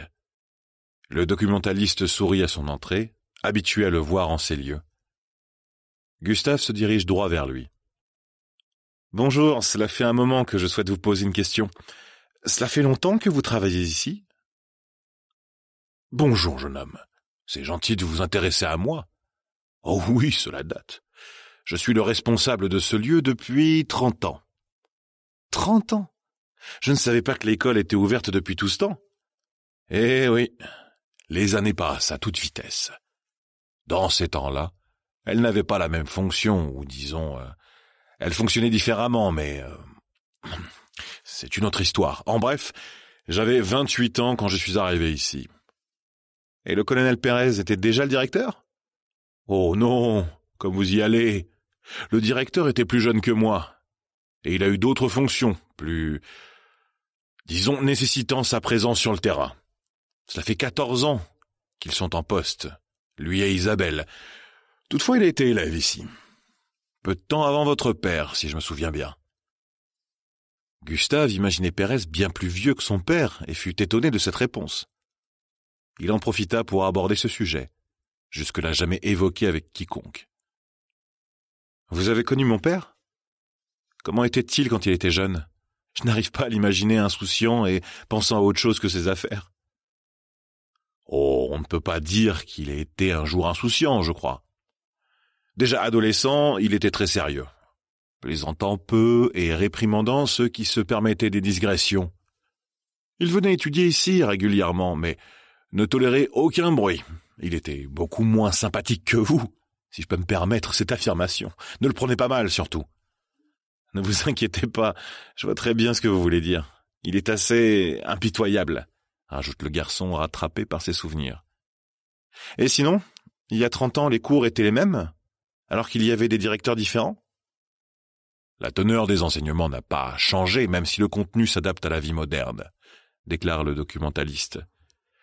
Le documentaliste sourit à son entrée, habitué à le voir en ces lieux. Gustave se dirige droit vers lui. Bonjour, cela fait un moment que je souhaite vous poser une question. Cela fait longtemps que vous travaillez ici Bonjour, jeune homme. C'est gentil de vous intéresser à moi. Oh oui, cela date. Je suis le responsable de ce lieu depuis trente ans. Trente ans Je ne savais pas que l'école était ouverte depuis tout ce temps. Eh oui, les années passent à toute vitesse. Dans ces temps-là, elle n'avait pas la même fonction, ou disons, euh, elle fonctionnait différemment, mais euh, c'est une autre histoire. En bref, j'avais 28 ans quand je suis arrivé ici. Et le colonel Pérez était déjà le directeur Oh non, comme vous y allez. Le directeur était plus jeune que moi. Et il a eu d'autres fonctions, plus... disons nécessitant sa présence sur le terrain. Cela fait quatorze ans qu'ils sont en poste, lui et Isabelle. Toutefois, il a été élève ici. Peu de temps avant votre père, si je me souviens bien. Gustave imaginait Pérez bien plus vieux que son père et fut étonné de cette réponse. Il en profita pour aborder ce sujet, jusque-là jamais évoqué avec quiconque. Vous avez connu mon père Comment était-il quand il était jeune Je n'arrive pas à l'imaginer insouciant et pensant à autre chose que ses affaires on ne peut pas dire qu'il ait été un jour insouciant, je crois. Déjà adolescent, il était très sérieux, plaisantant peu et réprimandant ceux qui se permettaient des digressions. Il venait étudier ici régulièrement, mais ne tolérait aucun bruit. Il était beaucoup moins sympathique que vous, si je peux me permettre cette affirmation. Ne le prenez pas mal, surtout. Ne vous inquiétez pas, je vois très bien ce que vous voulez dire. Il est assez impitoyable, ajoute le garçon rattrapé par ses souvenirs. Et sinon, il y a trente ans, les cours étaient les mêmes, alors qu'il y avait des directeurs différents La teneur des enseignements n'a pas changé, même si le contenu s'adapte à la vie moderne, déclare le documentaliste,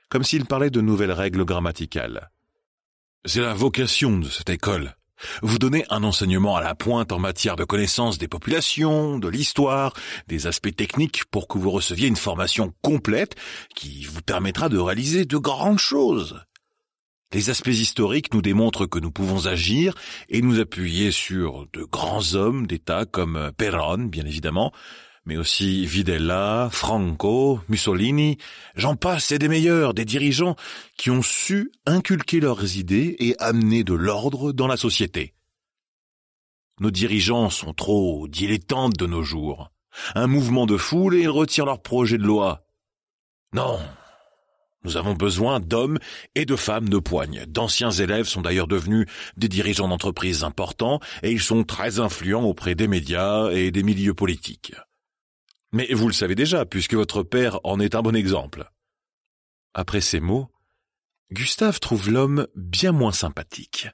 comme s'il parlait de nouvelles règles grammaticales. C'est la vocation de cette école. Vous donnez un enseignement à la pointe en matière de connaissance des populations, de l'histoire, des aspects techniques pour que vous receviez une formation complète qui vous permettra de réaliser de grandes choses. Les aspects historiques nous démontrent que nous pouvons agir et nous appuyer sur de grands hommes d'État comme euh, Perron, bien évidemment, mais aussi Videla, Franco, Mussolini, j'en passe et des meilleurs, des dirigeants qui ont su inculquer leurs idées et amener de l'ordre dans la société. Nos dirigeants sont trop dilettantes de nos jours. Un mouvement de foule et ils retirent leur projet de loi. Non, nous avons besoin d'hommes et de femmes de poigne. D'anciens élèves sont d'ailleurs devenus des dirigeants d'entreprises importants et ils sont très influents auprès des médias et des milieux politiques. Mais vous le savez déjà, puisque votre père en est un bon exemple. Après ces mots, Gustave trouve l'homme bien moins sympathique.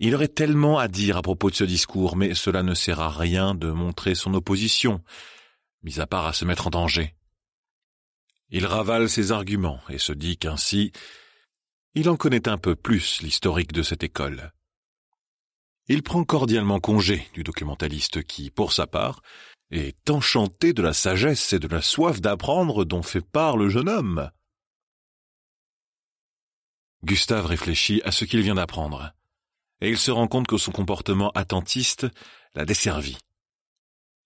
Il aurait tellement à dire à propos de ce discours, mais cela ne sert à rien de montrer son opposition, mis à part à se mettre en danger. Il ravale ses arguments et se dit qu'ainsi il en connaît un peu plus l'historique de cette école. Il prend cordialement congé du documentaliste qui, pour sa part, est enchanté de la sagesse et de la soif d'apprendre dont fait part le jeune homme. Gustave réfléchit à ce qu'il vient d'apprendre, et il se rend compte que son comportement attentiste l'a desservi.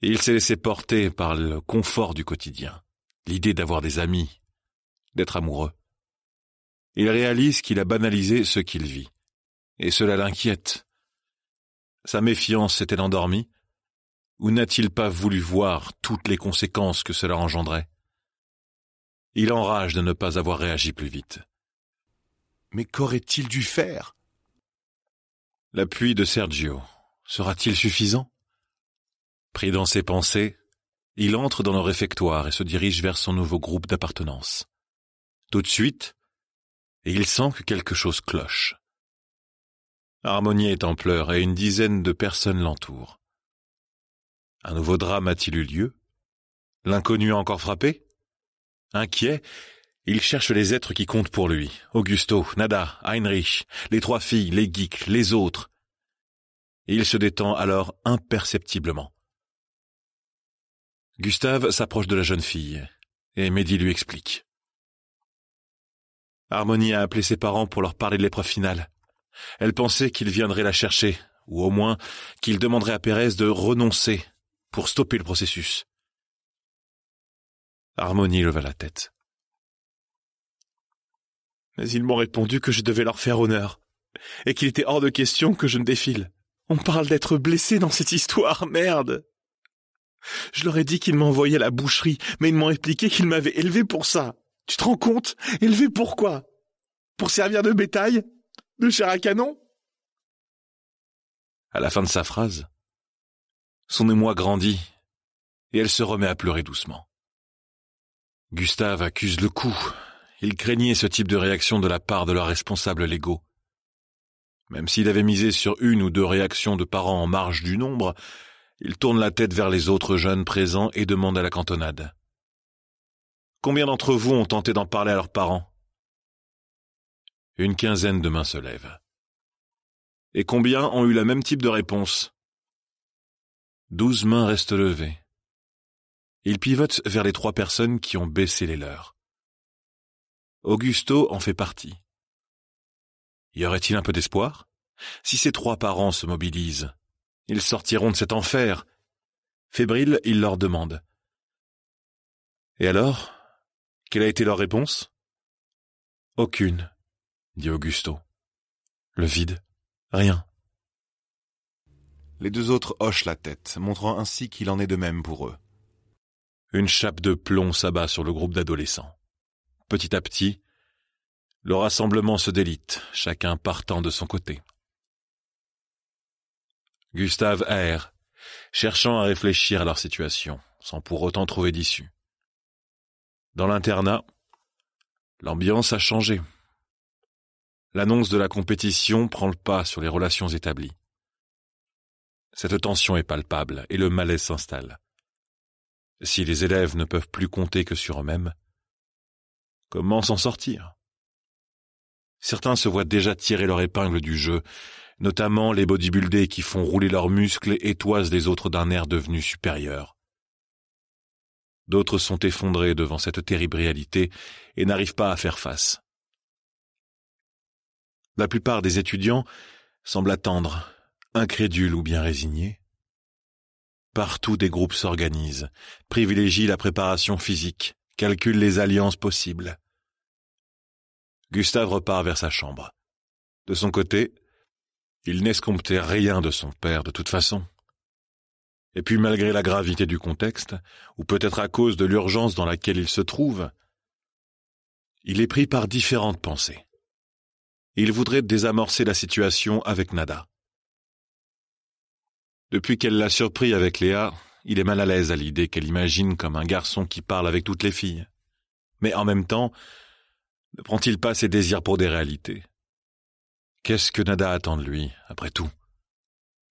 il s'est laissé porter par le confort du quotidien l'idée d'avoir des amis, d'être amoureux. Il réalise qu'il a banalisé ce qu'il vit, et cela l'inquiète. Sa méfiance s'est-elle endormie, ou n'a-t-il pas voulu voir toutes les conséquences que cela engendrait Il enrage de ne pas avoir réagi plus vite. Mais qu'aurait-il dû faire L'appui de Sergio sera-t-il suffisant Pris dans ses pensées, il entre dans le réfectoire et se dirige vers son nouveau groupe d'appartenance. Tout de suite, il sent que quelque chose cloche. Harmonie est en pleurs et une dizaine de personnes l'entourent. Un nouveau drame a-t-il eu lieu L'inconnu a encore frappé Inquiet, il cherche les êtres qui comptent pour lui. Augusto, Nada, Heinrich, les trois filles, les geeks, les autres. Il se détend alors imperceptiblement. Gustave s'approche de la jeune fille, et Mehdi lui explique. Harmonie a appelé ses parents pour leur parler de l'épreuve finale. Elle pensait qu'ils viendraient la chercher, ou au moins qu'ils demanderaient à Pérez de renoncer pour stopper le processus. Harmonie leva la tête. Mais ils m'ont répondu que je devais leur faire honneur, et qu'il était hors de question que je ne défile. On parle d'être blessé dans cette histoire, merde. Je leur ai dit qu'ils m'envoyaient à la boucherie, mais ils m'ont expliqué qu'ils m'avaient élevé pour ça. Tu te rends compte Élevé pour quoi Pour servir de bétail De chair à canon À la fin de sa phrase, son émoi grandit et elle se remet à pleurer doucement. Gustave accuse le coup. Il craignait ce type de réaction de la part de leurs responsable légaux. Même s'il avait misé sur une ou deux réactions de parents en marge du nombre, il tourne la tête vers les autres jeunes présents et demande à la cantonade. Combien d'entre vous ont tenté d'en parler à leurs parents Une quinzaine de mains se lèvent. Et combien ont eu la même type de réponse Douze mains restent levées. Il pivote vers les trois personnes qui ont baissé les leurs. Augusto en fait partie. Y aurait-il un peu d'espoir Si ces trois parents se mobilisent, ils sortiront de cet enfer. Fébrile, il leur demande. Et alors Quelle a été leur réponse Aucune, dit Augusto. Le vide, rien. Les deux autres hochent la tête, montrant ainsi qu'il en est de même pour eux. Une chape de plomb s'abat sur le groupe d'adolescents. Petit à petit, le rassemblement se délite, chacun partant de son côté. Gustave erre, cherchant à réfléchir à leur situation, sans pour autant trouver d'issue. Dans l'internat, l'ambiance a changé. L'annonce de la compétition prend le pas sur les relations établies. Cette tension est palpable et le malaise s'installe. Si les élèves ne peuvent plus compter que sur eux-mêmes, comment s'en sortir Certains se voient déjà tirer leur épingle du jeu notamment les bodybuildés qui font rouler leurs muscles et toisent les autres d'un air devenu supérieur. D'autres sont effondrés devant cette terrible réalité et n'arrivent pas à faire face. La plupart des étudiants semblent attendre, incrédules ou bien résignés. Partout des groupes s'organisent, privilégient la préparation physique, calculent les alliances possibles. Gustave repart vers sa chambre. De son côté, il n'escomptait rien de son père de toute façon. Et puis malgré la gravité du contexte, ou peut-être à cause de l'urgence dans laquelle il se trouve, il est pris par différentes pensées. Il voudrait désamorcer la situation avec Nada. Depuis qu'elle l'a surpris avec Léa, il est mal à l'aise à l'idée qu'elle imagine comme un garçon qui parle avec toutes les filles. Mais en même temps, ne prend-il pas ses désirs pour des réalités Qu'est-ce que Nada attend de lui, après tout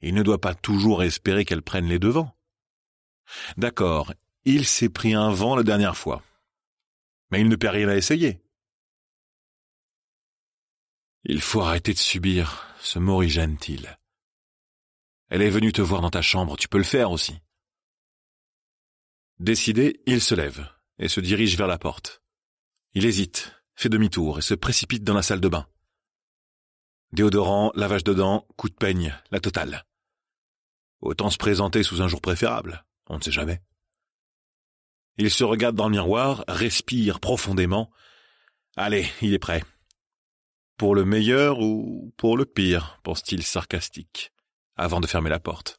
Il ne doit pas toujours espérer qu'elle prenne les devants. D'accord, il s'est pris un vent la dernière fois. Mais il ne perd rien à essayer. Il faut arrêter de subir, se morigène-t-il. Elle est venue te voir dans ta chambre, tu peux le faire aussi. Décidé, il se lève et se dirige vers la porte. Il hésite, fait demi-tour et se précipite dans la salle de bain. Déodorant, lavage de dents, coup de peigne, la totale. Autant se présenter sous un jour préférable, on ne sait jamais. Il se regarde dans le miroir, respire profondément. Allez, il est prêt. Pour le meilleur ou pour le pire, pense-t-il sarcastique, avant de fermer la porte.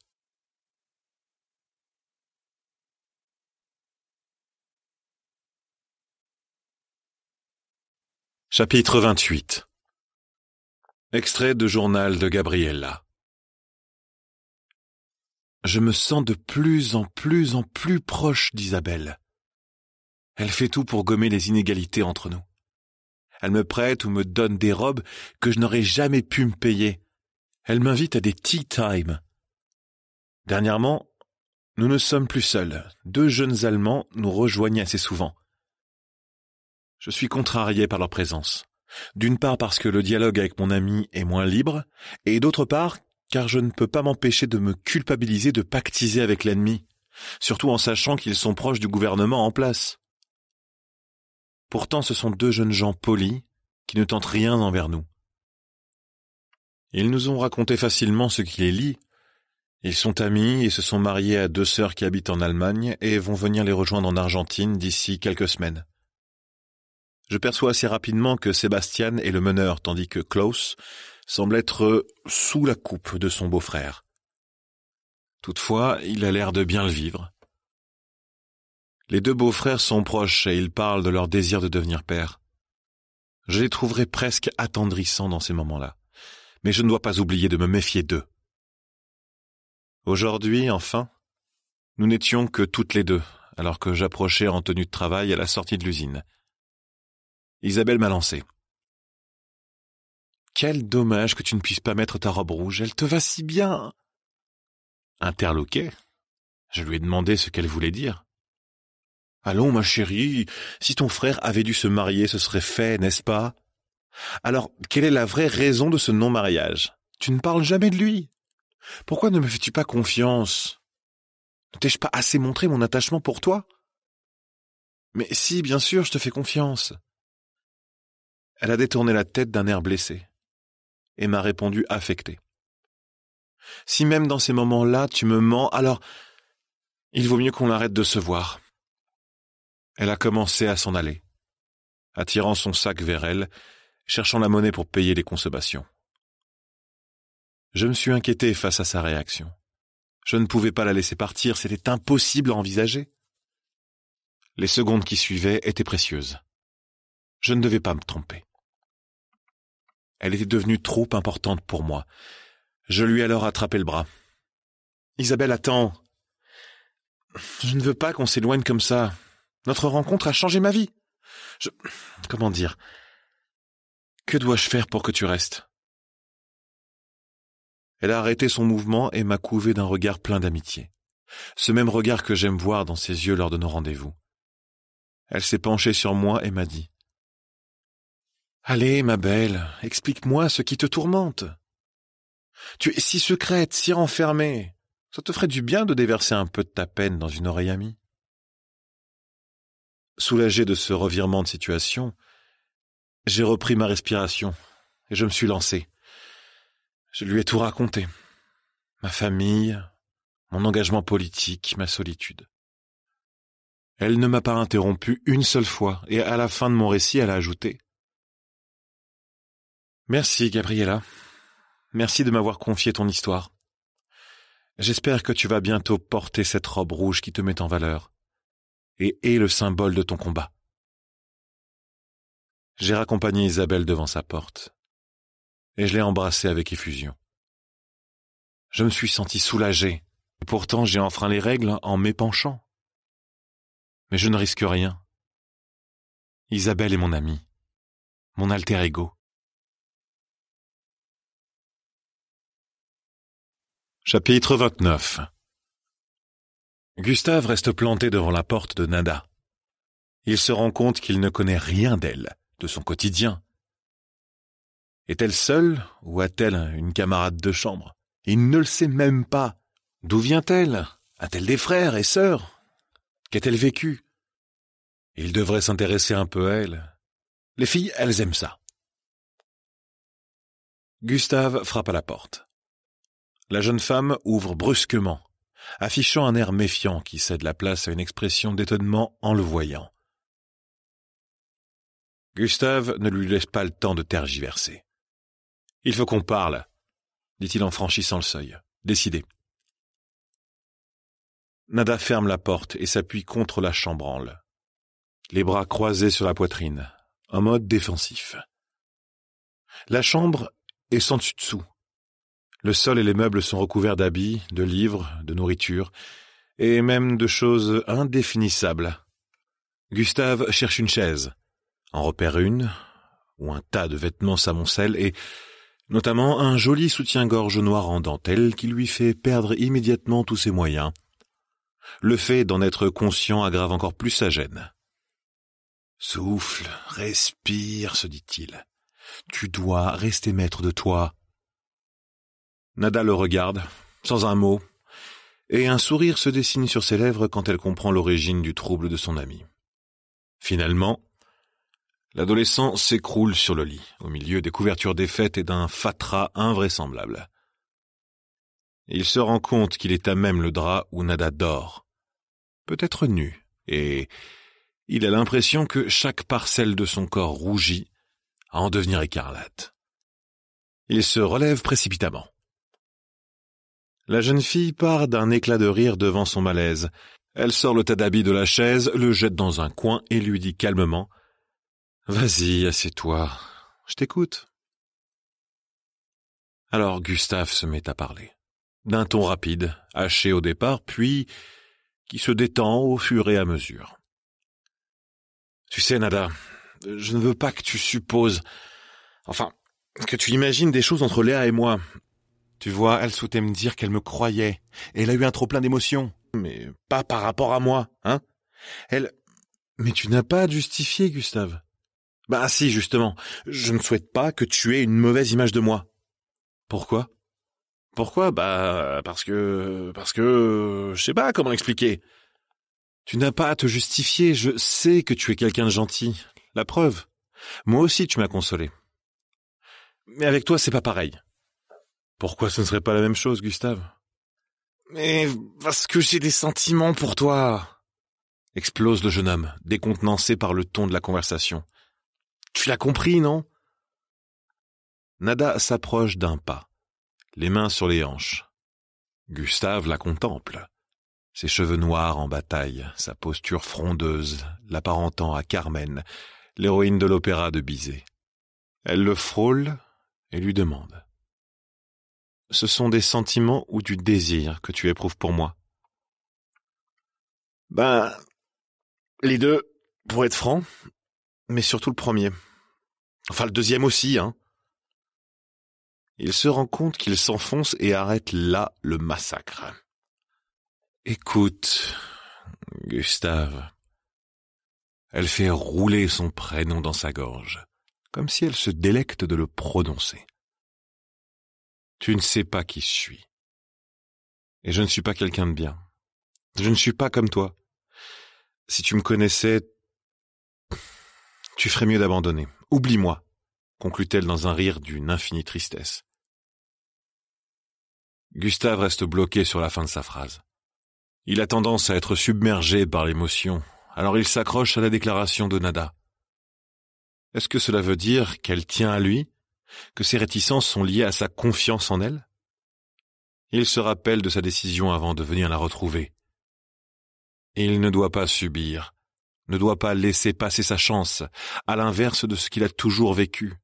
Chapitre 28 Extrait de journal de Gabriella. Je me sens de plus en plus en plus proche d'Isabelle. Elle fait tout pour gommer les inégalités entre nous. Elle me prête ou me donne des robes que je n'aurais jamais pu me payer. Elle m'invite à des tea times. Dernièrement, nous ne sommes plus seuls. Deux jeunes Allemands nous rejoignent assez souvent. Je suis contrarié par leur présence. D'une part parce que le dialogue avec mon ami est moins libre, et d'autre part car je ne peux pas m'empêcher de me culpabiliser de pactiser avec l'ennemi, surtout en sachant qu'ils sont proches du gouvernement en place. Pourtant ce sont deux jeunes gens polis qui ne tentent rien envers nous. Ils nous ont raconté facilement ce qui les lie. Ils sont amis et se sont mariés à deux sœurs qui habitent en Allemagne et vont venir les rejoindre en Argentine d'ici quelques semaines. Je perçois assez rapidement que Sébastien est le meneur, tandis que Klaus semble être sous la coupe de son beau-frère. Toutefois, il a l'air de bien le vivre. Les deux beaux-frères sont proches et ils parlent de leur désir de devenir père. Je les trouverai presque attendrissants dans ces moments-là, mais je ne dois pas oublier de me méfier d'eux. Aujourd'hui, enfin, nous n'étions que toutes les deux, alors que j'approchais en tenue de travail à la sortie de l'usine. Isabelle m'a lancé. Quel dommage que tu ne puisses pas mettre ta robe rouge, elle te va si bien. Interloqué, je lui ai demandé ce qu'elle voulait dire. Allons, ma chérie, si ton frère avait dû se marier, ce serait fait, n'est-ce pas Alors, quelle est la vraie raison de ce non-mariage Tu ne parles jamais de lui. Pourquoi ne me fais-tu pas confiance Ne t'ai-je pas assez montré mon attachement pour toi Mais si, bien sûr, je te fais confiance. Elle a détourné la tête d'un air blessé et m'a répondu affecté. Si même dans ces moments-là tu me mens, alors il vaut mieux qu'on arrête de se voir. Elle a commencé à s'en aller, attirant son sac vers elle, cherchant la monnaie pour payer les consommations. Je me suis inquiété face à sa réaction. Je ne pouvais pas la laisser partir, c'était impossible à envisager. Les secondes qui suivaient étaient précieuses. Je ne devais pas me tromper. Elle était devenue trop importante pour moi. Je lui ai alors attrapé le bras. Isabelle, attends. Je ne veux pas qu'on s'éloigne comme ça. Notre rencontre a changé ma vie. Je... Comment dire Que dois-je faire pour que tu restes Elle a arrêté son mouvement et m'a couvé d'un regard plein d'amitié. Ce même regard que j'aime voir dans ses yeux lors de nos rendez-vous. Elle s'est penchée sur moi et m'a dit Allez, ma belle, explique-moi ce qui te tourmente. Tu es si secrète, si renfermée. Ça te ferait du bien de déverser un peu de ta peine dans une oreille amie. Soulagé de ce revirement de situation, j'ai repris ma respiration et je me suis lancé. Je lui ai tout raconté. Ma famille, mon engagement politique, ma solitude. Elle ne m'a pas interrompu une seule fois, et à la fin de mon récit, elle a ajouté Merci, Gabriella. Merci de m'avoir confié ton histoire. J'espère que tu vas bientôt porter cette robe rouge qui te met en valeur et est le symbole de ton combat. J'ai raccompagné Isabelle devant sa porte et je l'ai embrassée avec effusion. Je me suis senti soulagé. Et pourtant, j'ai enfreint les règles en m'épanchant. Mais je ne risque rien. Isabelle est mon amie, mon alter ego. Chapitre 29 Gustave reste planté devant la porte de Nada. Il se rend compte qu'il ne connaît rien d'elle, de son quotidien. Est-elle seule ou a-t-elle une camarade de chambre Il ne le sait même pas. D'où vient-elle A-t-elle des frères et sœurs Qu'a-t-elle vécu Il devrait s'intéresser un peu à elle. Les filles, elles aiment ça. Gustave frappe à la porte. La jeune femme ouvre brusquement, affichant un air méfiant qui cède la place à une expression d'étonnement en le voyant. Gustave ne lui laisse pas le temps de tergiverser. Il faut qu'on parle, dit-il en franchissant le seuil. Décidez. Nada ferme la porte et s'appuie contre la chambranle, les bras croisés sur la poitrine, en mode défensif. La chambre est sans dessus-dessous, le sol et les meubles sont recouverts d'habits, de livres, de nourriture, et même de choses indéfinissables. Gustave cherche une chaise, en repère une, ou un tas de vêtements s'amoncelle, et notamment un joli soutien-gorge noir en dentelle qui lui fait perdre immédiatement tous ses moyens. Le fait d'en être conscient aggrave encore plus sa gêne. Souffle, respire, se dit-il. Tu dois rester maître de toi. Nada le regarde, sans un mot, et un sourire se dessine sur ses lèvres quand elle comprend l'origine du trouble de son ami. Finalement, l'adolescent s'écroule sur le lit, au milieu des couvertures défaites et d'un fatras invraisemblable. Il se rend compte qu'il est à même le drap où Nada dort, peut-être nu, et il a l'impression que chaque parcelle de son corps rougit à en devenir écarlate. Il se relève précipitamment. La jeune fille part d'un éclat de rire devant son malaise. Elle sort le tas d'habits de la chaise, le jette dans un coin et lui dit calmement Vas-y, assieds-toi. Je t'écoute. Alors Gustave se met à parler. D'un ton rapide, haché au départ, puis qui se détend au fur et à mesure. Tu sais, Nada, je ne veux pas que tu supposes, enfin, que tu imagines des choses entre Léa et moi. Tu vois, elle souhaitait me dire qu'elle me croyait, et elle a eu un trop plein d'émotions. Mais pas par rapport à moi, hein Elle... Mais tu n'as pas à justifier, Gustave. Bah si, justement. Je ne souhaite pas que tu aies une mauvaise image de moi. Pourquoi Pourquoi Bah parce que... Parce que... Je sais pas comment expliquer. Tu n'as pas à te justifier, je sais que tu es quelqu'un de gentil. La preuve. Moi aussi tu m'as consolé. Mais avec toi c'est pas pareil. Pourquoi ce ne serait pas la même chose, Gustave Mais parce que j'ai des sentiments pour toi explose le jeune homme, décontenancé par le ton de la conversation. Tu l'as compris, non Nada s'approche d'un pas, les mains sur les hanches. Gustave la contemple. Ses cheveux noirs en bataille, sa posture frondeuse, l'apparentant à Carmen, l'héroïne de l'opéra de Bizet. Elle le frôle et lui demande ce sont des sentiments ou du désir que tu éprouves pour moi Ben, les deux, pour être franc, mais surtout le premier. Enfin, le deuxième aussi, hein. Il se rend compte qu'il s'enfonce et arrête là le massacre. Écoute, Gustave. Elle fait rouler son prénom dans sa gorge, comme si elle se délecte de le prononcer. Tu ne sais pas qui je suis. Et je ne suis pas quelqu'un de bien. Je ne suis pas comme toi. Si tu me connaissais, tu ferais mieux d'abandonner. Oublie-moi, conclut-elle dans un rire d'une infinie tristesse. Gustave reste bloqué sur la fin de sa phrase. Il a tendance à être submergé par l'émotion, alors il s'accroche à la déclaration de Nada. Est-ce que cela veut dire qu'elle tient à lui que ses réticences sont liées à sa confiance en elle Il se rappelle de sa décision avant de venir la retrouver. Et il ne doit pas subir, ne doit pas laisser passer sa chance, à l'inverse de ce qu'il a toujours vécu.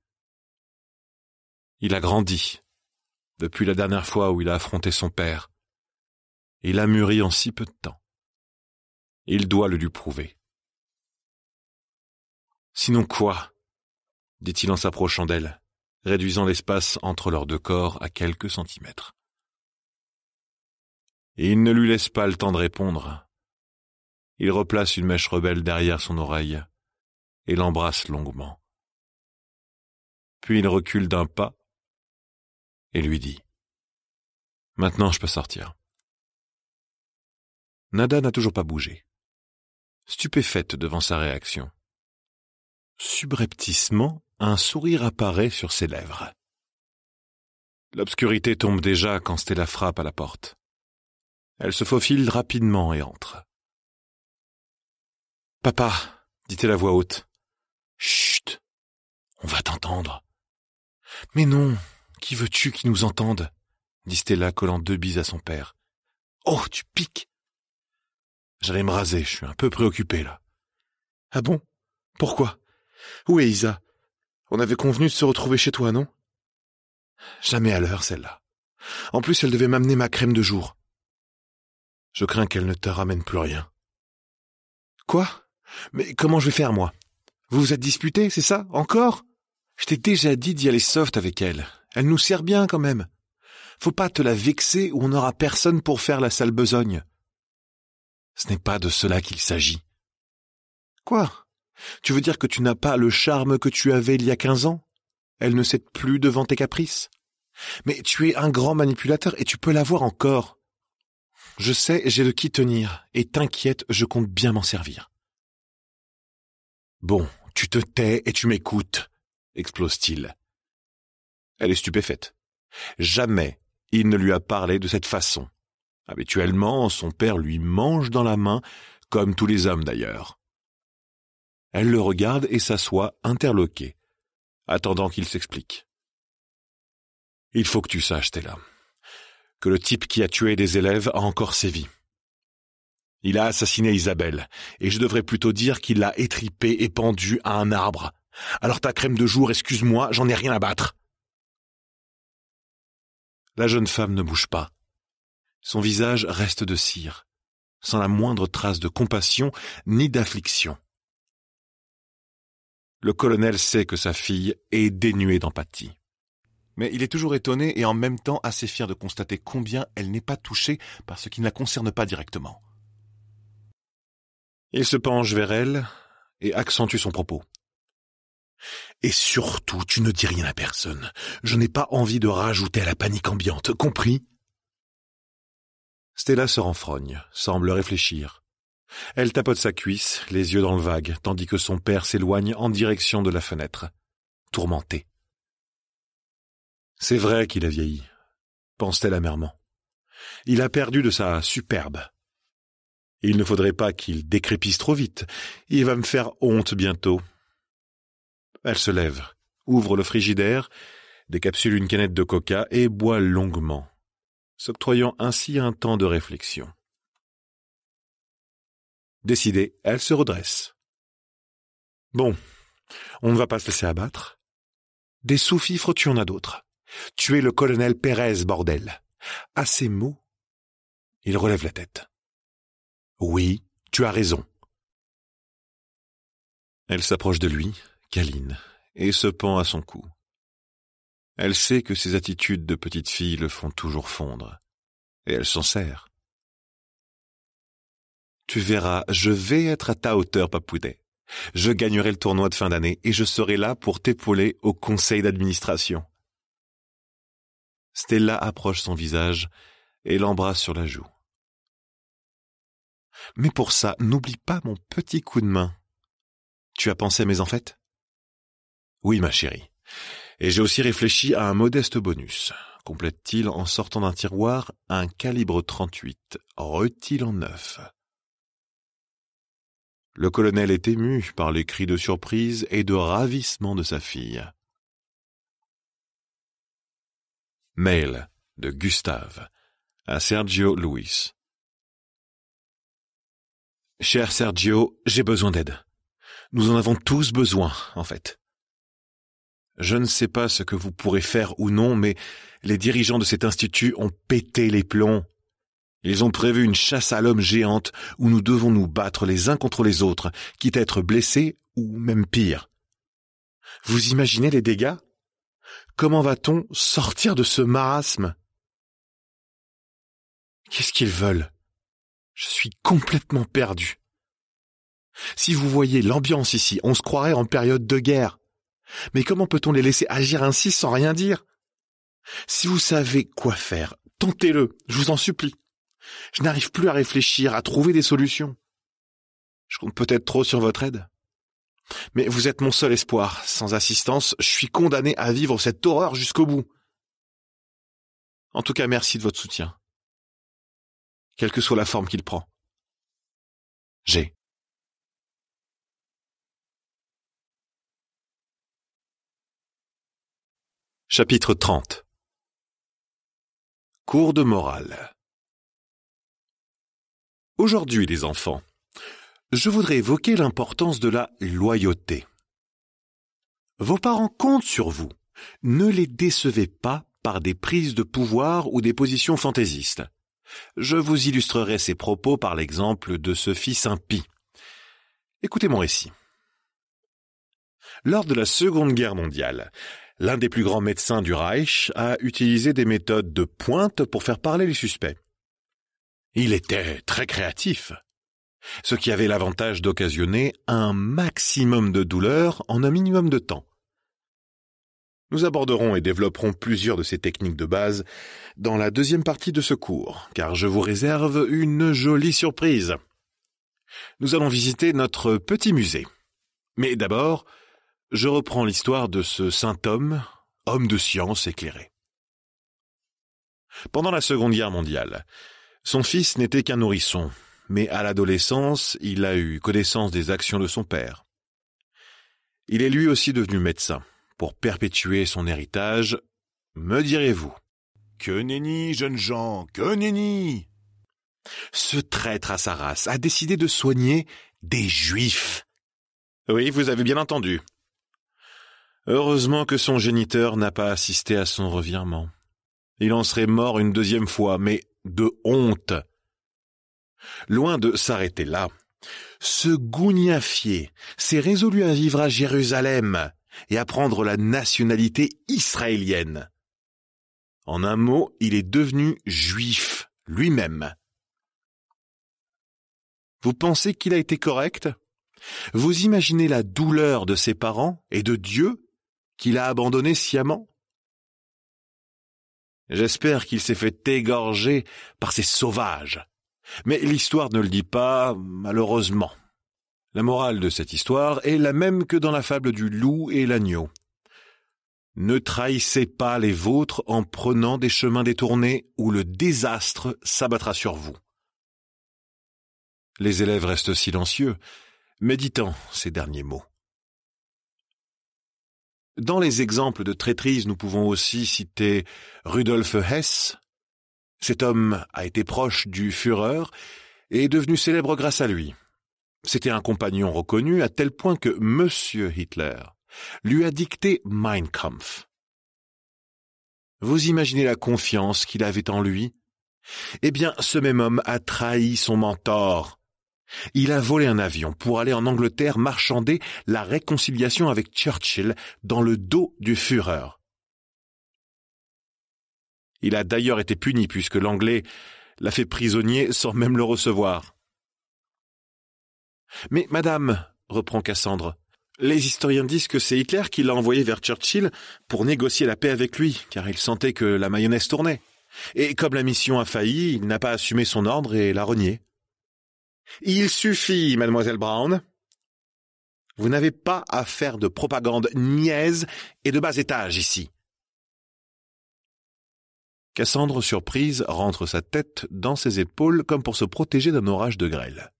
Il a grandi, depuis la dernière fois où il a affronté son père. Il a mûri en si peu de temps. Il doit le lui prouver. Sinon quoi dit-il en s'approchant d'elle réduisant l'espace entre leurs deux corps à quelques centimètres. Et il ne lui laisse pas le temps de répondre. Il replace une mèche rebelle derrière son oreille et l'embrasse longuement. Puis il recule d'un pas et lui dit ⁇ Maintenant je peux sortir ⁇ Nada n'a toujours pas bougé, stupéfaite devant sa réaction. Subrepticement, un sourire apparaît sur ses lèvres. L'obscurité tombe déjà quand Stella frappe à la porte. Elle se faufile rapidement et entre. Papa, dit-elle à voix haute. Chut. On va t'entendre. Mais non, qui veux-tu qui nous entende dit Stella collant deux bises à son père. Oh, tu piques J'allais me raser, je suis un peu préoccupé là. Ah bon Pourquoi Où est Isa on avait convenu de se retrouver chez toi, non Jamais à l'heure, celle-là. En plus, elle devait m'amener ma crème de jour. Je crains qu'elle ne te ramène plus rien. Quoi Mais comment je vais faire, moi Vous vous êtes disputé, c'est ça Encore Je t'ai déjà dit d'y aller soft avec elle. Elle nous sert bien, quand même. Faut pas te la vexer ou on n'aura personne pour faire la sale besogne. Ce n'est pas de cela qu'il s'agit. Quoi tu veux dire que tu n'as pas le charme que tu avais il y a quinze ans Elle ne cède plus devant tes caprices Mais tu es un grand manipulateur et tu peux l'avoir encore. Je sais, j'ai de qui tenir, et t'inquiète, je compte bien m'en servir. Bon, tu te tais et tu m'écoutes, explose-t-il. Elle est stupéfaite. Jamais il ne lui a parlé de cette façon. Habituellement, son père lui mange dans la main, comme tous les hommes d'ailleurs. Elle le regarde et s'assoit interloquée, attendant qu'il s'explique. Il faut que tu saches, Stella, que le type qui a tué des élèves a encore sévi. Il a assassiné Isabelle, et je devrais plutôt dire qu'il l'a étripée et pendue à un arbre. Alors ta crème de jour, excuse-moi, j'en ai rien à battre. La jeune femme ne bouge pas. Son visage reste de cire, sans la moindre trace de compassion ni d'affliction. Le colonel sait que sa fille est dénuée d'empathie. Mais il est toujours étonné et en même temps assez fier de constater combien elle n'est pas touchée par ce qui ne la concerne pas directement. Il se penche vers elle et accentue son propos. Et surtout, tu ne dis rien à personne. Je n'ai pas envie de rajouter à la panique ambiante, compris Stella se renfrogne, semble réfléchir. Elle tapote sa cuisse, les yeux dans le vague, tandis que son père s'éloigne en direction de la fenêtre, tourmenté. C'est vrai qu'il a vieilli, pense-t-elle amèrement. Il a perdu de sa superbe. Il ne faudrait pas qu'il décrépisse trop vite. Il va me faire honte bientôt. Elle se lève, ouvre le frigidaire, décapsule une canette de coca et boit longuement, s'octroyant ainsi un temps de réflexion. Décidée, elle se redresse. Bon, on ne va pas se laisser abattre. Des sous-fifres, tu en as d'autres. es le colonel Pérez, bordel. À ces mots, il relève la tête. Oui, tu as raison. Elle s'approche de lui, câline, et se pend à son cou. Elle sait que ses attitudes de petite fille le font toujours fondre, et elle s'en sert. Tu verras, je vais être à ta hauteur, Papoudet. Je gagnerai le tournoi de fin d'année et je serai là pour t'épauler au conseil d'administration. Stella approche son visage et l'embrasse sur la joue. Mais pour ça, n'oublie pas mon petit coup de main. Tu as pensé à mes enfêtes Oui, ma chérie. Et j'ai aussi réfléchi à un modeste bonus, complète-t-il en sortant d'un tiroir un calibre 38, reut-il en neuf. Le colonel est ému par les cris de surprise et de ravissement de sa fille. Mail de Gustave à Sergio Luis. Cher Sergio, j'ai besoin d'aide. Nous en avons tous besoin, en fait. Je ne sais pas ce que vous pourrez faire ou non, mais les dirigeants de cet institut ont pété les plombs ils ont prévu une chasse à l'homme géante où nous devons nous battre les uns contre les autres, quitte à être blessés ou même pire. Vous imaginez les dégâts Comment va-t-on sortir de ce marasme Qu'est-ce qu'ils veulent Je suis complètement perdu. Si vous voyez l'ambiance ici, on se croirait en période de guerre. Mais comment peut-on les laisser agir ainsi sans rien dire Si vous savez quoi faire, tentez-le, je vous en supplie. Je n'arrive plus à réfléchir, à trouver des solutions. Je compte peut-être trop sur votre aide. Mais vous êtes mon seul espoir. Sans assistance, je suis condamné à vivre cette horreur jusqu'au bout. En tout cas, merci de votre soutien. Quelle que soit la forme qu'il prend. J'ai. Chapitre 30 Cours de morale Aujourd'hui, les enfants, je voudrais évoquer l'importance de la loyauté. Vos parents comptent sur vous. Ne les décevez pas par des prises de pouvoir ou des positions fantaisistes. Je vous illustrerai ces propos par l'exemple de ce fils impie. Écoutez mon récit. Lors de la Seconde Guerre mondiale, l'un des plus grands médecins du Reich a utilisé des méthodes de pointe pour faire parler les suspects. Il était très créatif, ce qui avait l'avantage d'occasionner un maximum de douleur en un minimum de temps. Nous aborderons et développerons plusieurs de ces techniques de base dans la deuxième partie de ce cours, car je vous réserve une jolie surprise. Nous allons visiter notre petit musée. Mais d'abord, je reprends l'histoire de ce saint homme, homme de science éclairé. Pendant la Seconde Guerre mondiale, son fils n'était qu'un nourrisson, mais à l'adolescence, il a eu connaissance des actions de son père. Il est lui aussi devenu médecin, pour perpétuer son héritage, me direz-vous. Que nenni, jeunes gens, que nenni Ce traître à sa race a décidé de soigner des juifs. Oui, vous avez bien entendu. Heureusement que son géniteur n'a pas assisté à son revirement. Il en serait mort une deuxième fois, mais de honte. Loin de s'arrêter là, ce gouniafier s'est résolu à vivre à Jérusalem et à prendre la nationalité israélienne. En un mot, il est devenu juif lui-même. Vous pensez qu'il a été correct Vous imaginez la douleur de ses parents et de Dieu qu'il a abandonné sciemment J'espère qu'il s'est fait égorger par ces sauvages. Mais l'histoire ne le dit pas, malheureusement. La morale de cette histoire est la même que dans la fable du loup et l'agneau. Ne trahissez pas les vôtres en prenant des chemins détournés où le désastre s'abattra sur vous. Les élèves restent silencieux, méditant ces derniers mots. Dans les exemples de traîtrise, nous pouvons aussi citer Rudolf Hess. Cet homme a été proche du Führer et est devenu célèbre grâce à lui. C'était un compagnon reconnu à tel point que M. Hitler lui a dicté Mein Kampf. Vous imaginez la confiance qu'il avait en lui Eh bien, ce même homme a trahi son mentor, il a volé un avion pour aller en Angleterre marchander la réconciliation avec Churchill dans le dos du Führer. Il a d'ailleurs été puni puisque l'Anglais l'a fait prisonnier sans même le recevoir. Mais madame, reprend Cassandre, les historiens disent que c'est Hitler qui l'a envoyé vers Churchill pour négocier la paix avec lui, car il sentait que la mayonnaise tournait. Et comme la mission a failli, il n'a pas assumé son ordre et l'a renié. Il suffit, mademoiselle Brown. Vous n'avez pas à faire de propagande niaise et de bas étage ici. Cassandre, surprise, rentre sa tête dans ses épaules comme pour se protéger d'un orage de grêle.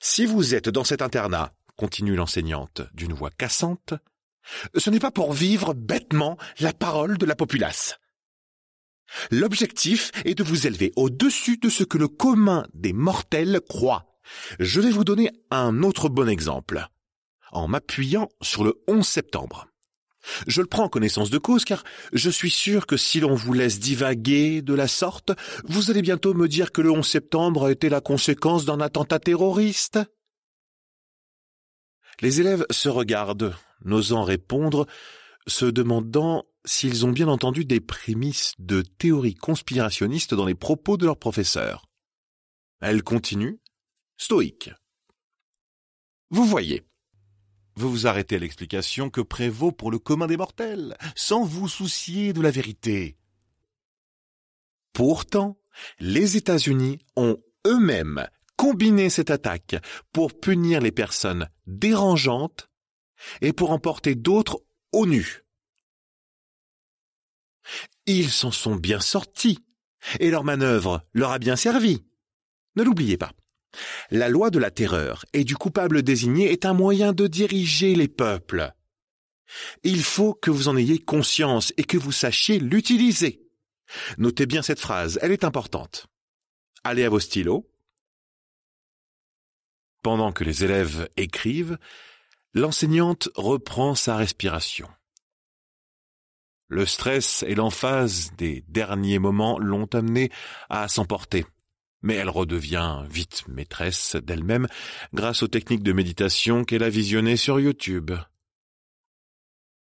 Si vous êtes dans cet internat, continue l'enseignante d'une voix cassante, ce n'est pas pour vivre bêtement la parole de la populace. L'objectif est de vous élever au-dessus de ce que le commun des mortels croit. Je vais vous donner un autre bon exemple, en m'appuyant sur le 11 septembre. Je le prends en connaissance de cause car je suis sûr que si l'on vous laisse divaguer de la sorte, vous allez bientôt me dire que le 11 septembre a été la conséquence d'un attentat terroriste. Les élèves se regardent, n'osant répondre, se demandant s'ils ont bien entendu des prémices de théories conspirationnistes dans les propos de leurs professeurs. Elle continue, stoïque. Vous voyez, vous vous arrêtez à l'explication que prévaut pour le commun des mortels, sans vous soucier de la vérité. Pourtant, les États-Unis ont eux-mêmes combiné cette attaque pour punir les personnes dérangeantes et pour emporter d'autres au nu. Ils s'en sont bien sortis, et leur manœuvre leur a bien servi. Ne l'oubliez pas. La loi de la terreur et du coupable désigné est un moyen de diriger les peuples. Il faut que vous en ayez conscience et que vous sachiez l'utiliser. Notez bien cette phrase, elle est importante. Allez à vos stylos. Pendant que les élèves écrivent, l'enseignante reprend sa respiration. Le stress et l'emphase des derniers moments l'ont amenée à s'emporter. Mais elle redevient vite maîtresse d'elle-même grâce aux techniques de méditation qu'elle a visionnées sur YouTube.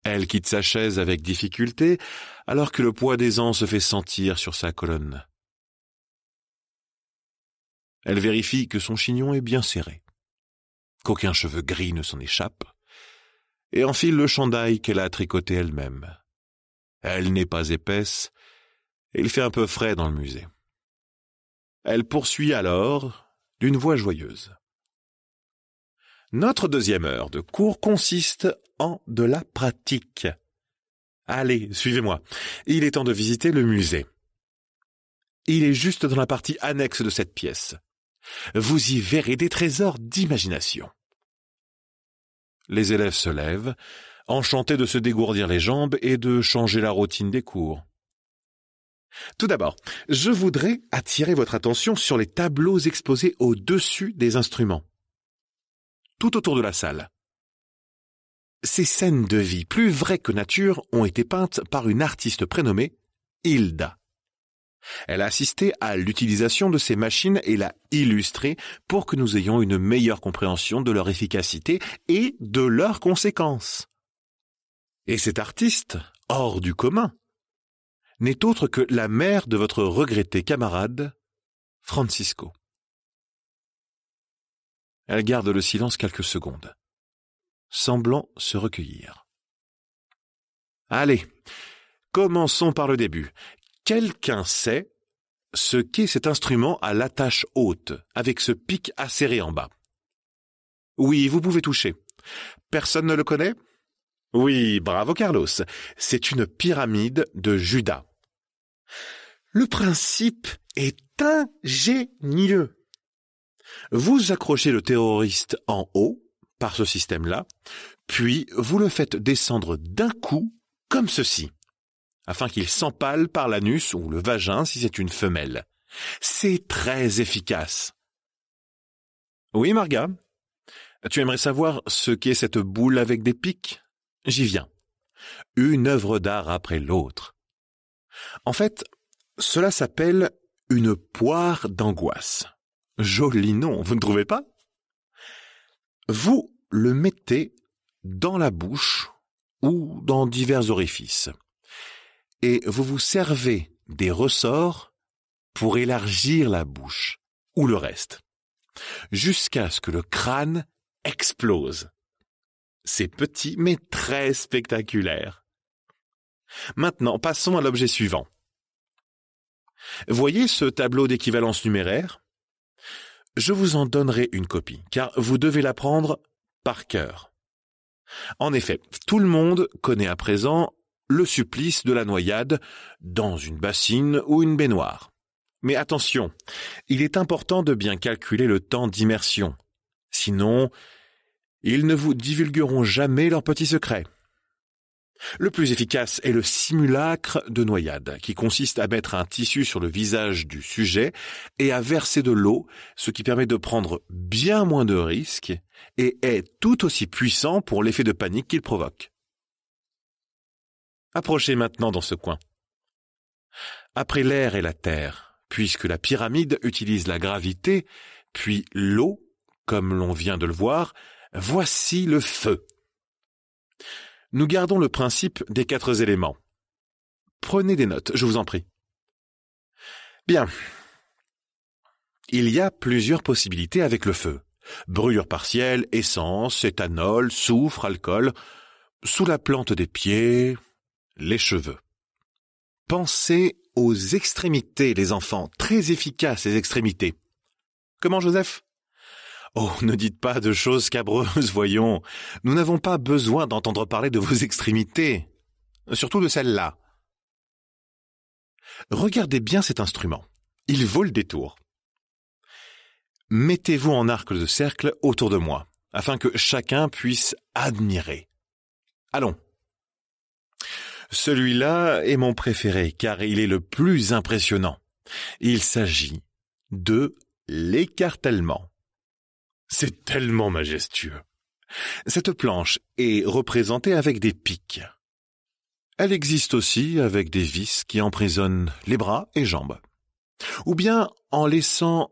Elle quitte sa chaise avec difficulté alors que le poids des ans se fait sentir sur sa colonne. Elle vérifie que son chignon est bien serré, qu'aucun cheveu gris ne s'en échappe, et enfile le chandail qu'elle a tricoté elle-même. Elle n'est pas épaisse, et il fait un peu frais dans le musée. Elle poursuit alors d'une voix joyeuse. Notre deuxième heure de cours consiste en de la pratique. Allez, suivez-moi. Il est temps de visiter le musée. Il est juste dans la partie annexe de cette pièce. Vous y verrez des trésors d'imagination. Les élèves se lèvent, enchanté de se dégourdir les jambes et de changer la routine des cours. Tout d'abord, je voudrais attirer votre attention sur les tableaux exposés au-dessus des instruments, tout autour de la salle. Ces scènes de vie plus vraies que nature ont été peintes par une artiste prénommée Hilda. Elle a assisté à l'utilisation de ces machines et l'a illustrée pour que nous ayons une meilleure compréhension de leur efficacité et de leurs conséquences. Et cet artiste, hors du commun, n'est autre que la mère de votre regretté camarade, Francisco. Elle garde le silence quelques secondes, semblant se recueillir. Allez, commençons par le début. Quelqu'un sait ce qu'est cet instrument à l'attache haute, avec ce pic acéré en bas. Oui, vous pouvez toucher. Personne ne le connaît oui, bravo Carlos. C'est une pyramide de Judas. Le principe est ingénieux. Vous accrochez le terroriste en haut par ce système-là, puis vous le faites descendre d'un coup comme ceci, afin qu'il s'empale par l'anus ou le vagin si c'est une femelle. C'est très efficace. Oui, Marga, tu aimerais savoir ce qu'est cette boule avec des pics J'y viens. Une œuvre d'art après l'autre. En fait, cela s'appelle une poire d'angoisse. Joli nom, vous ne trouvez pas Vous le mettez dans la bouche ou dans divers orifices. Et vous vous servez des ressorts pour élargir la bouche ou le reste, jusqu'à ce que le crâne explose. C'est petit mais très spectaculaire. Maintenant, passons à l'objet suivant. Voyez ce tableau d'équivalence numéraire Je vous en donnerai une copie, car vous devez l'apprendre par cœur. En effet, tout le monde connaît à présent le supplice de la noyade dans une bassine ou une baignoire. Mais attention, il est important de bien calculer le temps d'immersion. Sinon, ils ne vous divulgueront jamais leurs petits secrets. Le plus efficace est le simulacre de noyade, qui consiste à mettre un tissu sur le visage du sujet et à verser de l'eau, ce qui permet de prendre bien moins de risques et est tout aussi puissant pour l'effet de panique qu'il provoque. Approchez maintenant dans ce coin. Après l'air et la terre, puisque la pyramide utilise la gravité, puis l'eau, comme l'on vient de le voir, Voici le feu. Nous gardons le principe des quatre éléments. Prenez des notes, je vous en prie. Bien. Il y a plusieurs possibilités avec le feu. Brûlure partielle, essence, éthanol, soufre, alcool, sous la plante des pieds, les cheveux. Pensez aux extrémités, les enfants, très efficaces les extrémités. Comment, Joseph Oh, ne dites pas de choses cabreuses, voyons. Nous n'avons pas besoin d'entendre parler de vos extrémités, surtout de celles là Regardez bien cet instrument. Il vaut le détour. Mettez-vous en arc de cercle autour de moi, afin que chacun puisse admirer. Allons. Celui-là est mon préféré, car il est le plus impressionnant. Il s'agit de l'écartèlement. C'est tellement majestueux. Cette planche est représentée avec des pics. Elle existe aussi avec des vis qui emprisonnent les bras et jambes. Ou bien en laissant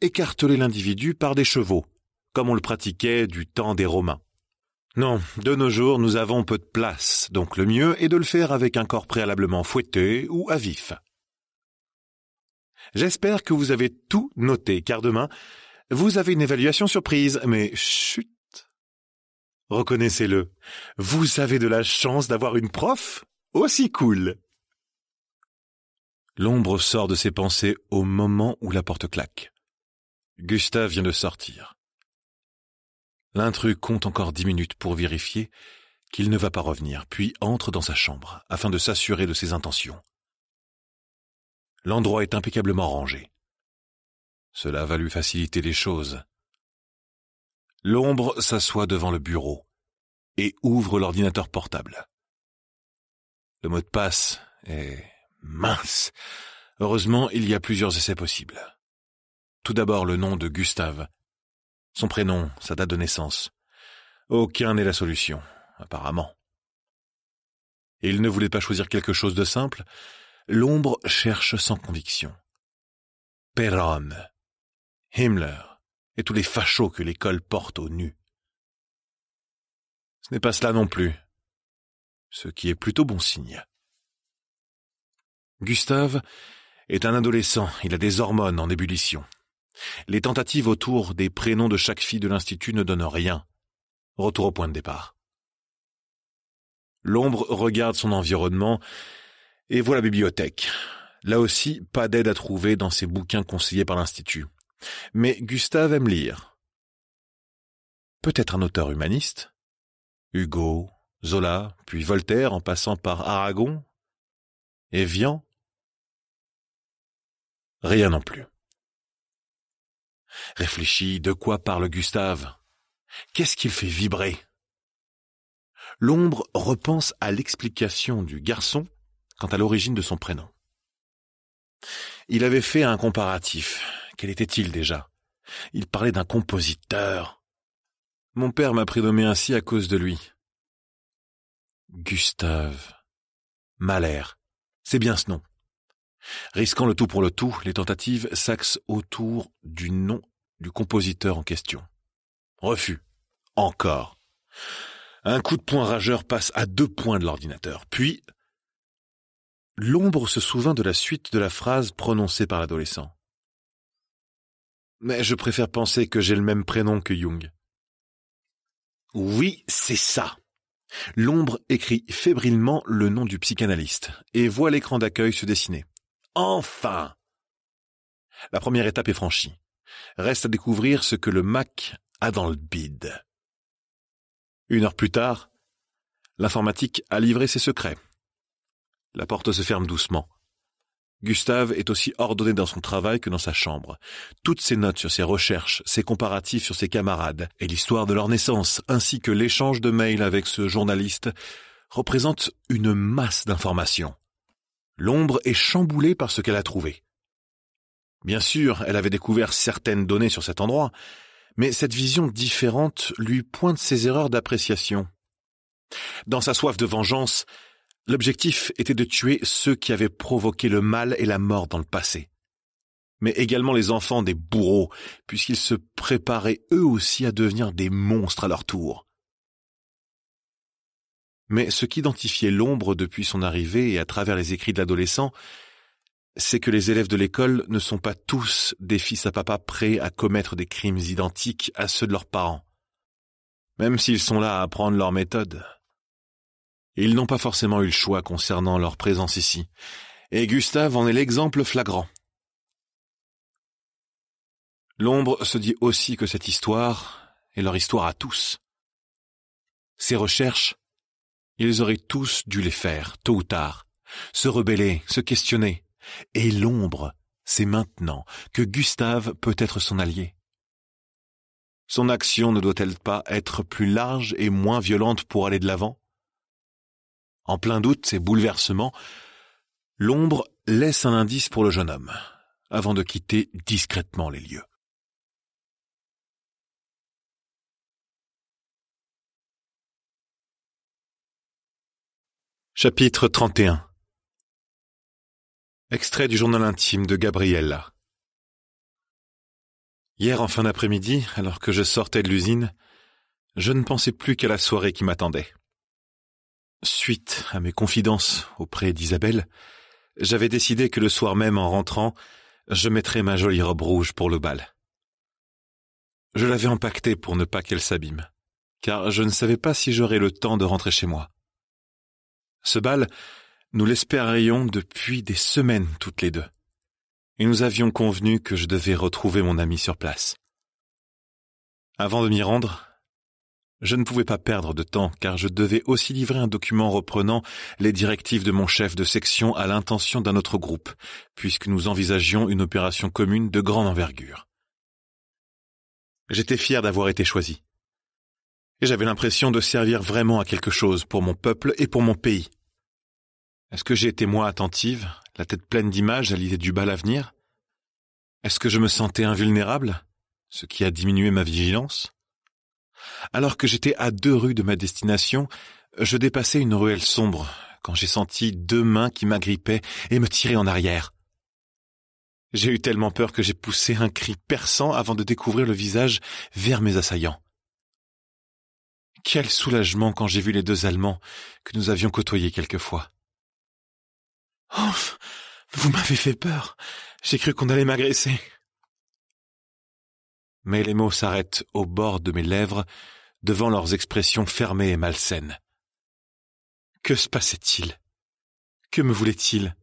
écarteler l'individu par des chevaux, comme on le pratiquait du temps des Romains. Non, de nos jours, nous avons peu de place, donc le mieux est de le faire avec un corps préalablement fouetté ou à vif. J'espère que vous avez tout noté, car demain, vous avez une évaluation surprise, mais chut. Reconnaissez-le, vous avez de la chance d'avoir une prof aussi cool. L'ombre sort de ses pensées au moment où la porte claque. Gustave vient de sortir. L'intrus compte encore dix minutes pour vérifier qu'il ne va pas revenir, puis entre dans sa chambre afin de s'assurer de ses intentions. L'endroit est impeccablement rangé. Cela va lui faciliter les choses. L'ombre s'assoit devant le bureau et ouvre l'ordinateur portable. Le mot de passe est mince. Heureusement, il y a plusieurs essais possibles. Tout d'abord le nom de Gustave, son prénom, sa date de naissance. Aucun n'est la solution, apparemment. Il ne voulait pas choisir quelque chose de simple. L'ombre cherche sans conviction. Perron. Himmler et tous les fachos que l'école porte aux nu. Ce n'est pas cela non plus, ce qui est plutôt bon signe. Gustave est un adolescent, il a des hormones en ébullition. Les tentatives autour des prénoms de chaque fille de l'Institut ne donnent rien. Retour au point de départ. L'ombre regarde son environnement et voit la bibliothèque. Là aussi, pas d'aide à trouver dans ces bouquins conseillés par l'Institut. Mais Gustave aime lire. Peut-être un auteur humaniste Hugo, Zola, puis Voltaire en passant par Aragon et Vian Rien non plus. Réfléchis, de quoi parle Gustave Qu'est-ce qu'il fait vibrer L'ombre repense à l'explication du garçon quant à l'origine de son prénom. Il avait fait un comparatif. Quel était-il déjà Il parlait d'un compositeur. Mon père m'a prénommé ainsi à cause de lui. Gustave. Mahler. C'est bien ce nom. Risquant le tout pour le tout, les tentatives s'axent autour du nom du compositeur en question. Refus. Encore. Un coup de poing rageur passe à deux points de l'ordinateur. Puis, l'ombre se souvint de la suite de la phrase prononcée par l'adolescent. Mais je préfère penser que j'ai le même prénom que Jung. Oui, c'est ça. L'ombre écrit fébrilement le nom du psychanalyste et voit l'écran d'accueil se dessiner. Enfin La première étape est franchie. Reste à découvrir ce que le Mac a dans le bide. Une heure plus tard, l'informatique a livré ses secrets. La porte se ferme doucement. Gustave est aussi ordonné dans son travail que dans sa chambre. Toutes ses notes sur ses recherches, ses comparatifs sur ses camarades et l'histoire de leur naissance, ainsi que l'échange de mails avec ce journaliste, représentent une masse d'informations. L'ombre est chamboulée par ce qu'elle a trouvé. Bien sûr, elle avait découvert certaines données sur cet endroit, mais cette vision différente lui pointe ses erreurs d'appréciation. Dans sa soif de vengeance, L'objectif était de tuer ceux qui avaient provoqué le mal et la mort dans le passé, mais également les enfants des bourreaux, puisqu'ils se préparaient eux aussi à devenir des monstres à leur tour. Mais ce qu'identifiait l'ombre depuis son arrivée et à travers les écrits de l'adolescent, c'est que les élèves de l'école ne sont pas tous des fils à papa prêts à commettre des crimes identiques à ceux de leurs parents, même s'ils sont là à apprendre leur méthode. Ils n'ont pas forcément eu le choix concernant leur présence ici, et Gustave en est l'exemple flagrant. L'ombre se dit aussi que cette histoire est leur histoire à tous. Ces recherches, ils auraient tous dû les faire, tôt ou tard, se rebeller, se questionner, et l'ombre, c'est maintenant que Gustave peut être son allié. Son action ne doit-elle pas être plus large et moins violente pour aller de l'avant en plein doute et bouleversement, l'ombre laisse un indice pour le jeune homme, avant de quitter discrètement les lieux. Chapitre 31 Extrait du journal intime de Gabriella. Hier en fin d'après-midi, alors que je sortais de l'usine, je ne pensais plus qu'à la soirée qui m'attendait. Suite à mes confidences auprès d'Isabelle, j'avais décidé que le soir même en rentrant, je mettrais ma jolie robe rouge pour le bal. Je l'avais empaquetée pour ne pas qu'elle s'abîme, car je ne savais pas si j'aurais le temps de rentrer chez moi. Ce bal, nous l'espérions depuis des semaines toutes les deux, et nous avions convenu que je devais retrouver mon ami sur place. Avant de m'y rendre, je ne pouvais pas perdre de temps car je devais aussi livrer un document reprenant les directives de mon chef de section à l'intention d'un autre groupe, puisque nous envisagions une opération commune de grande envergure. J'étais fier d'avoir été choisi. Et j'avais l'impression de servir vraiment à quelque chose pour mon peuple et pour mon pays. Est-ce que j'ai été moi attentive, la tête pleine d'images à l'idée du bal à venir Est-ce que je me sentais invulnérable, ce qui a diminué ma vigilance alors que j'étais à deux rues de ma destination, je dépassais une ruelle sombre quand j'ai senti deux mains qui m'agrippaient et me tiraient en arrière. J'ai eu tellement peur que j'ai poussé un cri perçant avant de découvrir le visage vers mes assaillants. Quel soulagement quand j'ai vu les deux Allemands que nous avions côtoyés quelquefois. Oh, vous m'avez fait peur. J'ai cru qu'on allait m'agresser mais les mots s'arrêtent au bord de mes lèvres devant leurs expressions fermées et malsaines. Que se passait-il Que me voulait-il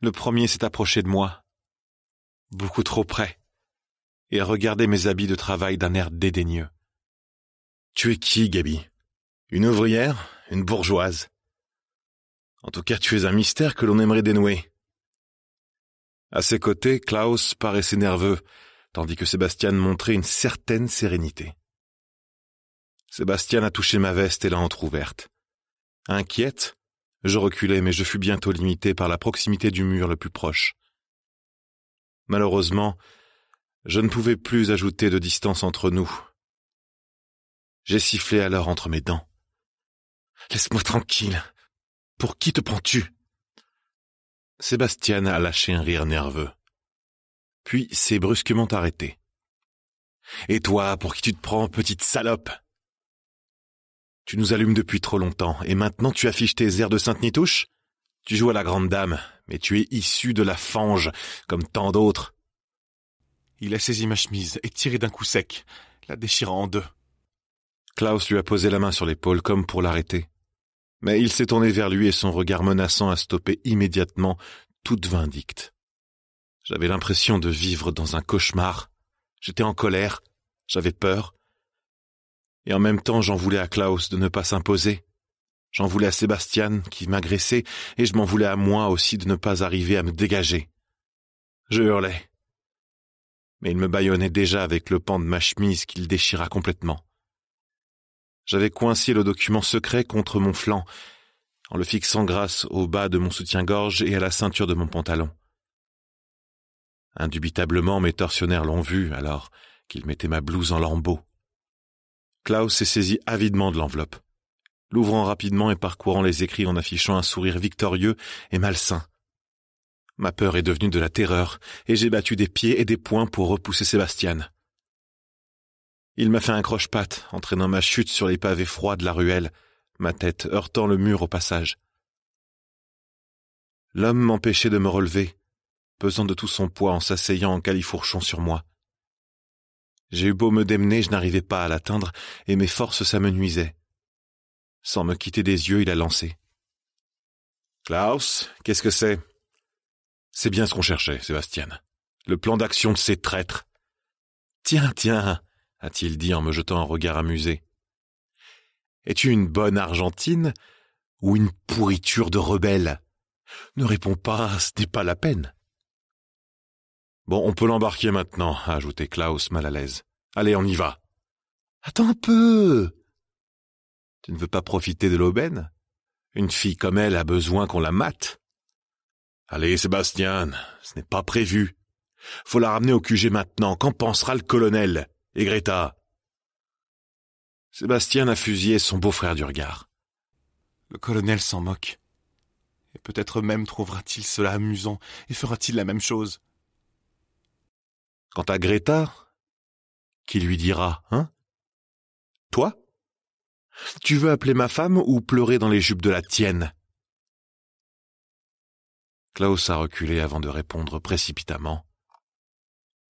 Le premier s'est approché de moi, beaucoup trop près, et a regardé mes habits de travail d'un air dédaigneux. Tu es qui, Gaby Une ouvrière Une bourgeoise En tout cas, tu es un mystère que l'on aimerait dénouer. À ses côtés, Klaus paraissait nerveux, tandis que Sébastien montrait une certaine sérénité. Sébastien a touché ma veste et l'a entr'ouverte. Inquiète, je reculai, mais je fus bientôt limité par la proximité du mur le plus proche. Malheureusement, je ne pouvais plus ajouter de distance entre nous. J'ai sifflé alors entre mes dents. Laisse-moi tranquille. Pour qui te prends-tu Sébastien a lâché un rire nerveux puis s'est brusquement arrêté. Et toi, pour qui tu te prends, petite salope Tu nous allumes depuis trop longtemps, et maintenant tu affiches tes airs de Sainte-Nitouche Tu joues à la grande dame, mais tu es issue de la fange, comme tant d'autres. Il a saisi ma chemise et tiré d'un coup sec, la déchirant en deux. Klaus lui a posé la main sur l'épaule comme pour l'arrêter. Mais il s'est tourné vers lui et son regard menaçant a stoppé immédiatement toute vindicte. J'avais l'impression de vivre dans un cauchemar. J'étais en colère, j'avais peur. Et en même temps, j'en voulais à Klaus de ne pas s'imposer. J'en voulais à Sébastien qui m'agressait, et je m'en voulais à moi aussi de ne pas arriver à me dégager. Je hurlais. Mais il me bâillonnait déjà avec le pan de ma chemise qu'il déchira complètement. J'avais coincé le document secret contre mon flanc, en le fixant grâce au bas de mon soutien-gorge et à la ceinture de mon pantalon. Indubitablement, mes tortionnaires l'ont vu, alors qu'il mettait ma blouse en lambeaux. Klaus s'est saisi avidement de l'enveloppe, l'ouvrant rapidement et parcourant les écrits en affichant un sourire victorieux et malsain. Ma peur est devenue de la terreur, et j'ai battu des pieds et des poings pour repousser Sébastien. Il m'a fait un croche-patte, entraînant ma chute sur les pavés froids de la ruelle, ma tête heurtant le mur au passage. L'homme m'empêchait de me relever, pesant de tout son poids en s'asseyant en califourchon sur moi. J'ai eu beau me démener, je n'arrivais pas à l'atteindre, et mes forces s'amenuisaient. Sans me quitter des yeux, il a lancé. Klaus, qu'est-ce que c'est C'est bien ce qu'on cherchait, Sébastien. Le plan d'action de ces traîtres. Tiens, tiens, a-t-il dit en me jetant un regard amusé. Es-tu une bonne Argentine ou une pourriture de rebelle Ne réponds pas, ce n'est pas la peine. Bon, on peut l'embarquer maintenant, a Klaus mal à l'aise. Allez, on y va. Attends un peu. Tu ne veux pas profiter de l'aubaine Une fille comme elle a besoin qu'on la mate. Allez, Sébastien, ce n'est pas prévu. Faut la ramener au QG maintenant. Qu'en pensera le colonel Et Greta Sébastien a fusillé son beau-frère du regard. Le colonel s'en moque. Et peut-être même trouvera-t-il cela amusant et fera-t-il la même chose. Quant à Greta, qui lui dira, hein Toi Tu veux appeler ma femme ou pleurer dans les jupes de la tienne Klaus a reculé avant de répondre précipitamment.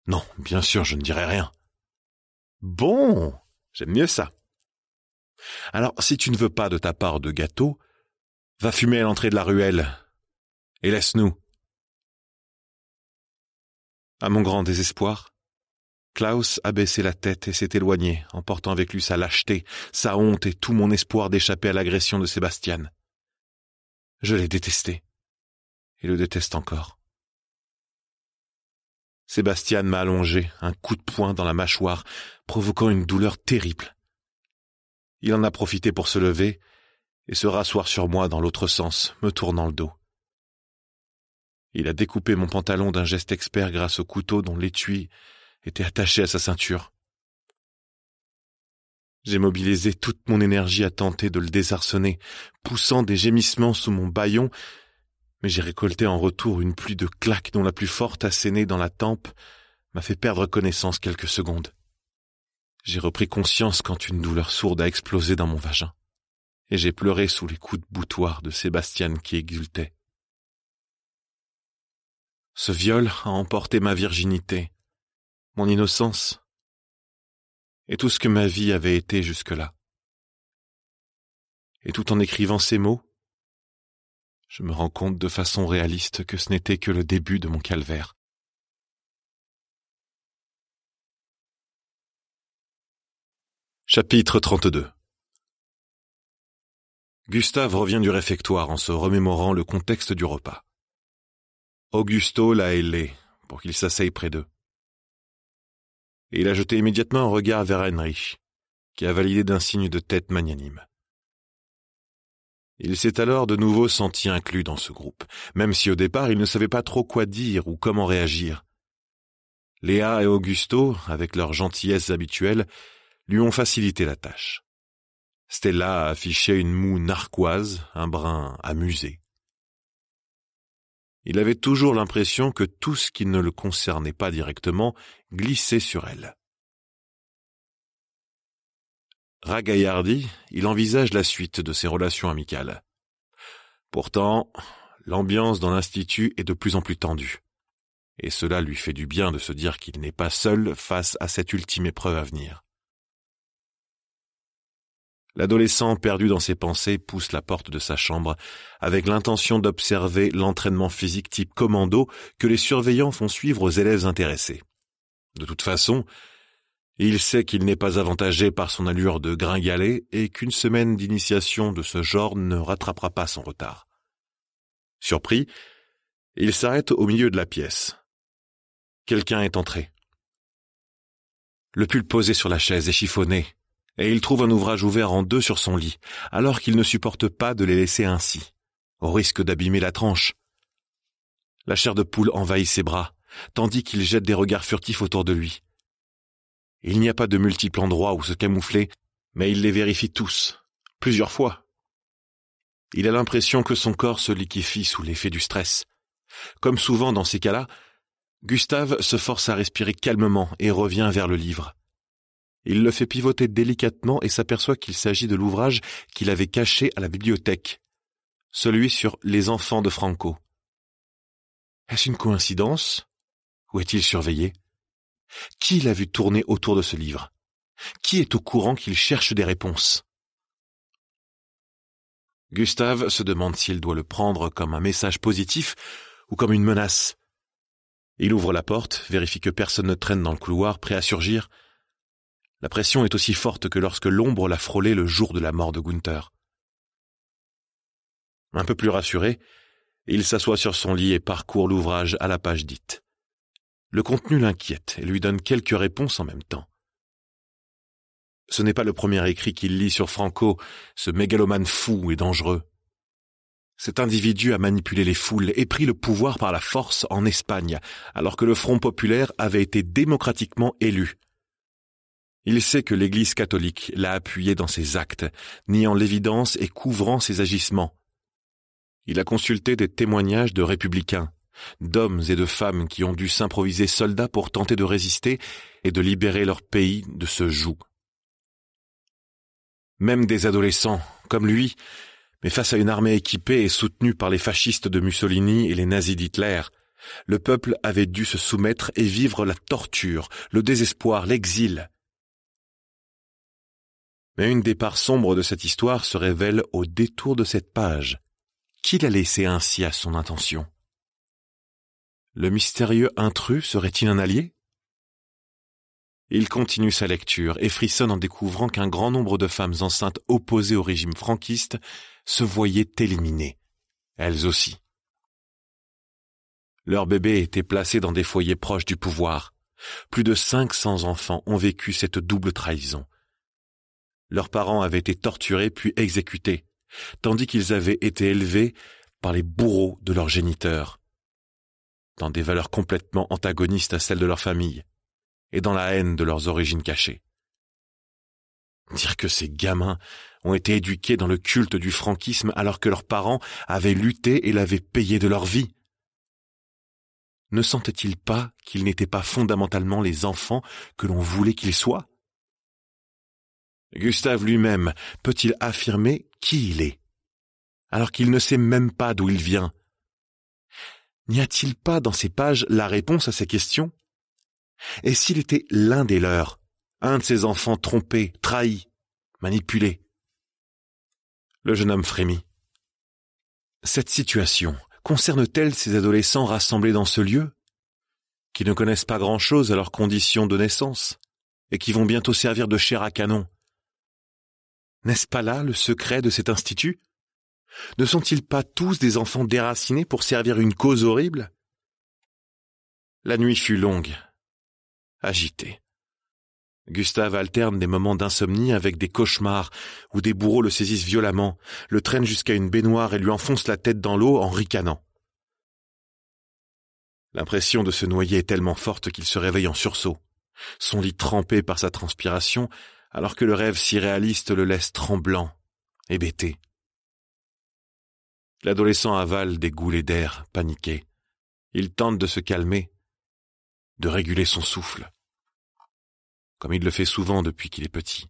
Non, bien sûr, je ne dirai rien. Bon, j'aime mieux ça. Alors, si tu ne veux pas de ta part de gâteau, va fumer à l'entrée de la ruelle et laisse-nous. À mon grand désespoir, Klaus a baissé la tête et s'est éloigné, emportant avec lui sa lâcheté, sa honte et tout mon espoir d'échapper à l'agression de Sébastien. Je l'ai détesté, et le déteste encore. Sébastien m'a allongé, un coup de poing dans la mâchoire, provoquant une douleur terrible. Il en a profité pour se lever et se rasseoir sur moi dans l'autre sens, me tournant le dos. Il a découpé mon pantalon d'un geste expert grâce au couteau dont l'étui était attaché à sa ceinture. J'ai mobilisé toute mon énergie à tenter de le désarçonner, poussant des gémissements sous mon baillon, mais j'ai récolté en retour une pluie de claques dont la plus forte assénée dans la tempe m'a fait perdre connaissance quelques secondes. J'ai repris conscience quand une douleur sourde a explosé dans mon vagin, et j'ai pleuré sous les coups de boutoir de Sébastien qui exultait. Ce viol a emporté ma virginité, mon innocence, et tout ce que ma vie avait été jusque-là. Et tout en écrivant ces mots, je me rends compte de façon réaliste que ce n'était que le début de mon calvaire. Chapitre 32 Gustave revient du réfectoire en se remémorant le contexte du repas. Augusto l'a ailé pour qu'il s'asseye près d'eux. Et il a jeté immédiatement un regard vers Heinrich, qui a validé d'un signe de tête magnanime. Il s'est alors de nouveau senti inclus dans ce groupe, même si au départ il ne savait pas trop quoi dire ou comment réagir. Léa et Augusto, avec leur gentillesse habituelle, lui ont facilité la tâche. Stella a affiché une moue narquoise, un brin amusé. Il avait toujours l'impression que tout ce qui ne le concernait pas directement glissait sur elle. Ragaillardi, il envisage la suite de ses relations amicales. Pourtant, l'ambiance dans l'institut est de plus en plus tendue. Et cela lui fait du bien de se dire qu'il n'est pas seul face à cette ultime épreuve à venir. L'adolescent perdu dans ses pensées pousse la porte de sa chambre avec l'intention d'observer l'entraînement physique type commando que les surveillants font suivre aux élèves intéressés. De toute façon, il sait qu'il n'est pas avantagé par son allure de gringalet et qu'une semaine d'initiation de ce genre ne rattrapera pas son retard. Surpris, il s'arrête au milieu de la pièce. Quelqu'un est entré. Le pull posé sur la chaise est chiffonné, et il trouve un ouvrage ouvert en deux sur son lit, alors qu'il ne supporte pas de les laisser ainsi, au risque d'abîmer la tranche. La chair de poule envahit ses bras, tandis qu'il jette des regards furtifs autour de lui. Il n'y a pas de multiples endroits où se camoufler, mais il les vérifie tous, plusieurs fois. Il a l'impression que son corps se liquéfie sous l'effet du stress. Comme souvent dans ces cas-là, Gustave se force à respirer calmement et revient vers le livre. Il le fait pivoter délicatement et s'aperçoit qu'il s'agit de l'ouvrage qu'il avait caché à la bibliothèque, celui sur les enfants de Franco. Est-ce une coïncidence Ou est-il surveillé Qui l'a vu tourner autour de ce livre Qui est au courant qu'il cherche des réponses Gustave se demande s'il doit le prendre comme un message positif ou comme une menace. Il ouvre la porte, vérifie que personne ne traîne dans le couloir, prêt à surgir, la pression est aussi forte que lorsque l'ombre l'a frôlé le jour de la mort de Gunther. Un peu plus rassuré, il s'assoit sur son lit et parcourt l'ouvrage à la page dite. Le contenu l'inquiète et lui donne quelques réponses en même temps. Ce n'est pas le premier écrit qu'il lit sur Franco, ce mégalomane fou et dangereux. Cet individu a manipulé les foules et pris le pouvoir par la force en Espagne, alors que le Front populaire avait été démocratiquement élu, il sait que l'Église catholique l'a appuyé dans ses actes, niant l'évidence et couvrant ses agissements. Il a consulté des témoignages de républicains, d'hommes et de femmes qui ont dû s'improviser soldats pour tenter de résister et de libérer leur pays de ce joug. Même des adolescents, comme lui, mais face à une armée équipée et soutenue par les fascistes de Mussolini et les nazis d'Hitler, le peuple avait dû se soumettre et vivre la torture, le désespoir, l'exil. Mais une des parts sombres de cette histoire se révèle au détour de cette page. Qui l'a laissé ainsi à son intention Le mystérieux intrus serait-il un allié il continue sa lecture et frissonne en découvrant qu'un grand nombre de femmes enceintes opposées au régime franquiste se voyaient éliminées, elles aussi. Leurs bébés étaient placés dans des foyers proches du pouvoir. Plus de 500 enfants ont vécu cette double trahison, leurs parents avaient été torturés puis exécutés, tandis qu'ils avaient été élevés par les bourreaux de leurs géniteurs, dans des valeurs complètement antagonistes à celles de leur famille, et dans la haine de leurs origines cachées. Dire que ces gamins ont été éduqués dans le culte du franquisme alors que leurs parents avaient lutté et l'avaient payé de leur vie. Ne sentaient-ils pas qu'ils n'étaient pas fondamentalement les enfants que l'on voulait qu'ils soient Gustave lui-même peut-il affirmer qui il est, alors qu'il ne sait même pas d'où il vient N'y a-t-il pas dans ces pages la réponse à ces questions Et s'il était l'un des leurs, un de ces enfants trompés, trahis, manipulés Le jeune homme frémit. Cette situation concerne-t-elle ces adolescents rassemblés dans ce lieu, qui ne connaissent pas grand-chose à leurs conditions de naissance, et qui vont bientôt servir de chair à canon n'est-ce pas là le secret de cet institut Ne sont-ils pas tous des enfants déracinés pour servir une cause horrible La nuit fut longue, agitée. Gustave alterne des moments d'insomnie avec des cauchemars où des bourreaux le saisissent violemment, le traînent jusqu'à une baignoire et lui enfoncent la tête dans l'eau en ricanant. L'impression de se noyer est tellement forte qu'il se réveille en sursaut. Son lit trempé par sa transpiration, alors que le rêve si réaliste le laisse tremblant, hébété. L'adolescent avale des goulets d'air, paniqué. Il tente de se calmer, de réguler son souffle, comme il le fait souvent depuis qu'il est petit,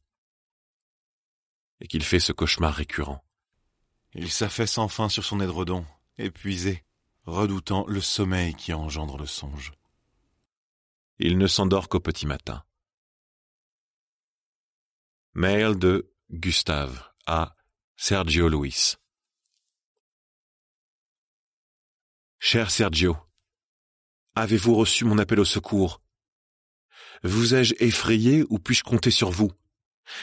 et qu'il fait ce cauchemar récurrent. Il s'affaisse enfin sur son édredon, épuisé, redoutant le sommeil qui engendre le songe. Il ne s'endort qu'au petit matin. Mail de Gustave à Sergio Luis. Cher Sergio, avez-vous reçu mon appel au secours Vous ai-je effrayé ou puis-je compter sur vous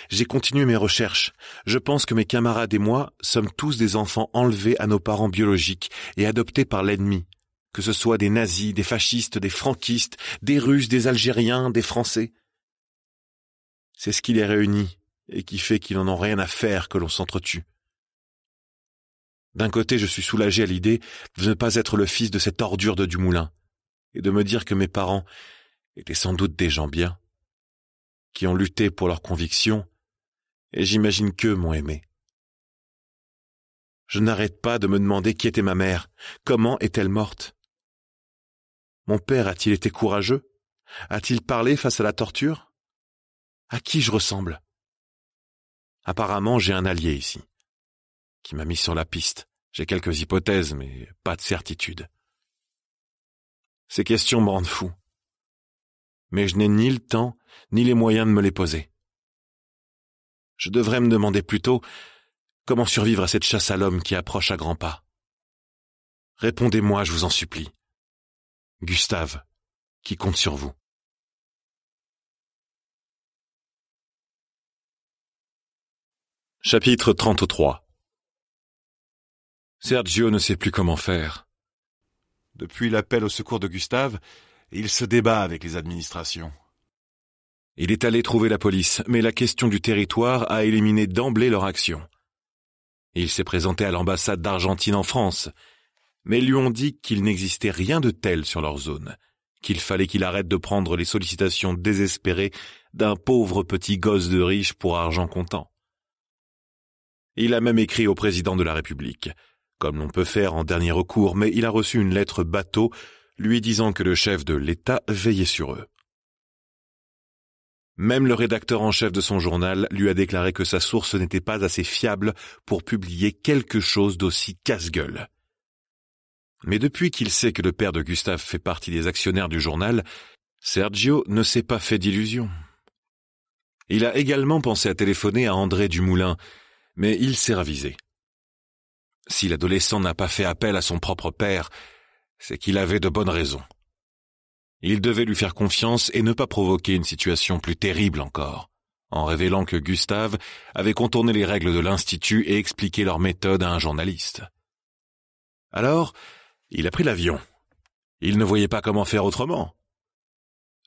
J'ai continué mes recherches. Je pense que mes camarades et moi sommes tous des enfants enlevés à nos parents biologiques et adoptés par l'ennemi, que ce soit des nazis, des fascistes, des franquistes, des Russes, des Algériens, des Français. C'est ce qui les réunit, et qui fait qu'ils n'en ont rien à faire que l'on s'entretue. D'un côté, je suis soulagé à l'idée de ne pas être le fils de cette ordure de Dumoulin, et de me dire que mes parents étaient sans doute des gens bien, qui ont lutté pour leurs convictions, et j'imagine qu'eux m'ont aimé. Je n'arrête pas de me demander qui était ma mère, comment est-elle morte. Mon père a-t-il été courageux A-t-il parlé face à la torture À qui je ressemble Apparemment, j'ai un allié ici. Qui m'a mis sur la piste. J'ai quelques hypothèses, mais pas de certitude. Ces questions me rendent fou. Mais je n'ai ni le temps, ni les moyens de me les poser. Je devrais me demander plutôt comment survivre à cette chasse à l'homme qui approche à grands pas. Répondez-moi, je vous en supplie. Gustave, qui compte sur vous. Chapitre 33 Sergio ne sait plus comment faire. Depuis l'appel au secours de Gustave, il se débat avec les administrations. Il est allé trouver la police, mais la question du territoire a éliminé d'emblée leur action. Il s'est présenté à l'ambassade d'Argentine en France, mais lui ont dit qu'il n'existait rien de tel sur leur zone, qu'il fallait qu'il arrête de prendre les sollicitations désespérées d'un pauvre petit gosse de riche pour argent comptant. Il a même écrit au président de la République, comme l'on peut faire en dernier recours, mais il a reçu une lettre bateau lui disant que le chef de l'État veillait sur eux. Même le rédacteur en chef de son journal lui a déclaré que sa source n'était pas assez fiable pour publier quelque chose d'aussi casse-gueule. Mais depuis qu'il sait que le père de Gustave fait partie des actionnaires du journal, Sergio ne s'est pas fait d'illusions. Il a également pensé à téléphoner à André Dumoulin, mais il s'est ravisé. Si l'adolescent n'a pas fait appel à son propre père, c'est qu'il avait de bonnes raisons. Il devait lui faire confiance et ne pas provoquer une situation plus terrible encore, en révélant que Gustave avait contourné les règles de l'Institut et expliqué leur méthode à un journaliste. Alors, il a pris l'avion. Il ne voyait pas comment faire autrement.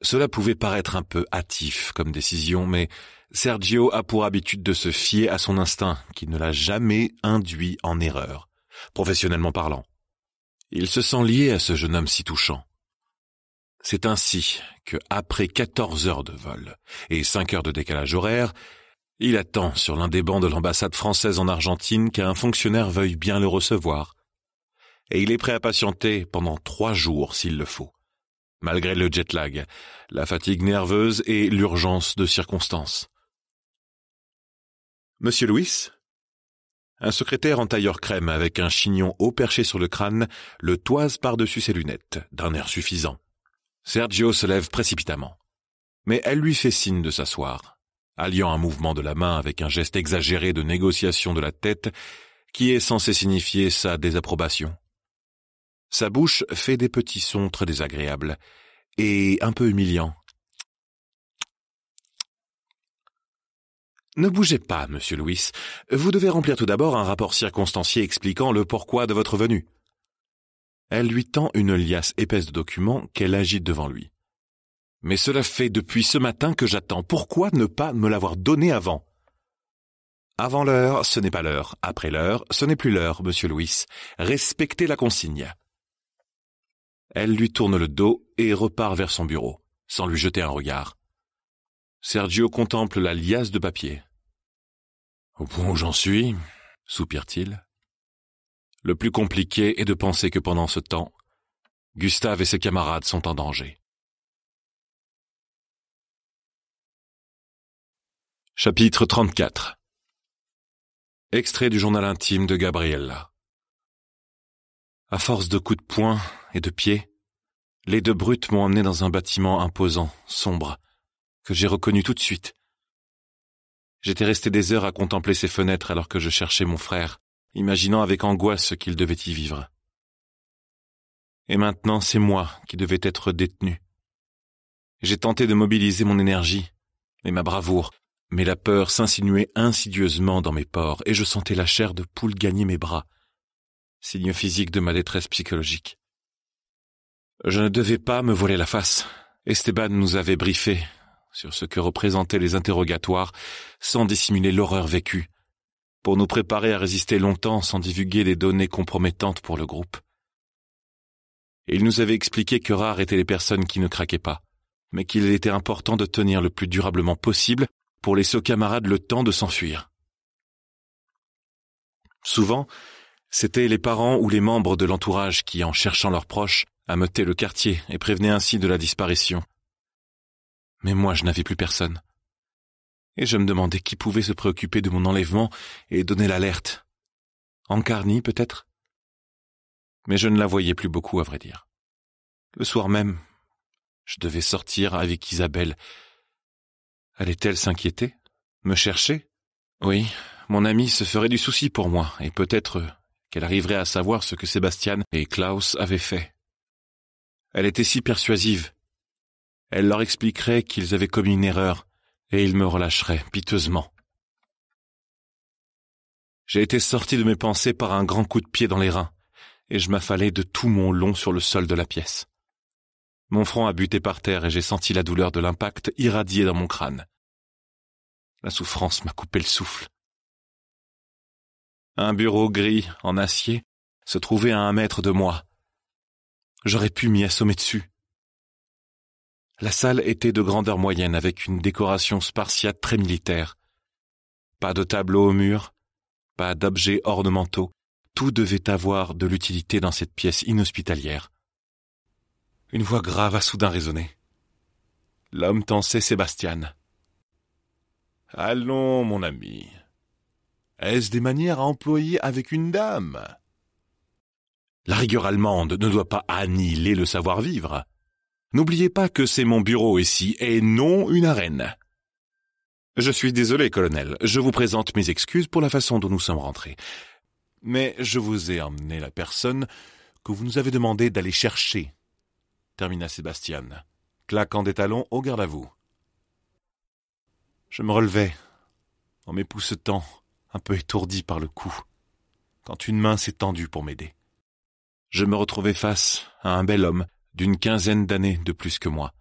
Cela pouvait paraître un peu hâtif comme décision, mais Sergio a pour habitude de se fier à son instinct, qui ne l'a jamais induit en erreur, professionnellement parlant. Il se sent lié à ce jeune homme si touchant. C'est ainsi que, après 14 heures de vol et 5 heures de décalage horaire, il attend sur l'un des bancs de l'ambassade française en Argentine qu'un fonctionnaire veuille bien le recevoir. Et il est prêt à patienter pendant trois jours s'il le faut, malgré le jet lag, la fatigue nerveuse et l'urgence de circonstances. Monsieur Louis Un secrétaire en tailleur crème avec un chignon haut perché sur le crâne le toise par-dessus ses lunettes, d'un air suffisant. Sergio se lève précipitamment. Mais elle lui fait signe de s'asseoir, alliant un mouvement de la main avec un geste exagéré de négociation de la tête qui est censé signifier sa désapprobation. Sa bouche fait des petits sons très désagréables et un peu humiliants Ne bougez pas, monsieur Louis. Vous devez remplir tout d'abord un rapport circonstancié expliquant le pourquoi de votre venue. Elle lui tend une liasse épaisse de documents qu'elle agite devant lui. Mais cela fait depuis ce matin que j'attends. Pourquoi ne pas me l'avoir donné avant Avant l'heure, ce n'est pas l'heure. Après l'heure, ce n'est plus l'heure, monsieur Louis. Respectez la consigne. Elle lui tourne le dos et repart vers son bureau, sans lui jeter un regard. Sergio contemple la liasse de papier. Au point où j'en suis, soupire-t-il. Le plus compliqué est de penser que pendant ce temps, Gustave et ses camarades sont en danger. Chapitre 34 Extrait du journal intime de Gabriella. À force de coups de poing et de pied, les deux brutes m'ont emmené dans un bâtiment imposant, sombre, que j'ai reconnu tout de suite. J'étais resté des heures à contempler ces fenêtres alors que je cherchais mon frère, imaginant avec angoisse ce qu'il devait y vivre. Et maintenant, c'est moi qui devais être détenu. J'ai tenté de mobiliser mon énergie et ma bravoure, mais la peur s'insinuait insidieusement dans mes pores et je sentais la chair de poule gagner mes bras, signe physique de ma détresse psychologique. Je ne devais pas me voler la face. Esteban nous avait briefé sur ce que représentaient les interrogatoires, sans dissimuler l'horreur vécue, pour nous préparer à résister longtemps sans divulguer des données compromettantes pour le groupe. il nous avait expliqué que rares étaient les personnes qui ne craquaient pas, mais qu'il était important de tenir le plus durablement possible pour laisser aux camarades le temps de s'enfuir. Souvent, c'était les parents ou les membres de l'entourage qui, en cherchant leurs proches, ameutaient le quartier et prévenaient ainsi de la disparition, mais moi, je n'avais plus personne. Et je me demandais qui pouvait se préoccuper de mon enlèvement et donner l'alerte. Encarni, peut-être Mais je ne la voyais plus beaucoup, à vrai dire. Le soir même, je devais sortir avec Isabelle. Allait-elle s'inquiéter Me chercher Oui, mon amie se ferait du souci pour moi, et peut-être qu'elle arriverait à savoir ce que Sébastien et Klaus avaient fait. Elle était si persuasive elle leur expliquerait qu'ils avaient commis une erreur, et ils me relâcheraient piteusement. J'ai été sorti de mes pensées par un grand coup de pied dans les reins, et je m'affalais de tout mon long sur le sol de la pièce. Mon front a buté par terre et j'ai senti la douleur de l'impact irradier dans mon crâne. La souffrance m'a coupé le souffle. Un bureau gris, en acier, se trouvait à un mètre de moi. J'aurais pu m'y assommer dessus. La salle était de grandeur moyenne avec une décoration spartiate très militaire. Pas de tableaux au mur, pas d'objets ornementaux, tout devait avoir de l'utilité dans cette pièce inhospitalière. Une voix grave a soudain résonné. L'homme tensait Sébastien. Allons, mon ami. Est-ce des manières à employer avec une dame La rigueur allemande ne doit pas annihiler le savoir-vivre. N'oubliez pas que c'est mon bureau ici et non une arène. Je suis désolé, colonel. Je vous présente mes excuses pour la façon dont nous sommes rentrés. Mais je vous ai emmené la personne que vous nous avez demandé d'aller chercher, termina Sébastien, claquant des talons au garde à vous. Je me relevai, en m'époussetant, un peu étourdi par le coup, quand une main s'est tendue pour m'aider. Je me retrouvai face à un bel homme d'une quinzaine d'années de plus que moi,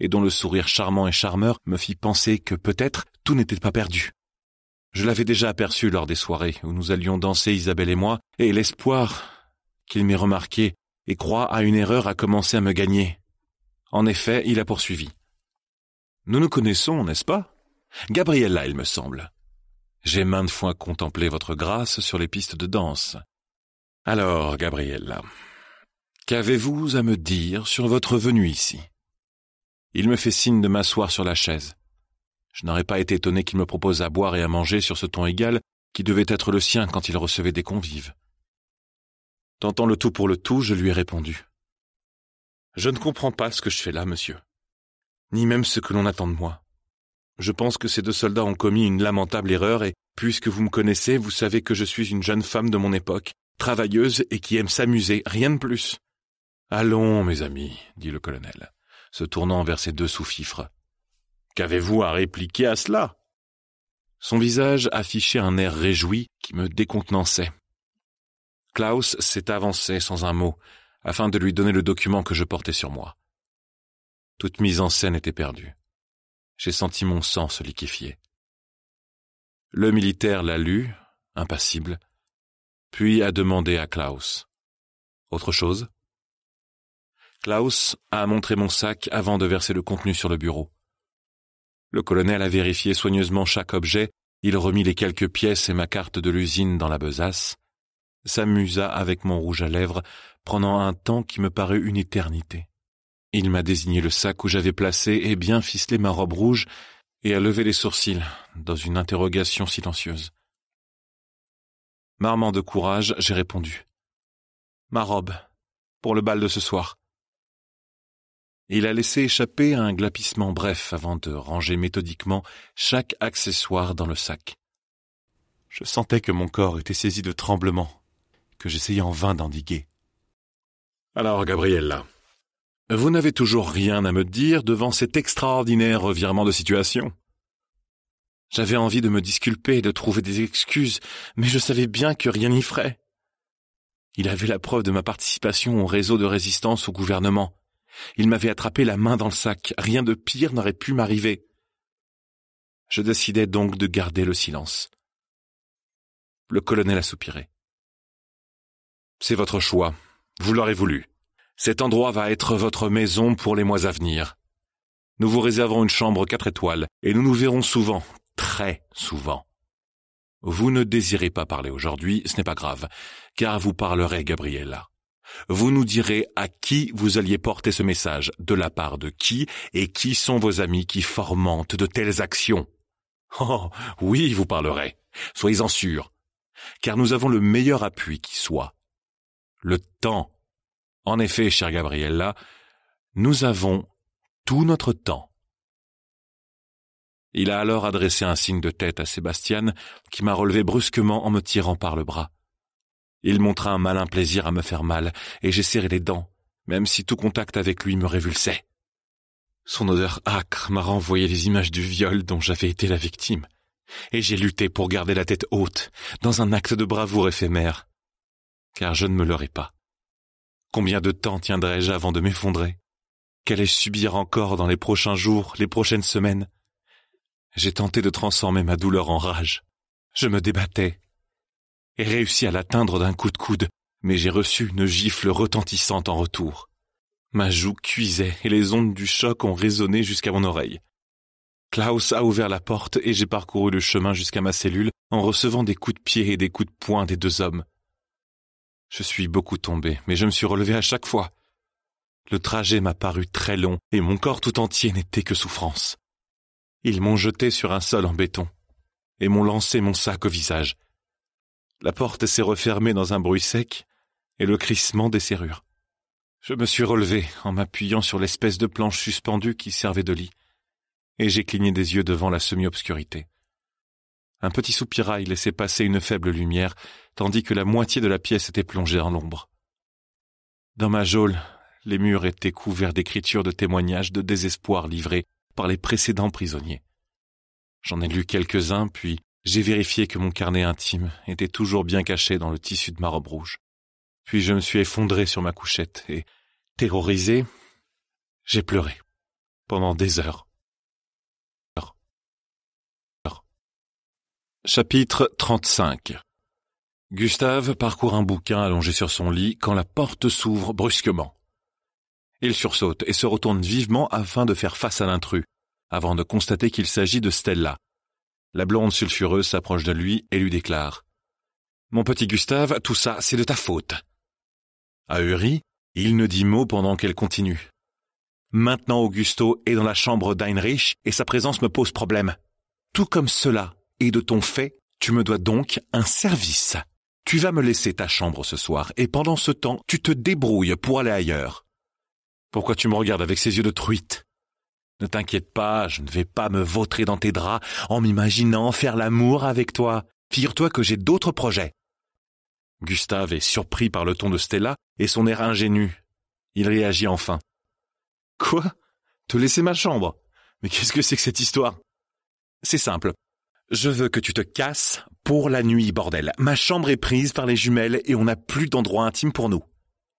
et dont le sourire charmant et charmeur me fit penser que peut-être tout n'était pas perdu. Je l'avais déjà aperçu lors des soirées où nous allions danser Isabelle et moi, et l'espoir qu'il m'ait remarqué et croit à une erreur a commencé à me gagner. En effet, il a poursuivi. Nous nous connaissons, n'est-ce pas Gabriella, il me semble. J'ai maintes fois contemplé votre grâce sur les pistes de danse. Alors, Gabriella, Qu'avez-vous à me dire sur votre venue ici Il me fait signe de m'asseoir sur la chaise. Je n'aurais pas été étonné qu'il me propose à boire et à manger sur ce ton égal qui devait être le sien quand il recevait des convives. Tentant le tout pour le tout, je lui ai répondu. Je ne comprends pas ce que je fais là, monsieur, ni même ce que l'on attend de moi. Je pense que ces deux soldats ont commis une lamentable erreur et, puisque vous me connaissez, vous savez que je suis une jeune femme de mon époque, travailleuse et qui aime s'amuser, rien de plus. Allons, mes amis, dit le colonel, se tournant vers ses deux sous-fifres. Qu'avez-vous à répliquer à cela Son visage affichait un air réjoui qui me décontenançait. Klaus s'est avancé sans un mot, afin de lui donner le document que je portais sur moi. Toute mise en scène était perdue. J'ai senti mon sang se liquéfier. Le militaire l'a lu, impassible, puis a demandé à Klaus. Autre chose Klaus a montré mon sac avant de verser le contenu sur le bureau. Le colonel a vérifié soigneusement chaque objet, il remit les quelques pièces et ma carte de l'usine dans la besace, s'amusa avec mon rouge à lèvres, prenant un temps qui me parut une éternité. Il m'a désigné le sac où j'avais placé et bien ficelé ma robe rouge, et a levé les sourcils, dans une interrogation silencieuse. Marmant de courage, j'ai répondu. Ma robe, pour le bal de ce soir il a laissé échapper un glapissement bref avant de ranger méthodiquement chaque accessoire dans le sac. Je sentais que mon corps était saisi de tremblements, que j'essayais en vain d'endiguer. Alors, Gabriella, vous n'avez toujours rien à me dire devant cet extraordinaire revirement de situation J'avais envie de me disculper et de trouver des excuses, mais je savais bien que rien n'y ferait. Il avait la preuve de ma participation au réseau de résistance au gouvernement. Il m'avait attrapé la main dans le sac. Rien de pire n'aurait pu m'arriver. Je décidai donc de garder le silence. Le colonel a soupiré. C'est votre choix. Vous l'aurez voulu. Cet endroit va être votre maison pour les mois à venir. Nous vous réservons une chambre quatre étoiles et nous nous verrons souvent, très souvent. Vous ne désirez pas parler aujourd'hui, ce n'est pas grave, car vous parlerez Gabriella. Vous nous direz à qui vous alliez porter ce message, de la part de qui, et qui sont vos amis qui formentent de telles actions. [laughs] Oh, oui, vous parlerez. Soyez-en sûrs. Car nous avons le meilleur appui qui soit. Le temps. En effet, chère Gabriella, nous avons tout notre temps. Il a alors adressé un signe de tête à Sébastien, qui m'a relevé brusquement en me tirant par le bras. Il montra un malin plaisir à me faire mal, et j'ai serré les dents, même si tout contact avec lui me révulsait. Son odeur âcre m'a renvoyé les images du viol dont j'avais été la victime, et j'ai lutté pour garder la tête haute, dans un acte de bravoure éphémère. Car je ne me leurrai pas. Combien de temps tiendrais je avant de m'effondrer Qu'allais-je subir encore dans les prochains jours, les prochaines semaines J'ai tenté de transformer ma douleur en rage. Je me débattais, et réussi à l'atteindre d'un coup de coude, mais j'ai reçu une gifle retentissante en retour. Ma joue cuisait et les ondes du choc ont résonné jusqu'à mon oreille. Klaus a ouvert la porte et j'ai parcouru le chemin jusqu'à ma cellule en recevant des coups de pied et des coups de poing des deux hommes. Je suis beaucoup tombé, mais je me suis relevé à chaque fois. Le trajet m'a paru très long et mon corps tout entier n'était que souffrance. Ils m'ont jeté sur un sol en béton et m'ont lancé mon sac au visage. La porte s'est refermée dans un bruit sec et le crissement des serrures. Je me suis relevé en m'appuyant sur l'espèce de planche suspendue qui servait de lit, et j'ai cligné des yeux devant la semi-obscurité. Un petit soupirail laissait passer une faible lumière, tandis que la moitié de la pièce était plongée en l'ombre. Dans ma geôle, les murs étaient couverts d'écritures de témoignages de désespoir livrés par les précédents prisonniers. J'en ai lu quelques-uns, puis j'ai vérifié que mon carnet intime était toujours bien caché dans le tissu de ma robe rouge. Puis je me suis effondré sur ma couchette et, terrorisé, j'ai pleuré pendant des heures. Chapitre 35 Gustave parcourt un bouquin allongé sur son lit quand la porte s'ouvre brusquement. Il sursaute et se retourne vivement afin de faire face à l'intrus, avant de constater qu'il s'agit de Stella, la blonde sulfureuse s'approche de lui et lui déclare Mon petit Gustave, tout ça, c'est de ta faute. Ahuri, il ne dit mot pendant qu'elle continue. Maintenant Augusto est dans la chambre d'Heinrich et sa présence me pose problème. Tout comme cela est de ton fait, tu me dois donc un service. Tu vas me laisser ta chambre ce soir et pendant ce temps, tu te débrouilles pour aller ailleurs. Pourquoi tu me regardes avec ces yeux de truite ne t'inquiète pas, je ne vais pas me vautrer dans tes draps en m'imaginant faire l'amour avec toi. Figure-toi que j'ai d'autres projets. Gustave est surpris par le ton de Stella et son air ingénu. Il réagit enfin. Quoi Te laisser ma chambre Mais qu'est-ce que c'est que cette histoire C'est simple. Je veux que tu te casses pour la nuit, bordel. Ma chambre est prise par les jumelles et on n'a plus d'endroit intime pour nous.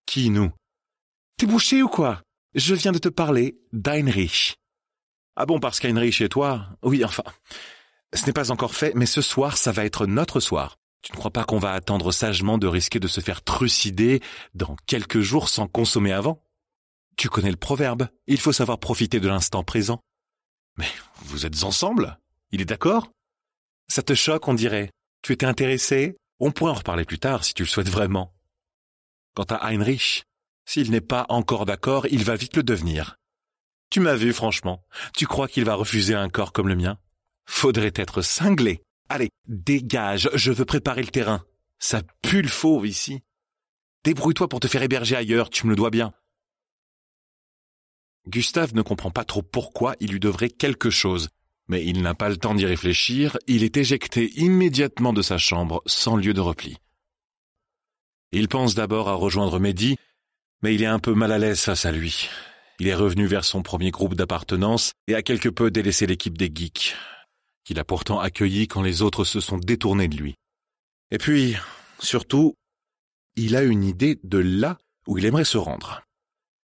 Qui nous T'es bouché ou quoi Je viens de te parler d'Heinrich. Ah bon, parce qu'Heinrich et toi Oui, enfin. Ce n'est pas encore fait, mais ce soir, ça va être notre soir. Tu ne crois pas qu'on va attendre sagement de risquer de se faire trucider dans quelques jours sans consommer avant Tu connais le proverbe, il faut savoir profiter de l'instant présent. Mais vous êtes ensemble Il est d'accord Ça te choque, on dirait. Tu étais intéressé On pourrait en reparler plus tard si tu le souhaites vraiment. Quant à Heinrich, s'il n'est pas encore d'accord, il va vite le devenir. Tu m'as vu, franchement. Tu crois qu'il va refuser un corps comme le mien Faudrait être cinglé. Allez, dégage, je veux préparer le terrain. Ça pue le fauve ici. Débrouille-toi pour te faire héberger ailleurs, tu me le dois bien. Gustave ne comprend pas trop pourquoi il lui devrait quelque chose, mais il n'a pas le temps d'y réfléchir, il est éjecté immédiatement de sa chambre sans lieu de repli. Il pense d'abord à rejoindre Mehdi, mais il est un peu mal à l'aise face à lui. Il est revenu vers son premier groupe d'appartenance et a quelque peu délaissé l'équipe des geeks, qu'il a pourtant accueilli quand les autres se sont détournés de lui. Et puis, surtout, il a une idée de là où il aimerait se rendre.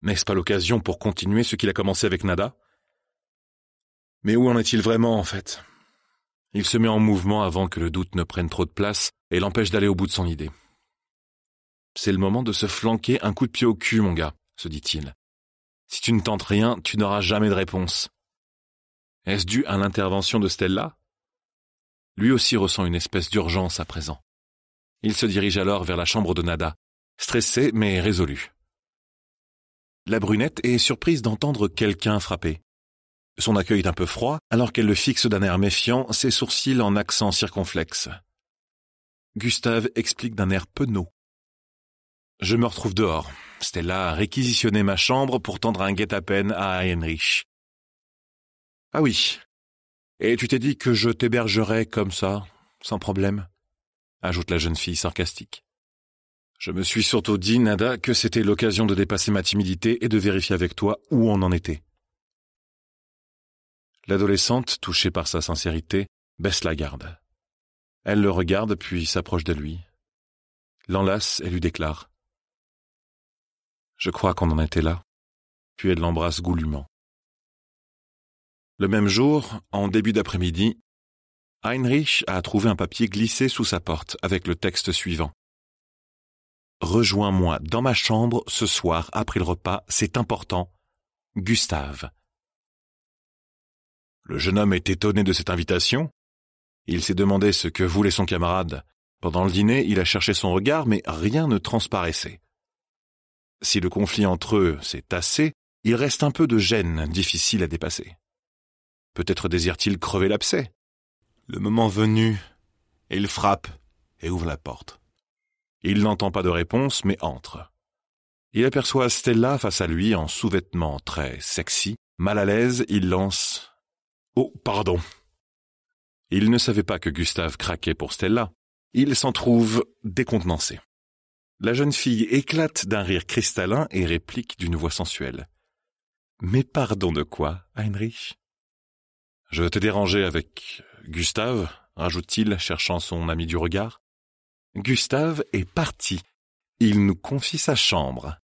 N'est-ce pas l'occasion pour continuer ce qu'il a commencé avec Nada Mais où en est-il vraiment en fait Il se met en mouvement avant que le doute ne prenne trop de place et l'empêche d'aller au bout de son idée. C'est le moment de se flanquer un coup de pied au cul, mon gars, se dit-il. Si tu ne tentes rien, tu n'auras jamais de réponse. Est-ce dû à l'intervention de Stella Lui aussi ressent une espèce d'urgence à présent. Il se dirige alors vers la chambre de Nada, stressé mais résolu. La brunette est surprise d'entendre quelqu'un frapper. Son accueil est un peu froid, alors qu'elle le fixe d'un air méfiant, ses sourcils en accent circonflexe. Gustave explique d'un air penaud. Je me retrouve dehors. Stella a réquisitionné ma chambre pour tendre un guet à peine à Heinrich. Ah oui. Et tu t'es dit que je t'hébergerais comme ça, sans problème ajoute la jeune fille sarcastique. Je me suis surtout dit, Nada, que c'était l'occasion de dépasser ma timidité et de vérifier avec toi où on en était. L'adolescente, touchée par sa sincérité, baisse la garde. Elle le regarde puis s'approche de lui, l'enlace et lui déclare je crois qu'on en était là. Puis elle l'embrasse goulûment. Le même jour, en début d'après-midi, Heinrich a trouvé un papier glissé sous sa porte avec le texte suivant. Rejoins-moi dans ma chambre ce soir après le repas, c'est important. Gustave. Le jeune homme est étonné de cette invitation. Il s'est demandé ce que voulait son camarade. Pendant le dîner, il a cherché son regard, mais rien ne transparaissait. Si le conflit entre eux s'est tassé, il reste un peu de gêne difficile à dépasser. Peut-être désire-t-il crever l'abcès. Le moment venu, il frappe et ouvre la porte. Il n'entend pas de réponse, mais entre. Il aperçoit Stella face à lui en sous-vêtements très sexy. Mal à l'aise, il lance Oh, pardon. Il ne savait pas que Gustave craquait pour Stella. Il s'en trouve décontenancé. La jeune fille éclate d'un rire cristallin et réplique d'une voix sensuelle. Mais pardon de quoi, Heinrich Je te déranger avec Gustave, ajoute t il cherchant son ami du regard. Gustave est parti. Il nous confie sa chambre.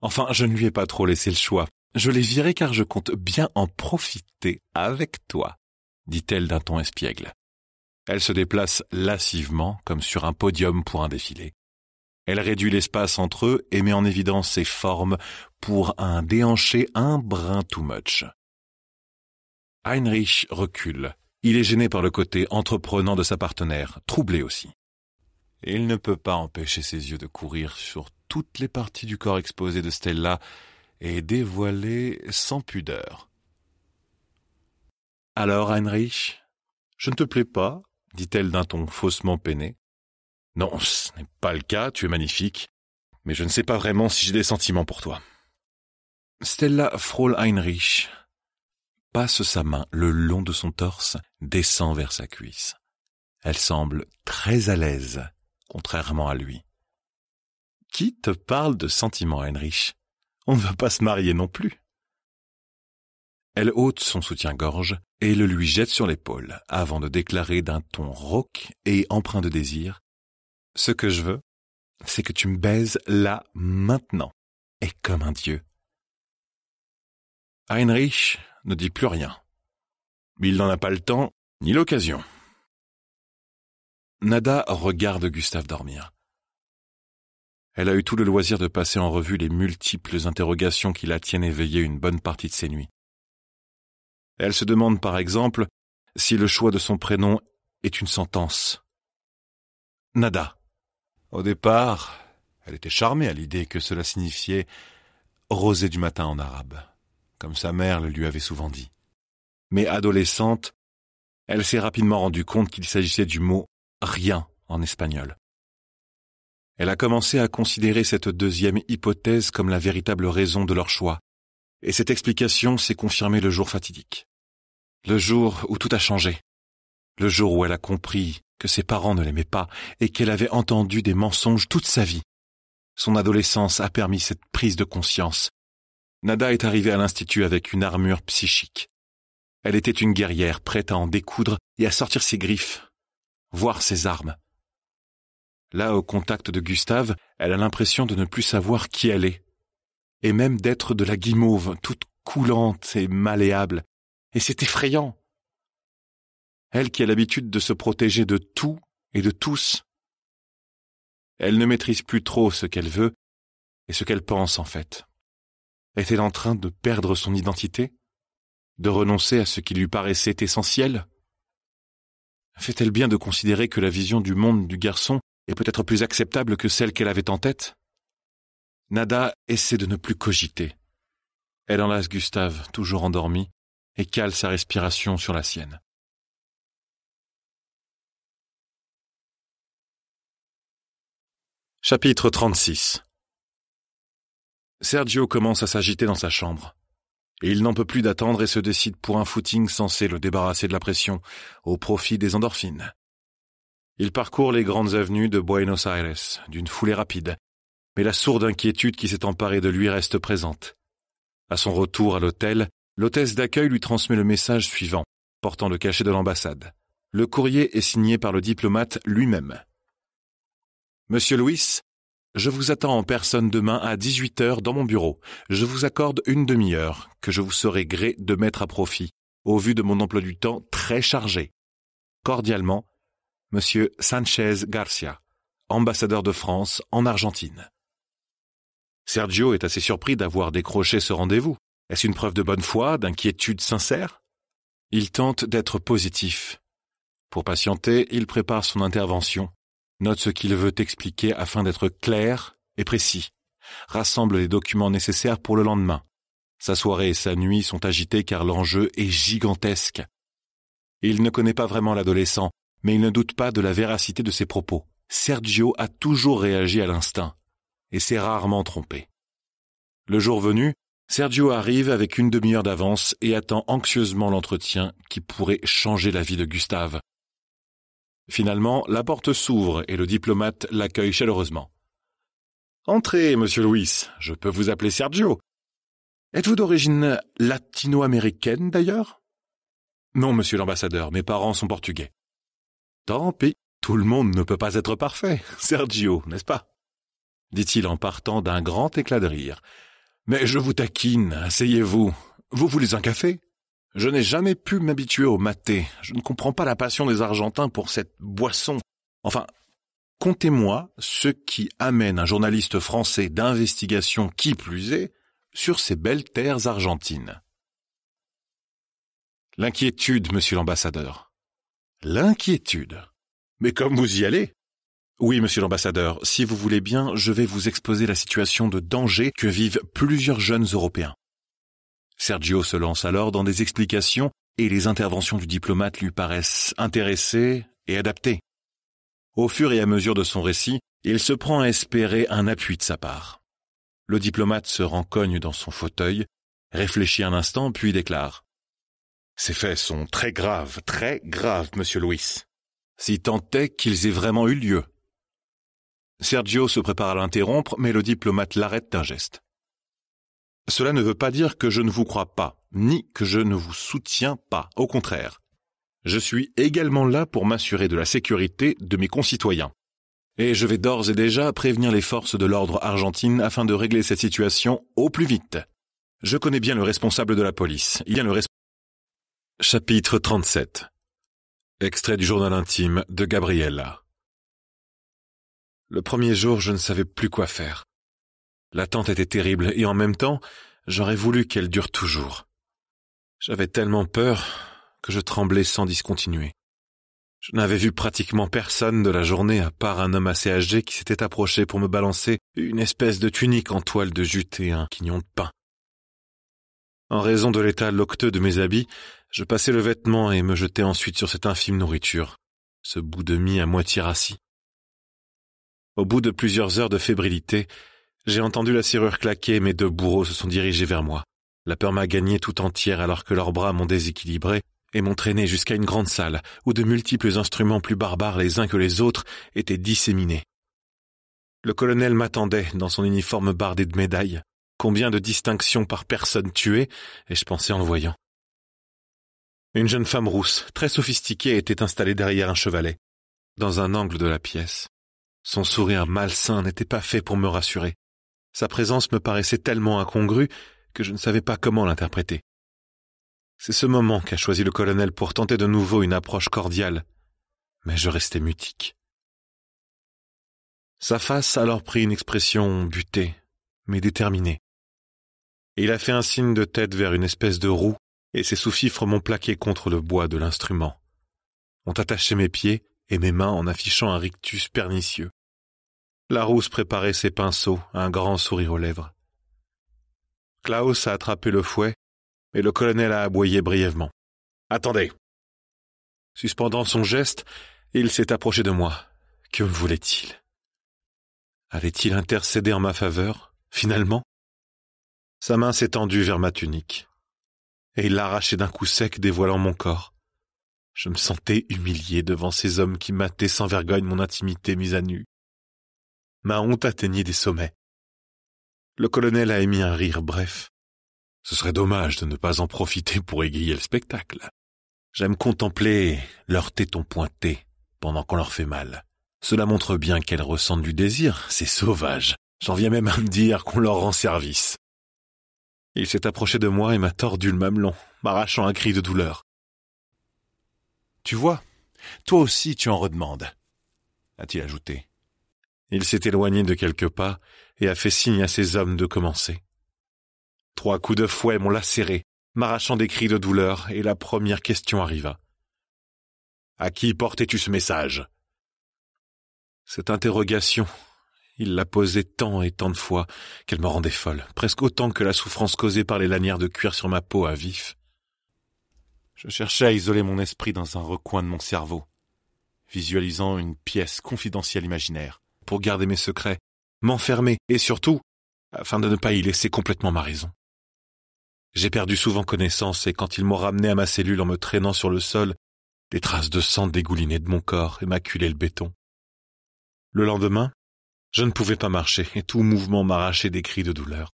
Enfin, je ne lui ai pas trop laissé le choix. Je l'ai viré car je compte bien en profiter avec toi, dit-elle d'un ton espiègle. Elle se déplace lascivement, comme sur un podium pour un défilé. Elle réduit l'espace entre eux et met en évidence ses formes pour un déhanché un brin too much. Heinrich recule. Il est gêné par le côté entreprenant de sa partenaire, troublé aussi. il ne peut pas empêcher ses yeux de courir sur toutes les parties du corps exposé de Stella et dévoilées sans pudeur. Alors, Heinrich, je ne te plais pas, dit-elle d'un ton faussement peiné. Non, ce n'est pas le cas, tu es magnifique, mais je ne sais pas vraiment si j'ai des sentiments pour toi. Stella frôle Heinrich, passe sa main le long de son torse, descend vers sa cuisse. Elle semble très à l'aise, contrairement à lui. Qui te parle de sentiments, Heinrich On ne va pas se marier non plus. Elle ôte son soutien-gorge et le lui jette sur l'épaule, avant de déclarer d'un ton rauque et empreint de désir ce que je veux, c'est que tu me baises là, maintenant, et comme un dieu. Heinrich ne dit plus rien. Il n'en a pas le temps, ni l'occasion. Nada regarde Gustave dormir. Elle a eu tout le loisir de passer en revue les multiples interrogations qui la tiennent éveillée une bonne partie de ses nuits. Elle se demande par exemple si le choix de son prénom est une sentence. Nada. Au départ, elle était charmée à l'idée que cela signifiait rosée du matin en arabe, comme sa mère le lui avait souvent dit. Mais adolescente, elle s'est rapidement rendue compte qu'il s'agissait du mot rien en espagnol. Elle a commencé à considérer cette deuxième hypothèse comme la véritable raison de leur choix, et cette explication s'est confirmée le jour fatidique. Le jour où tout a changé. Le jour où elle a compris que ses parents ne l'aimaient pas et qu'elle avait entendu des mensonges toute sa vie. Son adolescence a permis cette prise de conscience. Nada est arrivée à l'institut avec une armure psychique. Elle était une guerrière prête à en découdre et à sortir ses griffes, voir ses armes. Là, au contact de Gustave, elle a l'impression de ne plus savoir qui elle est, et même d'être de la guimauve, toute coulante et malléable, et c'est effrayant elle qui a l'habitude de se protéger de tout et de tous. Elle ne maîtrise plus trop ce qu'elle veut et ce qu'elle pense en fait. Est-elle en train de perdre son identité De renoncer à ce qui lui paraissait essentiel Fait-elle bien de considérer que la vision du monde du garçon est peut-être plus acceptable que celle qu'elle avait en tête Nada essaie de ne plus cogiter. Elle enlace Gustave, toujours endormi, et cale sa respiration sur la sienne. Chapitre 36 Sergio commence à s'agiter dans sa chambre. Et il n'en peut plus d'attendre et se décide pour un footing censé le débarrasser de la pression, au profit des endorphines. Il parcourt les grandes avenues de Buenos Aires, d'une foulée rapide, mais la sourde inquiétude qui s'est emparée de lui reste présente. À son retour à l'hôtel, l'hôtesse d'accueil lui transmet le message suivant, portant le cachet de l'ambassade. Le courrier est signé par le diplomate lui-même. Monsieur Louis, je vous attends en personne demain à 18h dans mon bureau. Je vous accorde une demi-heure que je vous serai gré de mettre à profit, au vu de mon emploi du temps très chargé. Cordialement, Monsieur Sanchez Garcia, ambassadeur de France en Argentine. Sergio est assez surpris d'avoir décroché ce rendez-vous. Est-ce une preuve de bonne foi, d'inquiétude sincère Il tente d'être positif. Pour patienter, il prépare son intervention. Note ce qu'il veut expliquer afin d'être clair et précis. Rassemble les documents nécessaires pour le lendemain. Sa soirée et sa nuit sont agitées car l'enjeu est gigantesque. Il ne connaît pas vraiment l'adolescent, mais il ne doute pas de la véracité de ses propos. Sergio a toujours réagi à l'instinct, et s'est rarement trompé. Le jour venu, Sergio arrive avec une demi-heure d'avance et attend anxieusement l'entretien qui pourrait changer la vie de Gustave. Finalement, la porte s'ouvre et le diplomate l'accueille chaleureusement. Entrez, monsieur Louis, je peux vous appeler Sergio. Êtes-vous d'origine latino-américaine d'ailleurs Non, monsieur l'ambassadeur, mes parents sont portugais. Tant pis, tout le monde ne peut pas être parfait, [laughs] Sergio, n'est-ce pas dit-il en partant d'un grand éclat de rire. Mais je vous taquine, asseyez-vous. Vous voulez un café je n'ai jamais pu m'habituer au maté. Je ne comprends pas la passion des Argentins pour cette boisson. Enfin, comptez-moi ce qui amène un journaliste français d'investigation qui plus est sur ces belles terres argentines. L'inquiétude, monsieur l'ambassadeur. L'inquiétude. Mais comme vous y allez, oui, monsieur l'ambassadeur, si vous voulez bien, je vais vous exposer la situation de danger que vivent plusieurs jeunes Européens. Sergio se lance alors dans des explications et les interventions du diplomate lui paraissent intéressées et adaptées. Au fur et à mesure de son récit, il se prend à espérer un appui de sa part. Le diplomate se rencogne dans son fauteuil, réfléchit un instant, puis déclare Ces faits sont très graves, très graves, monsieur Louis. Si tant est qu'ils aient vraiment eu lieu. Sergio se prépare à l'interrompre, mais le diplomate l'arrête d'un geste. Cela ne veut pas dire que je ne vous crois pas, ni que je ne vous soutiens pas, au contraire. Je suis également là pour m'assurer de la sécurité de mes concitoyens. Et je vais d'ores et déjà prévenir les forces de l'ordre argentine afin de régler cette situation au plus vite. Je connais bien le responsable de la police. Il y a le Chapitre 37 Extrait du journal intime de Gabriella. Le premier jour, je ne savais plus quoi faire. L'attente était terrible et en même temps, j'aurais voulu qu'elle dure toujours. J'avais tellement peur que je tremblais sans discontinuer. Je n'avais vu pratiquement personne de la journée à part un homme assez âgé qui s'était approché pour me balancer une espèce de tunique en toile de jute et un quignon de pain. En raison de l'état locteux de mes habits, je passai le vêtement et me jetai ensuite sur cette infime nourriture, ce bout de mie à moitié rassis. Au bout de plusieurs heures de fébrilité, j'ai entendu la serrure claquer mes deux bourreaux se sont dirigés vers moi. La peur m'a gagné tout entière alors que leurs bras m'ont déséquilibré et m'ont traîné jusqu'à une grande salle où de multiples instruments plus barbares les uns que les autres étaient disséminés. Le colonel m'attendait dans son uniforme bardé de médailles. Combien de distinctions par personne tuée, et je pensais en le voyant. Une jeune femme rousse, très sophistiquée, était installée derrière un chevalet, dans un angle de la pièce. Son sourire malsain n'était pas fait pour me rassurer. Sa présence me paraissait tellement incongrue que je ne savais pas comment l'interpréter. C'est ce moment qu'a choisi le colonel pour tenter de nouveau une approche cordiale, mais je restais mutique. Sa face alors prit une expression butée, mais déterminée. il a fait un signe de tête vers une espèce de roue, et ses sous-fifres m'ont plaqué contre le bois de l'instrument. On attaché mes pieds et mes mains en affichant un rictus pernicieux. Larousse préparait ses pinceaux, un grand sourire aux lèvres. Klaus a attrapé le fouet, mais le colonel a aboyé brièvement. Attendez. Suspendant son geste, il s'est approché de moi. Que voulait-il Avait-il intercédé en ma faveur, finalement Sa main s'est tendue vers ma tunique, et il l'a arrachée d'un coup sec dévoilant mon corps. Je me sentais humilié devant ces hommes qui mataient sans vergogne mon intimité mise à nu. Ma honte atteignait des sommets. Le colonel a émis un rire bref. Ce serait dommage de ne pas en profiter pour égayer le spectacle. J'aime contempler leurs tétons pointés pendant qu'on leur fait mal. Cela montre bien qu'elles ressentent du désir, c'est sauvage. J'en viens même à me dire qu'on leur rend service. Il s'est approché de moi et m'a tordu le mamelon, m'arrachant un cri de douleur. Tu vois, toi aussi tu en redemandes, a-t-il ajouté. Il s'est éloigné de quelques pas et a fait signe à ses hommes de commencer. Trois coups de fouet m'ont lacéré, m'arrachant des cris de douleur, et la première question arriva. À qui portais-tu ce message Cette interrogation, il l'a posée tant et tant de fois qu'elle me rendait folle, presque autant que la souffrance causée par les lanières de cuir sur ma peau à vif. Je cherchais à isoler mon esprit dans un recoin de mon cerveau, visualisant une pièce confidentielle imaginaire, pour garder mes secrets, m'enfermer et surtout, afin de ne pas y laisser complètement ma raison. J'ai perdu souvent connaissance et quand ils m'ont ramené à ma cellule en me traînant sur le sol, des traces de sang dégoulinaient de mon corps et maculaient le béton. Le lendemain, je ne pouvais pas marcher et tout mouvement m'arrachait des cris de douleur.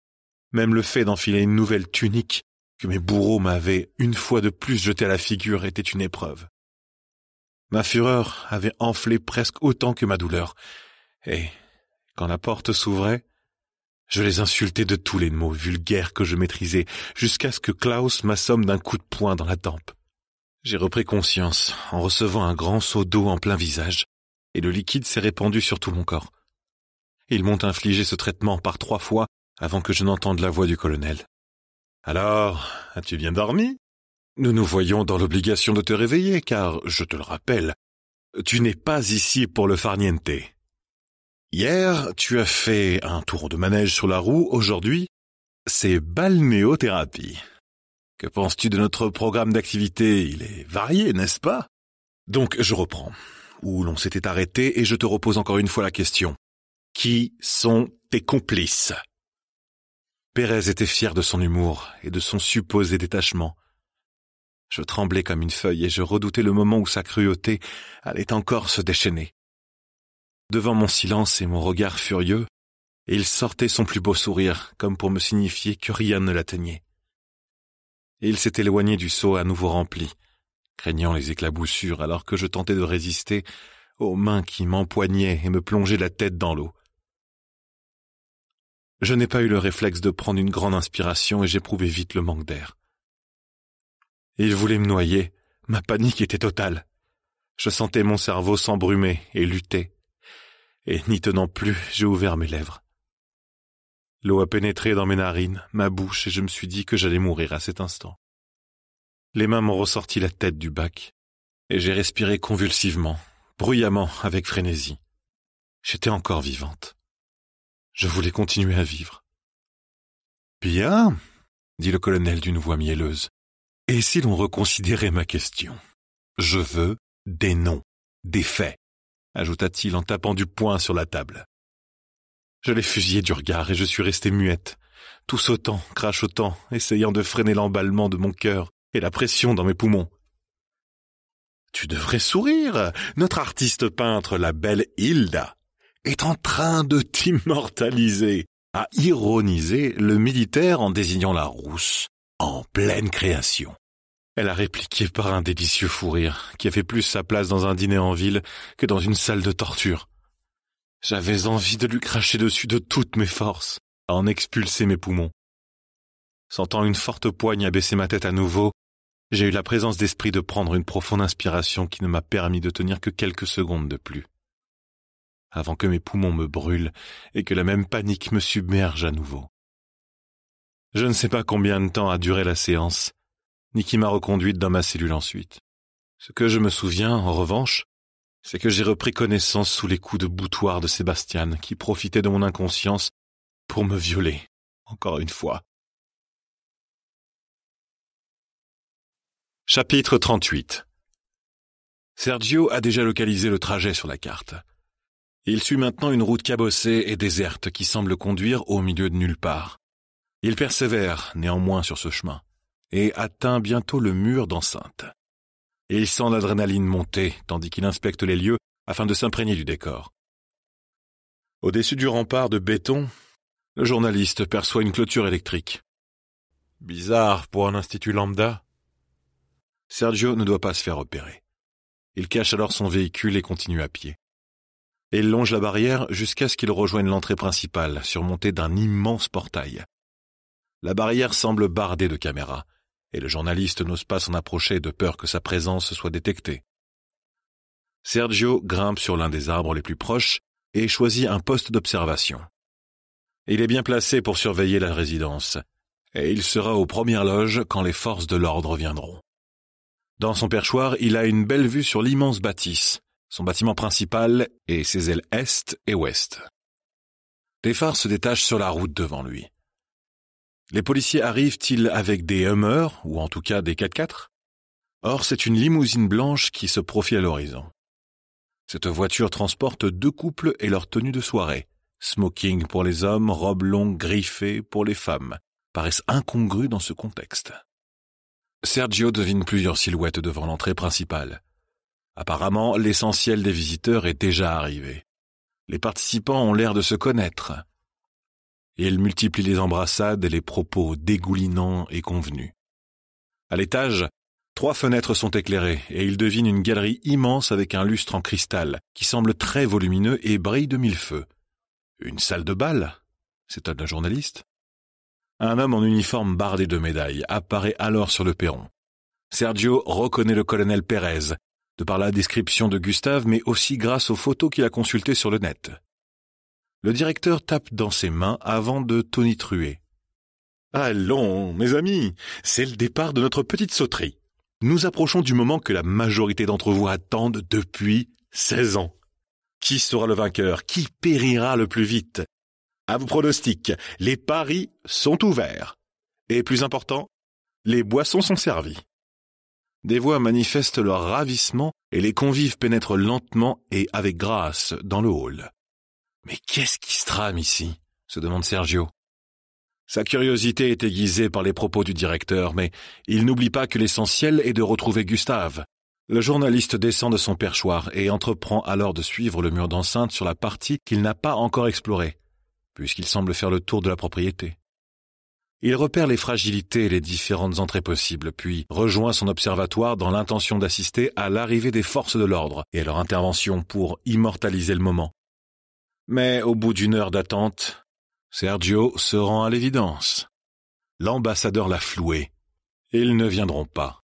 Même le fait d'enfiler une nouvelle tunique que mes bourreaux m'avaient une fois de plus jetée à la figure était une épreuve. Ma fureur avait enflé presque autant que ma douleur, et, quand la porte s'ouvrait, je les insultais de tous les mots vulgaires que je maîtrisais, jusqu'à ce que Klaus m'assomme d'un coup de poing dans la tempe. J'ai repris conscience en recevant un grand seau d'eau en plein visage, et le liquide s'est répandu sur tout mon corps. Ils m'ont infligé ce traitement par trois fois avant que je n'entende la voix du colonel. Alors, as-tu bien dormi Nous nous voyons dans l'obligation de te réveiller, car, je te le rappelle, tu n'es pas ici pour le farniente. Hier, tu as fait un tour de manège sur la roue. Aujourd'hui, c'est balnéothérapie. Que penses-tu de notre programme d'activité Il est varié, n'est-ce pas Donc, je reprends. Où l'on s'était arrêté et je te repose encore une fois la question. Qui sont tes complices Pérez était fier de son humour et de son supposé détachement. Je tremblais comme une feuille et je redoutais le moment où sa cruauté allait encore se déchaîner devant mon silence et mon regard furieux, il sortait son plus beau sourire, comme pour me signifier que rien ne l'atteignait. Et il s'est éloigné du seau à nouveau rempli, craignant les éclaboussures alors que je tentais de résister aux mains qui m'empoignaient et me plongeaient la tête dans l'eau. Je n'ai pas eu le réflexe de prendre une grande inspiration et j'éprouvais vite le manque d'air. Il voulait me noyer, ma panique était totale. Je sentais mon cerveau s'embrumer et lutter et n'y tenant plus, j'ai ouvert mes lèvres. L'eau a pénétré dans mes narines, ma bouche, et je me suis dit que j'allais mourir à cet instant. Les mains m'ont ressorti la tête du bac, et j'ai respiré convulsivement, bruyamment, avec frénésie. J'étais encore vivante. Je voulais continuer à vivre. Bien, dit le colonel d'une voix mielleuse. Et si l'on reconsidérait ma question Je veux des noms, des faits ajouta-t-il en tapant du poing sur la table. Je l'ai fusillé du regard et je suis restée muette, tout sautant, crachotant, essayant de freiner l'emballement de mon cœur et la pression dans mes poumons. Tu devrais sourire. Notre artiste peintre, la belle Hilda, est en train de t'immortaliser, à ironiser le militaire en désignant la rousse en pleine création. Elle a répliqué par un délicieux fou rire, qui avait plus sa place dans un dîner en ville que dans une salle de torture. J'avais envie de lui cracher dessus de toutes mes forces, à en expulser mes poumons. Sentant une forte poigne abaisser ma tête à nouveau, j'ai eu la présence d'esprit de prendre une profonde inspiration qui ne m'a permis de tenir que quelques secondes de plus. Avant que mes poumons me brûlent et que la même panique me submerge à nouveau. Je ne sais pas combien de temps a duré la séance, ni qui m'a reconduite dans ma cellule ensuite. Ce que je me souviens, en revanche, c'est que j'ai repris connaissance sous les coups de boutoir de Sébastien, qui profitait de mon inconscience pour me violer, encore une fois. Chapitre 38 Sergio a déjà localisé le trajet sur la carte. Il suit maintenant une route cabossée et déserte qui semble conduire au milieu de nulle part. Il persévère, néanmoins, sur ce chemin et atteint bientôt le mur d'enceinte. Il sent l'adrénaline monter tandis qu'il inspecte les lieux afin de s'imprégner du décor. Au-dessus du rempart de béton, le journaliste perçoit une clôture électrique. Bizarre pour un institut lambda. Sergio ne doit pas se faire opérer. Il cache alors son véhicule et continue à pied. il longe la barrière jusqu'à ce qu'il rejoigne l'entrée principale, surmontée d'un immense portail. La barrière semble bardée de caméras, et le journaliste n'ose pas s'en approcher de peur que sa présence soit détectée. Sergio grimpe sur l'un des arbres les plus proches et choisit un poste d'observation. Il est bien placé pour surveiller la résidence, et il sera aux premières loges quand les forces de l'ordre viendront. Dans son perchoir, il a une belle vue sur l'immense bâtisse, son bâtiment principal et ses ailes est et ouest. Des phares se détachent sur la route devant lui. Les policiers arrivent-ils avec des Hummers, ou en tout cas des 4x4 Or, c'est une limousine blanche qui se profile à l'horizon. Cette voiture transporte deux couples et leur tenue de soirée. Smoking pour les hommes, robe longue griffée pour les femmes, paraissent incongrues dans ce contexte. Sergio devine plusieurs silhouettes devant l'entrée principale. Apparemment, l'essentiel des visiteurs est déjà arrivé. Les participants ont l'air de se connaître et il multiplie les embrassades et les propos dégoulinants et convenus. À l'étage, trois fenêtres sont éclairées, et il devine une galerie immense avec un lustre en cristal, qui semble très volumineux et brille de mille feux. Une salle de bal s'étonne le journaliste. Un homme en uniforme bardé de médailles apparaît alors sur le perron. Sergio reconnaît le colonel Pérez, de par la description de Gustave, mais aussi grâce aux photos qu'il a consultées sur le net. Le directeur tape dans ses mains avant de tonitruer. Allons, mes amis, c'est le départ de notre petite sauterie. Nous approchons du moment que la majorité d'entre vous attendent depuis 16 ans. Qui sera le vainqueur Qui périra le plus vite À vos pronostics, les paris sont ouverts. Et plus important, les boissons sont servies. Des voix manifestent leur ravissement et les convives pénètrent lentement et avec grâce dans le hall. Mais qu'est-ce qui se trame ici se demande Sergio. Sa curiosité est aiguisée par les propos du directeur, mais il n'oublie pas que l'essentiel est de retrouver Gustave. Le journaliste descend de son perchoir et entreprend alors de suivre le mur d'enceinte sur la partie qu'il n'a pas encore explorée, puisqu'il semble faire le tour de la propriété. Il repère les fragilités et les différentes entrées possibles, puis rejoint son observatoire dans l'intention d'assister à l'arrivée des forces de l'ordre et à leur intervention pour immortaliser le moment. Mais au bout d'une heure d'attente, Sergio se rend à l'évidence. L'ambassadeur l'a floué. Ils ne viendront pas.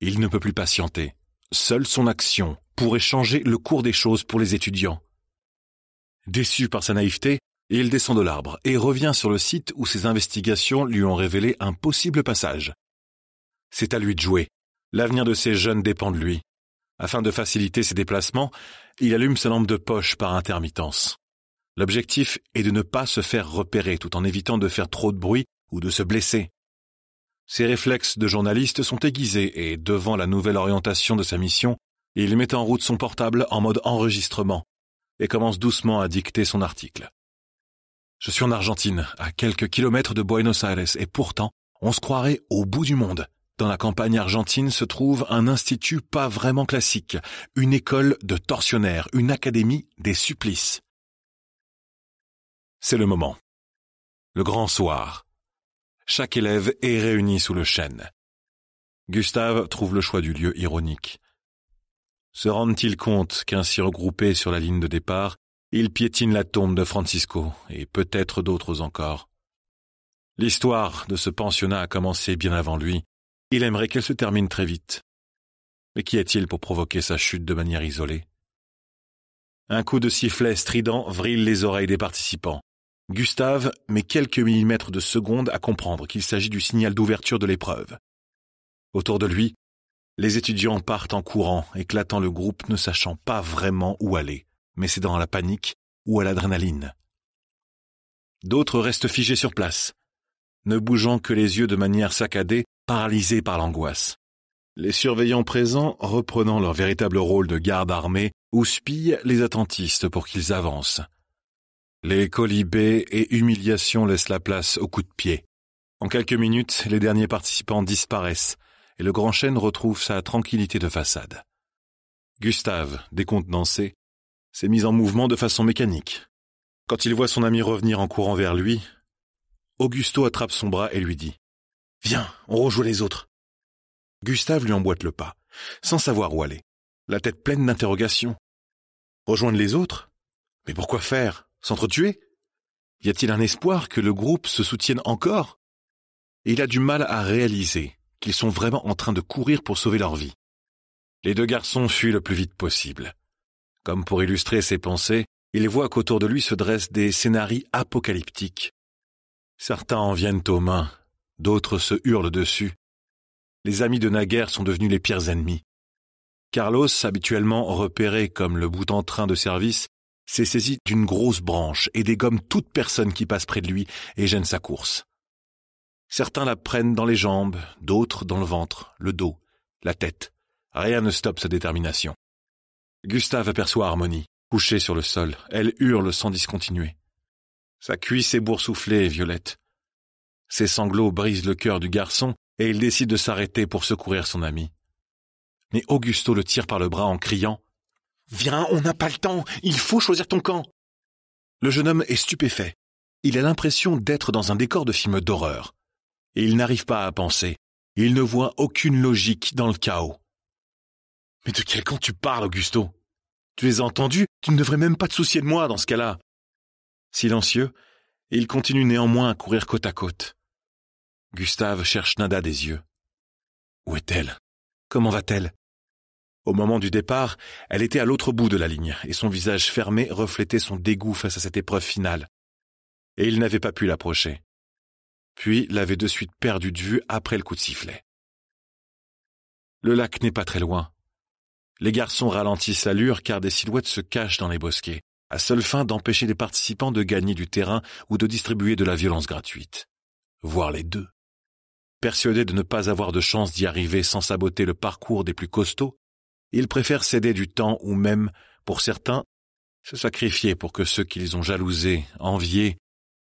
Il ne peut plus patienter. Seule son action pourrait changer le cours des choses pour les étudiants. Déçu par sa naïveté, il descend de l'arbre et revient sur le site où ses investigations lui ont révélé un possible passage. C'est à lui de jouer. L'avenir de ces jeunes dépend de lui. Afin de faciliter ses déplacements, il allume sa lampe de poche par intermittence. L'objectif est de ne pas se faire repérer tout en évitant de faire trop de bruit ou de se blesser. Ses réflexes de journaliste sont aiguisés et, devant la nouvelle orientation de sa mission, il met en route son portable en mode enregistrement et commence doucement à dicter son article. Je suis en Argentine, à quelques kilomètres de Buenos Aires, et pourtant, on se croirait au bout du monde. Dans la campagne argentine se trouve un institut pas vraiment classique, une école de tortionnaires, une académie des supplices. C'est le moment. Le grand soir. Chaque élève est réuni sous le chêne. Gustave trouve le choix du lieu ironique. Se rendent-ils compte qu'ainsi regroupés sur la ligne de départ, ils piétinent la tombe de Francisco et peut-être d'autres encore L'histoire de ce pensionnat a commencé bien avant lui. Il aimerait qu'elle se termine très vite. Mais qui est-il pour provoquer sa chute de manière isolée Un coup de sifflet strident vrille les oreilles des participants. Gustave met quelques millimètres de seconde à comprendre qu'il s'agit du signal d'ouverture de l'épreuve. Autour de lui, les étudiants partent en courant, éclatant le groupe ne sachant pas vraiment où aller, mais c'est dans la panique ou à l'adrénaline. D'autres restent figés sur place, ne bougeant que les yeux de manière saccadée, paralysés par l'angoisse. Les surveillants présents, reprenant leur véritable rôle de garde armée, houspillent les attentistes pour qu'ils avancent, les colibés et humiliations laissent la place aux coups de pied. En quelques minutes, les derniers participants disparaissent et le grand chêne retrouve sa tranquillité de façade. Gustave, décontenancé, s'est mis en mouvement de façon mécanique. Quand il voit son ami revenir en courant vers lui, Augusto attrape son bras et lui dit Viens, on rejoue les autres. Gustave lui emboîte le pas, sans savoir où aller, la tête pleine d'interrogations. Rejoindre les autres Mais pourquoi faire S'entretuer Y a-t-il un espoir que le groupe se soutienne encore il a du mal à réaliser qu'ils sont vraiment en train de courir pour sauver leur vie. Les deux garçons fuient le plus vite possible. Comme pour illustrer ses pensées, il voit qu'autour de lui se dressent des scénarii apocalyptiques. Certains en viennent aux mains, d'autres se hurlent dessus. Les amis de Naguère sont devenus les pires ennemis. Carlos, habituellement repéré comme le bout en train de service, s'est saisi d'une grosse branche et dégomme toute personne qui passe près de lui et gêne sa course. Certains la prennent dans les jambes, d'autres dans le ventre, le dos, la tête. Rien ne stoppe sa détermination. Gustave aperçoit Harmonie, couchée sur le sol. Elle hurle sans discontinuer. Sa cuisse est boursouflée et violette. Ses sanglots brisent le cœur du garçon et il décide de s'arrêter pour secourir son ami. Mais Augusto le tire par le bras en criant Viens, on n'a pas le temps, il faut choisir ton camp. Le jeune homme est stupéfait. Il a l'impression d'être dans un décor de film d'horreur. Et Il n'arrive pas à penser. Il ne voit aucune logique dans le chaos. Mais de quel camp tu parles, Augusto Tu es entendu Tu ne devrais même pas te soucier de moi dans ce cas-là. Silencieux, il continue néanmoins à courir côte à côte. Gustave cherche Nada des yeux. Où est-elle Comment va-t-elle au moment du départ, elle était à l'autre bout de la ligne, et son visage fermé reflétait son dégoût face à cette épreuve finale. Et il n'avait pas pu l'approcher. Puis l'avait de suite perdu de vue après le coup de sifflet. Le lac n'est pas très loin. Les garçons ralentissent l'allure car des silhouettes se cachent dans les bosquets, à seule fin d'empêcher les participants de gagner du terrain ou de distribuer de la violence gratuite. Voir les deux. Persuadés de ne pas avoir de chance d'y arriver sans saboter le parcours des plus costauds, ils préfèrent céder du temps ou même, pour certains, se sacrifier pour que ceux qu'ils ont jalousés, enviés,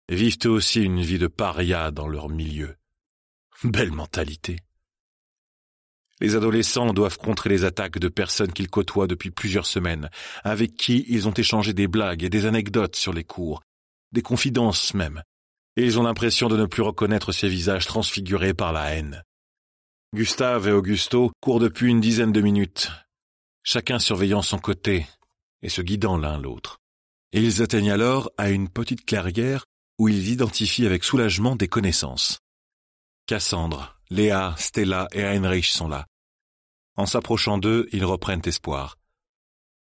vivent eux aussi une vie de paria dans leur milieu. Belle mentalité. Les adolescents doivent contrer les attaques de personnes qu'ils côtoient depuis plusieurs semaines, avec qui ils ont échangé des blagues et des anecdotes sur les cours, des confidences même, et ils ont l'impression de ne plus reconnaître ces visages transfigurés par la haine. Gustave et Augusto courent depuis une dizaine de minutes, chacun surveillant son côté et se guidant l'un l'autre. Et ils atteignent alors à une petite clairière où ils identifient avec soulagement des connaissances. Cassandre, Léa, Stella et Heinrich sont là. En s'approchant d'eux, ils reprennent espoir.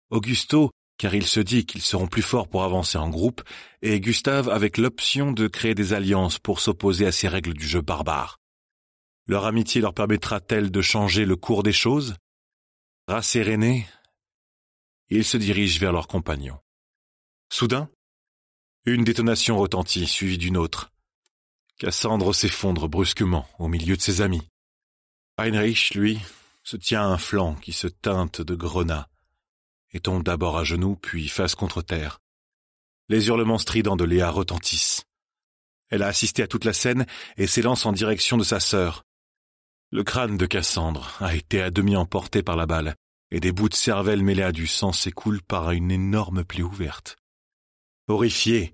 Augusto, car il se dit qu'ils seront plus forts pour avancer en groupe, et Gustave avec l'option de créer des alliances pour s'opposer à ces règles du jeu barbare. Leur amitié leur permettra-t-elle de changer le cours des choses Rassérénés, ils se dirigent vers leurs compagnons. Soudain, une détonation retentit, suivie d'une autre. Cassandre s'effondre brusquement au milieu de ses amis. Heinrich, lui, se tient à un flanc qui se teinte de grenat et tombe d'abord à genoux puis face contre terre. Les hurlements stridents de Léa retentissent. Elle a assisté à toute la scène et s'élance en direction de sa sœur. Le crâne de Cassandre a été à demi emporté par la balle, et des bouts de cervelle mêlés à du sang s'écoulent par une énorme plaie ouverte. Horrifié,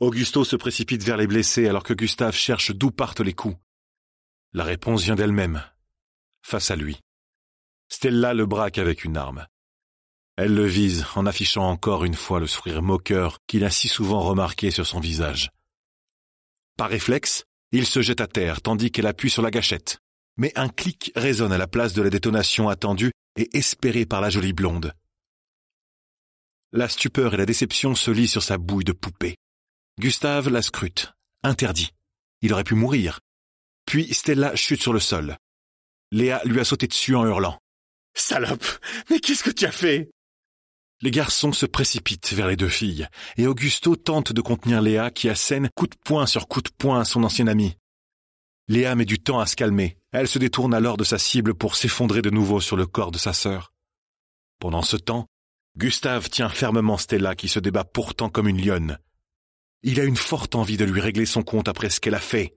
Augusto se précipite vers les blessés alors que Gustave cherche d'où partent les coups. La réponse vient d'elle-même, face à lui. Stella le braque avec une arme. Elle le vise en affichant encore une fois le sourire moqueur qu'il a si souvent remarqué sur son visage. Par réflexe, il se jette à terre tandis qu'elle appuie sur la gâchette mais un clic résonne à la place de la détonation attendue et espérée par la jolie blonde. La stupeur et la déception se lient sur sa bouille de poupée. Gustave la scrute, interdit. Il aurait pu mourir. Puis Stella chute sur le sol. Léa lui a sauté dessus en hurlant. Salope, mais qu'est-ce que tu as fait Les garçons se précipitent vers les deux filles, et Augusto tente de contenir Léa qui assène coup de poing sur coup de poing à son ancien ami. Léa met du temps à se calmer. Elle se détourne alors de sa cible pour s'effondrer de nouveau sur le corps de sa sœur. Pendant ce temps, Gustave tient fermement Stella qui se débat pourtant comme une lionne. Il a une forte envie de lui régler son compte après ce qu'elle a fait.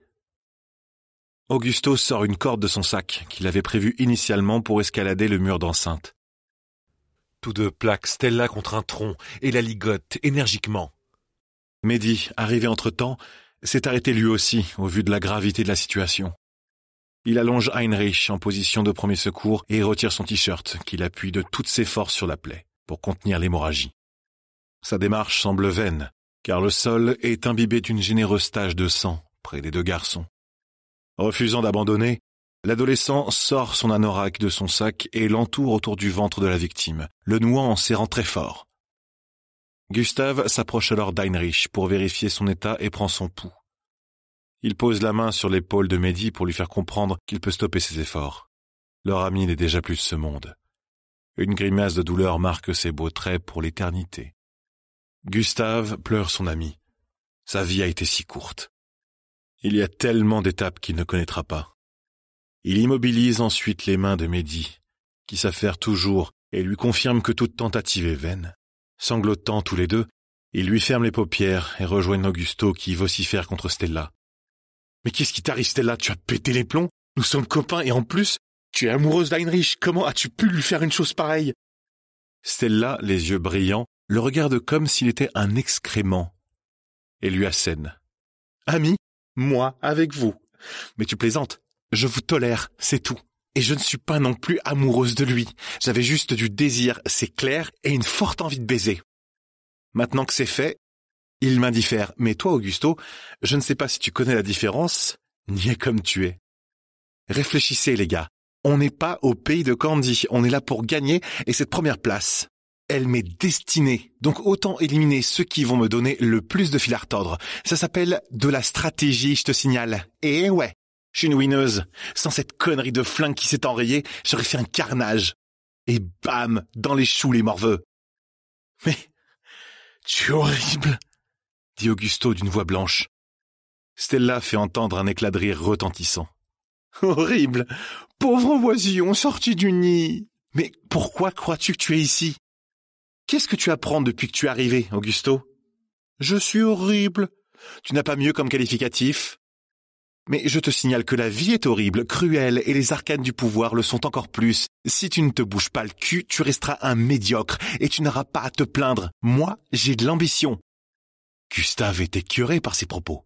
Augusto sort une corde de son sac qu'il avait prévu initialement pour escalader le mur d'enceinte. Tous deux plaquent Stella contre un tronc et la ligotent énergiquement. Mehdi, arrivé entre-temps, s'est arrêté lui aussi au vu de la gravité de la situation. Il allonge Heinrich en position de premier secours et retire son t-shirt qu'il appuie de toutes ses forces sur la plaie pour contenir l'hémorragie. Sa démarche semble vaine, car le sol est imbibé d'une généreuse tache de sang près des deux garçons. Refusant d'abandonner, l'adolescent sort son anorak de son sac et l'entoure autour du ventre de la victime, le nouant en serrant très fort. Gustave s'approche alors d'Heinrich pour vérifier son état et prend son pouls. Il pose la main sur l'épaule de Mehdi pour lui faire comprendre qu'il peut stopper ses efforts. Leur ami n'est déjà plus de ce monde. Une grimace de douleur marque ses beaux traits pour l'éternité. Gustave pleure son ami. Sa vie a été si courte. Il y a tellement d'étapes qu'il ne connaîtra pas. Il immobilise ensuite les mains de Mehdi, qui s'affaire toujours et lui confirme que toute tentative est vaine. Sanglotant tous les deux, ils lui ferment les paupières et rejoignent Augusto qui vocifère contre Stella. Mais qu'est-ce qui t'arrive Stella Tu as pété les plombs Nous sommes copains et en plus, tu es amoureuse d'Heinrich. Comment as-tu pu lui faire une chose pareille Stella, les yeux brillants, le regarde comme s'il était un excrément et lui assène. Ami, moi avec vous. Mais tu plaisantes. Je vous tolère, c'est tout et je ne suis pas non plus amoureuse de lui. J'avais juste du désir, c'est clair, et une forte envie de baiser. Maintenant que c'est fait, il m'indiffère. Mais toi, Augusto, je ne sais pas si tu connais la différence, ni est comme tu es. Réfléchissez, les gars. On n'est pas au pays de Candy. On est là pour gagner, et cette première place, elle m'est destinée. Donc autant éliminer ceux qui vont me donner le plus de fil à retordre. Ça s'appelle de la stratégie, je te signale. Et ouais. Je suis une Sans cette connerie de flingue qui s'est enrayée, j'aurais fait un carnage. Et bam, dans les choux, les morveux. Mais, tu es horrible, dit Augusto d'une voix blanche. Stella fait entendre un éclat de rire retentissant. Horrible Pauvre oisillon sorti du nid Mais pourquoi crois-tu que tu es ici Qu'est-ce que tu apprends depuis que tu es arrivé, Augusto Je suis horrible. Tu n'as pas mieux comme qualificatif mais je te signale que la vie est horrible, cruelle, et les arcanes du pouvoir le sont encore plus. Si tu ne te bouges pas le cul, tu resteras un médiocre, et tu n'auras pas à te plaindre. Moi, j'ai de l'ambition. Gustave est curé par ces propos.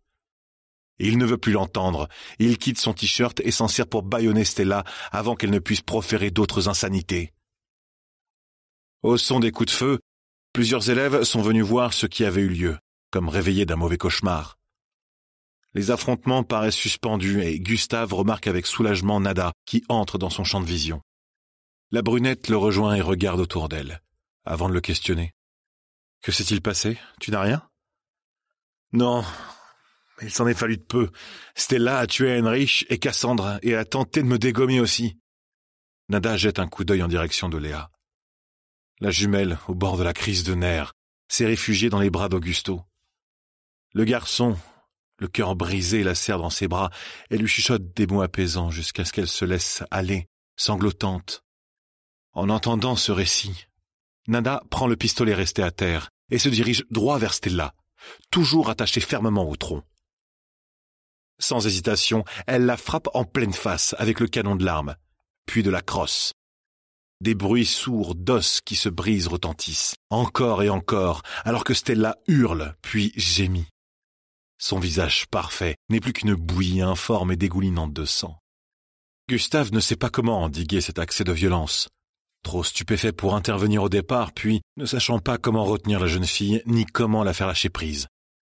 Il ne veut plus l'entendre. Il quitte son t-shirt et s'en sert pour bâillonner Stella avant qu'elle ne puisse proférer d'autres insanités. Au son des coups de feu, plusieurs élèves sont venus voir ce qui avait eu lieu, comme réveillés d'un mauvais cauchemar. Les affrontements paraissent suspendus et Gustave remarque avec soulagement Nada, qui entre dans son champ de vision. La brunette le rejoint et regarde autour d'elle, avant de le questionner. Que s'est-il passé Tu n'as rien Non. Il s'en est fallu de peu. Stella a tué Heinrich et Cassandre et a tenté de me dégommer aussi. Nada jette un coup d'œil en direction de Léa. La jumelle, au bord de la crise de nerfs, s'est réfugiée dans les bras d'Augusto. Le garçon, le cœur brisé la serre dans ses bras et lui chuchote des mots apaisants jusqu'à ce qu'elle se laisse aller, sanglotante. En entendant ce récit, Nada prend le pistolet resté à terre et se dirige droit vers Stella, toujours attachée fermement au tronc. Sans hésitation, elle la frappe en pleine face avec le canon de l'arme, puis de la crosse. Des bruits sourds d'os qui se brisent retentissent, encore et encore, alors que Stella hurle, puis gémit. Son visage parfait n'est plus qu'une bouillie informe et dégoulinante de sang. Gustave ne sait pas comment endiguer cet accès de violence. Trop stupéfait pour intervenir au départ, puis ne sachant pas comment retenir la jeune fille, ni comment la faire lâcher prise.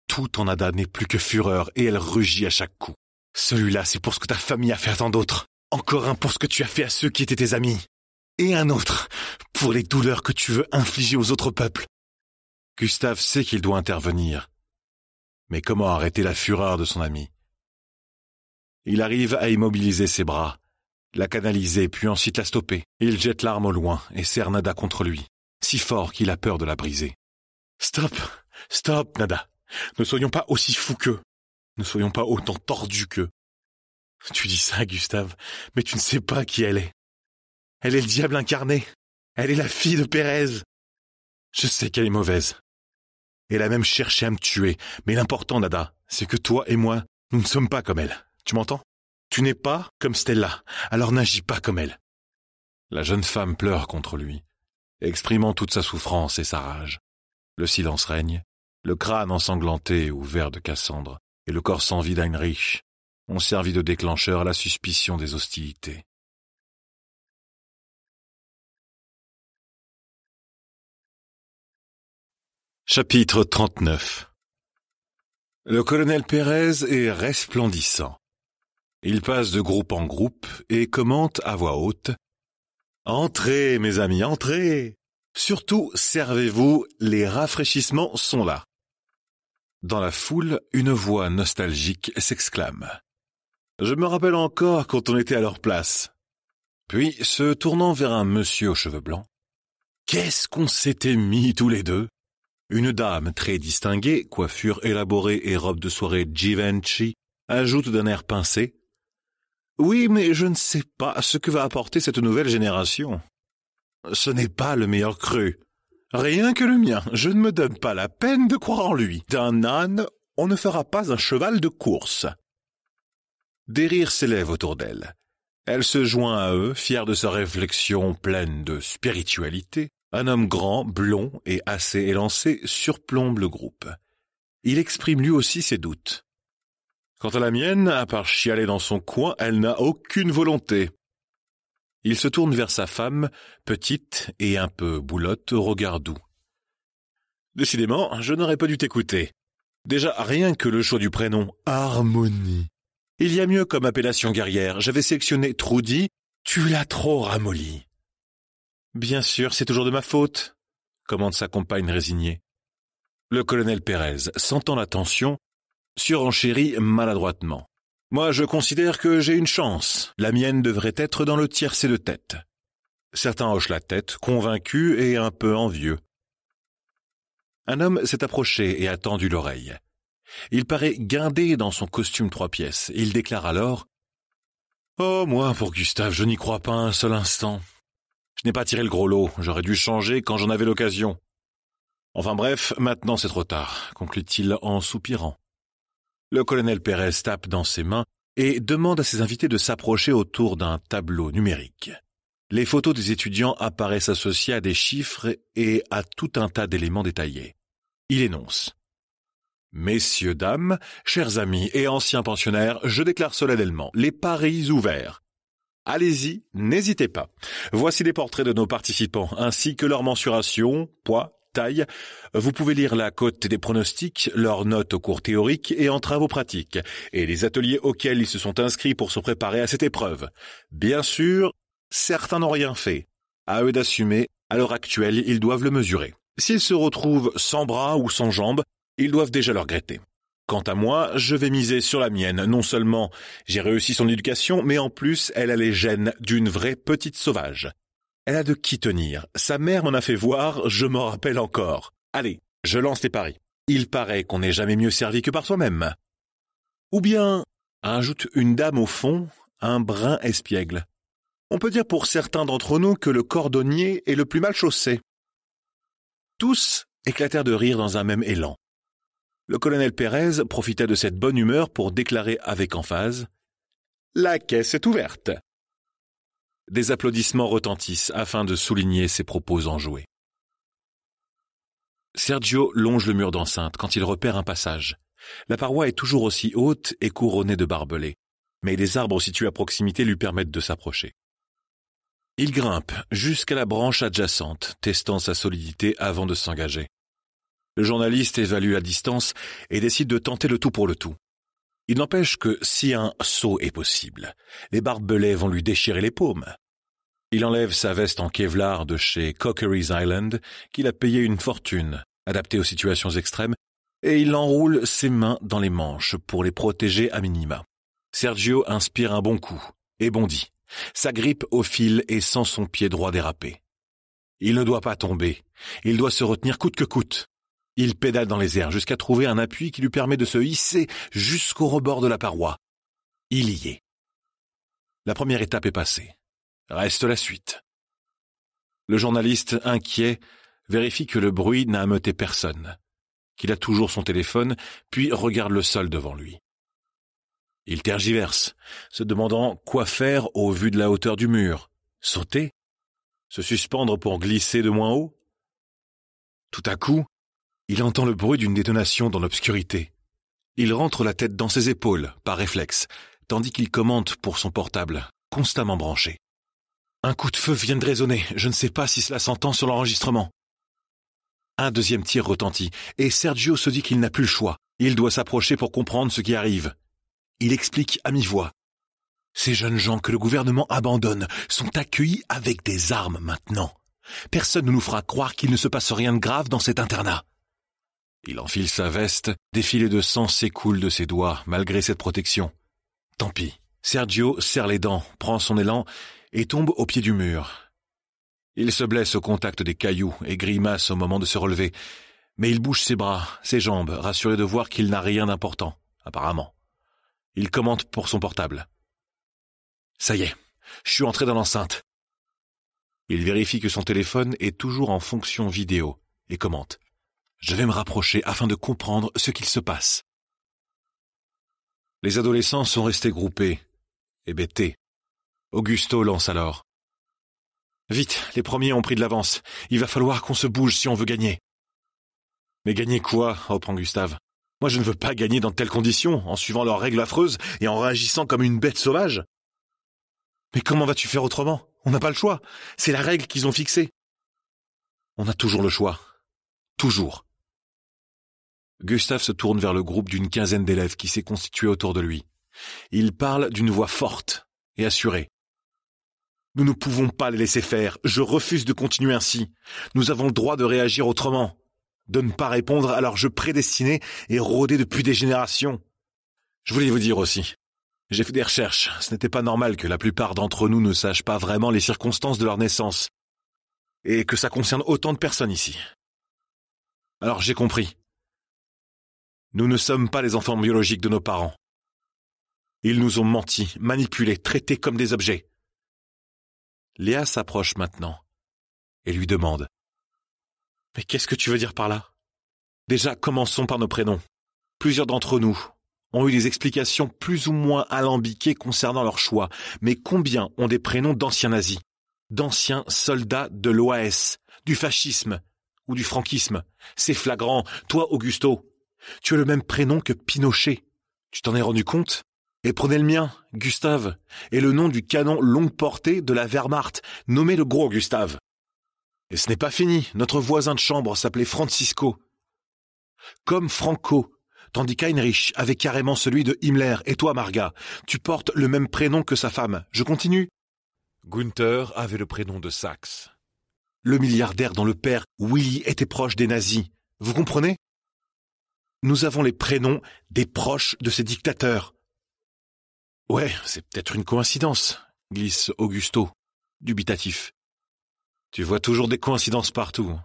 Tout en Ada n'est plus que fureur, et elle rugit à chaque coup. Celui-là, c'est pour ce que ta famille a fait à tant d'autres. Encore un pour ce que tu as fait à ceux qui étaient tes amis. Et un autre pour les douleurs que tu veux infliger aux autres peuples. Gustave sait qu'il doit intervenir, mais comment arrêter la fureur de son ami Il arrive à immobiliser ses bras, la canaliser, puis ensuite la stopper. Il jette l'arme au loin et serre Nada contre lui, si fort qu'il a peur de la briser. Stop Stop, Nada Ne soyons pas aussi fous qu'eux Ne soyons pas autant tordus qu'eux Tu dis ça, Gustave, mais tu ne sais pas qui elle est. Elle est le diable incarné Elle est la fille de Pérez Je sais qu'elle est mauvaise elle a même cherché à me tuer. Mais l'important, Nada, c'est que toi et moi, nous ne sommes pas comme elle. Tu m'entends Tu n'es pas comme Stella, alors n'agis pas comme elle. La jeune femme pleure contre lui, exprimant toute sa souffrance et sa rage. Le silence règne, le crâne ensanglanté ou vert de Cassandre, et le corps sans vie d'Heinrich ont servi de déclencheur à la suspicion des hostilités. Chapitre 39 Le colonel Pérez est resplendissant. Il passe de groupe en groupe et commente à voix haute Entrez, mes amis, entrez Surtout, servez-vous, les rafraîchissements sont là. Dans la foule, une voix nostalgique s'exclame Je me rappelle encore quand on était à leur place. Puis, se tournant vers un monsieur aux cheveux blancs Qu'est-ce qu'on s'était mis tous les deux une dame très distinguée, coiffure élaborée et robe de soirée Givenchy, ajoute d'un air pincé Oui, mais je ne sais pas ce que va apporter cette nouvelle génération. Ce n'est pas le meilleur cru. Rien que le mien, je ne me donne pas la peine de croire en lui. D'un âne, on ne fera pas un cheval de course. Des rires s'élèvent autour d'elle. Elle se joint à eux, fière de sa réflexion pleine de spiritualité, un homme grand, blond et assez élancé surplombe le groupe. Il exprime lui aussi ses doutes. Quant à la mienne, à part chialer dans son coin, elle n'a aucune volonté. Il se tourne vers sa femme, petite et un peu boulotte au regard doux. Décidément, je n'aurais pas dû t'écouter. Déjà, rien que le choix du prénom Harmonie. Il y a mieux comme appellation guerrière. J'avais sélectionné Trudy, tu l'as trop ramollie. Bien sûr, c'est toujours de ma faute, commande sa compagne résignée. Le colonel Pérez, sentant la tension, surenchérit maladroitement. Moi, je considère que j'ai une chance. La mienne devrait être dans le tiercé de tête. Certains hochent la tête, convaincus et un peu envieux. Un homme s'est approché et a tendu l'oreille. Il paraît guindé dans son costume trois pièces, il déclare alors Oh, moi, pour Gustave, je n'y crois pas un seul instant n'ai pas tiré le gros lot, j'aurais dû changer quand j'en avais l'occasion. Enfin bref, maintenant c'est trop tard, conclut-il en soupirant. Le colonel Pérez tape dans ses mains et demande à ses invités de s'approcher autour d'un tableau numérique. Les photos des étudiants apparaissent associées à des chiffres et à tout un tas d'éléments détaillés. Il énonce. Messieurs, dames, chers amis et anciens pensionnaires, je déclare solennellement les paris ouverts. Allez-y, n'hésitez pas. Voici les portraits de nos participants ainsi que leurs mensurations, poids, taille. Vous pouvez lire la cote des pronostics, leurs notes aux cours théoriques et en travaux pratiques, et les ateliers auxquels ils se sont inscrits pour se préparer à cette épreuve. Bien sûr, certains n'ont rien fait. À eux d'assumer, à l'heure actuelle, ils doivent le mesurer. S'ils se retrouvent sans bras ou sans jambes, ils doivent déjà le regretter. Quant à moi, je vais miser sur la mienne. Non seulement j'ai réussi son éducation, mais en plus elle a les gènes d'une vraie petite sauvage. Elle a de qui tenir. Sa mère m'en a fait voir, je m'en rappelle encore. Allez, je lance les paris. Il paraît qu'on n'est jamais mieux servi que par soi-même. Ou bien, ajoute une dame au fond, un brin espiègle. On peut dire pour certains d'entre nous que le cordonnier est le plus mal chaussé. Tous éclatèrent de rire dans un même élan. Le colonel Pérez profita de cette bonne humeur pour déclarer avec emphase La caisse est ouverte. Des applaudissements retentissent afin de souligner ses propos enjoués. Sergio longe le mur d'enceinte quand il repère un passage. La paroi est toujours aussi haute et couronnée de barbelés, mais les arbres situés à proximité lui permettent de s'approcher. Il grimpe jusqu'à la branche adjacente, testant sa solidité avant de s'engager. Le journaliste évalue la distance et décide de tenter le tout pour le tout. Il n'empêche que si un saut est possible, les barbelés vont lui déchirer les paumes. Il enlève sa veste en kevlar de chez Cockery's Island, qu'il a payé une fortune, adaptée aux situations extrêmes, et il enroule ses mains dans les manches pour les protéger à minima. Sergio inspire un bon coup et bondit, sa grippe au fil et sent son pied droit déraper. Il ne doit pas tomber, il doit se retenir coûte que coûte. Il pédale dans les airs jusqu'à trouver un appui qui lui permet de se hisser jusqu'au rebord de la paroi. Il y est. La première étape est passée. Reste la suite. Le journaliste, inquiet, vérifie que le bruit n'a ameuté personne, qu'il a toujours son téléphone, puis regarde le sol devant lui. Il tergiverse, se demandant quoi faire au vu de la hauteur du mur. Sauter Se suspendre pour glisser de moins haut Tout à coup, il entend le bruit d'une détonation dans l'obscurité. Il rentre la tête dans ses épaules, par réflexe, tandis qu'il commente pour son portable, constamment branché. Un coup de feu vient de résonner, je ne sais pas si cela s'entend sur l'enregistrement. Un deuxième tir retentit, et Sergio se dit qu'il n'a plus le choix. Il doit s'approcher pour comprendre ce qui arrive. Il explique à mi-voix. Ces jeunes gens que le gouvernement abandonne sont accueillis avec des armes maintenant. Personne ne nous fera croire qu'il ne se passe rien de grave dans cet internat. Il enfile sa veste, des filets de sang s'écoulent de ses doigts, malgré cette protection. Tant pis. Sergio serre les dents, prend son élan et tombe au pied du mur. Il se blesse au contact des cailloux et grimace au moment de se relever, mais il bouge ses bras, ses jambes, rassuré de voir qu'il n'a rien d'important, apparemment. Il commente pour son portable. Ça y est, je suis entré dans l'enceinte. Il vérifie que son téléphone est toujours en fonction vidéo et commente. Je vais me rapprocher afin de comprendre ce qu'il se passe. Les adolescents sont restés groupés, hébétés. Augusto lance alors. Vite, les premiers ont pris de l'avance. Il va falloir qu'on se bouge si on veut gagner. Mais gagner quoi reprend Gustave. Moi, je ne veux pas gagner dans telles conditions, en suivant leurs règles affreuses et en réagissant comme une bête sauvage. Mais comment vas-tu faire autrement On n'a pas le choix. C'est la règle qu'ils ont fixée. On a toujours le choix. Toujours. Gustave se tourne vers le groupe d'une quinzaine d'élèves qui s'est constitué autour de lui. Il parle d'une voix forte et assurée. Nous ne pouvons pas les laisser faire. Je refuse de continuer ainsi. Nous avons le droit de réagir autrement. De ne pas répondre à leur jeu prédestiné et rodé depuis des générations. Je voulais vous dire aussi. J'ai fait des recherches. Ce n'était pas normal que la plupart d'entre nous ne sachent pas vraiment les circonstances de leur naissance. Et que ça concerne autant de personnes ici. Alors j'ai compris. Nous ne sommes pas les enfants biologiques de nos parents. Ils nous ont menti, manipulés, traités comme des objets. Léa s'approche maintenant et lui demande Mais qu'est-ce que tu veux dire par là Déjà, commençons par nos prénoms. Plusieurs d'entre nous ont eu des explications plus ou moins alambiquées concernant leur choix, mais combien ont des prénoms d'anciens nazis, d'anciens soldats de l'OAS, du fascisme ou du franquisme C'est flagrant. Toi, Augusto, tu as le même prénom que Pinochet. Tu t'en es rendu compte Et prenez le mien, Gustave, et le nom du canon longue portée de la Wehrmacht, nommé le gros Gustave. Et ce n'est pas fini, notre voisin de chambre s'appelait Francisco. Comme Franco, tandis qu'Heinrich avait carrément celui de Himmler, et toi, Marga, tu portes le même prénom que sa femme. Je continue Gunther avait le prénom de Saxe. Le milliardaire dont le père, Willy, était proche des nazis. Vous comprenez nous avons les prénoms des proches de ces dictateurs. Ouais, c'est peut-être une coïncidence, glisse Augusto, dubitatif. Tu vois toujours des coïncidences partout.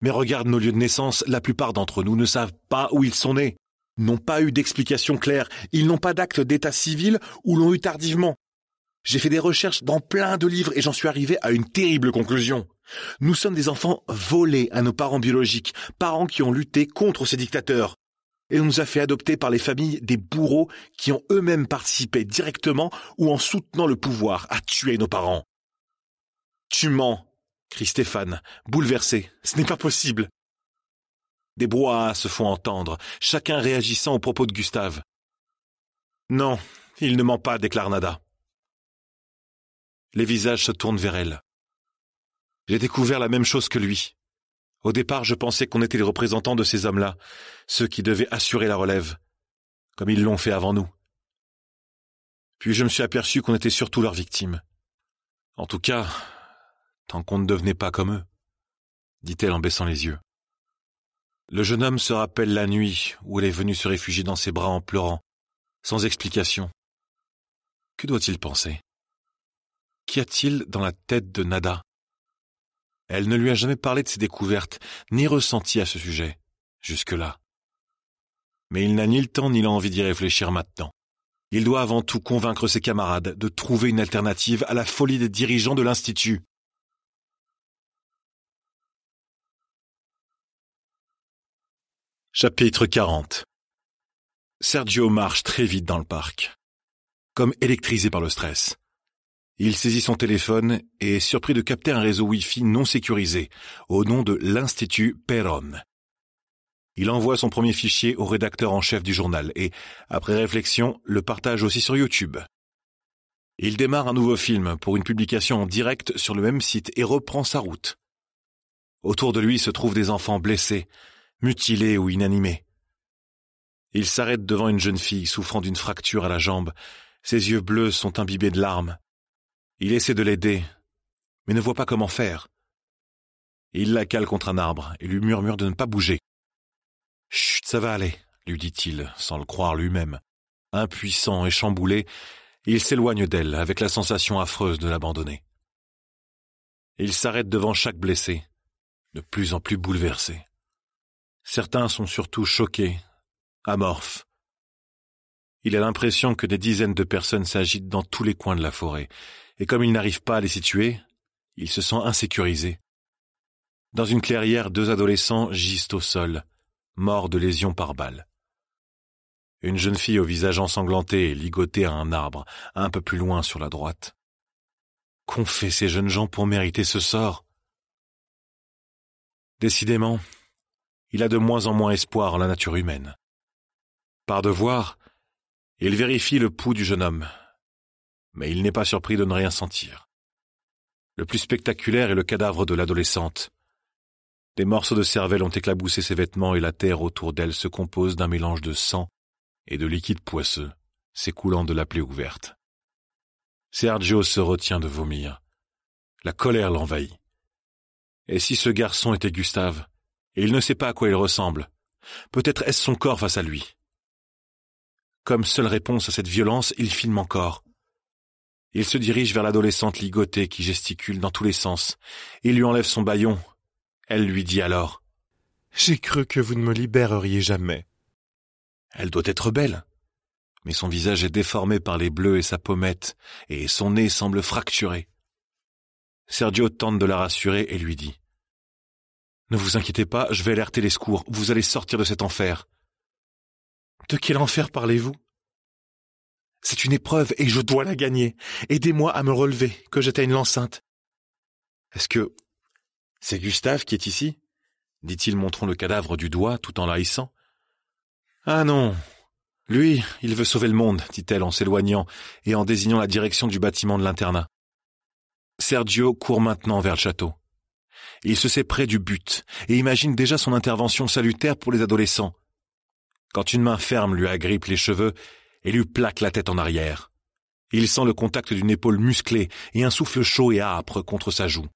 Mais regarde nos lieux de naissance, la plupart d'entre nous ne savent pas où ils sont nés, n'ont pas eu d'explication claire, ils n'ont pas d'acte d'état civil ou l'ont eu tardivement. J'ai fait des recherches dans plein de livres et j'en suis arrivé à une terrible conclusion. Nous sommes des enfants volés à nos parents biologiques, parents qui ont lutté contre ces dictateurs. Et on nous a fait adopter par les familles des bourreaux qui ont eux-mêmes participé directement ou en soutenant le pouvoir à tuer nos parents. Tu mens, crie Stéphane, bouleversé. Ce n'est pas possible. Des brouhahas se font entendre, chacun réagissant aux propos de Gustave. Non, il ne ment pas, déclare Nada les visages se tournent vers elle. J'ai découvert la même chose que lui. Au départ, je pensais qu'on était les représentants de ces hommes-là, ceux qui devaient assurer la relève, comme ils l'ont fait avant nous. Puis je me suis aperçu qu'on était surtout leurs victimes. En tout cas, tant qu'on ne devenait pas comme eux, dit-elle en baissant les yeux. Le jeune homme se rappelle la nuit où elle est venue se réfugier dans ses bras en pleurant, sans explication. Que doit-il penser Qu'y a-t-il dans la tête de Nada Elle ne lui a jamais parlé de ses découvertes, ni ressenti à ce sujet, jusque-là. Mais il n'a ni le temps ni l'envie d'y réfléchir maintenant. Il doit avant tout convaincre ses camarades de trouver une alternative à la folie des dirigeants de l'Institut. Chapitre 40 Sergio marche très vite dans le parc, comme électrisé par le stress. Il saisit son téléphone et est surpris de capter un réseau Wi-Fi non sécurisé, au nom de l'Institut Perron. Il envoie son premier fichier au rédacteur en chef du journal et, après réflexion, le partage aussi sur YouTube. Il démarre un nouveau film pour une publication en direct sur le même site et reprend sa route. Autour de lui se trouvent des enfants blessés, mutilés ou inanimés. Il s'arrête devant une jeune fille souffrant d'une fracture à la jambe. Ses yeux bleus sont imbibés de larmes. Il essaie de l'aider, mais ne voit pas comment faire. Il la cale contre un arbre et lui murmure de ne pas bouger. Chut, ça va aller, lui dit-il, sans le croire lui-même. Impuissant et chamboulé, il s'éloigne d'elle avec la sensation affreuse de l'abandonner. Il s'arrête devant chaque blessé, de plus en plus bouleversé. Certains sont surtout choqués, amorphes. Il a l'impression que des dizaines de personnes s'agitent dans tous les coins de la forêt et comme il n'arrive pas à les situer, il se sent insécurisé. Dans une clairière, deux adolescents gisent au sol, morts de lésions par balles. Une jeune fille au visage ensanglanté est ligotée à un arbre, un peu plus loin sur la droite. Qu'ont fait ces jeunes gens pour mériter ce sort Décidément, il a de moins en moins espoir en la nature humaine. Par devoir, il vérifie le pouls du jeune homme, mais il n'est pas surpris de ne rien sentir. Le plus spectaculaire est le cadavre de l'adolescente. Des morceaux de cervelle ont éclaboussé ses vêtements et la terre autour d'elle se compose d'un mélange de sang et de liquide poisseux, s'écoulant de la plaie ouverte. Sergio se retient de vomir. La colère l'envahit. Et si ce garçon était Gustave, et il ne sait pas à quoi il ressemble, peut-être est-ce son corps face à lui. Comme seule réponse à cette violence, il filme encore, il se dirige vers l'adolescente ligotée qui gesticule dans tous les sens. Il lui enlève son baillon. Elle lui dit alors J'ai cru que vous ne me libéreriez jamais. Elle doit être belle. Mais son visage est déformé par les bleus et sa pommette, et son nez semble fracturé. Sergio tente de la rassurer et lui dit Ne vous inquiétez pas, je vais alerter les secours, vous allez sortir de cet enfer. De quel enfer parlez-vous c'est une épreuve et je dois la gagner. Aidez-moi à me relever, que j'éteigne l'enceinte. Est-ce que c'est Gustave qui est ici dit-il montrant le cadavre du doigt tout en la Ah non. Lui, il veut sauver le monde, dit-elle en s'éloignant et en désignant la direction du bâtiment de l'internat. Sergio court maintenant vers le château. Il se sait près du but et imagine déjà son intervention salutaire pour les adolescents. Quand une main ferme lui agrippe les cheveux, et lui plaque la tête en arrière. Il sent le contact d'une épaule musclée et un souffle chaud et âpre contre sa joue.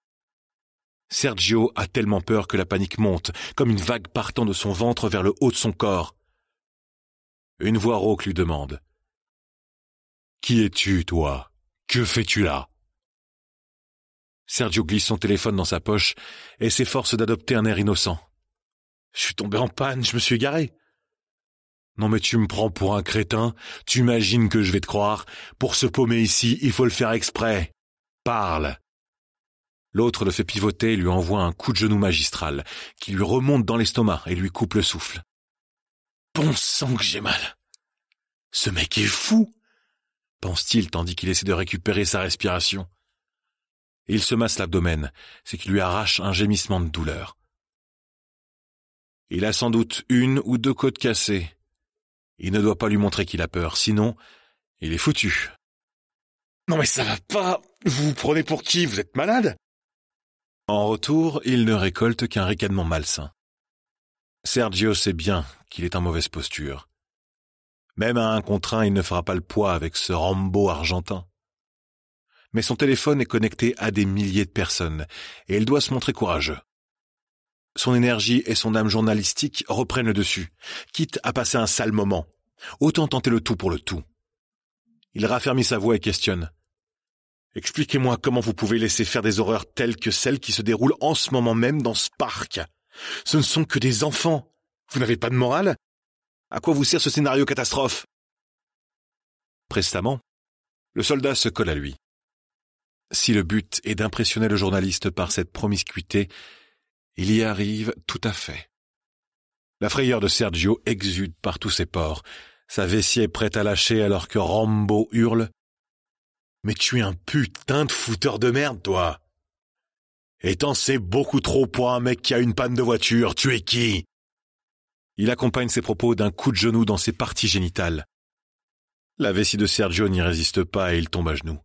Sergio a tellement peur que la panique monte, comme une vague partant de son ventre vers le haut de son corps. Une voix rauque lui demande. Qui es-tu, toi Que fais-tu là Sergio glisse son téléphone dans sa poche et s'efforce d'adopter un air innocent. Je suis tombé en panne, je me suis égaré. Non mais tu me prends pour un crétin, tu imagines que je vais te croire, pour se paumer ici, il faut le faire exprès. Parle. L'autre le fait pivoter et lui envoie un coup de genou magistral, qui lui remonte dans l'estomac et lui coupe le souffle. Bon sang que j'ai mal. Ce mec est fou, pense-t-il tandis qu'il essaie de récupérer sa respiration. Il se masse l'abdomen, ce qui lui arrache un gémissement de douleur. Il a sans doute une ou deux côtes cassées, il ne doit pas lui montrer qu'il a peur, sinon, il est foutu. Non mais ça va pas Vous vous prenez pour qui Vous êtes malade En retour, il ne récolte qu'un ricanement malsain. Sergio sait bien qu'il est en mauvaise posture. Même à un contraint, il ne fera pas le poids avec ce Rambo argentin. Mais son téléphone est connecté à des milliers de personnes, et il doit se montrer courageux. Son énergie et son âme journalistique reprennent le dessus, quitte à passer un sale moment. Autant tenter le tout pour le tout. Il raffermit sa voix et questionne. Expliquez-moi comment vous pouvez laisser faire des horreurs telles que celles qui se déroulent en ce moment même dans ce parc. Ce ne sont que des enfants. Vous n'avez pas de morale À quoi vous sert ce scénario catastrophe Prestamment, le soldat se colle à lui. Si le but est d'impressionner le journaliste par cette promiscuité, il y arrive tout à fait. La frayeur de Sergio exude par tous ses pores. Sa vessie est prête à lâcher alors que Rambo hurle mais tu es un putain de fouteur de merde, toi. Et t'en sais beaucoup trop pour un mec qui a une panne de voiture, tu es qui Il accompagne ses propos d'un coup de genou dans ses parties génitales. La vessie de Sergio n'y résiste pas et il tombe à genoux.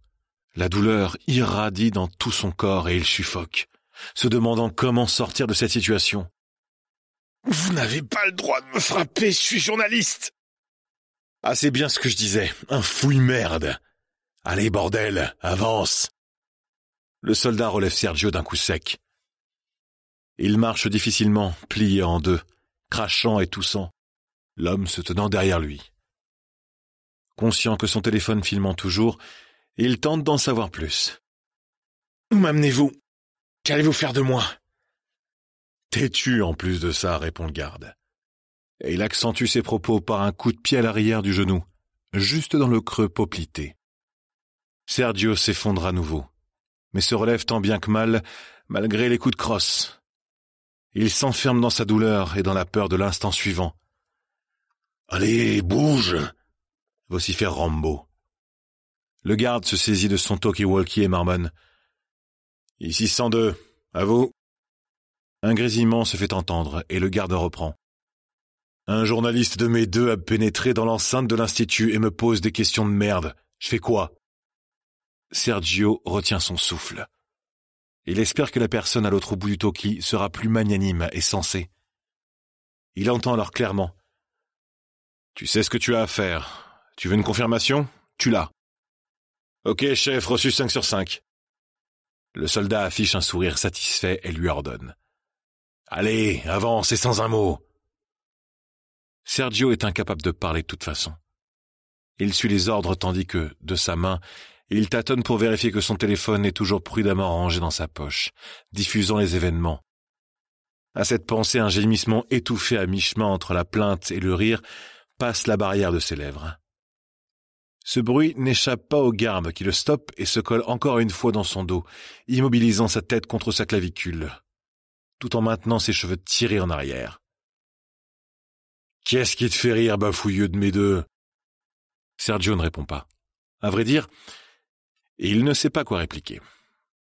La douleur irradie dans tout son corps et il suffoque se demandant comment sortir de cette situation. Vous n'avez pas le droit de me frapper, je suis journaliste. Assez ah, bien ce que je disais, un fouille merde. Allez, bordel, avance. Le soldat relève Sergio d'un coup sec. Il marche difficilement, plié en deux, crachant et toussant, l'homme se tenant derrière lui. Conscient que son téléphone filmant toujours, il tente d'en savoir plus. Où m'amenez-vous Qu'allez-vous faire de moi Têtu en plus de ça, répond le garde. Et il accentue ses propos par un coup de pied à l'arrière du genou, juste dans le creux poplité. Sergio s'effondre à nouveau, mais se relève tant bien que mal, malgré les coups de crosse. Il s'enferme dans sa douleur et dans la peur de l'instant suivant. Allez, bouge vocifère Rambo. Le garde se saisit de son talkie-walkie et marmonne Ici 102, à vous. Un grésillement se fait entendre et le garde reprend. Un journaliste de mes deux a pénétré dans l'enceinte de l'Institut et me pose des questions de merde. Je fais quoi Sergio retient son souffle. Il espère que la personne à l'autre bout du toki sera plus magnanime et sensée. Il entend alors clairement. Tu sais ce que tu as à faire. Tu veux une confirmation Tu l'as. Ok, chef, reçu 5 sur 5. Le soldat affiche un sourire satisfait et lui ordonne. Allez, avance et sans un mot. Sergio est incapable de parler de toute façon. Il suit les ordres tandis que, de sa main, il tâtonne pour vérifier que son téléphone est toujours prudemment rangé dans sa poche, diffusant les événements. À cette pensée, un gémissement étouffé à mi-chemin entre la plainte et le rire passe la barrière de ses lèvres. Ce bruit n'échappe pas aux garde qui le stoppe et se colle encore une fois dans son dos, immobilisant sa tête contre sa clavicule, tout en maintenant ses cheveux tirés en arrière. Qu'est-ce qui te fait rire, bafouilleux de mes deux Sergio ne répond pas. À vrai dire, il ne sait pas quoi répliquer.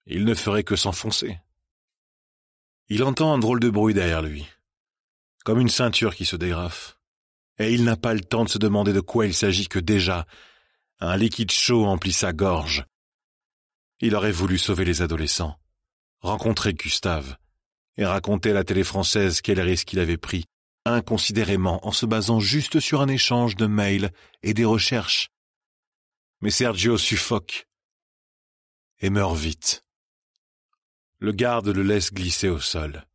Il ne ferait que s'enfoncer. Il entend un drôle de bruit derrière lui, comme une ceinture qui se dégrafe, et il n'a pas le temps de se demander de quoi il s'agit que déjà un liquide chaud emplit sa gorge. Il aurait voulu sauver les adolescents, rencontrer Gustave, et raconter à la télé française quel risque il avait pris, inconsidérément, en se basant juste sur un échange de mails et des recherches. Mais Sergio suffoque et meurt vite. Le garde le laisse glisser au sol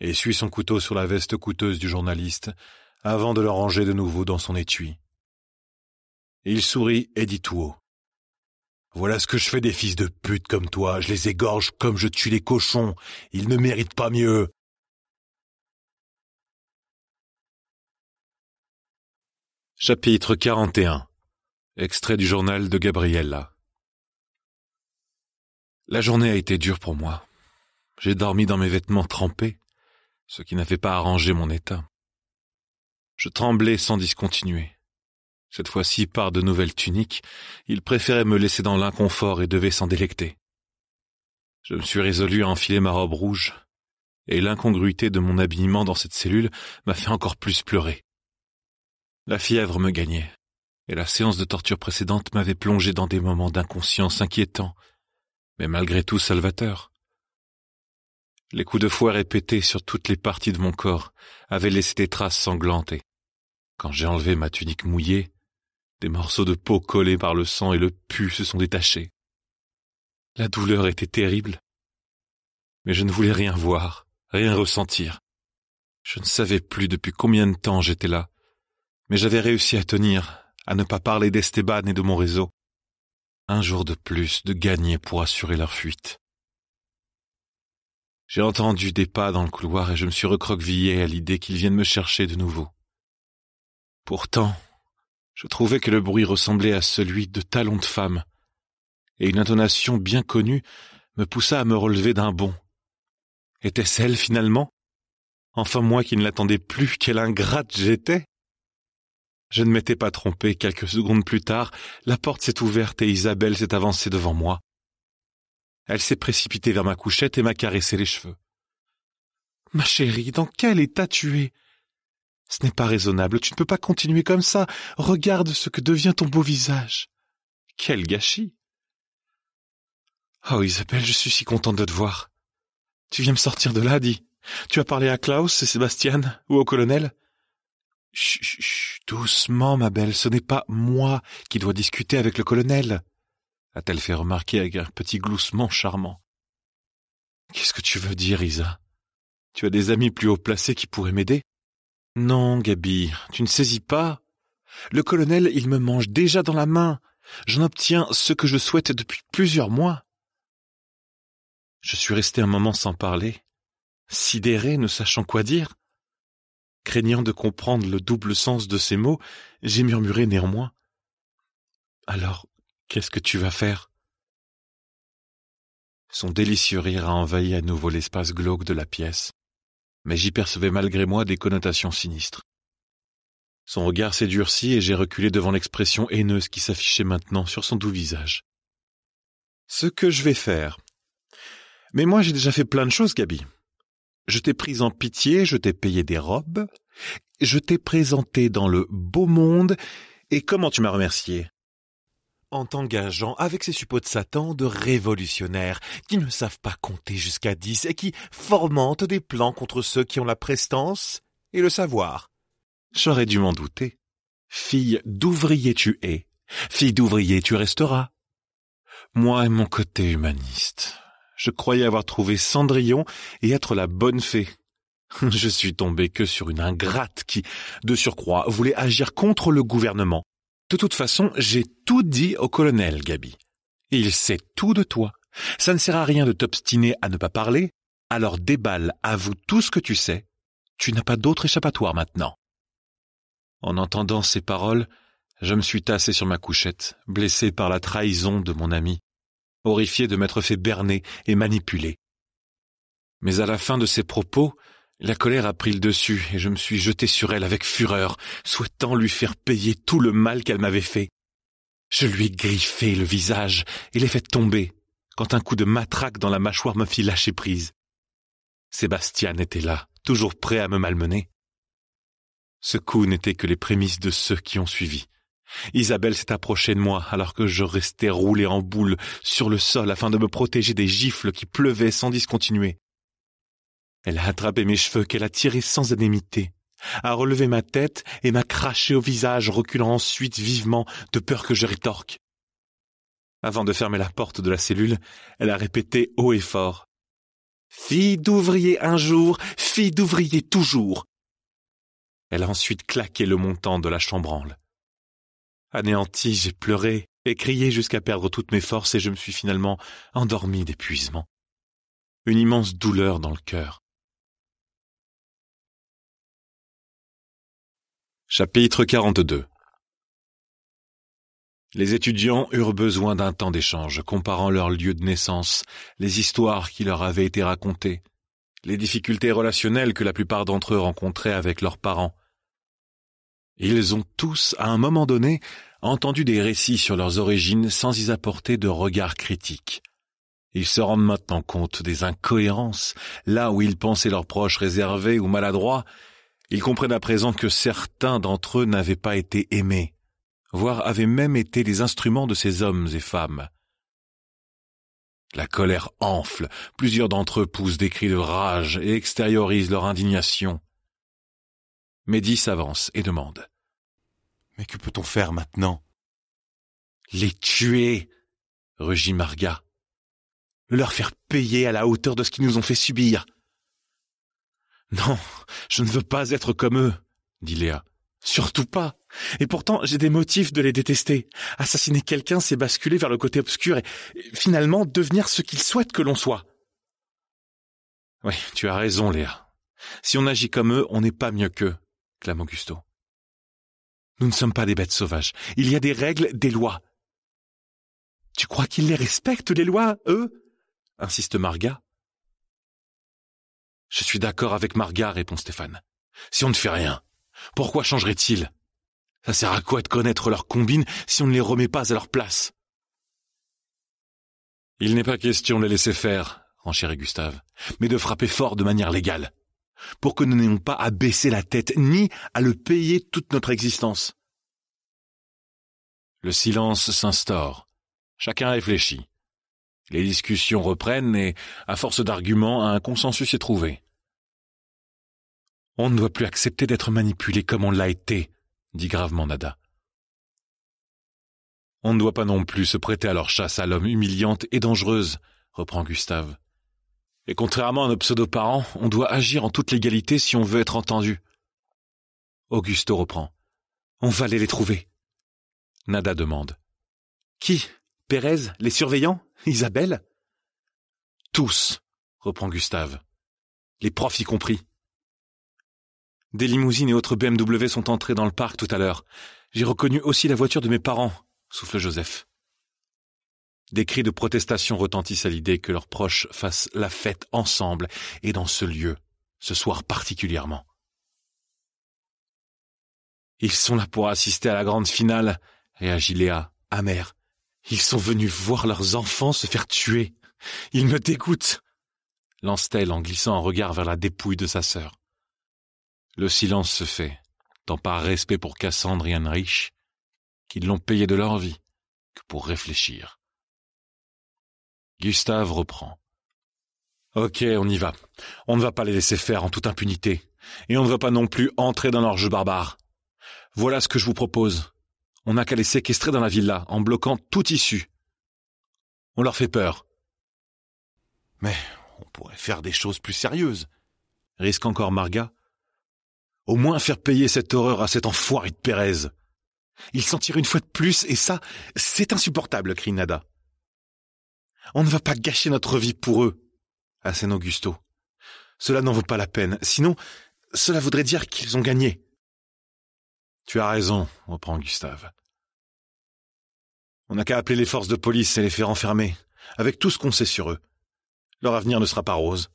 et suit son couteau sur la veste coûteuse du journaliste avant de le ranger de nouveau dans son étui. Il sourit et dit tout haut. Voilà ce que je fais des fils de pute comme toi, je les égorge comme je tue les cochons, ils ne méritent pas mieux. Chapitre 41 Extrait du journal de Gabriella La journée a été dure pour moi. J'ai dormi dans mes vêtements trempés, ce qui n'avait pas arrangé mon état. Je tremblais sans discontinuer cette fois-ci par de nouvelles tuniques, il préférait me laisser dans l'inconfort et devait s'en délecter. Je me suis résolu à enfiler ma robe rouge, et l'incongruité de mon habillement dans cette cellule m'a fait encore plus pleurer. La fièvre me gagnait, et la séance de torture précédente m'avait plongé dans des moments d'inconscience inquiétants, mais malgré tout salvateurs. Les coups de fouet répétés sur toutes les parties de mon corps avaient laissé des traces sanglantes quand j'ai enlevé ma tunique mouillée, des morceaux de peau collés par le sang et le pus se sont détachés. La douleur était terrible, mais je ne voulais rien voir, rien ressentir. Je ne savais plus depuis combien de temps j'étais là, mais j'avais réussi à tenir, à ne pas parler d'Esteban et de mon réseau. Un jour de plus de gagner pour assurer leur fuite. J'ai entendu des pas dans le couloir et je me suis recroquevillé à l'idée qu'ils viennent me chercher de nouveau. Pourtant, je trouvais que le bruit ressemblait à celui de talons de femme, et une intonation bien connue me poussa à me relever d'un bond. Était-ce elle finalement Enfin moi qui ne l'attendais plus, quelle ingrate j'étais Je ne m'étais pas trompé, quelques secondes plus tard, la porte s'est ouverte et Isabelle s'est avancée devant moi. Elle s'est précipitée vers ma couchette et m'a caressé les cheveux. Ma chérie, dans quel état tu es ce n'est pas raisonnable, tu ne peux pas continuer comme ça. Regarde ce que devient ton beau visage. Quel gâchis. Oh Isabelle, je suis si contente de te voir. Tu viens me sortir de là, dis. Tu as parlé à Klaus et Sébastien ou au colonel Chut, chut, doucement, ma belle, ce n'est pas moi qui dois discuter avec le colonel, a-t-elle fait remarquer avec un petit gloussement charmant. Qu'est-ce que tu veux dire, Isa Tu as des amis plus haut placés qui pourraient m'aider non, Gabi, tu ne saisis pas. Le colonel, il me mange déjà dans la main. J'en obtiens ce que je souhaite depuis plusieurs mois. Je suis resté un moment sans parler, sidéré, ne sachant quoi dire. Craignant de comprendre le double sens de ces mots, j'ai murmuré néanmoins. Alors, qu'est-ce que tu vas faire Son délicieux rire a envahi à nouveau l'espace glauque de la pièce mais j'y percevais malgré moi des connotations sinistres. Son regard s'est durci et j'ai reculé devant l'expression haineuse qui s'affichait maintenant sur son doux visage. Ce que je vais faire. Mais moi j'ai déjà fait plein de choses, Gaby. Je t'ai prise en pitié, je t'ai payé des robes, je t'ai présenté dans le beau monde, et comment tu m'as remercié en t'engageant avec ces suppôts de Satan de révolutionnaires qui ne savent pas compter jusqu'à dix et qui forment des plans contre ceux qui ont la prestance et le savoir. J'aurais dû m'en douter. Fille d'ouvrier tu es, fille d'ouvrier tu resteras. Moi et mon côté humaniste, je croyais avoir trouvé Cendrillon et être la bonne fée. [laughs] Je suis tombé que sur une ingrate qui, de surcroît, voulait agir contre le gouvernement de toute façon, j'ai tout dit au colonel, Gaby. Il sait tout de toi. Ça ne sert à rien de t'obstiner à ne pas parler, alors déballe, avoue tout ce que tu sais. Tu n'as pas d'autre échappatoire maintenant. En entendant ces paroles, je me suis tassé sur ma couchette, blessé par la trahison de mon ami, horrifié de m'être fait berner et manipuler. Mais à la fin de ces propos, la colère a pris le dessus et je me suis jeté sur elle avec fureur, souhaitant lui faire payer tout le mal qu'elle m'avait fait. Je lui ai griffé le visage et l'ai fait tomber quand un coup de matraque dans la mâchoire me fit lâcher prise. Sébastien était là, toujours prêt à me malmener. Ce coup n'était que les prémices de ceux qui ont suivi. Isabelle s'est approchée de moi alors que je restais roulé en boule sur le sol afin de me protéger des gifles qui pleuvaient sans discontinuer. Elle a attrapé mes cheveux qu'elle a tirés sans anémité, a relevé ma tête et m'a craché au visage, reculant ensuite vivement de peur que je rétorque. Avant de fermer la porte de la cellule, elle a répété haut et fort. Fille d'ouvrier un jour, fille d'ouvrier toujours. Elle a ensuite claqué le montant de la chambranle. Anéantie, j'ai pleuré et crié jusqu'à perdre toutes mes forces et je me suis finalement endormi d'épuisement. Une immense douleur dans le cœur. Chapitre 42 Les étudiants eurent besoin d'un temps d'échange, comparant leurs lieux de naissance, les histoires qui leur avaient été racontées, les difficultés relationnelles que la plupart d'entre eux rencontraient avec leurs parents. Ils ont tous, à un moment donné, entendu des récits sur leurs origines sans y apporter de regard critique. Ils se rendent maintenant compte des incohérences, là où ils pensaient leurs proches réservés ou maladroits, ils comprennent à présent que certains d'entre eux n'avaient pas été aimés, voire avaient même été les instruments de ces hommes et femmes. La colère enfle, plusieurs d'entre eux poussent des cris de rage et extériorisent leur indignation. Mehdi s'avance et demande. Mais que peut-on faire maintenant Les tuer, rugit Marga. Leur faire payer à la hauteur de ce qu'ils nous ont fait subir. Non, je ne veux pas être comme eux, dit Léa. Surtout pas. Et pourtant, j'ai des motifs de les détester. Assassiner quelqu'un, c'est basculer vers le côté obscur et, finalement devenir ce qu'ils souhaitent que l'on soit. Oui, tu as raison, Léa. Si on agit comme eux, on n'est pas mieux qu'eux, clame Augusto. Nous ne sommes pas des bêtes sauvages. Il y a des règles, des lois. Tu crois qu'ils les respectent, les lois, eux insiste Marga. Je suis d'accord avec Marga, répond Stéphane. Si on ne fait rien, pourquoi changerait-il Ça sert à quoi de connaître leurs combines si on ne les remet pas à leur place Il n'est pas question de les laisser faire, renchérit Gustave, mais de frapper fort de manière légale, pour que nous n'ayons pas à baisser la tête ni à le payer toute notre existence. Le silence s'instaure. Chacun réfléchit. Les discussions reprennent et, à force d'arguments, un consensus est trouvé. On ne doit plus accepter d'être manipulé comme on l'a été, dit gravement Nada. On ne doit pas non plus se prêter à leur chasse à l'homme humiliante et dangereuse, reprend Gustave. Et contrairement à nos pseudo-parents, on doit agir en toute légalité si on veut être entendu. Augusto reprend. On va aller les trouver. Nada demande. Qui Pérez Les surveillants Isabelle Tous, reprend Gustave. Les profs y compris. Des limousines et autres BMW sont entrés dans le parc tout à l'heure. J'ai reconnu aussi la voiture de mes parents, souffle Joseph. Des cris de protestation retentissent à l'idée que leurs proches fassent la fête ensemble et dans ce lieu, ce soir particulièrement. Ils sont là pour assister à la grande finale, réagit Léa, amère. Ils sont venus voir leurs enfants se faire tuer. Ils me dégoûtent lance-t-elle en glissant un regard vers la dépouille de sa sœur. Le silence se fait, tant par respect pour Cassandre et Heinrich, qu'ils l'ont payé de leur vie, que pour réfléchir. Gustave reprend. Ok, on y va. On ne va pas les laisser faire en toute impunité, et on ne va pas non plus entrer dans leur jeu barbare. Voilà ce que je vous propose. On n'a qu'à les séquestrer dans la villa, en bloquant toute issue. On leur fait peur. Mais on pourrait faire des choses plus sérieuses. Risque encore Marga. Au moins faire payer cette horreur à cet enfoiré de Pérez. Ils s'en tirent une fois de plus, et ça, c'est insupportable, crie Nada. On ne va pas gâcher notre vie pour eux, assène Augusto. Cela n'en vaut pas la peine, sinon cela voudrait dire qu'ils ont gagné. Tu as raison, reprend Gustave. On n'a qu'à appeler les forces de police et les faire enfermer, avec tout ce qu'on sait sur eux. Leur avenir ne sera pas rose.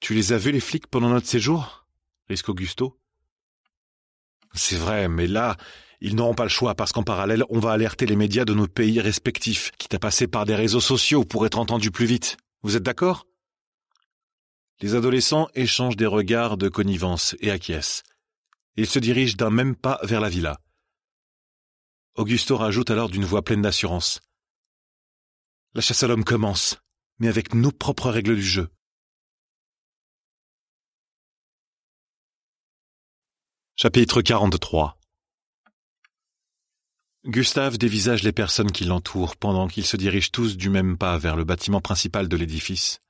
Tu les as vus, les flics, pendant notre séjour risque Augusto. C'est vrai, mais là, ils n'auront pas le choix parce qu'en parallèle, on va alerter les médias de nos pays respectifs, quitte à passer par des réseaux sociaux pour être entendus plus vite. Vous êtes d'accord Les adolescents échangent des regards de connivence et acquiescent. Ils se dirigent d'un même pas vers la villa. Augusto rajoute alors d'une voix pleine d'assurance. La chasse à l'homme commence, mais avec nos propres règles du jeu. Chapitre 43 Gustave dévisage les personnes qui l'entourent pendant qu'ils se dirigent tous du même pas vers le bâtiment principal de l'édifice.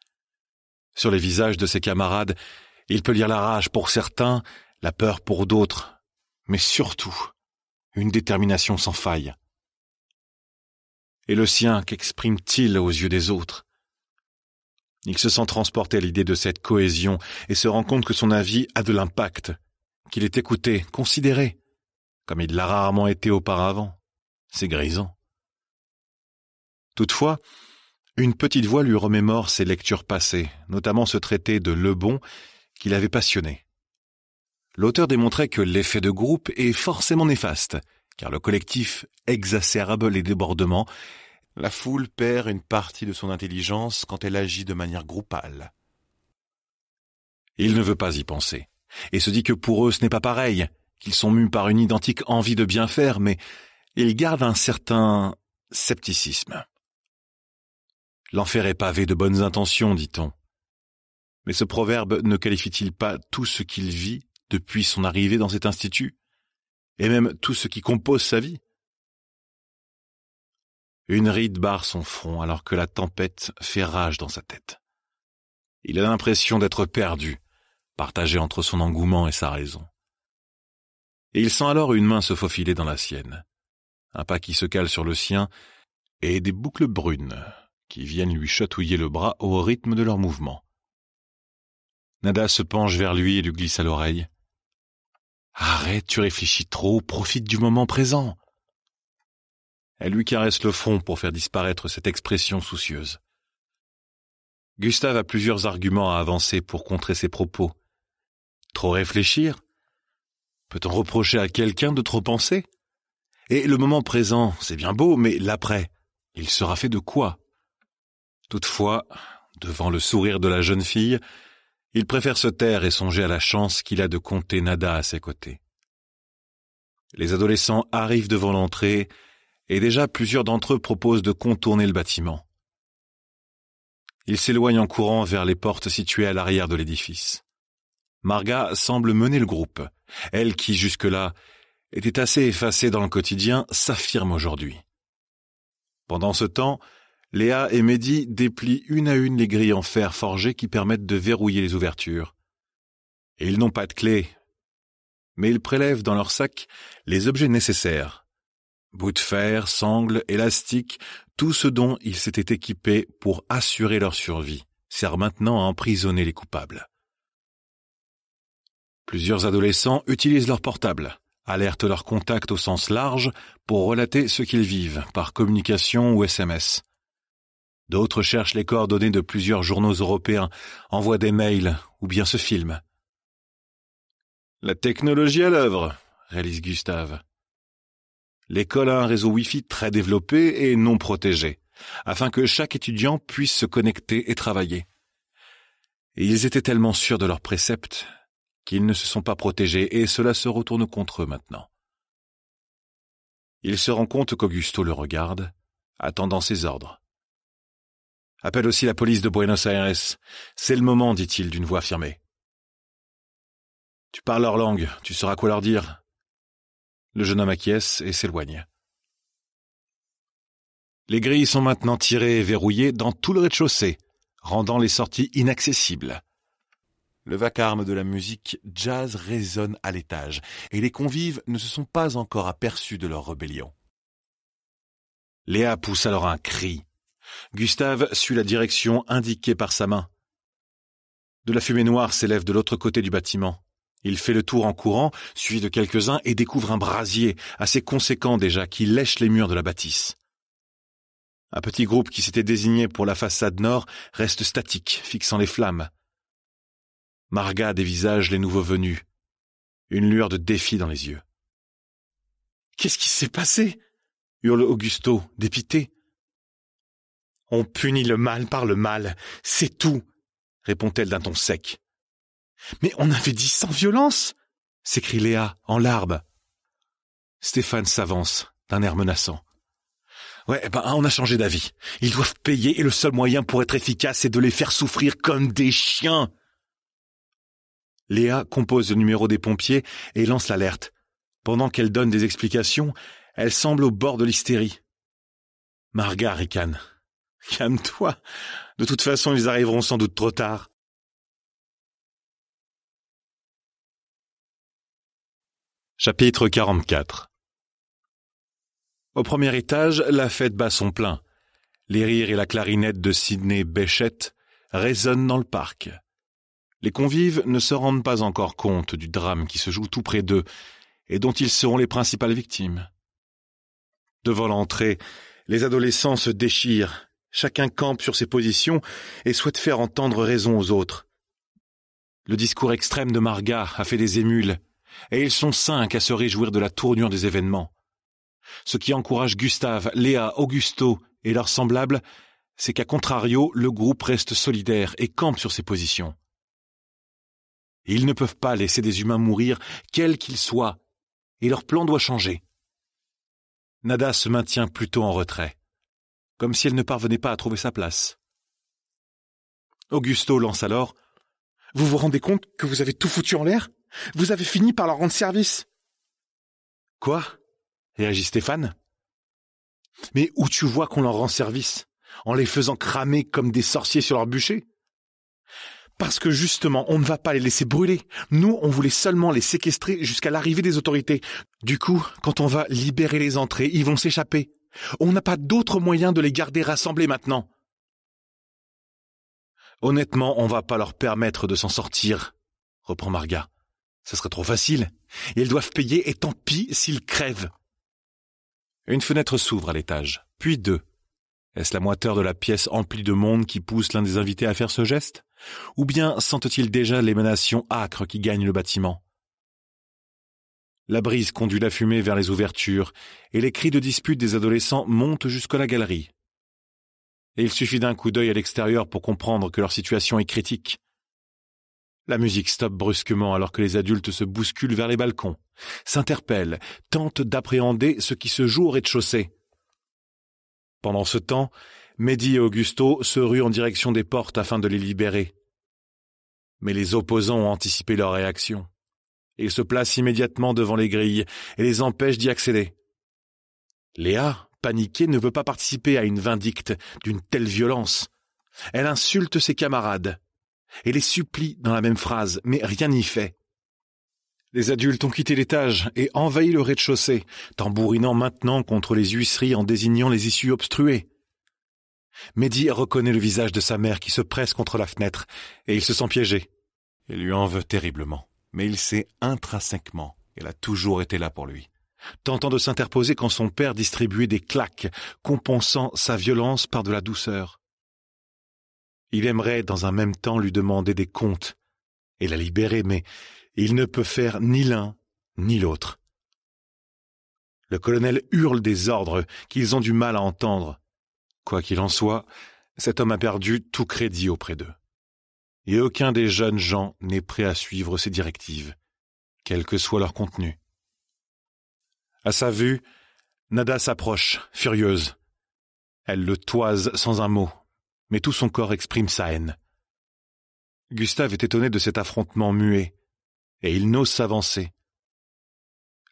Sur les visages de ses camarades, il peut lire la rage pour certains, la peur pour d'autres, mais surtout une détermination sans faille. Et le sien, qu'exprime-t-il aux yeux des autres Il se sent transporté à l'idée de cette cohésion et se rend compte que son avis a de l'impact, qu'il est écouté, considéré, comme il l'a rarement été auparavant. C'est grisant. Toutefois, une petite voix lui remémore ses lectures passées, notamment ce traité de le bon » qui l'avait passionné l'auteur démontrait que l'effet de groupe est forcément néfaste, car le collectif exacerbe les débordements, la foule perd une partie de son intelligence quand elle agit de manière groupale. Il ne veut pas y penser, et se dit que pour eux ce n'est pas pareil, qu'ils sont mus par une identique envie de bien faire, mais ils gardent un certain scepticisme. L'enfer est pavé de bonnes intentions, dit-on. Mais ce proverbe ne qualifie-t-il pas tout ce qu'il vit depuis son arrivée dans cet institut, et même tout ce qui compose sa vie. Une ride barre son front alors que la tempête fait rage dans sa tête. Il a l'impression d'être perdu, partagé entre son engouement et sa raison. Et il sent alors une main se faufiler dans la sienne, un pas qui se cale sur le sien, et des boucles brunes qui viennent lui chatouiller le bras au rythme de leurs mouvements. Nada se penche vers lui et lui glisse à l'oreille. Arrête, tu réfléchis trop, profite du moment présent. Elle lui caresse le front pour faire disparaître cette expression soucieuse. Gustave a plusieurs arguments à avancer pour contrer ses propos. Trop réfléchir Peut-on reprocher à quelqu'un de trop penser Et le moment présent, c'est bien beau, mais l'après, il sera fait de quoi Toutefois, devant le sourire de la jeune fille, il préfère se taire et songer à la chance qu'il a de compter Nada à ses côtés. Les adolescents arrivent devant l'entrée et déjà plusieurs d'entre eux proposent de contourner le bâtiment. Ils s'éloignent en courant vers les portes situées à l'arrière de l'édifice. Marga semble mener le groupe. Elle qui, jusque-là, était assez effacée dans le quotidien, s'affirme aujourd'hui. Pendant ce temps, Léa et Mehdi déplient une à une les grilles en fer forgé qui permettent de verrouiller les ouvertures. Et ils n'ont pas de clé. Mais ils prélèvent dans leur sac les objets nécessaires. Bouts de fer, sangles, élastiques, tout ce dont ils s'étaient équipés pour assurer leur survie sert maintenant à emprisonner les coupables. Plusieurs adolescents utilisent leur portable, alertent leurs contact au sens large pour relater ce qu'ils vivent par communication ou SMS. D'autres cherchent les coordonnées de plusieurs journaux européens, envoient des mails ou bien se filment. La technologie à l'œuvre, réalise Gustave. L'école a un réseau Wi-Fi très développé et non protégé, afin que chaque étudiant puisse se connecter et travailler. Et ils étaient tellement sûrs de leurs préceptes qu'ils ne se sont pas protégés et cela se retourne contre eux maintenant. Il se rend compte qu'Augusto le regarde, attendant ses ordres. Appelle aussi la police de Buenos Aires. C'est le moment, dit-il d'une voix affirmée. Tu parles leur langue, tu sauras quoi leur dire. Le jeune homme acquiesce et s'éloigne. Les grilles sont maintenant tirées et verrouillées dans tout le rez-de-chaussée, rendant les sorties inaccessibles. Le vacarme de la musique jazz résonne à l'étage, et les convives ne se sont pas encore aperçus de leur rébellion. Léa pousse alors un cri, Gustave suit la direction indiquée par sa main. De la fumée noire s'élève de l'autre côté du bâtiment. Il fait le tour en courant, suivi de quelques-uns, et découvre un brasier, assez conséquent déjà, qui lèche les murs de la bâtisse. Un petit groupe qui s'était désigné pour la façade nord reste statique, fixant les flammes. Marga dévisage les nouveaux venus, une lueur de défi dans les yeux. Qu'est-ce qui s'est passé hurle Augusto, dépité. On punit le mal par le mal, c'est tout, répond-elle d'un ton sec. Mais on avait dit sans violence, s'écrie Léa en larmes. Stéphane s'avance d'un air menaçant. Ouais, ben on a changé d'avis. Ils doivent payer et le seul moyen pour être efficace est de les faire souffrir comme des chiens. Léa compose le numéro des pompiers et lance l'alerte. Pendant qu'elle donne des explications, elle semble au bord de l'hystérie. Marga ricane. [laughs] Calme-toi. De toute façon, ils arriveront sans doute trop tard. Chapitre 44 Au premier étage, la fête bat son plein. Les rires et la clarinette de Sydney Béchette résonnent dans le parc. Les convives ne se rendent pas encore compte du drame qui se joue tout près d'eux et dont ils seront les principales victimes. Devant l'entrée, les adolescents se déchirent Chacun campe sur ses positions et souhaite faire entendre raison aux autres. Le discours extrême de Marga a fait des émules, et ils sont cinq à se réjouir de la tournure des événements. Ce qui encourage Gustave, Léa, Augusto et leurs semblables, c'est qu'à contrario, le groupe reste solidaire et campe sur ses positions. Ils ne peuvent pas laisser des humains mourir, quels qu'ils soient, et leur plan doit changer. Nada se maintient plutôt en retrait comme si elle ne parvenait pas à trouver sa place. Augusto lance alors Vous vous rendez compte que vous avez tout foutu en l'air Vous avez fini par leur rendre service Quoi réagit Stéphane. Mais où tu vois qu'on leur rend service En les faisant cramer comme des sorciers sur leur bûcher Parce que justement, on ne va pas les laisser brûler. Nous, on voulait seulement les séquestrer jusqu'à l'arrivée des autorités. Du coup, quand on va libérer les entrées, ils vont s'échapper. On n'a pas d'autre moyen de les garder rassemblés maintenant. Honnêtement, on va pas leur permettre de s'en sortir, reprend Marga. Ce serait trop facile. Ils doivent payer et tant pis s'ils crèvent. Une fenêtre s'ouvre à l'étage, puis deux. Est-ce la moiteur de la pièce emplie de monde qui pousse l'un des invités à faire ce geste Ou bien sentent-ils déjà l'émanation âcre qui gagne le bâtiment la brise conduit la fumée vers les ouvertures, et les cris de dispute des adolescents montent jusqu'à la galerie. Et il suffit d'un coup d'œil à l'extérieur pour comprendre que leur situation est critique. La musique stoppe brusquement alors que les adultes se bousculent vers les balcons, s'interpellent, tentent d'appréhender ce qui se joue au rez-de-chaussée. Pendant ce temps, Mehdi et Augusto se ruent en direction des portes afin de les libérer. Mais les opposants ont anticipé leur réaction et se place immédiatement devant les grilles et les empêche d'y accéder. Léa, paniquée, ne veut pas participer à une vindicte d'une telle violence. Elle insulte ses camarades et les supplie dans la même phrase, mais rien n'y fait. Les adultes ont quitté l'étage et envahi le rez-de-chaussée, tambourinant maintenant contre les huisseries en désignant les issues obstruées. Mehdi reconnaît le visage de sa mère qui se presse contre la fenêtre, et il se sent piégé, Il lui en veut terriblement mais il sait intrinsèquement qu'elle a toujours été là pour lui. Tentant de s'interposer quand son père distribuait des claques, compensant sa violence par de la douceur. Il aimerait dans un même temps lui demander des comptes et la libérer, mais il ne peut faire ni l'un ni l'autre. Le colonel hurle des ordres qu'ils ont du mal à entendre. Quoi qu'il en soit, cet homme a perdu tout crédit auprès d'eux et aucun des jeunes gens n'est prêt à suivre ces directives, quel que soit leur contenu. À sa vue, Nada s'approche, furieuse. Elle le toise sans un mot, mais tout son corps exprime sa haine. Gustave est étonné de cet affrontement muet, et il n'ose s'avancer.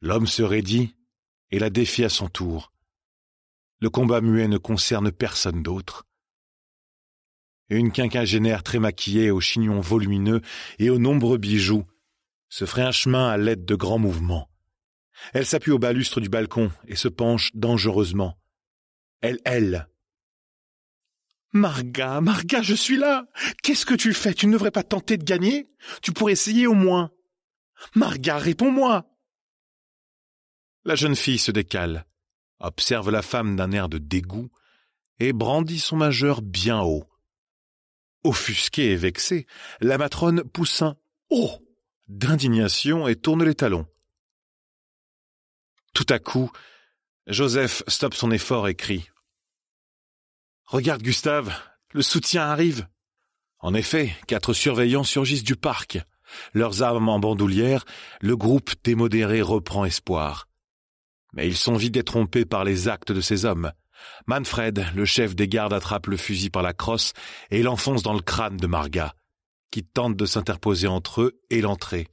L'homme se raidit et la défie à son tour. Le combat muet ne concerne personne d'autre une quinquagénaire très maquillée aux chignons volumineux et aux nombreux bijoux, se ferait un chemin à l'aide de grands mouvements. Elle s'appuie au balustre du balcon et se penche dangereusement. Elle, elle. Marga, Marga, je suis là. Qu'est-ce que tu fais Tu ne devrais pas tenter de gagner Tu pourrais essayer au moins. Marga, réponds-moi. La jeune fille se décale, observe la femme d'un air de dégoût et brandit son majeur bien haut. Offusquée et vexée, la matrone pousse un Oh d'indignation et tourne les talons. Tout à coup, Joseph stoppe son effort et crie Regarde, Gustave, le soutien arrive. En effet, quatre surveillants surgissent du parc. Leurs armes en bandoulière, le groupe démodéré reprend espoir. Mais ils sont vite détrompés par les actes de ces hommes. Manfred, le chef des gardes, attrape le fusil par la crosse et l'enfonce dans le crâne de Marga, qui tente de s'interposer entre eux et l'entrée.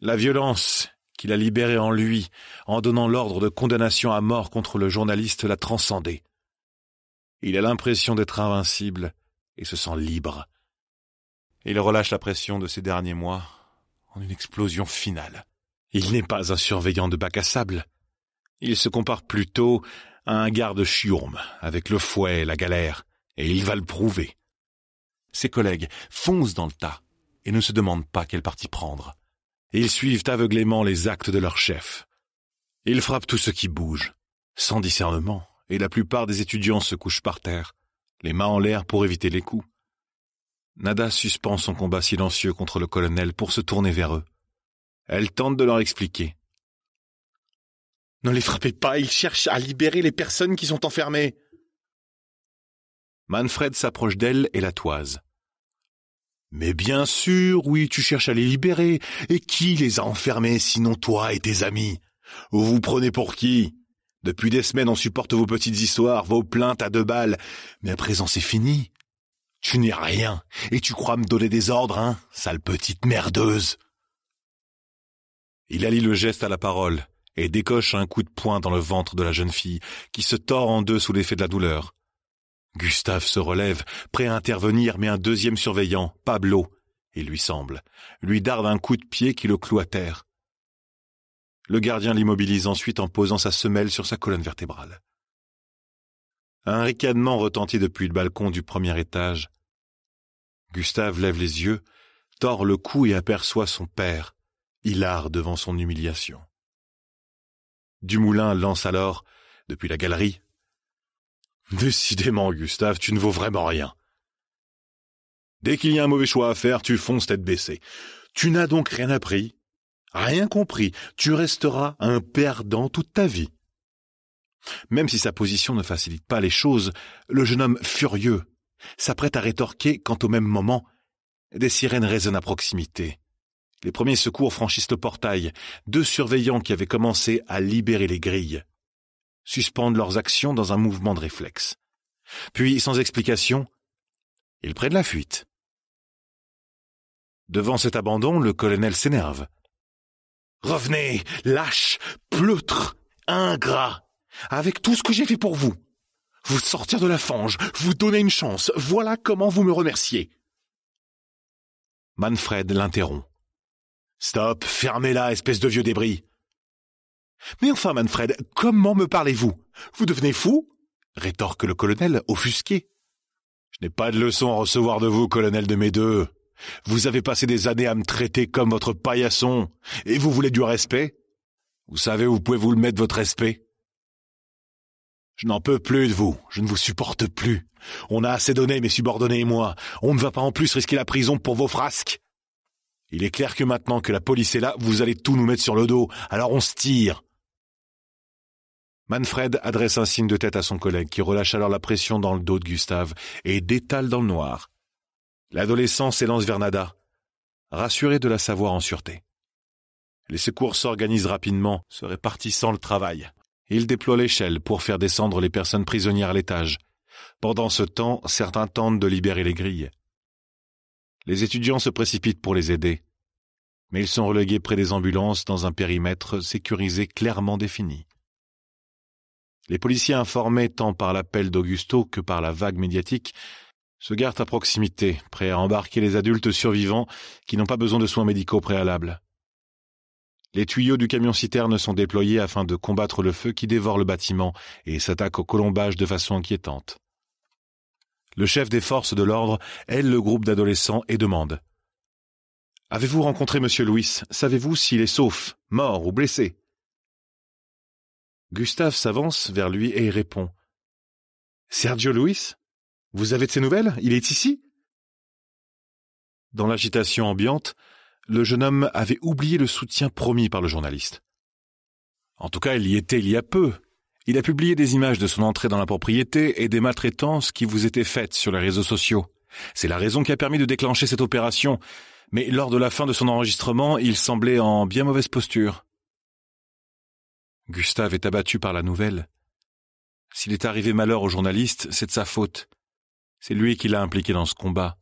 La violence qu'il a libérée en lui, en donnant l'ordre de condamnation à mort contre le journaliste, l'a transcendée. Il a l'impression d'être invincible et se sent libre. Il relâche la pression de ces derniers mois en une explosion finale. Il n'est pas un surveillant de bac à sable. Il se compare plutôt un garde chiourme, avec le fouet et la galère, et il va le prouver. Ses collègues foncent dans le tas et ne se demandent pas quel parti prendre. Ils suivent aveuglément les actes de leur chef. Ils frappent tout ce qui bouge, sans discernement, et la plupart des étudiants se couchent par terre, les mains en l'air pour éviter les coups. Nada suspend son combat silencieux contre le colonel pour se tourner vers eux. Elle tente de leur expliquer. Ne les frappez pas, ils cherchent à libérer les personnes qui sont enfermées. Manfred s'approche d'elle et la toise. Mais bien sûr, oui, tu cherches à les libérer. Et qui les a enfermés sinon toi et tes amis Vous vous prenez pour qui Depuis des semaines, on supporte vos petites histoires, vos plaintes à deux balles. Mais à présent, c'est fini. Tu n'es rien, et tu crois me donner des ordres, hein, sale petite merdeuse. Il allie le geste à la parole et décoche un coup de poing dans le ventre de la jeune fille, qui se tord en deux sous l'effet de la douleur. Gustave se relève, prêt à intervenir, mais un deuxième surveillant, Pablo, il lui semble, lui darde un coup de pied qui le cloue à terre. Le gardien l'immobilise ensuite en posant sa semelle sur sa colonne vertébrale. Un ricanement retentit depuis le balcon du premier étage. Gustave lève les yeux, tord le cou et aperçoit son père, hilar devant son humiliation. Dumoulin lance alors, depuis la galerie. Décidément, Gustave, tu ne vaux vraiment rien. Dès qu'il y a un mauvais choix à faire, tu fonces tête baissée. Tu n'as donc rien appris, rien compris. Tu resteras un perdant toute ta vie. Même si sa position ne facilite pas les choses, le jeune homme furieux s'apprête à rétorquer quand au même moment des sirènes résonnent à proximité. Les premiers secours franchissent le portail, deux surveillants qui avaient commencé à libérer les grilles suspendent leurs actions dans un mouvement de réflexe. Puis, sans explication, ils prennent la fuite. Devant cet abandon, le colonel s'énerve. Revenez, lâche, pleutre, ingrat, avec tout ce que j'ai fait pour vous. Vous sortir de la fange, vous donner une chance, voilà comment vous me remerciez. Manfred l'interrompt. Stop, fermez-la, espèce de vieux débris. Mais enfin, Manfred, comment me parlez-vous Vous devenez fou rétorque le colonel, offusqué. Je n'ai pas de leçon à recevoir de vous, colonel de mes deux. Vous avez passé des années à me traiter comme votre paillasson, et vous voulez du respect Vous savez où pouvez vous le mettre, votre respect Je n'en peux plus de vous, je ne vous supporte plus. On a assez donné, mes subordonnés et moi. On ne va pas en plus risquer la prison pour vos frasques. Il est clair que maintenant que la police est là, vous allez tout nous mettre sur le dos, alors on se tire. Manfred adresse un signe de tête à son collègue, qui relâche alors la pression dans le dos de Gustave et détale dans le noir. L'adolescent s'élance vers Nada, rassuré de la savoir en sûreté. Les secours s'organisent rapidement, se répartissant le travail. Ils déploient l'échelle pour faire descendre les personnes prisonnières à l'étage. Pendant ce temps, certains tentent de libérer les grilles. Les étudiants se précipitent pour les aider, mais ils sont relégués près des ambulances dans un périmètre sécurisé clairement défini. Les policiers informés tant par l'appel d'Augusto que par la vague médiatique se gardent à proximité, prêts à embarquer les adultes survivants qui n'ont pas besoin de soins médicaux préalables. Les tuyaux du camion-citerne sont déployés afin de combattre le feu qui dévore le bâtiment et s'attaque au colombage de façon inquiétante. Le chef des forces de l'ordre aide le groupe d'adolescents et demande Avez-vous rencontré M. Louis Savez-vous s'il est sauf, mort ou blessé Gustave s'avance vers lui et répond Sergio Louis Vous avez de ses nouvelles Il est ici Dans l'agitation ambiante, le jeune homme avait oublié le soutien promis par le journaliste. En tout cas, il y était il y a peu, il a publié des images de son entrée dans la propriété et des maltraitances qui vous étaient faites sur les réseaux sociaux. C'est la raison qui a permis de déclencher cette opération, mais lors de la fin de son enregistrement, il semblait en bien mauvaise posture. Gustave est abattu par la nouvelle. S'il est arrivé malheur au journaliste, c'est de sa faute. C'est lui qui l'a impliqué dans ce combat.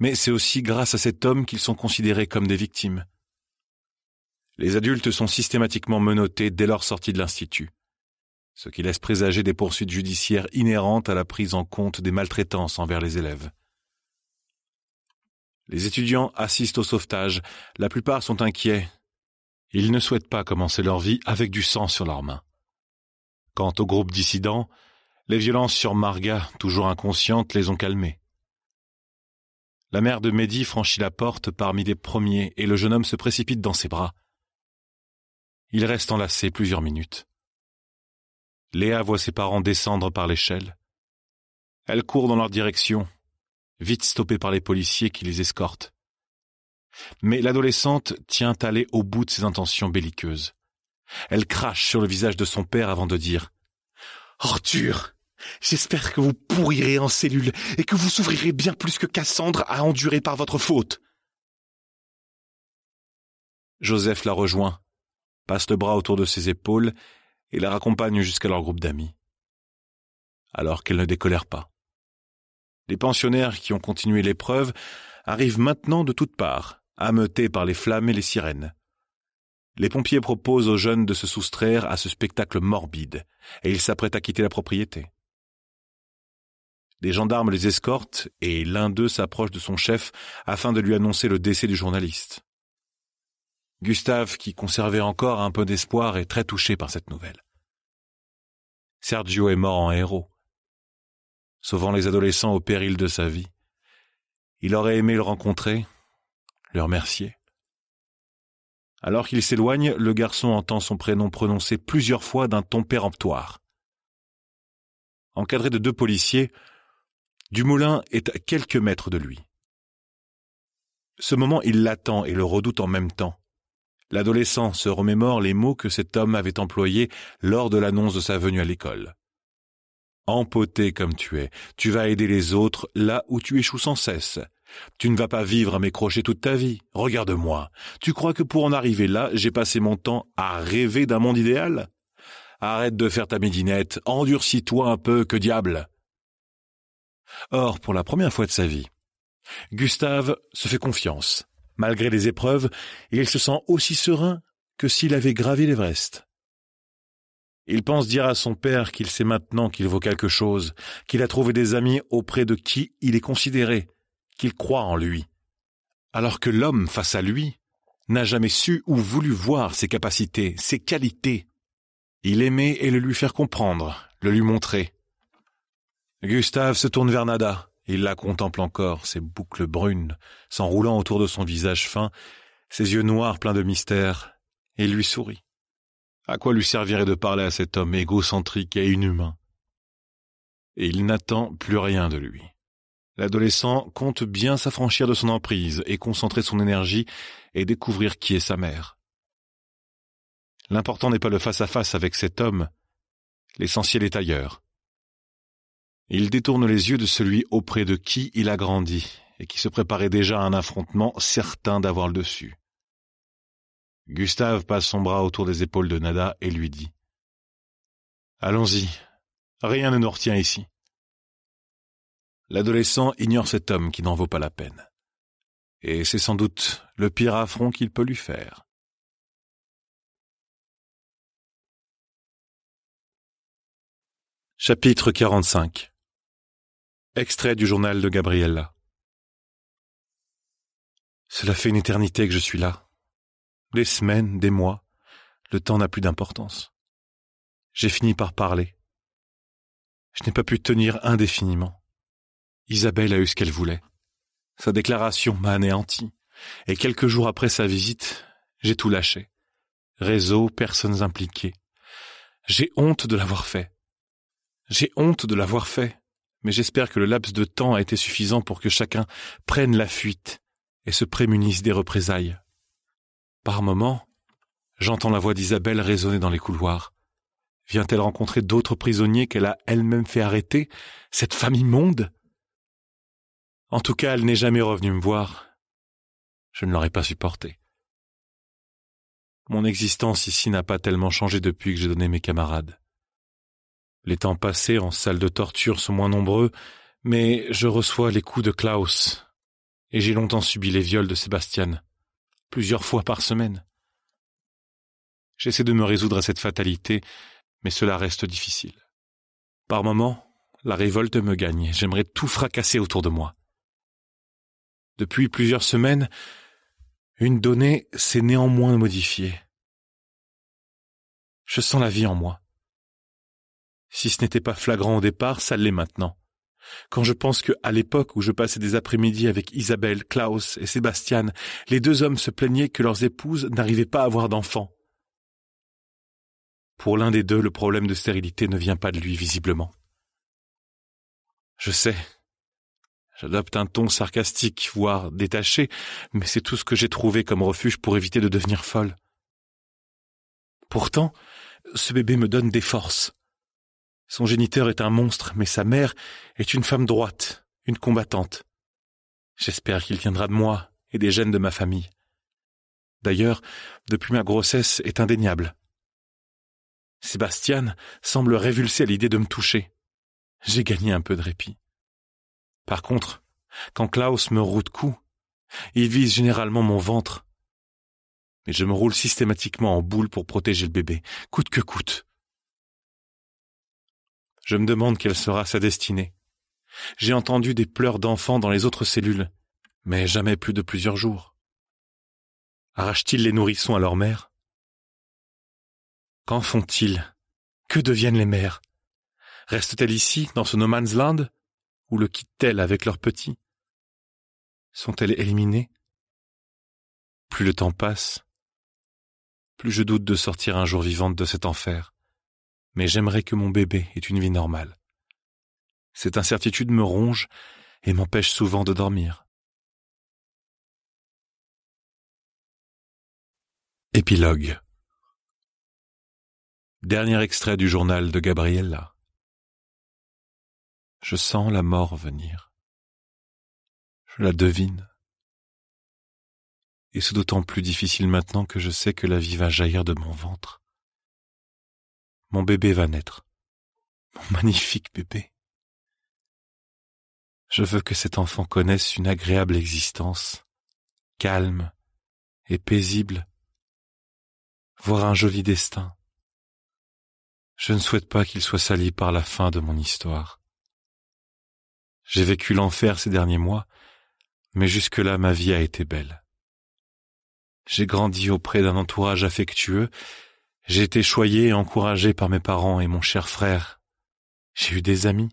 Mais c'est aussi grâce à cet homme qu'ils sont considérés comme des victimes. Les adultes sont systématiquement menottés dès leur sortie de l'institut ce qui laisse présager des poursuites judiciaires inhérentes à la prise en compte des maltraitances envers les élèves. Les étudiants assistent au sauvetage, la plupart sont inquiets. Ils ne souhaitent pas commencer leur vie avec du sang sur leurs mains. Quant au groupe dissident, les violences sur Marga, toujours inconscientes, les ont calmés. La mère de Mehdi franchit la porte parmi les premiers et le jeune homme se précipite dans ses bras. Il reste enlacé plusieurs minutes. Léa voit ses parents descendre par l'échelle. Elle court dans leur direction, vite stoppée par les policiers qui les escortent. Mais l'adolescente tient à aller au bout de ses intentions belliqueuses. Elle crache sur le visage de son père avant de dire Arthur, j'espère que vous pourrirez en cellule et que vous souffrirez bien plus que Cassandre a enduré par votre faute. Joseph la rejoint, passe le bras autour de ses épaules et la raccompagnent jusqu'à leur groupe d'amis. Alors qu'elle ne décolère pas. Les pensionnaires qui ont continué l'épreuve arrivent maintenant de toutes parts, ameutés par les flammes et les sirènes. Les pompiers proposent aux jeunes de se soustraire à ce spectacle morbide, et ils s'apprêtent à quitter la propriété. Les gendarmes les escortent, et l'un d'eux s'approche de son chef afin de lui annoncer le décès du journaliste. Gustave, qui conservait encore un peu d'espoir, est très touché par cette nouvelle. Sergio est mort en héros, sauvant les adolescents au péril de sa vie. Il aurait aimé le rencontrer, le remercier. Alors qu'il s'éloigne, le garçon entend son prénom prononcé plusieurs fois d'un ton péremptoire. Encadré de deux policiers, Dumoulin est à quelques mètres de lui. Ce moment, il l'attend et le redoute en même temps. L'adolescent se remémore les mots que cet homme avait employés lors de l'annonce de sa venue à l'école. Empoté comme tu es, tu vas aider les autres là où tu échoues sans cesse. Tu ne vas pas vivre à mes crochets toute ta vie. Regarde-moi. Tu crois que pour en arriver là, j'ai passé mon temps à rêver d'un monde idéal? Arrête de faire ta médinette, endurcis-toi un peu, que diable! Or, pour la première fois de sa vie, Gustave se fait confiance malgré les épreuves, il se sent aussi serein que s'il avait gravi l'Everest. Il pense dire à son père qu'il sait maintenant qu'il vaut quelque chose, qu'il a trouvé des amis auprès de qui il est considéré, qu'il croit en lui. Alors que l'homme face à lui n'a jamais su ou voulu voir ses capacités, ses qualités. Il aimait et le lui faire comprendre, le lui montrer. Gustave se tourne vers Nada. Il la contemple encore, ses boucles brunes, s'enroulant autour de son visage fin, ses yeux noirs pleins de mystère, et lui sourit. À quoi lui servirait de parler à cet homme égocentrique et inhumain Et il n'attend plus rien de lui. L'adolescent compte bien s'affranchir de son emprise et concentrer son énergie et découvrir qui est sa mère. L'important n'est pas le face-à-face avec cet homme, l'essentiel est ailleurs. Il détourne les yeux de celui auprès de qui il a grandi et qui se préparait déjà à un affrontement certain d'avoir le dessus. Gustave passe son bras autour des épaules de Nada et lui dit Allons-y, rien ne nous retient ici. L'adolescent ignore cet homme qui n'en vaut pas la peine. Et c'est sans doute le pire affront qu'il peut lui faire. Chapitre 45 Extrait du journal de Gabriella. Cela fait une éternité que je suis là. Des semaines, des mois, le temps n'a plus d'importance. J'ai fini par parler. Je n'ai pas pu tenir indéfiniment. Isabelle a eu ce qu'elle voulait. Sa déclaration m'a anéanti, et quelques jours après sa visite, j'ai tout lâché. Réseau, personnes impliquées. J'ai honte de l'avoir fait. J'ai honte de l'avoir fait mais j'espère que le laps de temps a été suffisant pour que chacun prenne la fuite et se prémunisse des représailles. Par moments, j'entends la voix d'Isabelle résonner dans les couloirs. Vient-elle rencontrer d'autres prisonniers qu'elle a elle-même fait arrêter, cette femme immonde En tout cas, elle n'est jamais revenue me voir. Je ne l'aurais pas supportée. Mon existence ici n'a pas tellement changé depuis que j'ai donné mes camarades. Les temps passés en salle de torture sont moins nombreux, mais je reçois les coups de Klaus. Et j'ai longtemps subi les viols de Sébastien. Plusieurs fois par semaine. J'essaie de me résoudre à cette fatalité, mais cela reste difficile. Par moments, la révolte me gagne. J'aimerais tout fracasser autour de moi. Depuis plusieurs semaines, une donnée s'est néanmoins modifiée. Je sens la vie en moi. Si ce n'était pas flagrant au départ, ça l'est maintenant. Quand je pense que, à l'époque où je passais des après-midi avec Isabelle, Klaus et Sébastien, les deux hommes se plaignaient que leurs épouses n'arrivaient pas à avoir d'enfants. Pour l'un des deux, le problème de stérilité ne vient pas de lui, visiblement. Je sais. J'adopte un ton sarcastique, voire détaché, mais c'est tout ce que j'ai trouvé comme refuge pour éviter de devenir folle. Pourtant, ce bébé me donne des forces. Son géniteur est un monstre, mais sa mère est une femme droite, une combattante. J'espère qu'il tiendra de moi et des gènes de ma famille. D'ailleurs, depuis ma grossesse est indéniable. Sébastien semble révulsé à l'idée de me toucher. J'ai gagné un peu de répit. Par contre, quand Klaus me roue de coups, il vise généralement mon ventre. Mais je me roule systématiquement en boule pour protéger le bébé, coûte que coûte. Je me demande quelle sera sa destinée. J'ai entendu des pleurs d'enfants dans les autres cellules, mais jamais plus de plusieurs jours. Arrachent-ils les nourrissons à leur mère Qu'en font-ils Que deviennent les mères Restent-elles ici, dans ce no man's land, ou le quittent-elles avec leurs petits Sont-elles éliminées Plus le temps passe, plus je doute de sortir un jour vivante de cet enfer mais j'aimerais que mon bébé ait une vie normale. Cette incertitude me ronge et m'empêche souvent de dormir. Épilogue Dernier extrait du journal de Gabriella. Je sens la mort venir. Je la devine. Et c'est d'autant plus difficile maintenant que je sais que la vie va jaillir de mon ventre. Mon bébé va naître. Mon magnifique bébé. Je veux que cet enfant connaisse une agréable existence, calme et paisible, voir un joli destin. Je ne souhaite pas qu'il soit sali par la fin de mon histoire. J'ai vécu l'enfer ces derniers mois, mais jusque-là ma vie a été belle. J'ai grandi auprès d'un entourage affectueux j'ai été choyé et encouragé par mes parents et mon cher frère. J'ai eu des amis.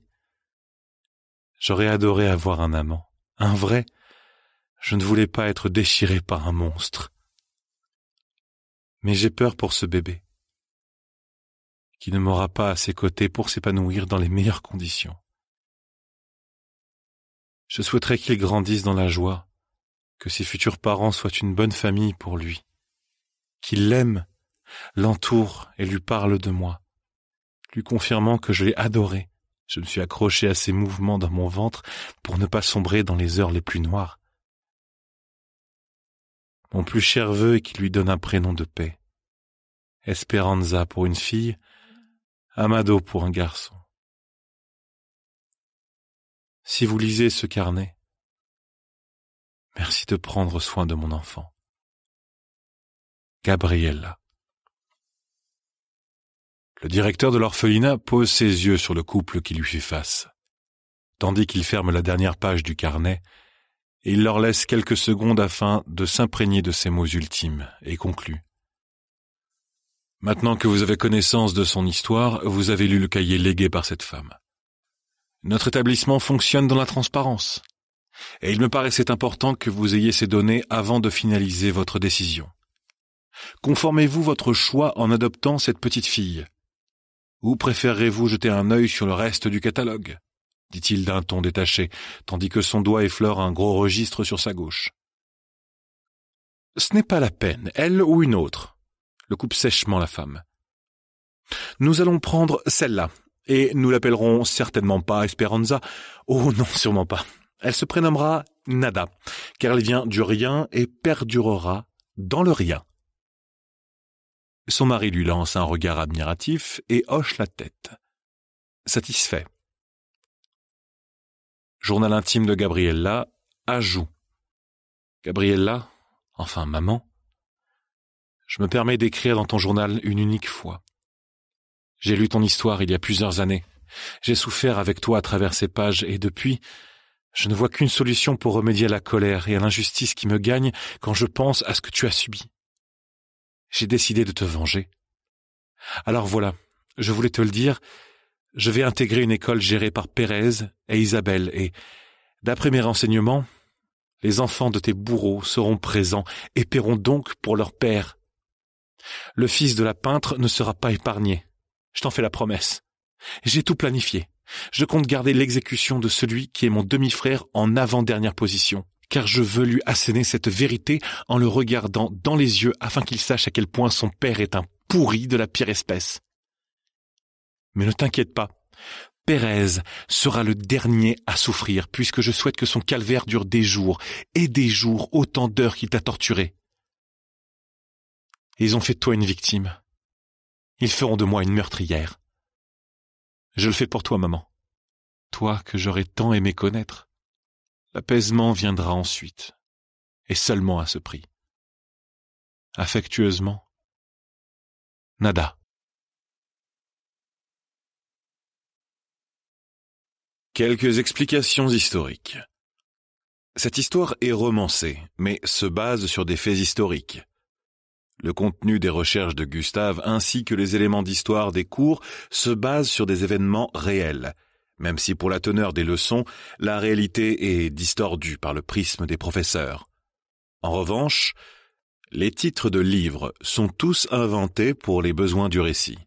J'aurais adoré avoir un amant, un vrai. Je ne voulais pas être déchiré par un monstre. Mais j'ai peur pour ce bébé, qui ne m'aura pas à ses côtés pour s'épanouir dans les meilleures conditions. Je souhaiterais qu'il grandisse dans la joie, que ses futurs parents soient une bonne famille pour lui, qu'il l'aime l'entoure et lui parle de moi, lui confirmant que je l'ai adoré. Je me suis accroché à ses mouvements dans mon ventre pour ne pas sombrer dans les heures les plus noires. Mon plus cher vœu est qu'il lui donne un prénom de paix. Esperanza pour une fille, Amado pour un garçon. Si vous lisez ce carnet, merci de prendre soin de mon enfant. Gabriella. Le directeur de l'orphelinat pose ses yeux sur le couple qui lui fait face. Tandis qu'il ferme la dernière page du carnet, il leur laisse quelques secondes afin de s'imprégner de ces mots ultimes, et conclut. Maintenant que vous avez connaissance de son histoire, vous avez lu le cahier légué par cette femme. Notre établissement fonctionne dans la transparence, et il me paraissait important que vous ayez ces données avant de finaliser votre décision. Conformez-vous votre choix en adoptant cette petite fille, ou préférez vous jeter un œil sur le reste du catalogue dit-il d'un ton détaché, tandis que son doigt effleure un gros registre sur sa gauche. Ce n'est pas la peine, elle ou une autre, le coupe sèchement la femme. Nous allons prendre celle-là, et nous l'appellerons certainement pas Esperanza. Oh non, sûrement pas. Elle se prénommera Nada, car elle vient du rien et perdurera dans le rien. Son mari lui lance un regard admiratif et hoche la tête. Satisfait. Journal intime de Gabriella, ajout. Gabriella, enfin maman, je me permets d'écrire dans ton journal une unique fois. J'ai lu ton histoire il y a plusieurs années. J'ai souffert avec toi à travers ces pages et depuis, je ne vois qu'une solution pour remédier à la colère et à l'injustice qui me gagne quand je pense à ce que tu as subi j'ai décidé de te venger. Alors voilà, je voulais te le dire, je vais intégrer une école gérée par Pérez et Isabelle, et, d'après mes renseignements, les enfants de tes bourreaux seront présents et paieront donc pour leur père. Le fils de la peintre ne sera pas épargné. Je t'en fais la promesse. J'ai tout planifié. Je compte garder l'exécution de celui qui est mon demi-frère en avant-dernière position car je veux lui asséner cette vérité en le regardant dans les yeux afin qu'il sache à quel point son père est un pourri de la pire espèce. Mais ne t'inquiète pas, Pérez sera le dernier à souffrir, puisque je souhaite que son calvaire dure des jours, et des jours autant d'heures qu'il t'a torturé. Ils ont fait de toi une victime. Ils feront de moi une meurtrière. Je le fais pour toi, maman. Toi que j'aurais tant aimé connaître. L'apaisement viendra ensuite, et seulement à ce prix. Affectueusement, Nada. Quelques explications historiques. Cette histoire est romancée, mais se base sur des faits historiques. Le contenu des recherches de Gustave ainsi que les éléments d'histoire des cours se basent sur des événements réels, même si pour la teneur des leçons, la réalité est distordue par le prisme des professeurs. En revanche, les titres de livres sont tous inventés pour les besoins du récit.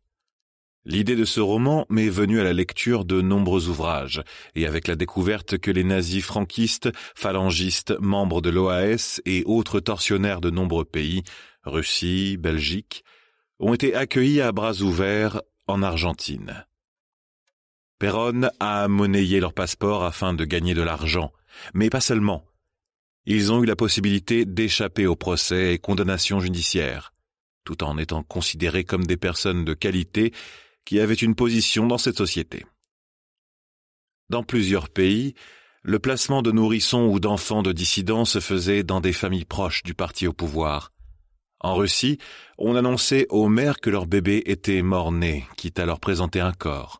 L'idée de ce roman m'est venue à la lecture de nombreux ouvrages, et avec la découverte que les nazis franquistes, phalangistes, membres de l'OAS et autres tortionnaires de nombreux pays, Russie, Belgique, ont été accueillis à bras ouverts en Argentine. Perron a monnayé leur passeport afin de gagner de l'argent, mais pas seulement. Ils ont eu la possibilité d'échapper aux procès et condamnations judiciaires, tout en étant considérés comme des personnes de qualité qui avaient une position dans cette société. Dans plusieurs pays, le placement de nourrissons ou d'enfants de dissidents se faisait dans des familles proches du parti au pouvoir. En Russie, on annonçait aux mères que leur bébé était mort-né, quitte à leur présenter un corps.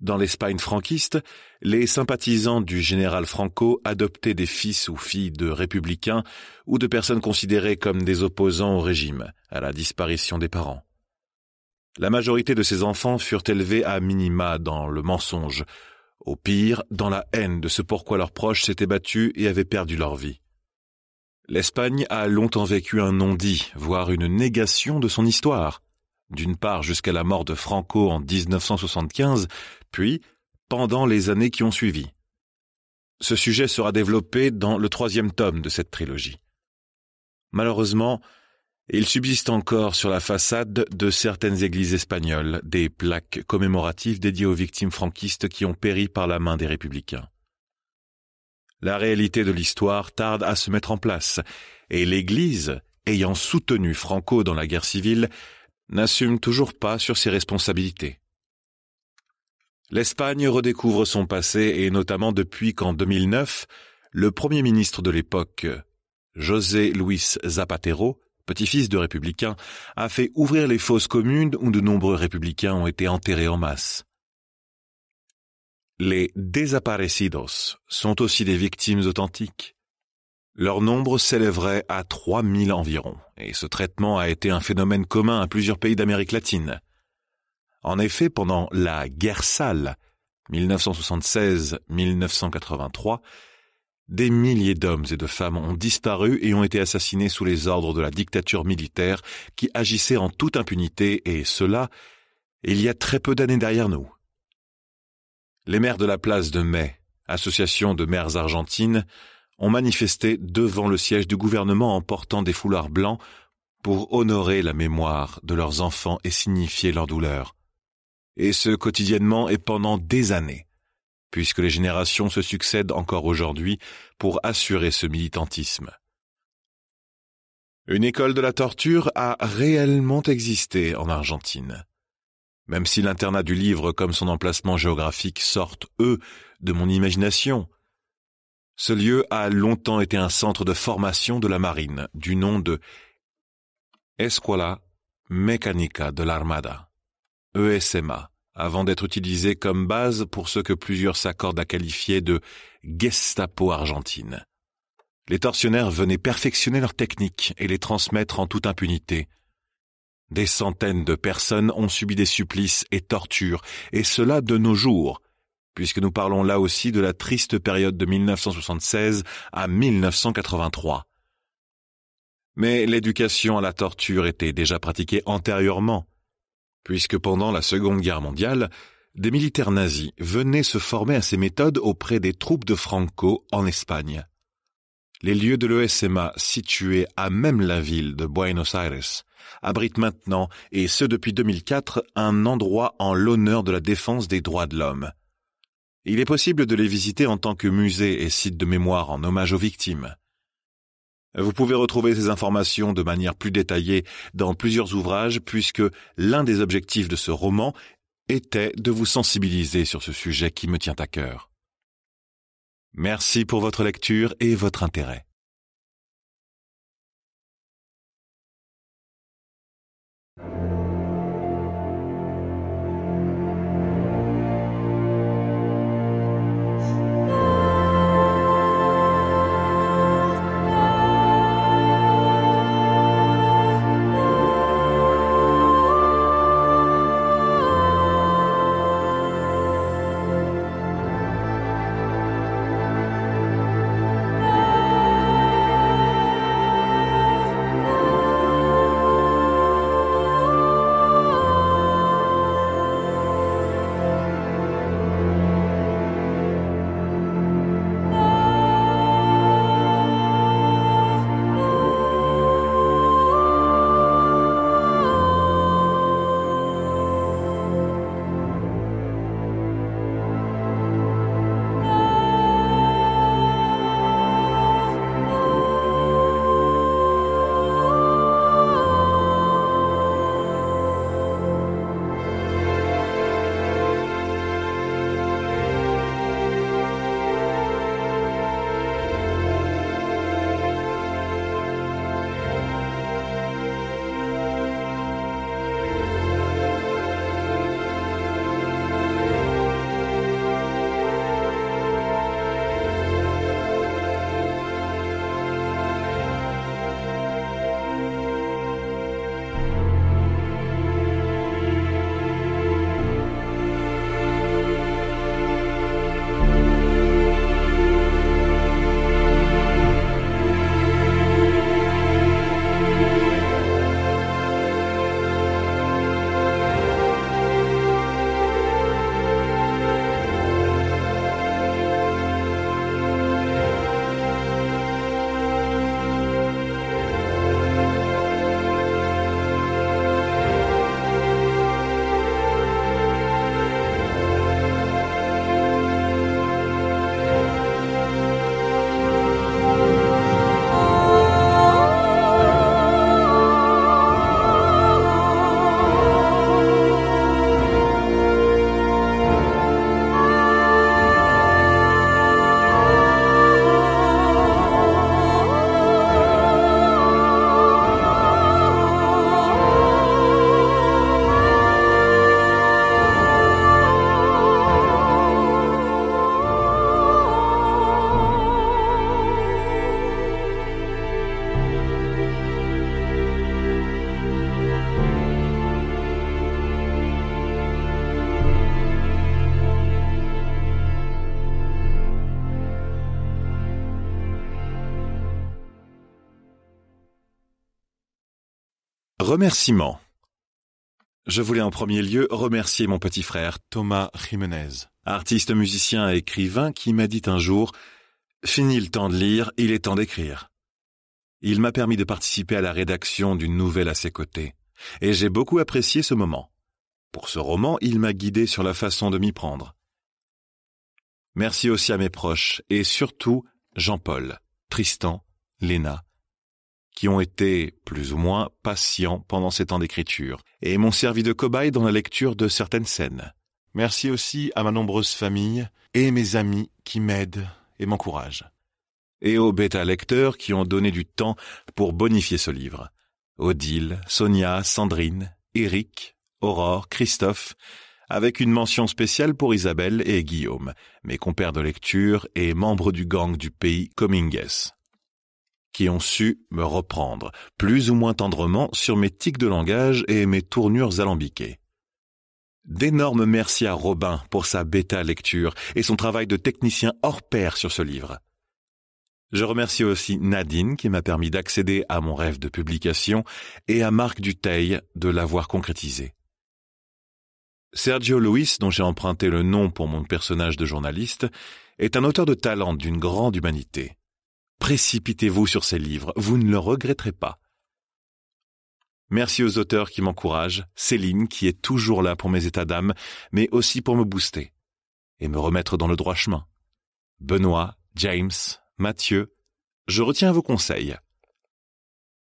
Dans l'Espagne franquiste, les sympathisants du général Franco adoptaient des fils ou filles de républicains ou de personnes considérées comme des opposants au régime, à la disparition des parents. La majorité de ces enfants furent élevés à minima dans le mensonge, au pire dans la haine de ce pourquoi leurs proches s'étaient battus et avaient perdu leur vie. L'Espagne a longtemps vécu un non-dit, voire une négation de son histoire. D'une part jusqu'à la mort de Franco en 1975, puis pendant les années qui ont suivi. Ce sujet sera développé dans le troisième tome de cette trilogie. Malheureusement, il subsiste encore sur la façade de certaines églises espagnoles des plaques commémoratives dédiées aux victimes franquistes qui ont péri par la main des républicains. La réalité de l'histoire tarde à se mettre en place, et l'Église, ayant soutenu Franco dans la guerre civile, n'assume toujours pas sur ses responsabilités. L'Espagne redécouvre son passé et notamment depuis qu'en 2009, le premier ministre de l'époque, José Luis Zapatero, petit-fils de républicains, a fait ouvrir les fosses communes où de nombreux républicains ont été enterrés en masse. Les desaparecidos sont aussi des victimes authentiques. Leur nombre s'élèverait à 3000 environ, et ce traitement a été un phénomène commun à plusieurs pays d'Amérique latine. En effet, pendant la guerre sale 1976-1983, des milliers d'hommes et de femmes ont disparu et ont été assassinés sous les ordres de la dictature militaire qui agissait en toute impunité et cela, il y a très peu d'années derrière nous. Les maires de la place de Mai, association de maires argentines, ont manifesté devant le siège du gouvernement en portant des foulards blancs pour honorer la mémoire de leurs enfants et signifier leur douleur et ce quotidiennement et pendant des années, puisque les générations se succèdent encore aujourd'hui pour assurer ce militantisme. Une école de la torture a réellement existé en Argentine. Même si l'internat du livre comme son emplacement géographique sortent, eux, de mon imagination, ce lieu a longtemps été un centre de formation de la marine, du nom de Escuela Mecánica de l'Armada. ESMA, avant d'être utilisée comme base pour ce que plusieurs s'accordent à qualifier de Gestapo argentine. Les tortionnaires venaient perfectionner leurs techniques et les transmettre en toute impunité. Des centaines de personnes ont subi des supplices et tortures, et cela de nos jours, puisque nous parlons là aussi de la triste période de 1976 à 1983. Mais l'éducation à la torture était déjà pratiquée antérieurement, puisque pendant la Seconde Guerre mondiale, des militaires nazis venaient se former à ces méthodes auprès des troupes de Franco en Espagne. Les lieux de l'ESMA situés à même la ville de Buenos Aires abritent maintenant, et ce depuis 2004, un endroit en l'honneur de la défense des droits de l'homme. Il est possible de les visiter en tant que musée et site de mémoire en hommage aux victimes. Vous pouvez retrouver ces informations de manière plus détaillée dans plusieurs ouvrages puisque l'un des objectifs de ce roman était de vous sensibiliser sur ce sujet qui me tient à cœur. Merci pour votre lecture et votre intérêt. Remerciements. Je voulais en premier lieu remercier mon petit frère Thomas Jiménez, artiste musicien et écrivain qui m'a dit un jour Fini le temps de lire, il est temps d'écrire. Il m'a permis de participer à la rédaction d'une nouvelle à ses côtés, et j'ai beaucoup apprécié ce moment. Pour ce roman, il m'a guidé sur la façon de m'y prendre. Merci aussi à mes proches, et surtout Jean-Paul, Tristan, Léna, qui ont été plus ou moins patients pendant ces temps d'écriture et m'ont servi de cobaye dans la lecture de certaines scènes. Merci aussi à ma nombreuse famille et mes amis qui m'aident et m'encouragent. Et aux bêta-lecteurs qui ont donné du temps pour bonifier ce livre. Odile, Sonia, Sandrine, Eric, Aurore, Christophe, avec une mention spéciale pour Isabelle et Guillaume, mes compères de lecture et membres du gang du pays Comingues qui ont su me reprendre, plus ou moins tendrement, sur mes tics de langage et mes tournures alambiquées. D'énormes merci à Robin pour sa bêta lecture et son travail de technicien hors pair sur ce livre. Je remercie aussi Nadine qui m'a permis d'accéder à mon rêve de publication et à Marc Duteil de l'avoir concrétisé. Sergio Luis, dont j'ai emprunté le nom pour mon personnage de journaliste, est un auteur de talent d'une grande humanité. Précipitez-vous sur ces livres, vous ne le regretterez pas. Merci aux auteurs qui m'encouragent, Céline qui est toujours là pour mes états d'âme, mais aussi pour me booster et me remettre dans le droit chemin. Benoît, James, Mathieu, je retiens vos conseils.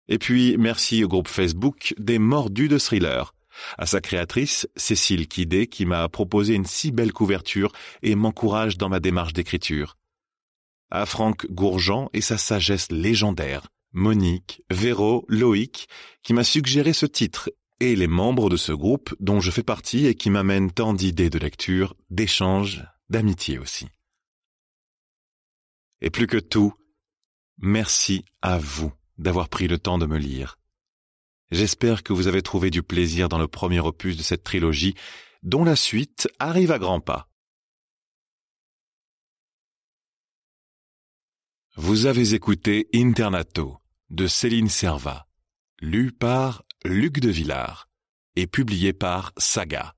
Et puis, merci au groupe Facebook des mordus de thriller, à sa créatrice, Cécile Kidé, qui m'a proposé une si belle couverture et m'encourage dans ma démarche d'écriture à Franck Gourjean et sa sagesse légendaire, Monique, Véro, Loïc, qui m'a suggéré ce titre et les membres de ce groupe dont je fais partie et qui m'amènent tant d'idées de lecture, d'échanges, d'amitié aussi. Et plus que tout, merci à vous d'avoir pris le temps de me lire. J'espère que vous avez trouvé du plaisir dans le premier opus de cette trilogie, dont la suite arrive à grands pas. Vous avez écouté Internato de Céline Serva, lu par Luc de Villard et publié par Saga.